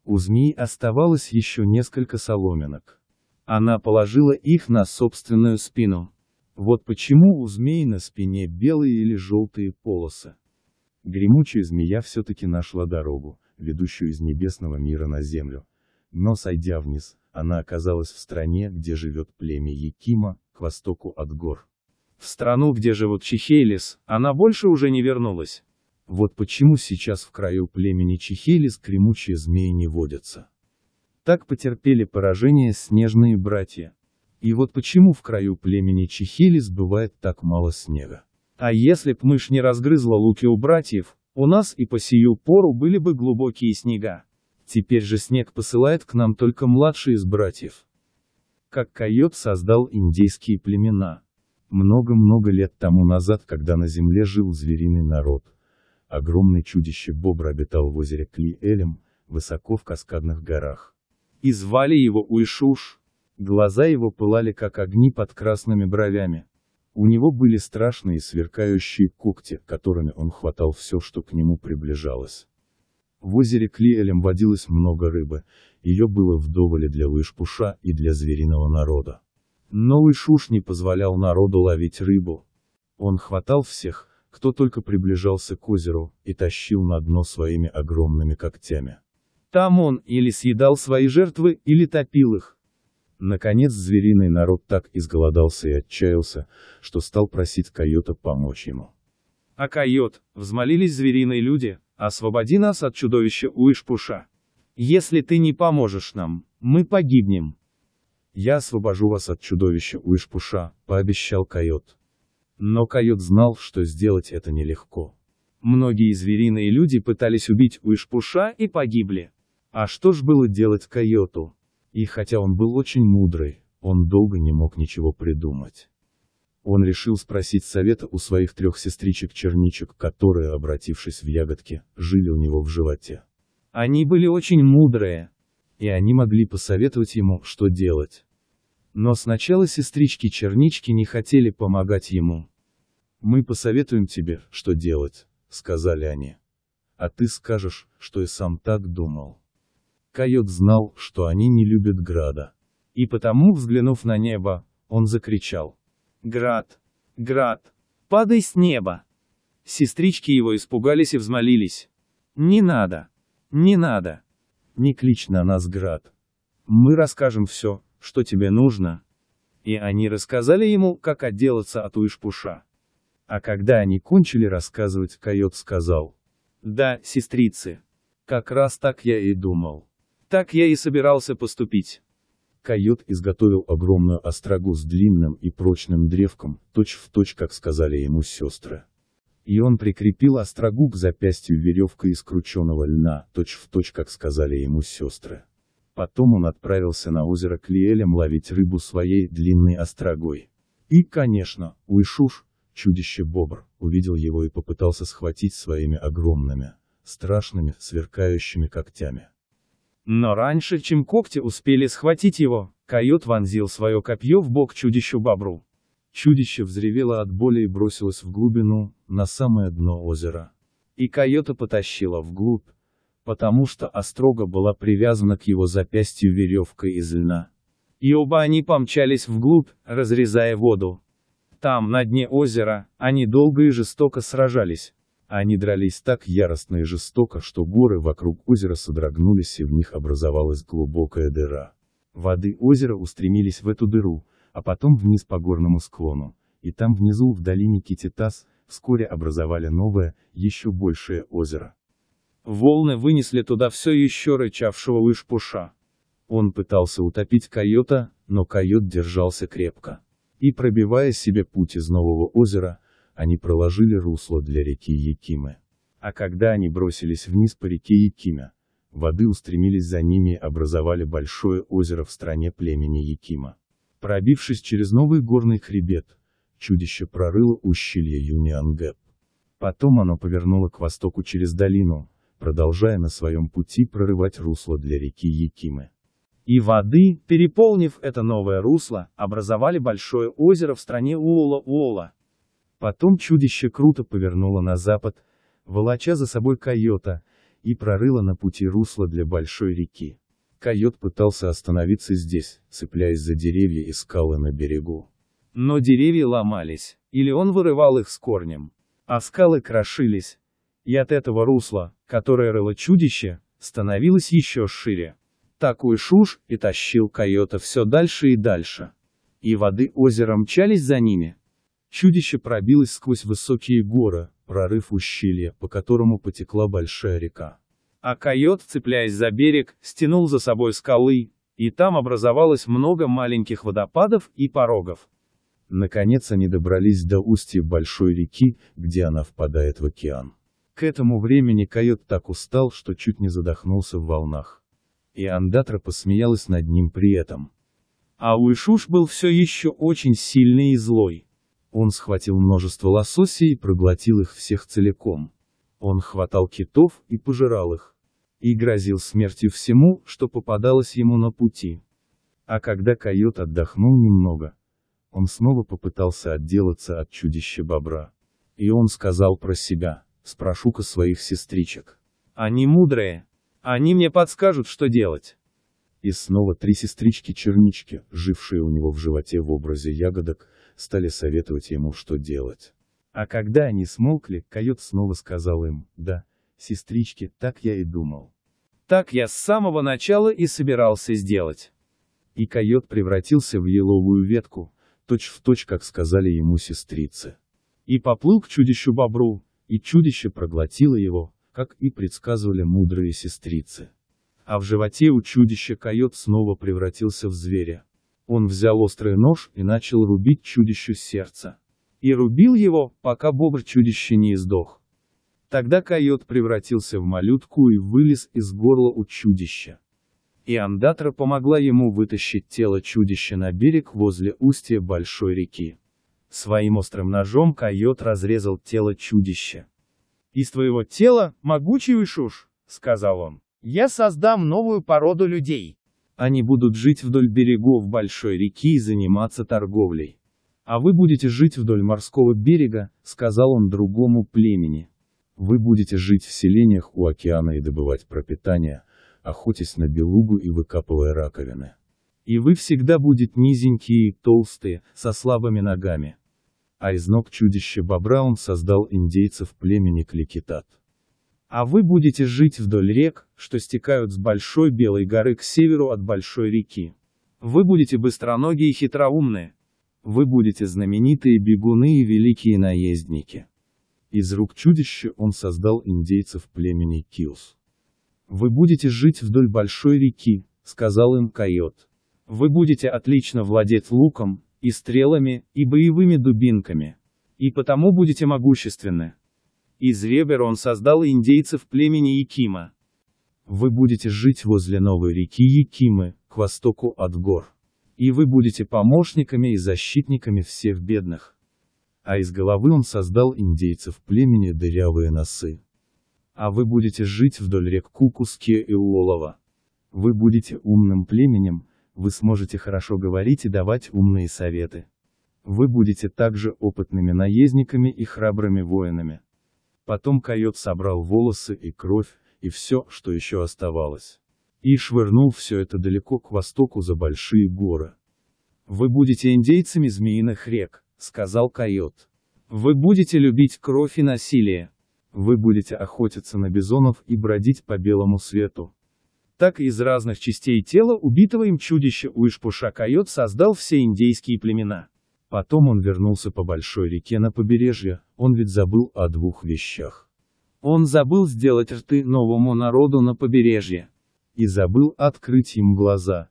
У змеи оставалось еще несколько соломинок. Она положила их на собственную спину. Вот почему у змеи на спине белые или желтые полосы. Гремучая змея все-таки нашла дорогу, ведущую из небесного мира на землю. Но сойдя вниз, она оказалась в стране, где живет племя Якима, к востоку от гор. В страну, где живут Чехейлис, она больше уже не вернулась. Вот почему сейчас в краю племени Чехейлис кремучие змеи не водятся. Так потерпели поражение снежные братья. И вот почему в краю племени Чехилис бывает так мало снега. А если б мышь не разгрызла луки у братьев, у нас и по сию пору были бы глубокие снега. Теперь же снег посылает к нам только младший из братьев. Как койот создал индейские племена. Много-много лет тому назад, когда на земле жил звериный народ, огромный чудище бобр обитал в озере Кли-Элем, высоко в каскадных горах. И звали его Уйшуш. Глаза его пылали как огни под красными бровями. У него были страшные сверкающие когти, которыми он хватал все, что к нему приближалось. В озере Клиэлем водилось много рыбы, ее было вдоволь для вышпуша и для звериного народа. Новый шуш не позволял народу ловить рыбу. Он хватал всех, кто только приближался к озеру, и тащил на дно своими огромными когтями. Там он или съедал свои жертвы, или топил их. Наконец звериный народ так изголодался и отчаялся, что стал просить койота помочь ему. «А койот, взмолились звериные люди, освободи нас от чудовища Уишпуша. Если ты не поможешь нам, мы погибнем». «Я освобожу вас от чудовища Уишпуша», — пообещал койот. Но койот знал, что сделать это нелегко. Многие звериные люди пытались убить Уишпуша и погибли. А что ж было делать койоту? И хотя он был очень мудрый, он долго не мог ничего придумать. Он решил спросить совета у своих трех сестричек-черничек, которые, обратившись в ягодки, жили у него в животе. Они были очень мудрые, и они могли посоветовать ему, что делать. Но сначала сестрички-чернички не хотели помогать ему. «Мы посоветуем тебе, что делать», — сказали они. «А ты скажешь, что и сам так думал». Койот знал, что они не любят Града. И потому, взглянув на небо, он закричал. «Град! Град! Падай с неба!» Сестрички его испугались и взмолились. «Не надо! Не надо!» Не клич на нас, Град. Мы расскажем все, что тебе нужно. И они рассказали ему, как отделаться от Уишпуша. А когда они кончили рассказывать, койот сказал. Да, сестрицы. Как раз так я и думал. Так я и собирался поступить. Койот изготовил огромную острогу с длинным и прочным древком, точь в точь, как сказали ему сестры. И он прикрепил острогу к запястью веревкой из крученого льна, точь-в-точь, как сказали ему сестры. Потом он отправился на озеро к ловить рыбу своей длинной острогой. И, конечно, Уишуш, чудище-бобр, увидел его и попытался схватить своими огромными, страшными, сверкающими когтями. Но раньше, чем когти успели схватить его, койот вонзил свое копье в бок чудищу-бобру. Чудище взревело от боли и бросилось в глубину, на самое дно озера. И койота потащила вглубь, потому что острога была привязана к его запястью веревкой из льна. И оба они помчались вглубь, разрезая воду. Там, на дне озера, они долго и жестоко сражались. Они дрались так яростно и жестоко, что горы вокруг озера содрогнулись и в них образовалась глубокая дыра. Воды озера устремились в эту дыру, а потом вниз по горному склону, и там внизу в долине Кититас, вскоре образовали новое, еще большее озеро. Волны вынесли туда все еще рычавшего лыжпуша. Он пытался утопить койота, но койот держался крепко. И пробивая себе путь из нового озера, они проложили русло для реки Якимы. А когда они бросились вниз по реке Якима, воды устремились за ними и образовали большое озеро в стране племени Якима. Пробившись через новый горный хребет, чудище прорыло ущелье юниан Потом оно повернуло к востоку через долину, продолжая на своем пути прорывать русло для реки Якимы. И воды, переполнив это новое русло, образовали большое озеро в стране Уола-Уола. Потом чудище круто повернуло на запад, волоча за собой койота, и прорыло на пути русло для большой реки. Койот пытался остановиться здесь, цепляясь за деревья и скалы на берегу. Но деревья ломались, или он вырывал их с корнем. А скалы крошились. И от этого русла, которое рыло чудище, становилось еще шире. Такой шуш, и тащил койота все дальше и дальше. И воды озера мчались за ними. Чудище пробилось сквозь высокие горы, прорыв ущелья, по которому потекла большая река. А койот, цепляясь за берег, стянул за собой скалы, и там образовалось много маленьких водопадов и порогов. Наконец они добрались до устья большой реки, где она впадает в океан. К этому времени койот так устал, что чуть не задохнулся в волнах. И Андатра посмеялась над ним при этом. А Уишуш был все еще очень сильный и злой. Он схватил множество лососей и проглотил их всех целиком. Он хватал китов и пожирал их. И грозил смертью всему, что попадалось ему на пути. А когда койот отдохнул немного, он снова попытался отделаться от чудища бобра. И он сказал про себя, спрошу-ка своих сестричек. Они мудрые. Они мне подскажут, что делать. И снова три сестрички-чернички, жившие у него в животе в образе ягодок, стали советовать ему, что делать. А когда они смолкли, койот снова сказал им, да, сестрички, так я и думал. Так я с самого начала и собирался сделать. И койот превратился в еловую ветку, точь-в-точь, как сказали ему сестрицы. И поплыл к чудищу-бобру, и чудище проглотило его, как и предсказывали мудрые сестрицы. А в животе у чудища койот снова превратился в зверя. Он взял острый нож и начал рубить чудищу сердце. И рубил его, пока бобр чудище не издох. Тогда койот превратился в малютку и вылез из горла у чудища и Андатра помогла ему вытащить тело чудища на берег возле устья большой реки. Своим острым ножом койот разрезал тело чудища. «Из твоего тела, могучий Вишуш», — сказал он, — «я создам новую породу людей. Они будут жить вдоль берегов большой реки и заниматься торговлей. А вы будете жить вдоль морского берега», — сказал он другому племени. «Вы будете жить в селениях у океана и добывать пропитание, охотясь на белугу и выкапывая раковины. И вы всегда будете низенькие и толстые, со слабыми ногами. А из ног чудища бобра он создал индейцев племени Кликитат. А вы будете жить вдоль рек, что стекают с Большой Белой горы к северу от Большой реки. Вы будете быстроногие и хитроумные. Вы будете знаменитые бегуны и великие наездники. Из рук чудища он создал индейцев племени Киус. «Вы будете жить вдоль большой реки», — сказал им койот. «Вы будете отлично владеть луком, и стрелами, и боевыми дубинками. И потому будете могущественны». Из ребер он создал индейцев племени Якима. «Вы будете жить возле новой реки Якимы, к востоку от гор. И вы будете помощниками и защитниками всех бедных». А из головы он создал индейцев племени дырявые носы. А вы будете жить вдоль рек Кукуски и Уолова. Вы будете умным племенем, вы сможете хорошо говорить и давать умные советы. Вы будете также опытными наездниками и храбрыми воинами. Потом койот собрал волосы и кровь, и все, что еще оставалось. И швырнул все это далеко к востоку за большие горы. «Вы будете индейцами змеиных рек», — сказал койот. «Вы будете любить кровь и насилие вы будете охотиться на бизонов и бродить по белому свету. Так из разных частей тела убитого им чудища Уишпуша Койот создал все индейские племена. Потом он вернулся по большой реке на побережье, он ведь забыл о двух вещах. Он забыл сделать рты новому народу на побережье. И забыл открыть им глаза.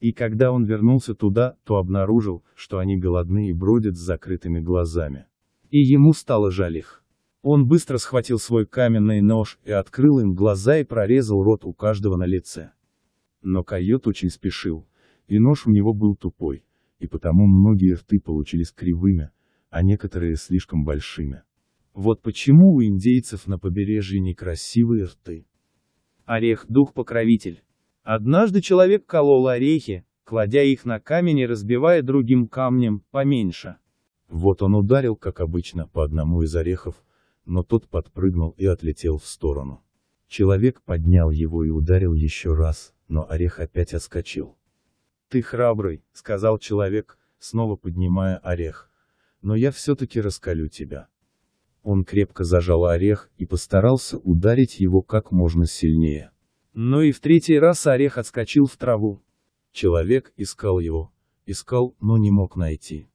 И когда он вернулся туда, то обнаружил, что они голодны и бродят с закрытыми глазами. И ему стало жаль их. Он быстро схватил свой каменный нож и открыл им глаза и прорезал рот у каждого на лице. Но койот очень спешил, и нож у него был тупой, и потому многие рты получились кривыми, а некоторые слишком большими. Вот почему у индейцев на побережье некрасивые рты. Орех – дух-покровитель. Однажды человек колол орехи, кладя их на камень и разбивая другим камнем, поменьше. Вот он ударил, как обычно, по одному из орехов, но тот подпрыгнул и отлетел в сторону. Человек поднял его и ударил еще раз, но орех опять отскочил. «Ты храбрый», — сказал человек, снова поднимая орех. «Но я все-таки раскалю тебя». Он крепко зажал орех и постарался ударить его как можно сильнее. Но «Ну и в третий раз орех отскочил в траву. Человек искал его, искал, но не мог найти.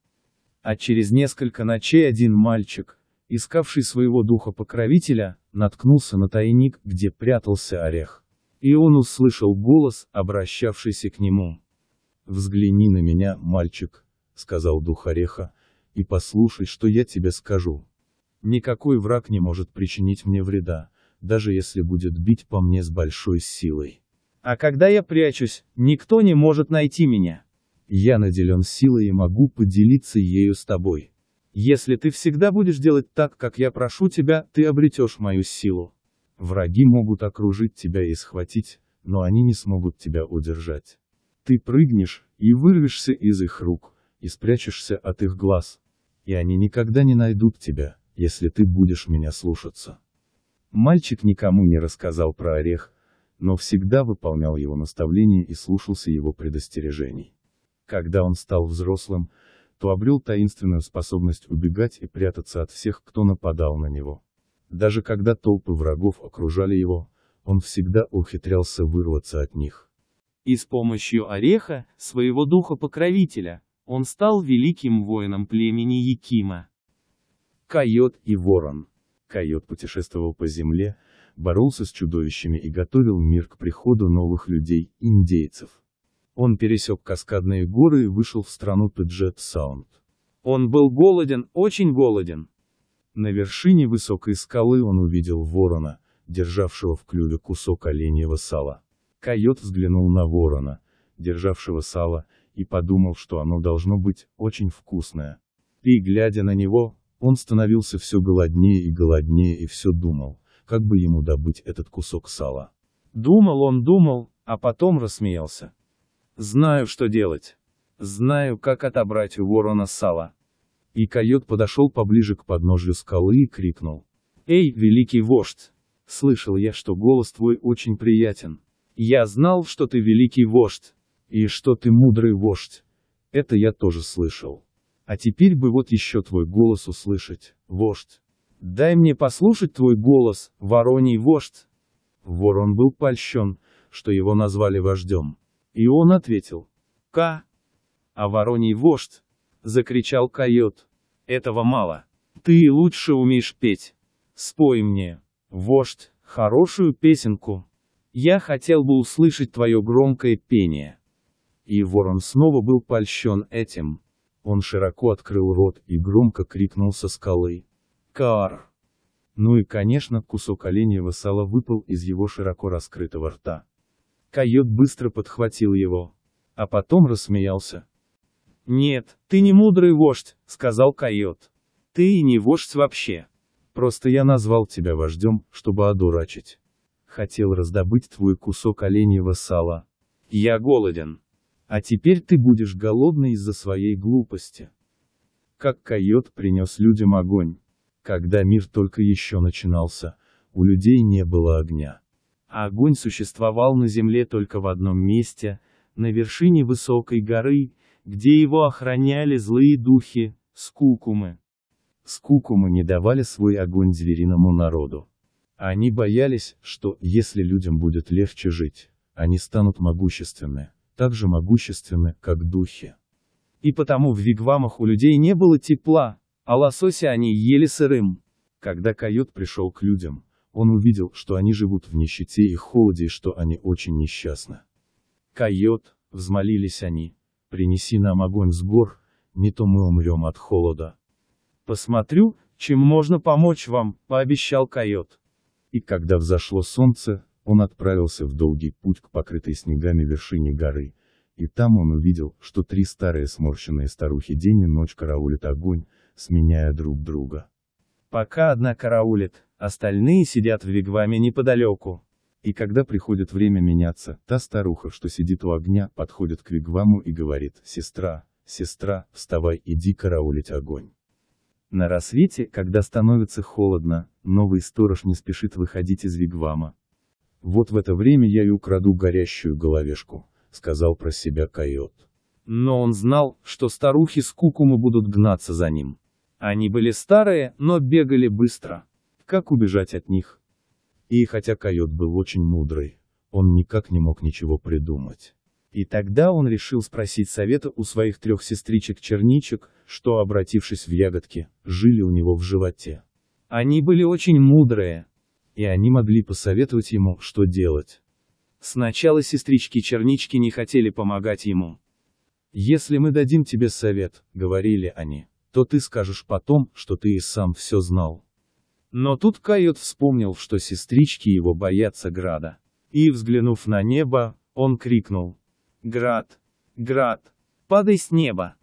А через несколько ночей один мальчик, искавший своего духа-покровителя, наткнулся на тайник, где прятался орех. И он услышал голос, обращавшийся к нему. «Взгляни на меня, мальчик», — сказал дух ореха, — «и послушай, что я тебе скажу. Никакой враг не может причинить мне вреда, даже если будет бить по мне с большой силой. А когда я прячусь, никто не может найти меня. Я наделен силой и могу поделиться ею с тобой. Если ты всегда будешь делать так, как я прошу тебя, ты обретешь мою силу. Враги могут окружить тебя и схватить, но они не смогут тебя удержать. Ты прыгнешь, и вырвешься из их рук, и спрячешься от их глаз. И они никогда не найдут тебя, если ты будешь меня слушаться. Мальчик никому не рассказал про орех, но всегда выполнял его наставления и слушался его предостережений. Когда он стал взрослым, то обрел таинственную способность убегать и прятаться от всех, кто нападал на него. Даже когда толпы врагов окружали его, он всегда ухитрялся вырваться от них. И с помощью ореха, своего духа-покровителя, он стал великим воином племени Якима. Койот и ворон. Койот путешествовал по земле, боролся с чудовищами и готовил мир к приходу новых людей, индейцев. Он пересек каскадные горы и вышел в страну Педжет Саунд. Он был голоден, очень голоден. На вершине высокой скалы он увидел ворона, державшего в клюве кусок оленьего сала. Койот взглянул на ворона, державшего сало, и подумал, что оно должно быть очень вкусное. И глядя на него, он становился все голоднее и голоднее и все думал, как бы ему добыть этот кусок сала. Думал он, думал, а потом рассмеялся. Знаю, что делать. Знаю, как отобрать у ворона сало. И койот подошел поближе к подножью скалы и крикнул. Эй, великий вождь! Слышал я, что голос твой очень приятен. Я знал, что ты великий вождь. И что ты мудрый вождь. Это я тоже слышал. А теперь бы вот еще твой голос услышать, вождь. Дай мне послушать твой голос, вороний вождь. Ворон был польщен, что его назвали вождем. И он ответил. «Ка! А вороний вождь!» — закричал койот. «Этого мало. Ты лучше умеешь петь. Спой мне, вождь, хорошую песенку. Я хотел бы услышать твое громкое пение». И ворон снова был польщен этим. Он широко открыл рот и громко крикнул со скалы. «Кар!» Ну и, конечно, кусок оленьего сала выпал из его широко раскрытого рта. Койот быстро подхватил его. А потом рассмеялся. «Нет, ты не мудрый вождь», — сказал Койот. «Ты и не вождь вообще. Просто я назвал тебя вождем, чтобы одурачить. Хотел раздобыть твой кусок оленьего сала. Я голоден. А теперь ты будешь голодный из-за своей глупости». Как койот принес людям огонь. Когда мир только еще начинался, у людей не было огня. Огонь существовал на земле только в одном месте, на вершине высокой горы, где его охраняли злые духи, скукумы. Скукумы не давали свой огонь звериному народу. Они боялись, что, если людям будет легче жить, они станут могущественны, так же могущественны, как духи. И потому в вигвамах у людей не было тепла, а лосося они ели сырым. Когда койот пришел к людям, он увидел, что они живут в нищете и холоде и что они очень несчастны. «Койот», — взмолились они, — «принеси нам огонь с гор, не то мы умрем от холода». «Посмотрю, чем можно помочь вам», — пообещал койот. И когда взошло солнце, он отправился в долгий путь к покрытой снегами вершине горы, и там он увидел, что три старые сморщенные старухи день и ночь караулят огонь, сменяя друг друга. Пока одна караулит, остальные сидят в вигваме неподалеку. И когда приходит время меняться, та старуха, что сидит у огня, подходит к вигваму и говорит, «Сестра, сестра, вставай, иди караулить огонь». На рассвете, когда становится холодно, новый сторож не спешит выходить из вигвама. «Вот в это время я и украду горящую головешку», — сказал про себя койот. Но он знал, что старухи с кукума будут гнаться за ним. Они были старые, но бегали быстро. Как убежать от них? И хотя койот был очень мудрый, он никак не мог ничего придумать. И тогда он решил спросить совета у своих трех сестричек-черничек, что, обратившись в ягодки, жили у него в животе. Они были очень мудрые, и они могли посоветовать ему, что делать. Сначала сестрички-чернички не хотели помогать ему. «Если мы дадим тебе совет», — говорили они, то ты скажешь потом, что ты и сам все знал. Но тут Кайот вспомнил, что сестрички его боятся града. И, взглянув на небо, он крикнул. «Град! Град! Падай с неба!»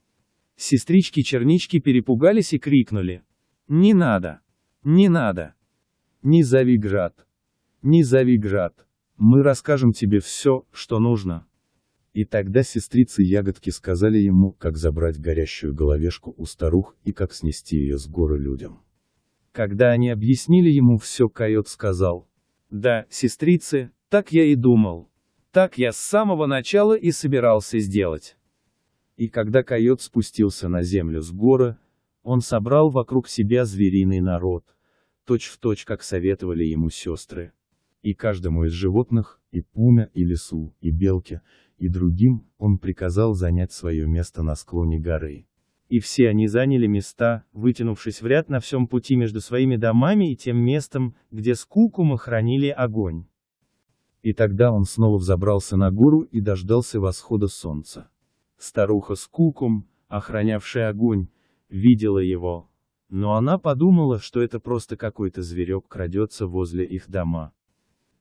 Сестрички-чернички перепугались и крикнули. «Не надо! Не надо! Не зови град! Не зови град! Мы расскажем тебе все, что нужно!» И тогда сестрицы ягодки сказали ему, как забрать горящую головешку у старух и как снести ее с горы людям. Когда они объяснили ему все, койот сказал. Да, сестрицы, так я и думал. Так я с самого начала и собирался сделать. И когда койот спустился на землю с горы, он собрал вокруг себя звериный народ, точь-в-точь, как советовали ему сестры. И каждому из животных, и пумя, и лису, и белке, и другим, он приказал занять свое место на склоне горы. И все они заняли места, вытянувшись в ряд на всем пути между своими домами и тем местом, где с Кукума хранили огонь. И тогда он снова взобрался на гору и дождался восхода солнца. Старуха с Кукум, охранявшая огонь, видела его, но она подумала, что это просто какой-то зверек крадется возле их дома.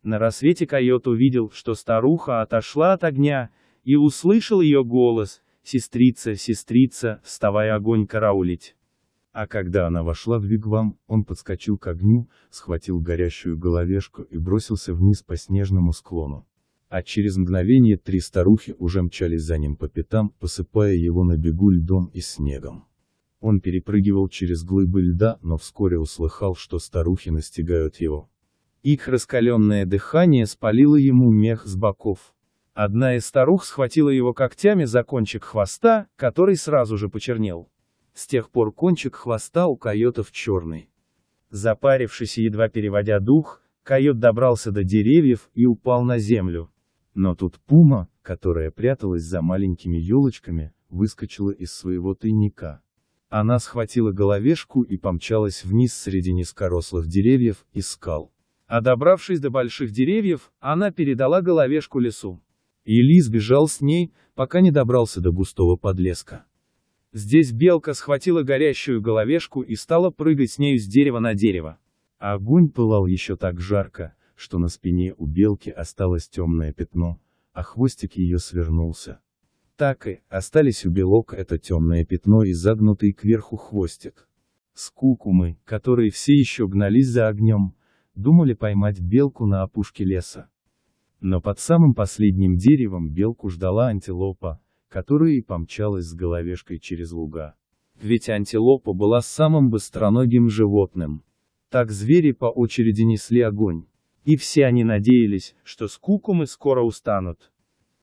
На рассвете койот увидел, что старуха отошла от огня, и услышал ее голос, «Сестрица, сестрица, вставай огонь караулить!» А когда она вошла в вигвам, он подскочил к огню, схватил горящую головешку и бросился вниз по снежному склону. А через мгновение три старухи уже мчались за ним по пятам, посыпая его на бегу льдом и снегом. Он перепрыгивал через глыбы льда, но вскоре услыхал, что старухи настигают его. Их раскаленное дыхание спалило ему мех с боков. Одна из старух схватила его когтями за кончик хвоста, который сразу же почернел. С тех пор кончик хвоста у койотов черный. Запарившись и едва переводя дух, койот добрался до деревьев и упал на землю. Но тут пума, которая пряталась за маленькими елочками, выскочила из своего тайника. Она схватила головешку и помчалась вниз среди низкорослых деревьев и скал. А добравшись до больших деревьев, она передала головешку лесу. И лис бежал с ней, пока не добрался до густого подлеска. Здесь белка схватила горящую головешку и стала прыгать с нею с дерева на дерево. Огонь пылал еще так жарко, что на спине у белки осталось темное пятно, а хвостик ее свернулся. Так и остались у белок это темное пятно и загнутый кверху хвостик. Скукумы, которые все еще гнались за огнем, думали поймать белку на опушке леса. Но под самым последним деревом белку ждала антилопа, которая и помчалась с головешкой через луга. Ведь антилопа была самым быстроногим животным. Так звери по очереди несли огонь. И все они надеялись, что скуку мы скоро устанут.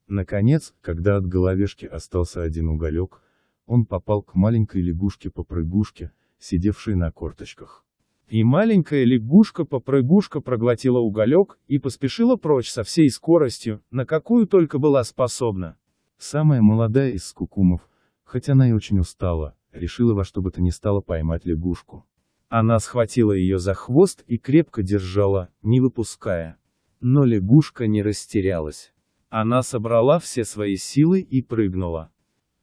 Наконец, когда от головешки остался один уголек, он попал к маленькой лягушке-попрыгушке, сидевшей на корточках. И маленькая лягушка-попрыгушка проглотила уголек и поспешила прочь со всей скоростью, на какую только была способна. Самая молодая из скукумов, хоть она и очень устала, решила во что бы то ни стало поймать лягушку. Она схватила ее за хвост и крепко держала, не выпуская. Но лягушка не растерялась. Она собрала все свои силы и прыгнула.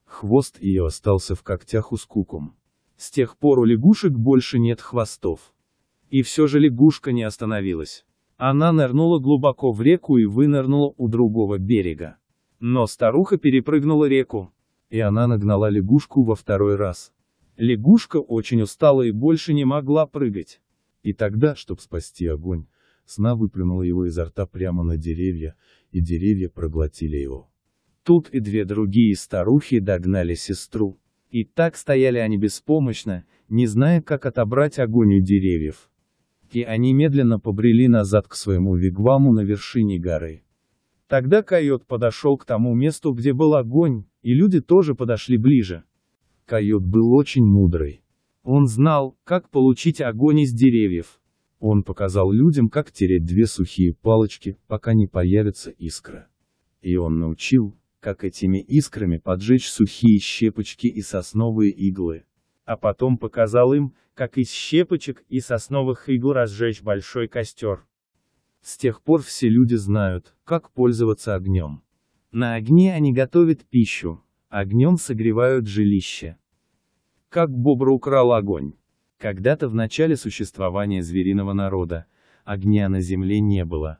Хвост ее остался в когтях у скукум. С тех пор у лягушек больше нет хвостов. И все же лягушка не остановилась. Она нырнула глубоко в реку и вынырнула у другого берега. Но старуха перепрыгнула реку. И она нагнала лягушку во второй раз. Лягушка очень устала и больше не могла прыгать. И тогда, чтобы спасти огонь, сна выплюнула его изо рта прямо на деревья, и деревья проглотили его. Тут и две другие старухи догнали сестру. И так стояли они беспомощно, не зная, как отобрать огонь у деревьев и они медленно побрели назад к своему вигваму на вершине горы. Тогда койот подошел к тому месту, где был огонь, и люди тоже подошли ближе. Койот был очень мудрый. Он знал, как получить огонь из деревьев. Он показал людям, как тереть две сухие палочки, пока не появится искра. И он научил, как этими искрами поджечь сухие щепочки и сосновые иглы а потом показал им, как из щепочек и сосновых игл разжечь большой костер. С тех пор все люди знают, как пользоваться огнем. На огне они готовят пищу, огнем согревают жилище. Как бобра украл огонь. Когда-то в начале существования звериного народа, огня на земле не было.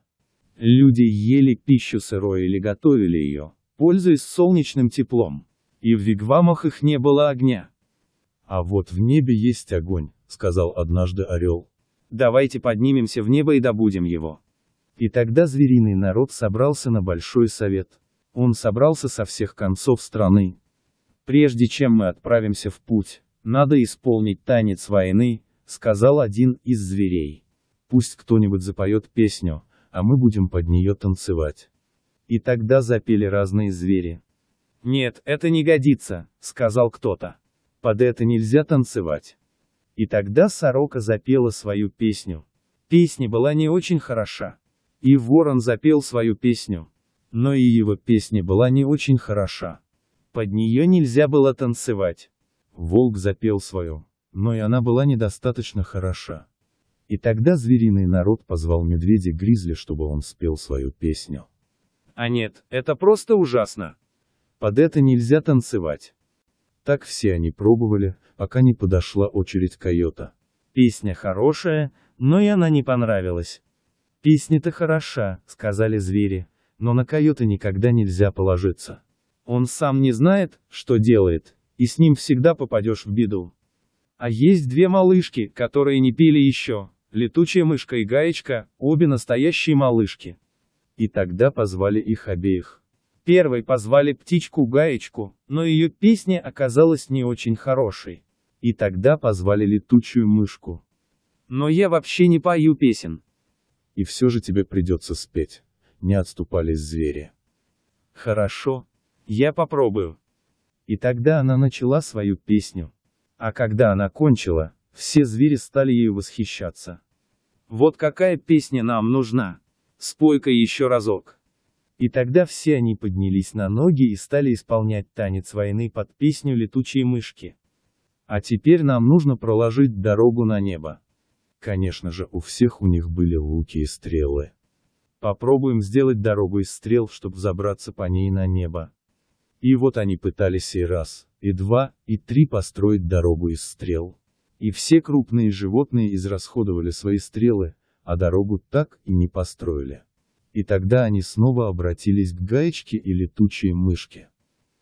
Люди ели пищу сырой или готовили ее, пользуясь солнечным теплом. И в вигвамах их не было огня. А вот в небе есть огонь, сказал однажды орел. Давайте поднимемся в небо и добудем его. И тогда звериный народ собрался на большой совет. Он собрался со всех концов страны. Прежде чем мы отправимся в путь, надо исполнить танец войны, сказал один из зверей. Пусть кто-нибудь запоет песню, а мы будем под нее танцевать. И тогда запели разные звери. Нет, это не годится, сказал кто-то под это нельзя танцевать. И тогда сорока запела свою песню. Песня была не очень хороша. И ворон запел свою песню. Но и его песня была не очень хороша. Под нее нельзя было танцевать. Волк запел свою, но и она была недостаточно хороша. И тогда звериный народ позвал медведя-гризли, чтобы он спел свою песню. А нет, это просто ужасно. Под это нельзя танцевать. Так все они пробовали, пока не подошла очередь койота. Песня хорошая, но и она не понравилась. «Песня-то хороша», — сказали звери, — «но на койота никогда нельзя положиться. Он сам не знает, что делает, и с ним всегда попадешь в беду». А есть две малышки, которые не пили еще, летучая мышка и гаечка, обе настоящие малышки. И тогда позвали их обеих. Первой позвали птичку Гаечку, но ее песня оказалась не очень хорошей. И тогда позвали летучую мышку. Но я вообще не пою песен. И все же тебе придется спеть. Не отступались звери. Хорошо. Я попробую. И тогда она начала свою песню. А когда она кончила, все звери стали ею восхищаться. Вот какая песня нам нужна. Спой-ка еще разок. И тогда все они поднялись на ноги и стали исполнять танец войны под песню «Летучие мышки». А теперь нам нужно проложить дорогу на небо. Конечно же, у всех у них были луки и стрелы. Попробуем сделать дорогу из стрел, чтобы забраться по ней на небо. И вот они пытались и раз, и два, и три построить дорогу из стрел. И все крупные животные израсходовали свои стрелы, а дорогу так и не построили и тогда они снова обратились к гаечке и летучей мышке.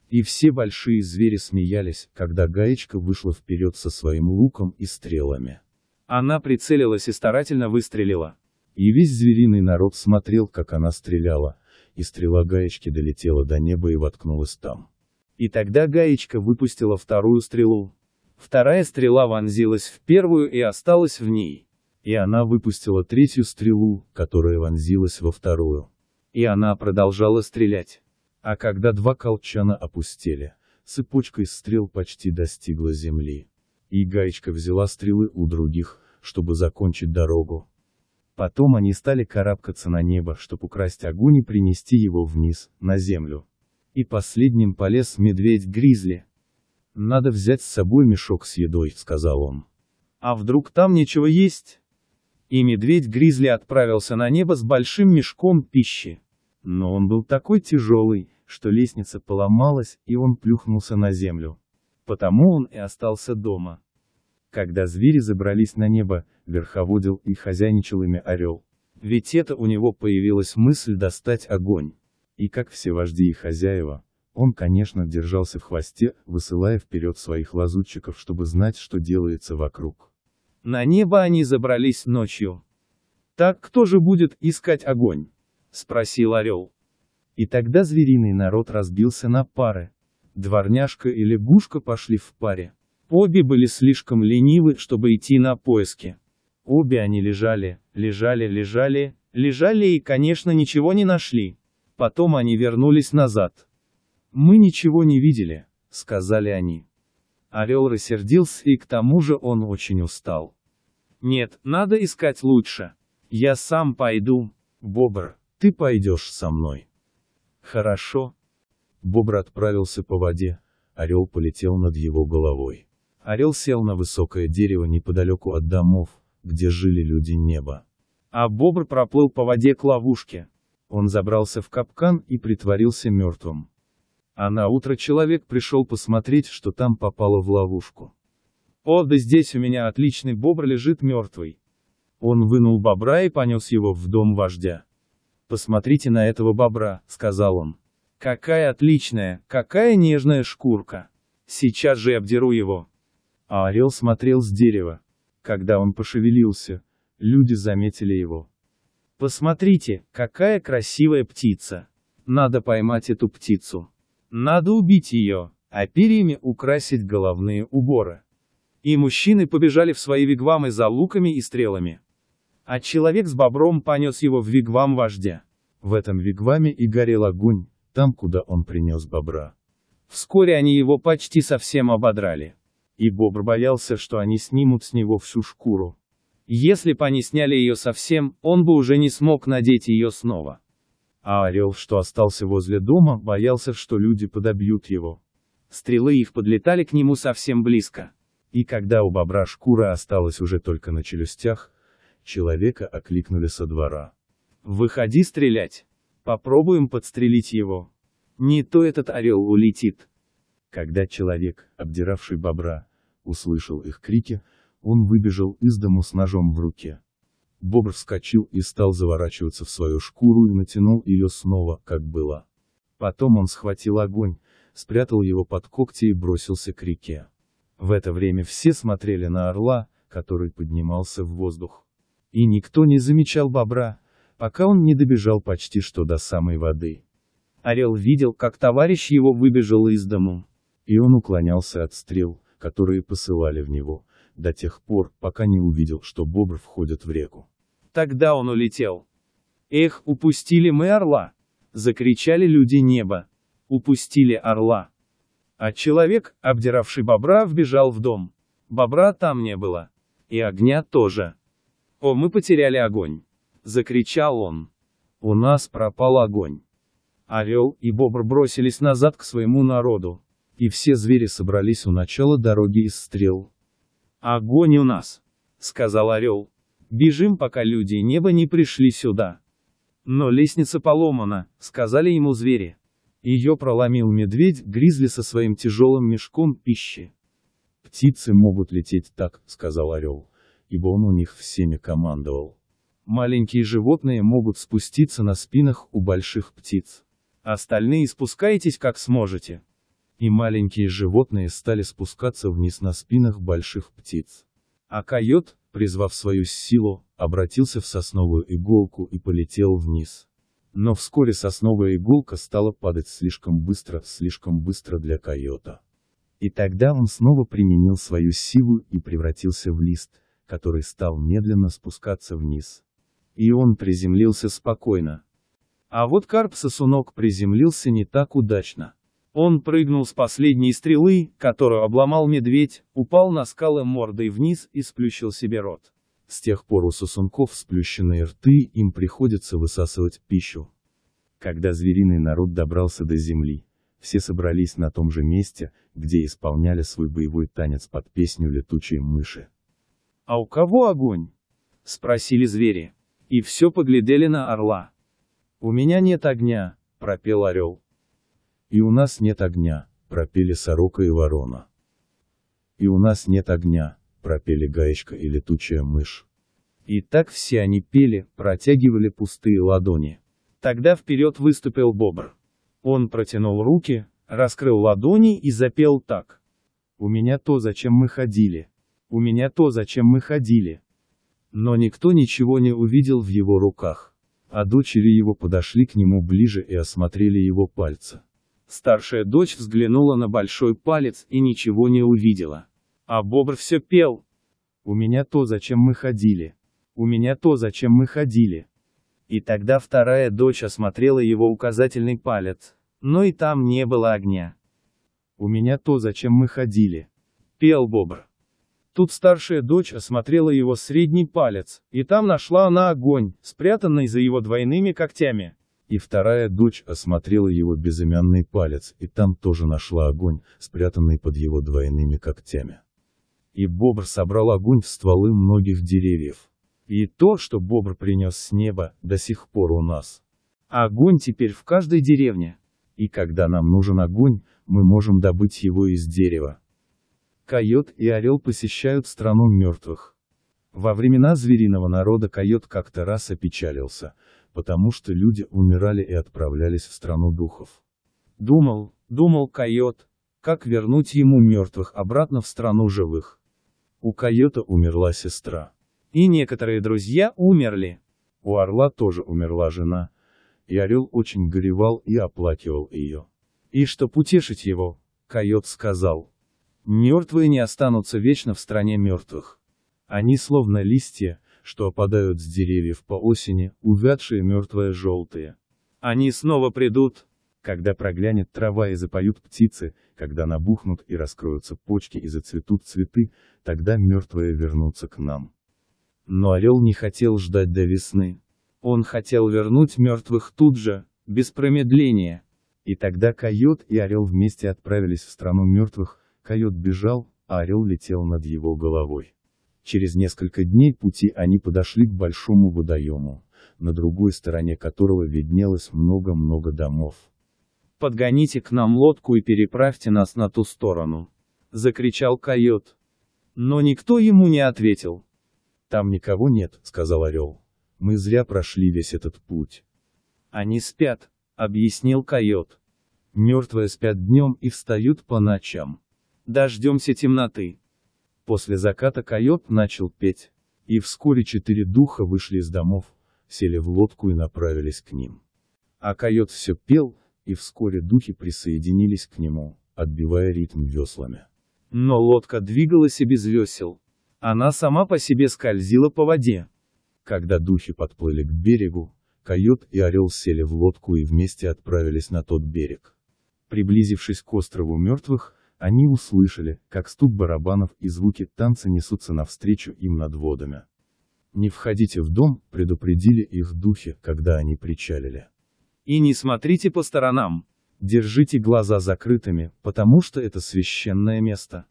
И все большие звери смеялись, когда гаечка вышла вперед со своим луком и стрелами. Она прицелилась и старательно выстрелила. И весь звериный народ смотрел, как она стреляла, и стрела гаечки долетела до неба и воткнулась там. И тогда гаечка выпустила вторую стрелу. Вторая стрела вонзилась в первую и осталась в ней и она выпустила третью стрелу, которая вонзилась во вторую. И она продолжала стрелять. А когда два колчана опустили, цепочка из стрел почти достигла земли. И гаечка взяла стрелы у других, чтобы закончить дорогу. Потом они стали карабкаться на небо, чтобы украсть огонь и принести его вниз, на землю. И последним полез медведь-гризли. «Надо взять с собой мешок с едой», — сказал он. «А вдруг там нечего есть?» И медведь-гризли отправился на небо с большим мешком пищи. Но он был такой тяжелый, что лестница поломалась, и он плюхнулся на землю. Потому он и остался дома. Когда звери забрались на небо, верховодил и хозяйничал ими орел. Ведь это у него появилась мысль достать огонь. И как все вожди и хозяева, он, конечно, держался в хвосте, высылая вперед своих лазутчиков, чтобы знать, что делается вокруг. На небо они забрались ночью. «Так кто же будет искать огонь?» — спросил орел. И тогда звериный народ разбился на пары. Дворняжка и лягушка пошли в паре. Обе были слишком ленивы, чтобы идти на поиски. Обе они лежали, лежали, лежали, лежали и, конечно, ничего не нашли. Потом они вернулись назад. «Мы ничего не видели», — сказали они. Орел рассердился и к тому же он очень устал. Нет, надо искать лучше. Я сам пойду. Бобр, ты пойдешь со мной. Хорошо. Бобр отправился по воде, орел полетел над его головой. Орел сел на высокое дерево неподалеку от домов, где жили люди неба. А бобр проплыл по воде к ловушке. Он забрался в капкан и притворился мертвым. А на утро человек пришел посмотреть, что там попало в ловушку. О, да здесь у меня отличный бобр лежит мертвый. Он вынул бобра и понес его в дом вождя. «Посмотрите на этого бобра», — сказал он. «Какая отличная, какая нежная шкурка! Сейчас же обдеру его!» А орел смотрел с дерева. Когда он пошевелился, люди заметили его. «Посмотрите, какая красивая птица! Надо поймать эту птицу! Надо убить ее, а перьями украсить головные уборы!» И мужчины побежали в свои вигвамы за луками и стрелами. А человек с бобром понес его в вигвам вождя. В этом вигваме и горел огонь, там, куда он принес бобра. Вскоре они его почти совсем ободрали. И бобр боялся, что они снимут с него всю шкуру. Если бы они сняли ее совсем, он бы уже не смог надеть ее снова. А орел, что остался возле дома, боялся, что люди подобьют его. Стрелы их подлетали к нему совсем близко. И когда у бобра шкура осталась уже только на челюстях, человека окликнули со двора. «Выходи стрелять! Попробуем подстрелить его! Не то этот орел улетит!» Когда человек, обдиравший бобра, услышал их крики, он выбежал из дому с ножом в руке. Бобр вскочил и стал заворачиваться в свою шкуру и натянул ее снова, как было. Потом он схватил огонь, спрятал его под когти и бросился к реке. В это время все смотрели на орла, который поднимался в воздух. И никто не замечал бобра, пока он не добежал почти что до самой воды. Орел видел, как товарищ его выбежал из дому. И он уклонялся от стрел, которые посылали в него, до тех пор, пока не увидел, что бобр входит в реку. Тогда он улетел. «Эх, упустили мы орла!» — закричали люди неба. «Упустили орла!» А человек, обдиравший бобра, вбежал в дом. Бобра там не было. И огня тоже. «О, мы потеряли огонь!» — закричал он. «У нас пропал огонь!» Орел и бобр бросились назад к своему народу. И все звери собрались у начала дороги из стрел. «Огонь у нас!» — сказал орел. «Бежим, пока люди неба не пришли сюда!» «Но лестница поломана», — сказали ему звери. Ее проломил медведь, гризли со своим тяжелым мешком пищи. «Птицы могут лететь так», — сказал орел, — «ибо он у них всеми командовал. Маленькие животные могут спуститься на спинах у больших птиц. Остальные спускайтесь как сможете». И маленькие животные стали спускаться вниз на спинах больших птиц. А койот, призвав свою силу, обратился в сосновую иголку и полетел вниз. Но вскоре сосновая иголка стала падать слишком быстро, слишком быстро для койота. И тогда он снова применил свою силу и превратился в лист, который стал медленно спускаться вниз. И он приземлился спокойно. А вот карп-сосунок приземлился не так удачно. Он прыгнул с последней стрелы, которую обломал медведь, упал на скалы мордой вниз и сплющил себе рот. С тех пор у сосунков сплющенные рты, им приходится высасывать пищу. Когда звериный народ добрался до земли, все собрались на том же месте, где исполняли свой боевой танец под песню летучие мыши. «А у кого огонь?» — спросили звери. И все поглядели на орла. «У меня нет огня», — пропел орел. «И у нас нет огня», — пропели сорока и ворона. «И у нас нет огня», пропели гаечка и летучая мышь. И так все они пели, протягивали пустые ладони. Тогда вперед выступил бобр. Он протянул руки, раскрыл ладони и запел так. «У меня то, зачем мы ходили. У меня то, зачем мы ходили». Но никто ничего не увидел в его руках. А дочери его подошли к нему ближе и осмотрели его пальцы. Старшая дочь взглянула на большой палец и ничего не увидела. А бобр все пел. У меня то, зачем мы ходили. У меня то, зачем мы ходили. И тогда вторая дочь осмотрела его указательный палец. Но и там не было огня. У меня то, зачем мы ходили. Пел бобр. Тут старшая дочь осмотрела его средний палец, и там нашла она огонь, спрятанный за его двойными когтями. И вторая дочь осмотрела его безымянный палец, и там тоже нашла огонь, спрятанный под его двойными когтями и бобр собрал огонь в стволы многих деревьев. И то, что бобр принес с неба, до сих пор у нас. Огонь теперь в каждой деревне. И когда нам нужен огонь, мы можем добыть его из дерева. Койот и орел посещают страну мертвых. Во времена звериного народа койот как-то раз опечалился, потому что люди умирали и отправлялись в страну духов. Думал, думал койот, как вернуть ему мертвых обратно в страну живых. У койота умерла сестра. И некоторые друзья умерли. У орла тоже умерла жена. И орел очень горевал и оплакивал ее. И чтоб утешить его, койот сказал. Мертвые не останутся вечно в стране мертвых. Они словно листья, что опадают с деревьев по осени, увядшие мертвые желтые. Они снова придут, когда проглянет трава и запоют птицы, когда набухнут и раскроются почки и зацветут цветы, тогда мертвые вернутся к нам. Но орел не хотел ждать до весны. Он хотел вернуть мертвых тут же, без промедления. И тогда койот и орел вместе отправились в страну мертвых, койот бежал, а орел летел над его головой. Через несколько дней пути они подошли к большому водоему, на другой стороне которого виднелось много-много домов подгоните к нам лодку и переправьте нас на ту сторону!» — закричал койот. Но никто ему не ответил. «Там никого нет», — сказал орел. «Мы зря прошли весь этот путь». «Они спят», — объяснил койот. «Мертвые спят днем и встают по ночам. Дождемся темноты». После заката койот начал петь. И вскоре четыре духа вышли из домов, сели в лодку и направились к ним. А койот все пел, и вскоре духи присоединились к нему, отбивая ритм веслами. Но лодка двигалась и без весел. Она сама по себе скользила по воде. Когда духи подплыли к берегу, койот и орел сели в лодку и вместе отправились на тот берег. Приблизившись к острову мертвых, они услышали, как стук барабанов и звуки танца несутся навстречу им над водами. «Не входите в дом», — предупредили их духи, когда они причалили. И не смотрите по сторонам. Держите глаза закрытыми, потому что это священное место.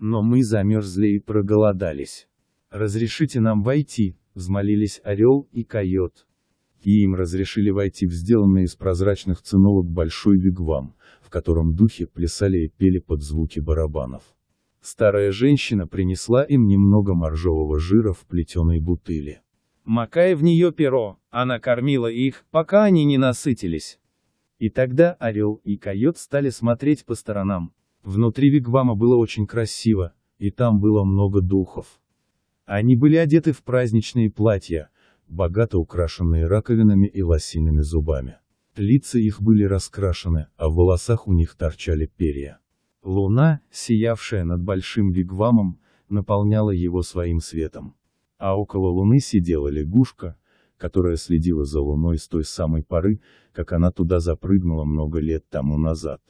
Но мы замерзли и проголодались. Разрешите нам войти, взмолились орел и койот. И им разрешили войти в сделанный из прозрачных циновок большой вигвам, в котором духи плясали и пели под звуки барабанов. Старая женщина принесла им немного моржового жира в плетеной бутыли макая в нее перо, она кормила их, пока они не насытились. И тогда орел и койот стали смотреть по сторонам. Внутри Вигвама было очень красиво, и там было много духов. Они были одеты в праздничные платья, богато украшенные раковинами и лосиными зубами. Лица их были раскрашены, а в волосах у них торчали перья. Луна, сиявшая над большим вигвамом, наполняла его своим светом. А около Луны сидела лягушка, которая следила за Луной с той самой поры, как она туда запрыгнула много лет тому назад.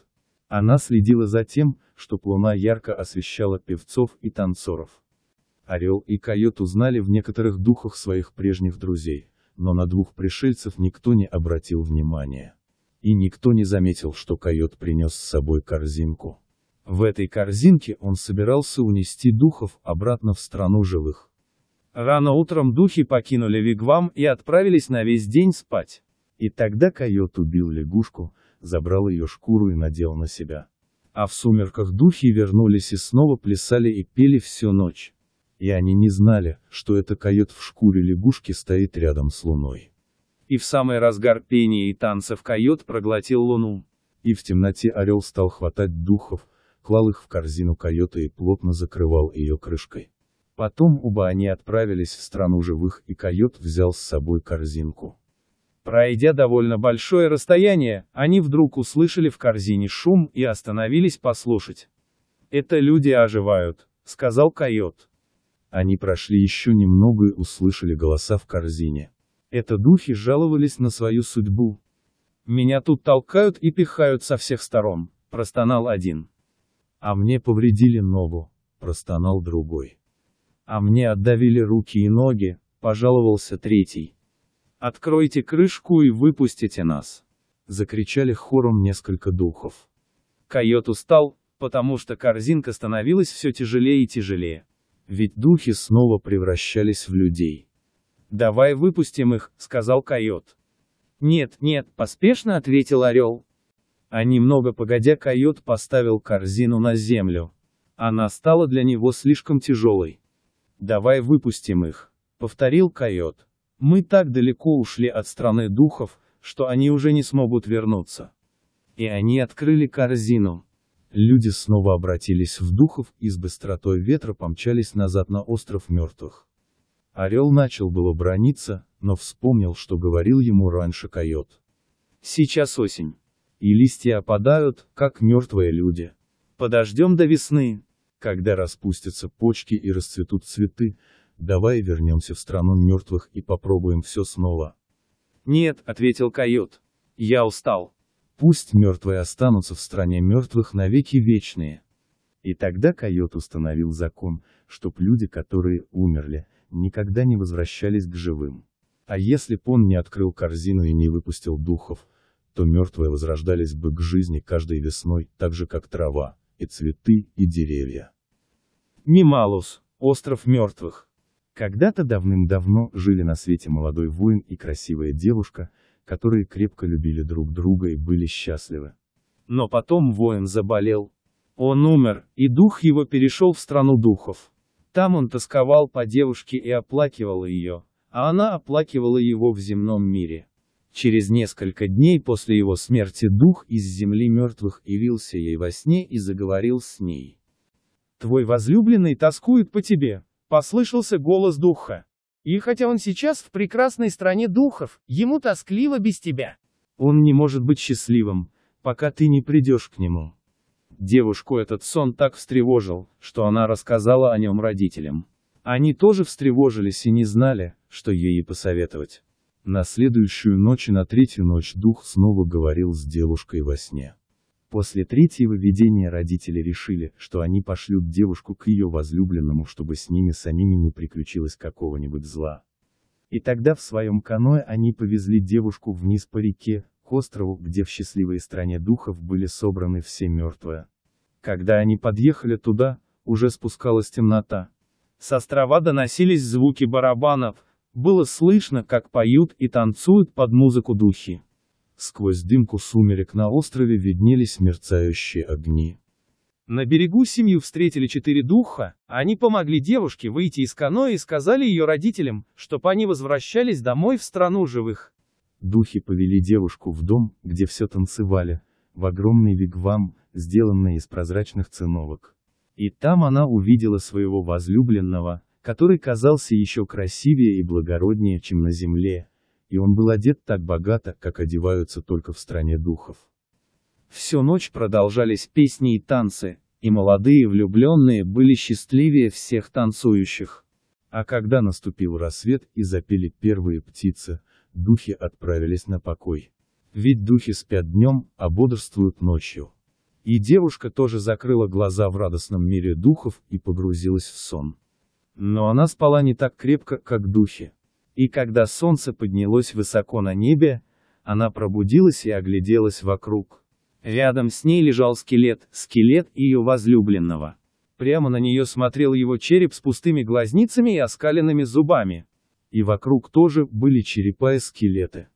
Она следила за тем, чтоб Луна ярко освещала певцов и танцоров. Орел и Койот узнали в некоторых духах своих прежних друзей, но на двух пришельцев никто не обратил внимания. И никто не заметил, что Койот принес с собой корзинку. В этой корзинке он собирался унести духов обратно в страну живых. Рано утром духи покинули вигвам и отправились на весь день спать. И тогда койот убил лягушку, забрал ее шкуру и надел на себя. А в сумерках духи вернулись и снова плясали и пели всю ночь. И они не знали, что это койот в шкуре лягушки стоит рядом с луной. И в самый разгар пения и танцев койот проглотил луну. И в темноте орел стал хватать духов, клал их в корзину койота и плотно закрывал ее крышкой. Потом оба они отправились в страну живых, и койот взял с собой корзинку. Пройдя довольно большое расстояние, они вдруг услышали в корзине шум и остановились послушать. «Это люди оживают», — сказал койот. Они прошли еще немного и услышали голоса в корзине. Это духи жаловались на свою судьбу. «Меня тут толкают и пихают со всех сторон», — простонал один. «А мне повредили ногу», — простонал другой. А мне отдавили руки и ноги, пожаловался третий. «Откройте крышку и выпустите нас!» Закричали хором несколько духов. Койот устал, потому что корзинка становилась все тяжелее и тяжелее. Ведь духи снова превращались в людей. «Давай выпустим их», — сказал койот. «Нет, нет», — поспешно ответил орел. А немного погодя койот поставил корзину на землю. Она стала для него слишком тяжелой. «Давай выпустим их», — повторил койот. «Мы так далеко ушли от страны духов, что они уже не смогут вернуться». И они открыли корзину. Люди снова обратились в духов и с быстротой ветра помчались назад на остров мертвых. Орел начал было брониться, но вспомнил, что говорил ему раньше койот. «Сейчас осень. И листья опадают, как мертвые люди. Подождем до весны, когда распустятся почки и расцветут цветы, давай вернемся в страну мертвых и попробуем все снова. Нет, ответил койот. Я устал. Пусть мертвые останутся в стране мертвых навеки вечные. И тогда койот установил закон, чтоб люди, которые умерли, никогда не возвращались к живым. А если б он не открыл корзину и не выпустил духов, то мертвые возрождались бы к жизни каждой весной, так же как трава, и цветы, и деревья. Мималус, остров мертвых. Когда-то давным-давно жили на свете молодой воин и красивая девушка, которые крепко любили друг друга и были счастливы. Но потом воин заболел. Он умер, и дух его перешел в страну духов. Там он тосковал по девушке и оплакивал ее, а она оплакивала его в земном мире. Через несколько дней после его смерти дух из земли мертвых явился ей во сне и заговорил с ней. Твой возлюбленный тоскует по тебе, послышался голос духа. И хотя он сейчас в прекрасной стране духов, ему тоскливо без тебя. Он не может быть счастливым, пока ты не придешь к нему. Девушку этот сон так встревожил, что она рассказала о нем родителям. Они тоже встревожились и не знали, что ей посоветовать. На следующую ночь и на третью ночь дух снова говорил с девушкой во сне. После третьего видения родители решили, что они пошлют девушку к ее возлюбленному, чтобы с ними самими не приключилось какого-нибудь зла. И тогда в своем каное они повезли девушку вниз по реке, к острову, где в счастливой стране духов были собраны все мертвые. Когда они подъехали туда, уже спускалась темнота. С острова доносились звуки барабанов, было слышно, как поют и танцуют под музыку духи. Сквозь дымку сумерек на острове виднелись мерцающие огни. На берегу семью встретили четыре духа, они помогли девушке выйти из каноэ и сказали ее родителям, чтобы они возвращались домой в страну живых. Духи повели девушку в дом, где все танцевали, в огромный вигвам, сделанный из прозрачных циновок. И там она увидела своего возлюбленного, который казался еще красивее и благороднее, чем на земле, и он был одет так богато, как одеваются только в стране духов. Всю ночь продолжались песни и танцы, и молодые влюбленные были счастливее всех танцующих. А когда наступил рассвет и запели первые птицы, духи отправились на покой. Ведь духи спят днем, а бодрствуют ночью. И девушка тоже закрыла глаза в радостном мире духов и погрузилась в сон. Но она спала не так крепко, как духи. И когда солнце поднялось высоко на небе, она пробудилась и огляделась вокруг. Рядом с ней лежал скелет, скелет ее возлюбленного. Прямо на нее смотрел его череп с пустыми глазницами и оскаленными зубами. И вокруг тоже были черепа и скелеты.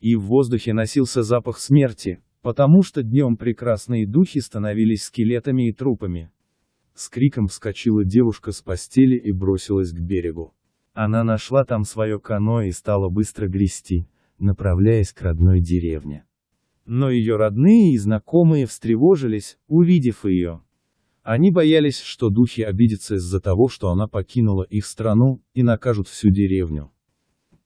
И в воздухе носился запах смерти, потому что днем прекрасные духи становились скелетами и трупами. С криком вскочила девушка с постели и бросилась к берегу. Она нашла там свое каноэ и стала быстро грести, направляясь к родной деревне. Но ее родные и знакомые встревожились, увидев ее. Они боялись, что духи обидятся из-за того, что она покинула их страну, и накажут всю деревню.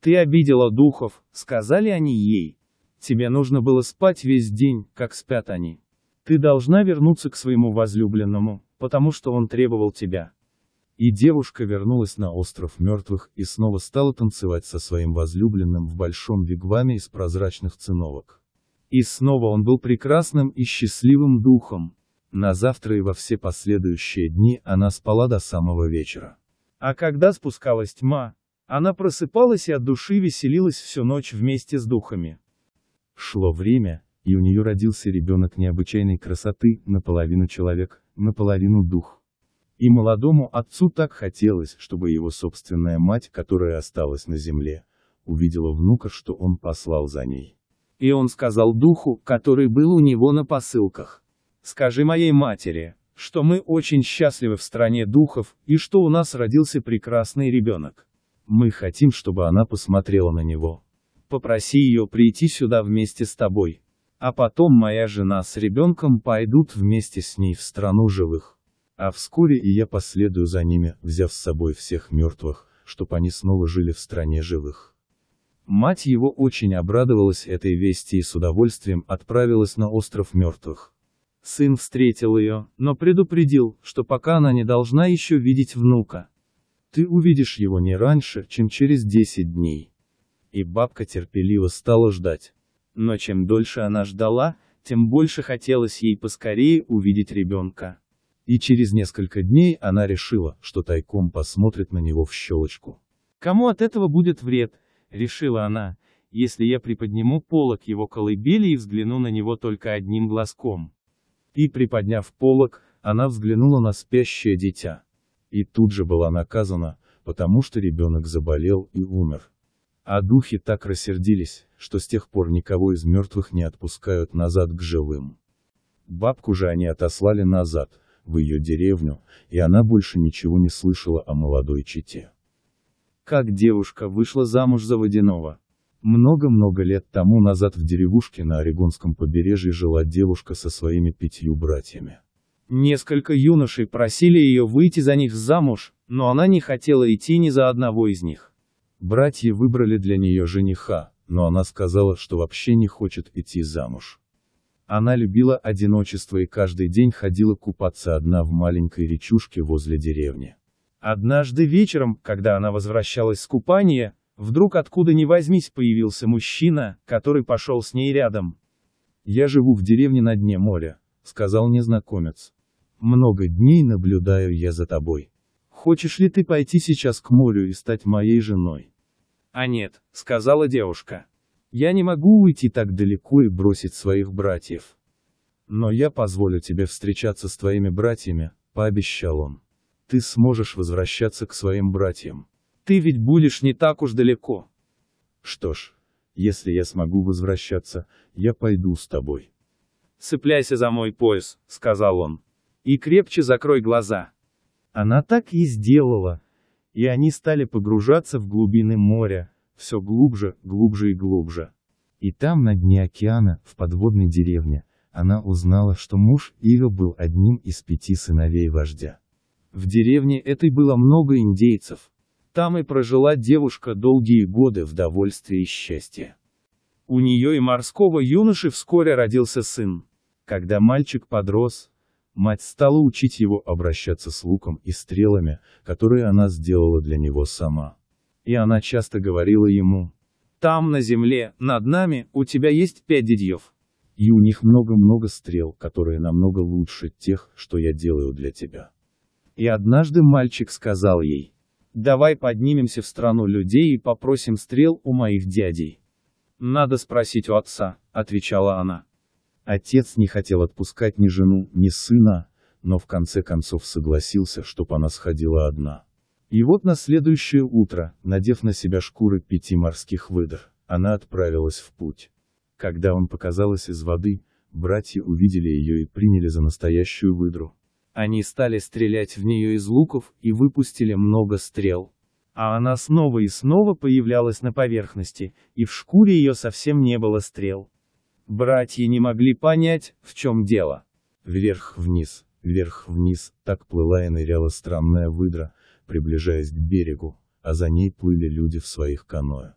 «Ты обидела духов», — сказали они ей. «Тебе нужно было спать весь день, как спят они. Ты должна вернуться к своему возлюбленному, потому что он требовал тебя». И девушка вернулась на остров мертвых и снова стала танцевать со своим возлюбленным в большом вигваме из прозрачных циновок. И снова он был прекрасным и счастливым духом. На завтра и во все последующие дни она спала до самого вечера. А когда спускалась тьма, она просыпалась и от души веселилась всю ночь вместе с духами. Шло время, и у нее родился ребенок необычайной красоты, наполовину человек, наполовину дух. И молодому отцу так хотелось, чтобы его собственная мать, которая осталась на земле, увидела внука, что он послал за ней. И он сказал духу, который был у него на посылках. «Скажи моей матери, что мы очень счастливы в стране духов, и что у нас родился прекрасный ребенок. Мы хотим, чтобы она посмотрела на него. Попроси ее прийти сюда вместе с тобой. А потом моя жена с ребенком пойдут вместе с ней в страну живых. А вскоре и я последую за ними, взяв с собой всех мертвых, чтоб они снова жили в стране живых. Мать его очень обрадовалась этой вести и с удовольствием отправилась на остров мертвых. Сын встретил ее, но предупредил, что пока она не должна еще видеть внука. Ты увидишь его не раньше, чем через 10 дней. И бабка терпеливо стала ждать. Но чем дольше она ждала, тем больше хотелось ей поскорее увидеть ребенка. И через несколько дней она решила, что тайком посмотрит на него в щелочку. «Кому от этого будет вред?» — решила она, — «если я приподниму полок его колыбели и взгляну на него только одним глазком». И приподняв полок, она взглянула на спящее дитя. И тут же была наказана, потому что ребенок заболел и умер. А духи так рассердились, что с тех пор никого из мертвых не отпускают назад к живым. Бабку же они отослали назад, в ее деревню, и она больше ничего не слышала о молодой чите. Как девушка вышла замуж за водяного? Много-много лет тому назад в деревушке на Орегонском побережье жила девушка со своими пятью братьями. Несколько юношей просили ее выйти за них замуж, но она не хотела идти ни за одного из них. Братья выбрали для нее жениха, но она сказала, что вообще не хочет идти замуж. Она любила одиночество и каждый день ходила купаться одна в маленькой речушке возле деревни. Однажды вечером, когда она возвращалась с купания, вдруг откуда ни возьмись появился мужчина, который пошел с ней рядом. «Я живу в деревне на дне моря», — сказал незнакомец. «Много дней наблюдаю я за тобой. Хочешь ли ты пойти сейчас к морю и стать моей женой?» «А нет», — сказала девушка. Я не могу уйти так далеко и бросить своих братьев. Но я позволю тебе встречаться с твоими братьями, пообещал он. Ты сможешь возвращаться к своим братьям. Ты ведь будешь не так уж далеко. Что ж, если я смогу возвращаться, я пойду с тобой. «Цепляйся за мой пояс», — сказал он. «И крепче закрой глаза». Она так и сделала. И они стали погружаться в глубины моря, все глубже, глубже и глубже. И там, на дне океана, в подводной деревне, она узнала, что муж Ива был одним из пяти сыновей вождя. В деревне этой было много индейцев. Там и прожила девушка долгие годы в довольстве и счастье. У нее и морского юноши вскоре родился сын. Когда мальчик подрос, мать стала учить его обращаться с луком и стрелами, которые она сделала для него сама и она часто говорила ему, «Там, на земле, над нами, у тебя есть пять дедьев». И у них много-много стрел, которые намного лучше тех, что я делаю для тебя. И однажды мальчик сказал ей, «Давай поднимемся в страну людей и попросим стрел у моих дядей». «Надо спросить у отца», — отвечала она. Отец не хотел отпускать ни жену, ни сына, но в конце концов согласился, чтоб она сходила одна. И вот на следующее утро, надев на себя шкуры пяти морских выдор, она отправилась в путь. Когда он показалась из воды, братья увидели ее и приняли за настоящую выдру. Они стали стрелять в нее из луков и выпустили много стрел. А она снова и снова появлялась на поверхности, и в шкуре ее совсем не было стрел. Братья не могли понять, в чем дело. Вверх-вниз, вверх-вниз, так плыла и ныряла странная выдра, приближаясь к берегу, а за ней плыли люди в своих каноэ.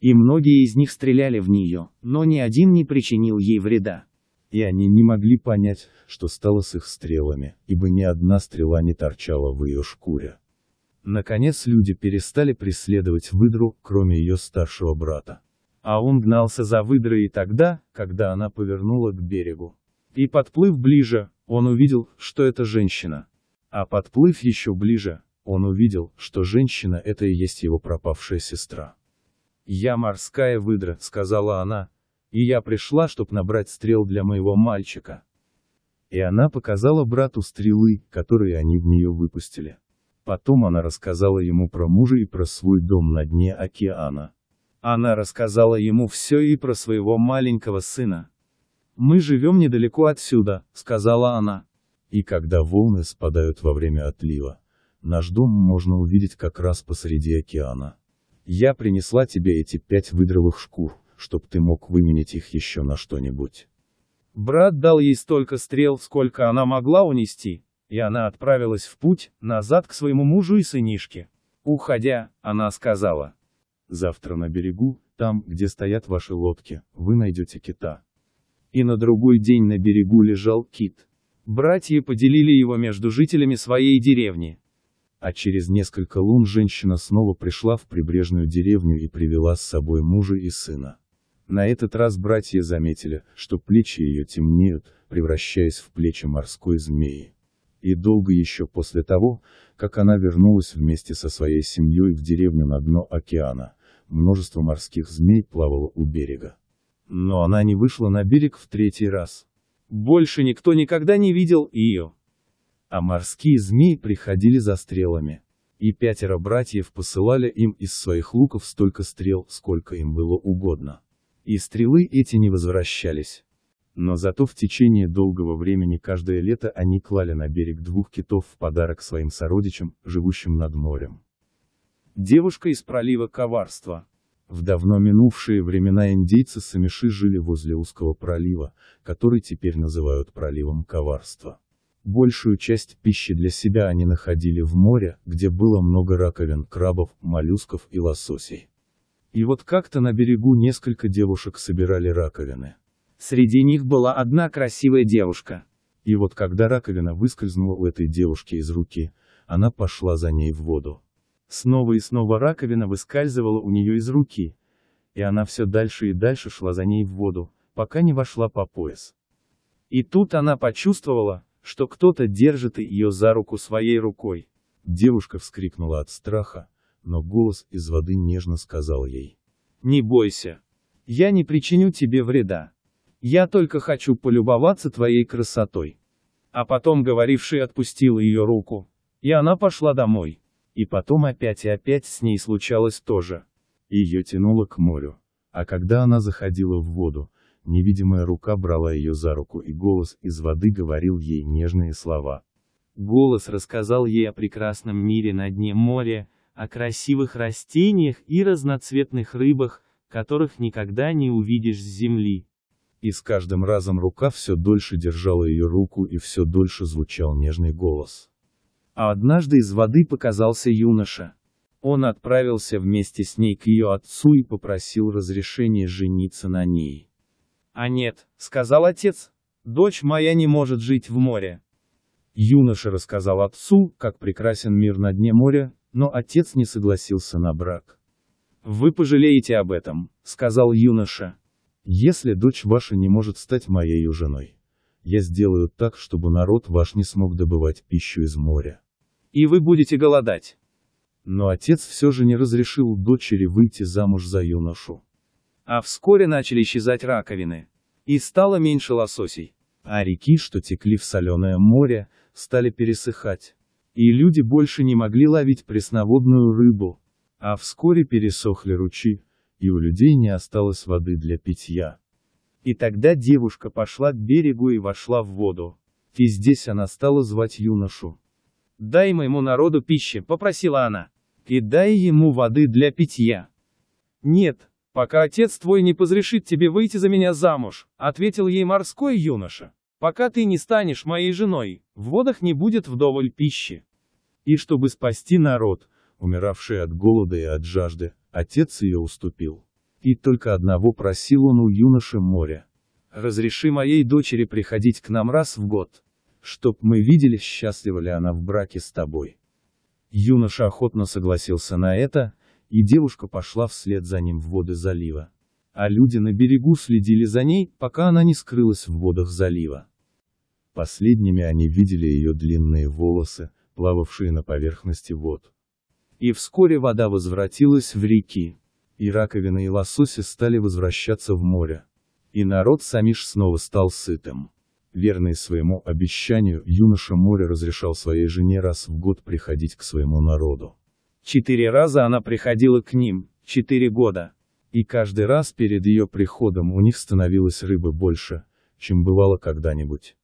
И многие из них стреляли в нее, но ни один не причинил ей вреда. И они не могли понять, что стало с их стрелами, ибо ни одна стрела не торчала в ее шкуре. Наконец люди перестали преследовать выдру, кроме ее старшего брата. А он гнался за выдрой и тогда, когда она повернула к берегу. И подплыв ближе, он увидел, что это женщина. А подплыв еще ближе, он увидел, что женщина это и есть его пропавшая сестра. «Я морская выдра», — сказала она, — «и я пришла, чтоб набрать стрел для моего мальчика». И она показала брату стрелы, которые они в нее выпустили. Потом она рассказала ему про мужа и про свой дом на дне океана. Она рассказала ему все и про своего маленького сына. «Мы живем недалеко отсюда», — сказала она. И когда волны спадают во время отлива, Наш дом можно увидеть как раз посреди океана. Я принесла тебе эти пять выдровых шкур, чтоб ты мог выменить их еще на что-нибудь. Брат дал ей столько стрел, сколько она могла унести, и она отправилась в путь, назад к своему мужу и сынишке. Уходя, она сказала. Завтра на берегу, там, где стоят ваши лодки, вы найдете кита. И на другой день на берегу лежал кит. Братья поделили его между жителями своей деревни. А через несколько лун женщина снова пришла в прибрежную деревню и привела с собой мужа и сына. На этот раз братья заметили, что плечи ее темнеют, превращаясь в плечи морской змеи. И долго еще после того, как она вернулась вместе со своей семьей в деревню на дно океана, множество морских змей плавало у берега. Но она не вышла на берег в третий раз. Больше никто никогда не видел ее а морские змеи приходили за стрелами. И пятеро братьев посылали им из своих луков столько стрел, сколько им было угодно. И стрелы эти не возвращались. Но зато в течение долгого времени каждое лето они клали на берег двух китов в подарок своим сородичам, живущим над морем. Девушка из пролива Коварства. В давно минувшие времена индейцы Самиши жили возле узкого пролива, который теперь называют проливом Коварства. Большую часть пищи для себя они находили в море, где было много раковин, крабов, моллюсков и лососей. И вот как-то на берегу несколько девушек собирали раковины. Среди них была одна красивая девушка. И вот когда раковина выскользнула у этой девушки из руки, она пошла за ней в воду. Снова и снова раковина выскальзывала у нее из руки, и она все дальше и дальше шла за ней в воду, пока не вошла по пояс. И тут она почувствовала, что кто-то держит ее за руку своей рукой. Девушка вскрикнула от страха, но голос из воды нежно сказал ей. «Не бойся. Я не причиню тебе вреда. Я только хочу полюбоваться твоей красотой». А потом говоривший отпустил ее руку, и она пошла домой. И потом опять и опять с ней случалось то же. Ее тянуло к морю. А когда она заходила в воду, невидимая рука брала ее за руку и голос из воды говорил ей нежные слова. Голос рассказал ей о прекрасном мире на дне моря, о красивых растениях и разноцветных рыбах, которых никогда не увидишь с земли. И с каждым разом рука все дольше держала ее руку и все дольше звучал нежный голос. А однажды из воды показался юноша. Он отправился вместе с ней к ее отцу и попросил разрешения жениться на ней. «А нет», — сказал отец, — «дочь моя не может жить в море». Юноша рассказал отцу, как прекрасен мир на дне моря, но отец не согласился на брак. «Вы пожалеете об этом», — сказал юноша. «Если дочь ваша не может стать моей женой, я сделаю так, чтобы народ ваш не смог добывать пищу из моря. И вы будете голодать». Но отец все же не разрешил дочери выйти замуж за юношу. А вскоре начали исчезать раковины. И стало меньше лососей. А реки, что текли в соленое море, стали пересыхать. И люди больше не могли ловить пресноводную рыбу. А вскоре пересохли ручьи, и у людей не осталось воды для питья. И тогда девушка пошла к берегу и вошла в воду. И здесь она стала звать юношу. «Дай моему народу пищи», — попросила она. «И дай ему воды для питья». «Нет, «Пока отец твой не позрешит тебе выйти за меня замуж», — ответил ей морской юноша. «Пока ты не станешь моей женой, в водах не будет вдоволь пищи». И чтобы спасти народ, умиравший от голода и от жажды, отец ее уступил. И только одного просил он у юноши моря. «Разреши моей дочери приходить к нам раз в год, чтоб мы видели, счастлива ли она в браке с тобой». Юноша охотно согласился на это, и девушка пошла вслед за ним в воды залива. А люди на берегу следили за ней, пока она не скрылась в водах залива. Последними они видели ее длинные волосы, плававшие на поверхности вод. И вскоре вода возвратилась в реки. И раковины и лососи стали возвращаться в море. И народ Самиш снова стал сытым. Верный своему обещанию, юноша море разрешал своей жене раз в год приходить к своему народу. Четыре раза она приходила к ним, четыре года. И каждый раз перед ее приходом у них становилось рыбы больше, чем бывало когда-нибудь.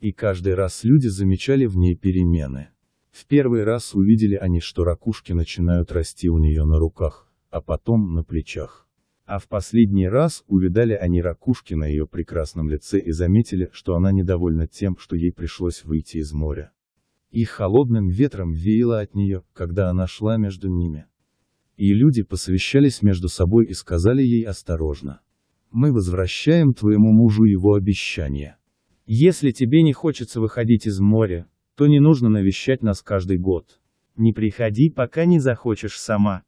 И каждый раз люди замечали в ней перемены. В первый раз увидели они, что ракушки начинают расти у нее на руках, а потом на плечах. А в последний раз увидали они ракушки на ее прекрасном лице и заметили, что она недовольна тем, что ей пришлось выйти из моря и холодным ветром веяло от нее, когда она шла между ними. И люди посовещались между собой и сказали ей осторожно. «Мы возвращаем твоему мужу его обещание. Если тебе не хочется выходить из моря, то не нужно навещать нас каждый год. Не приходи, пока не захочешь сама».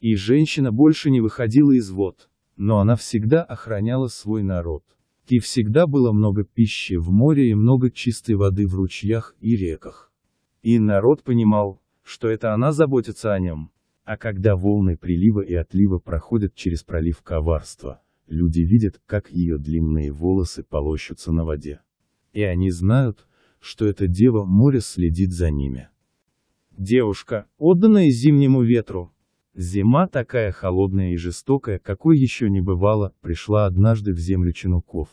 И женщина больше не выходила из вод, но она всегда охраняла свой народ. И всегда было много пищи в море и много чистой воды в ручьях и реках. И народ понимал, что это она заботится о нем. А когда волны прилива и отлива проходят через пролив коварства, люди видят, как ее длинные волосы полощутся на воде. И они знают, что эта дева моря следит за ними. Девушка, отданная зимнему ветру. Зима такая холодная и жестокая, какой еще не бывало, пришла однажды в землю чинуков.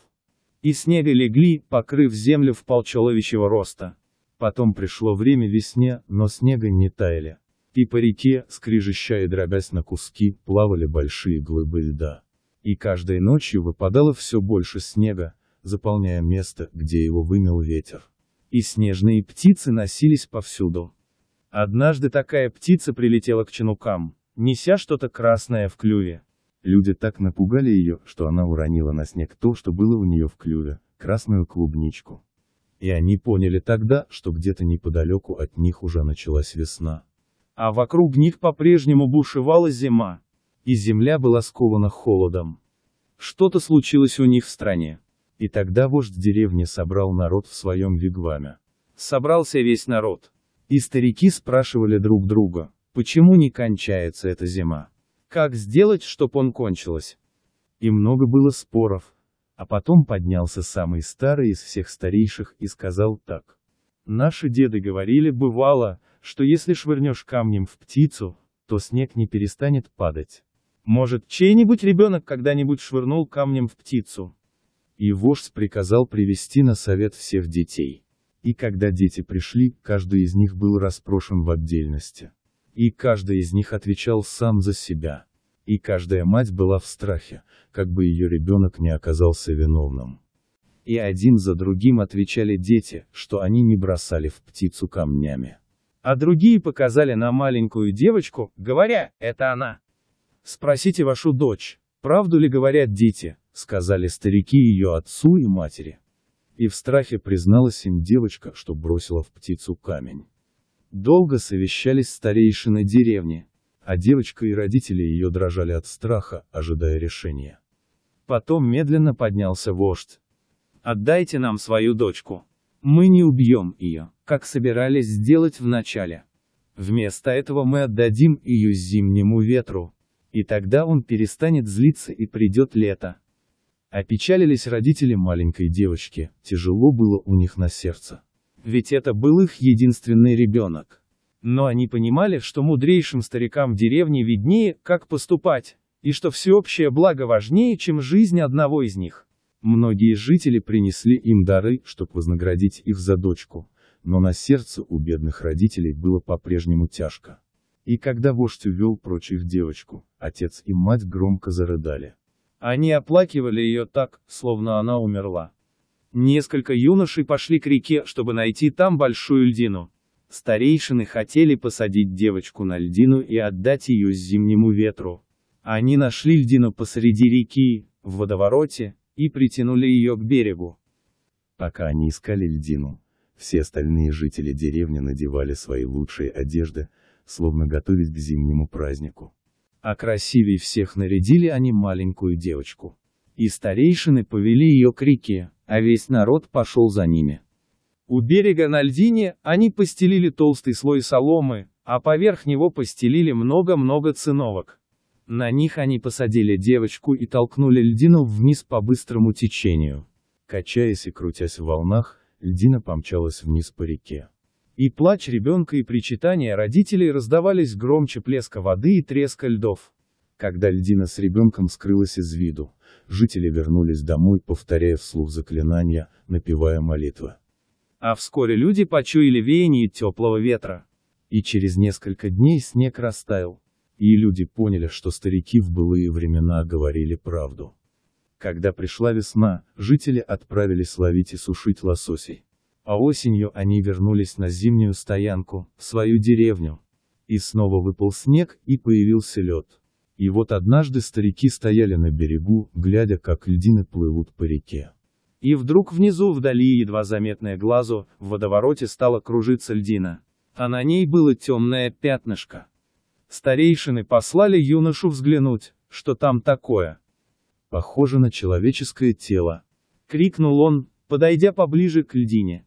И снега легли, покрыв землю в полчеловечьего роста. Потом пришло время весне, но снега не таяли. И по реке, скрижища и дробясь на куски, плавали большие глыбы льда. И каждой ночью выпадало все больше снега, заполняя место, где его вымел ветер. И снежные птицы носились повсюду. Однажды такая птица прилетела к чинукам, неся что-то красное в клюве. Люди так напугали ее, что она уронила на снег то, что было у нее в клюве, красную клубничку. И они поняли тогда, что где-то неподалеку от них уже началась весна. А вокруг них по-прежнему бушевала зима. И земля была скована холодом. Что-то случилось у них в стране. И тогда вождь деревни собрал народ в своем вигваме. Собрался весь народ. И старики спрашивали друг друга, почему не кончается эта зима? Как сделать, чтоб он кончилась? И много было споров, а потом поднялся самый старый из всех старейших и сказал так. Наши деды говорили, бывало, что если швырнешь камнем в птицу, то снег не перестанет падать. Может, чей-нибудь ребенок когда-нибудь швырнул камнем в птицу? И вождь приказал привести на совет всех детей. И когда дети пришли, каждый из них был расспрошен в отдельности. И каждый из них отвечал сам за себя. И каждая мать была в страхе, как бы ее ребенок не оказался виновным. И один за другим отвечали дети, что они не бросали в птицу камнями. А другие показали на маленькую девочку, говоря, это она. Спросите вашу дочь, правду ли говорят дети, сказали старики ее отцу и матери. И в страхе призналась им девочка, что бросила в птицу камень. Долго совещались старейшины деревни, а девочка и родители ее дрожали от страха, ожидая решения. Потом медленно поднялся вождь. «Отдайте нам свою дочку. Мы не убьем ее, как собирались сделать вначале. Вместо этого мы отдадим ее зимнему ветру. И тогда он перестанет злиться и придет лето». Опечалились родители маленькой девочки, тяжело было у них на сердце. Ведь это был их единственный ребенок. Но они понимали, что мудрейшим старикам деревни виднее, как поступать, и что всеобщее благо важнее, чем жизнь одного из них. Многие жители принесли им дары, чтобы вознаградить их за дочку, но на сердце у бедных родителей было по-прежнему тяжко. И когда вождь увел прочь их девочку, отец и мать громко зарыдали. Они оплакивали ее так, словно она умерла. Несколько юношей пошли к реке, чтобы найти там большую льдину. Старейшины хотели посадить девочку на льдину и отдать ее зимнему ветру. Они нашли льдину посреди реки, в водовороте, и притянули ее к берегу. Пока они искали льдину, все остальные жители деревни надевали свои лучшие одежды, словно готовясь к зимнему празднику. А красивей всех нарядили они маленькую девочку. И старейшины повели ее к реке, а весь народ пошел за ними. У берега на льдине они постелили толстый слой соломы, а поверх него постелили много-много циновок. На них они посадили девочку и толкнули льдину вниз по быстрому течению. Качаясь и крутясь в волнах, льдина помчалась вниз по реке. И плач ребенка и причитания родителей раздавались громче плеска воды и треска льдов. Когда льдина с ребенком скрылась из виду, жители вернулись домой, повторяя вслух заклинания, напевая молитвы. А вскоре люди почуяли веяние теплого ветра. И через несколько дней снег растаял. И люди поняли, что старики в былые времена говорили правду. Когда пришла весна, жители отправились ловить и сушить лососей. А осенью они вернулись на зимнюю стоянку, в свою деревню. И снова выпал снег, и появился лед. И вот однажды старики стояли на берегу, глядя, как льдины плывут по реке. И вдруг внизу, вдали, едва заметное глазу, в водовороте стала кружиться льдина. А на ней было темное пятнышко. Старейшины послали юношу взглянуть, что там такое. Похоже на человеческое тело. Крикнул он, подойдя поближе к льдине.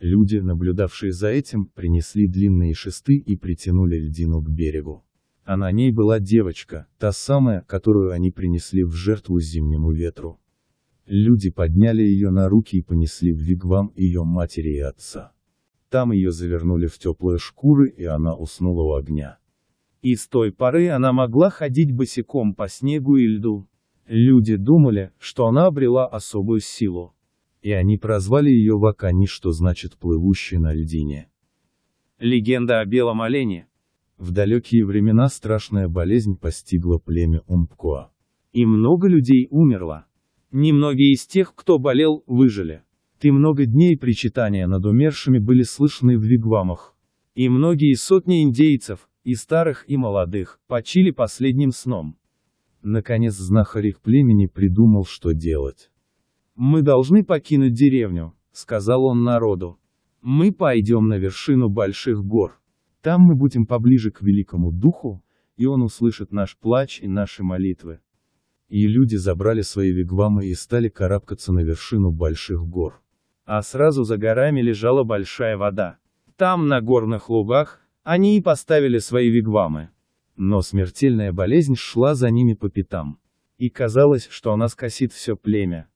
Люди, наблюдавшие за этим, принесли длинные шесты и притянули льдину к берегу. А на ней была девочка, та самая, которую они принесли в жертву зимнему ветру. Люди подняли ее на руки и понесли в вигвам ее матери и отца. Там ее завернули в теплые шкуры, и она уснула у огня. И с той поры она могла ходить босиком по снегу и льду. Люди думали, что она обрела особую силу. И они прозвали ее Вакани, что значит плывущая на льдине». Легенда о белом олене. В далекие времена страшная болезнь постигла племя Умпкоа. И много людей умерло. Немногие из тех, кто болел, выжили. Ты много дней причитания над умершими были слышны в вигвамах. И многие сотни индейцев, и старых, и молодых, почили последним сном. Наконец знахарь их племени придумал, что делать. «Мы должны покинуть деревню», — сказал он народу. «Мы пойдем на вершину больших гор. Там мы будем поближе к великому духу, и он услышит наш плач и наши молитвы и люди забрали свои вигвамы и стали карабкаться на вершину больших гор. А сразу за горами лежала большая вода. Там, на горных лугах, они и поставили свои вигвамы. Но смертельная болезнь шла за ними по пятам. И казалось, что она скосит все племя.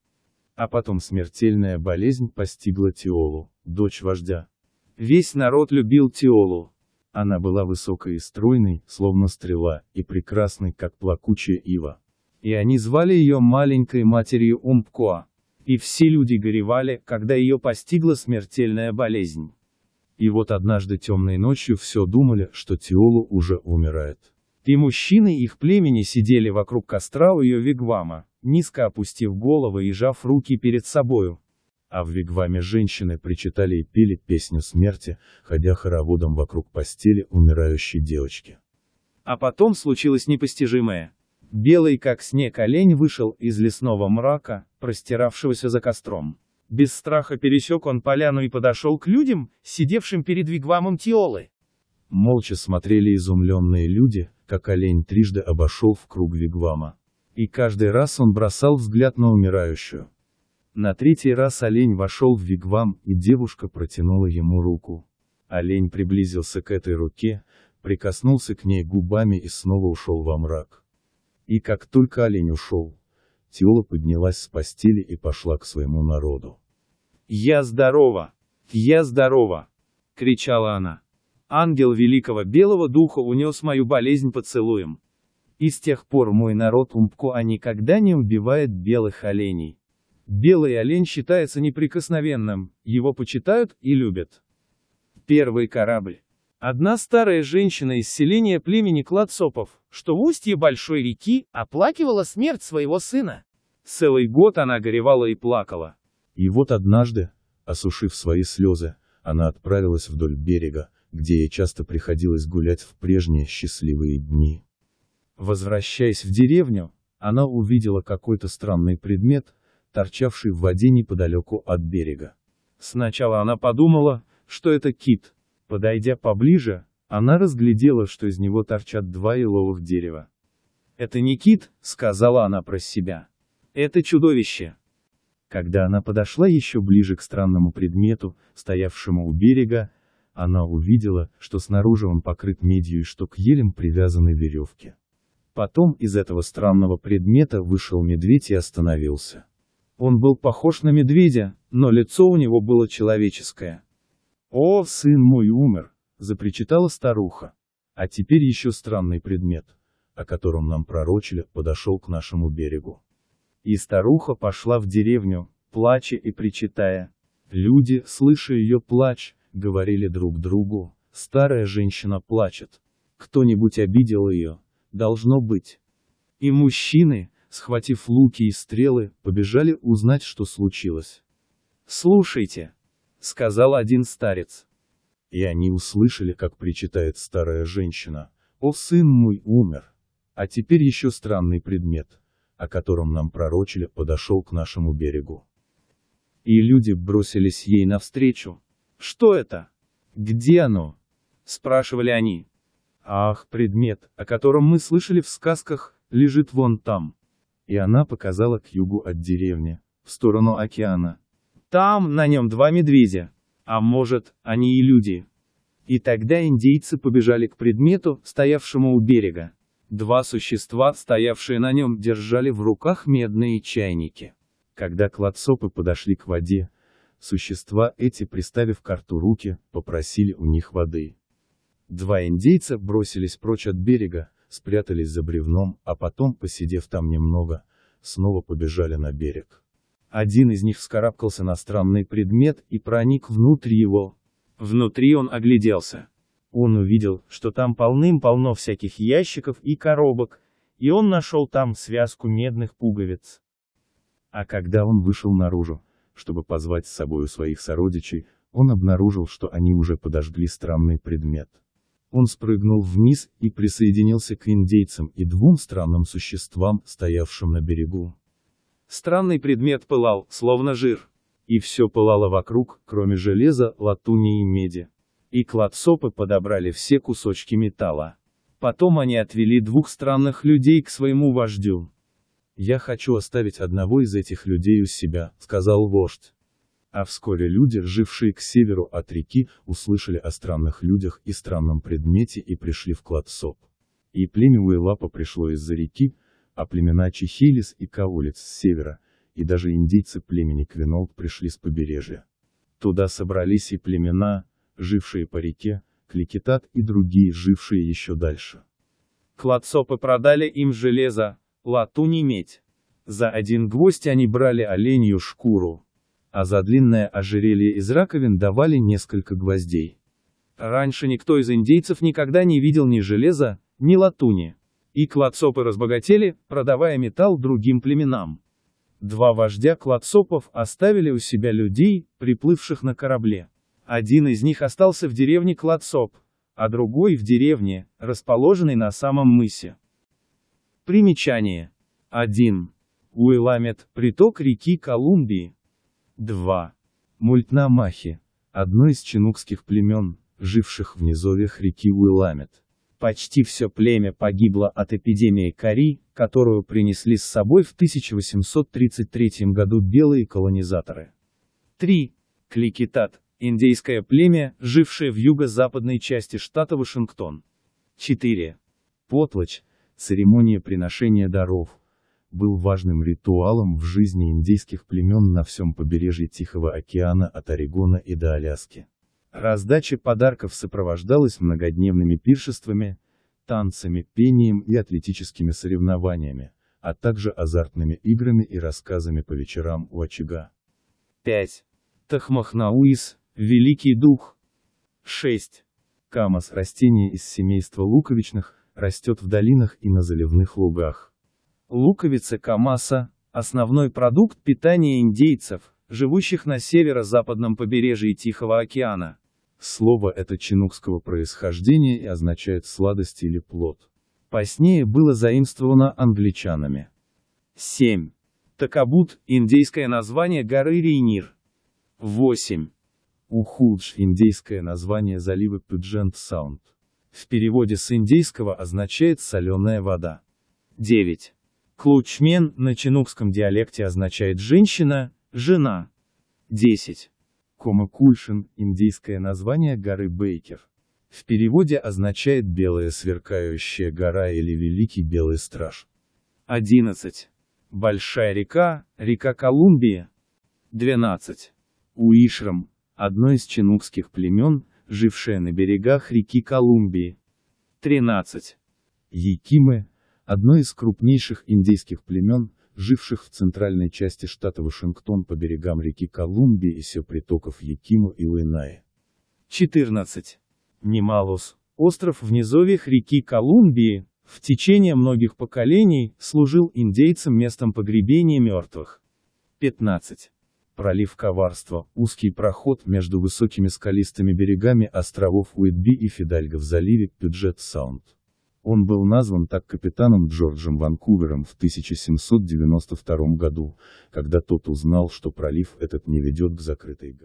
А потом смертельная болезнь постигла Тиолу, дочь вождя. Весь народ любил Тиолу. Она была высокой и стройной, словно стрела, и прекрасной, как плакучая ива и они звали ее маленькой матерью Умпкоа. И все люди горевали, когда ее постигла смертельная болезнь. И вот однажды темной ночью все думали, что Тиолу уже умирает. И мужчины их племени сидели вокруг костра у ее вигвама, низко опустив головы и жав руки перед собою. А в вигваме женщины причитали и пели песню смерти, ходя хороводом вокруг постели умирающей девочки. А потом случилось непостижимое. Белый как снег олень вышел из лесного мрака, простиравшегося за костром. Без страха пересек он поляну и подошел к людям, сидевшим перед вигвамом Тиолы. Молча смотрели изумленные люди, как олень трижды обошел в круг вигвама. И каждый раз он бросал взгляд на умирающую. На третий раз олень вошел в вигвам, и девушка протянула ему руку. Олень приблизился к этой руке, прикоснулся к ней губами и снова ушел во мрак. И как только олень ушел, Тиола поднялась с постели и пошла к своему народу. «Я здорова! Я здорова!» — кричала она. «Ангел великого белого духа унес мою болезнь поцелуем. И с тех пор мой народ Умпкоа никогда не убивает белых оленей. Белый олень считается неприкосновенным, его почитают и любят. Первый корабль, Одна старая женщина из селения племени Клацопов, что в устье большой реки, оплакивала смерть своего сына. Целый год она горевала и плакала. И вот однажды, осушив свои слезы, она отправилась вдоль берега, где ей часто приходилось гулять в прежние счастливые дни. Возвращаясь в деревню, она увидела какой-то странный предмет, торчавший в воде неподалеку от берега. Сначала она подумала, что это кит, Подойдя поближе, она разглядела, что из него торчат два еловых дерева. «Это Никит, сказала она про себя. «Это чудовище». Когда она подошла еще ближе к странному предмету, стоявшему у берега, она увидела, что снаружи он покрыт медью и что к елям привязаны веревки. Потом из этого странного предмета вышел медведь и остановился. Он был похож на медведя, но лицо у него было человеческое. «О, сын мой умер!» – запричитала старуха. А теперь еще странный предмет, о котором нам пророчили, подошел к нашему берегу. И старуха пошла в деревню, плача и причитая. Люди, слыша ее плач, говорили друг другу, старая женщина плачет. Кто-нибудь обидел ее, должно быть. И мужчины, схватив луки и стрелы, побежали узнать, что случилось. «Слушайте», сказал один старец. И они услышали, как причитает старая женщина, «О, сын мой умер!» А теперь еще странный предмет, о котором нам пророчили, подошел к нашему берегу. И люди бросились ей навстречу. «Что это? Где оно?» — спрашивали они. «Ах, предмет, о котором мы слышали в сказках, лежит вон там». И она показала к югу от деревни, в сторону океана. Там на нем два медведя. А может, они и люди. И тогда индейцы побежали к предмету, стоявшему у берега. Два существа, стоявшие на нем, держали в руках медные чайники. Когда клацопы подошли к воде, существа эти, приставив карту руки, попросили у них воды. Два индейца бросились прочь от берега, спрятались за бревном, а потом, посидев там немного, снова побежали на берег. Один из них вскарабкался на странный предмет и проник внутрь его. Внутри он огляделся. Он увидел, что там полным-полно всяких ящиков и коробок, и он нашел там связку медных пуговиц. А когда он вышел наружу, чтобы позвать с собою своих сородичей, он обнаружил, что они уже подожгли странный предмет. Он спрыгнул вниз и присоединился к индейцам и двум странным существам, стоявшим на берегу. Странный предмет пылал, словно жир. И все пылало вокруг, кроме железа, латуни и меди. И кладсопы подобрали все кусочки металла. Потом они отвели двух странных людей к своему вождю. «Я хочу оставить одного из этих людей у себя», — сказал вождь. А вскоре люди, жившие к северу от реки, услышали о странных людях и странном предмете и пришли в Кладсоп. И племя Уэлапа пришло из-за реки, а племена Чехилис и Каулиц с севера, и даже индийцы племени Квинолк пришли с побережья. Туда собрались и племена, жившие по реке, Кликитат и другие, жившие еще дальше. Клацопы продали им железо, латунь и медь. За один гвоздь они брали оленью шкуру, а за длинное ожерелье из раковин давали несколько гвоздей. Раньше никто из индейцев никогда не видел ни железа, ни латуни. И клацопы разбогатели, продавая металл другим племенам. Два вождя клацопов оставили у себя людей, приплывших на корабле. Один из них остался в деревне Клацоп, а другой в деревне, расположенной на самом мысе. Примечание. 1. Уиламет, приток реки Колумбии. 2. Мультнамахи, одно из чинукских племен, живших в низовьях реки Уиламет. Почти все племя погибло от эпидемии кори, которую принесли с собой в 1833 году белые колонизаторы. 3. Кликитат – индейское племя, жившее в юго-западной части штата Вашингтон. 4. Потлач – церемония приношения даров – был важным ритуалом в жизни индейских племен на всем побережье Тихого океана от Орегона и до Аляски. Раздача подарков сопровождалась многодневными пиршествами, танцами, пением и атлетическими соревнованиями, а также азартными играми и рассказами по вечерам у очага. 5. Тахмахнауис, Великий Дух. 6. Камас – растение из семейства луковичных, растет в долинах и на заливных лугах. Луковица камаса – основной продукт питания индейцев, живущих на северо-западном побережье Тихого океана. Слово это чинукского происхождения и означает сладость или плод. Позднее было заимствовано англичанами. 7. Такабут – индейское название горы Рейнир. 8. Ухудж – индейское название залива Пюджент-Саунд. В переводе с индейского означает «соленая вода». 9. Клучмен на чинукском диалекте означает «женщина», «жена». 10. Кома Кульшин, (индийское название горы Бейкер. В переводе означает «белая сверкающая гора» или «великий белый страж». 11. Большая река, река Колумбия. 12. Уишрам, одно из чинукских племен, жившее на берегах реки Колумбии. 13. Якимы, одно из крупнейших индейских племен, живших в центральной части штата Вашингтон по берегам реки Колумбии и все притоков Якиму и Луинаи. 14. Немалус. Остров в низовьях реки Колумбии, в течение многих поколений, служил индейцам местом погребения мертвых. 15. Пролив Коварства, узкий проход между высокими скалистыми берегами островов Уитби и Фидальго в заливе Пюджет Саунд. Он был назван так капитаном Джорджем Ванкувером в 1792 году, когда тот узнал, что пролив этот не ведет к закрытой гавани.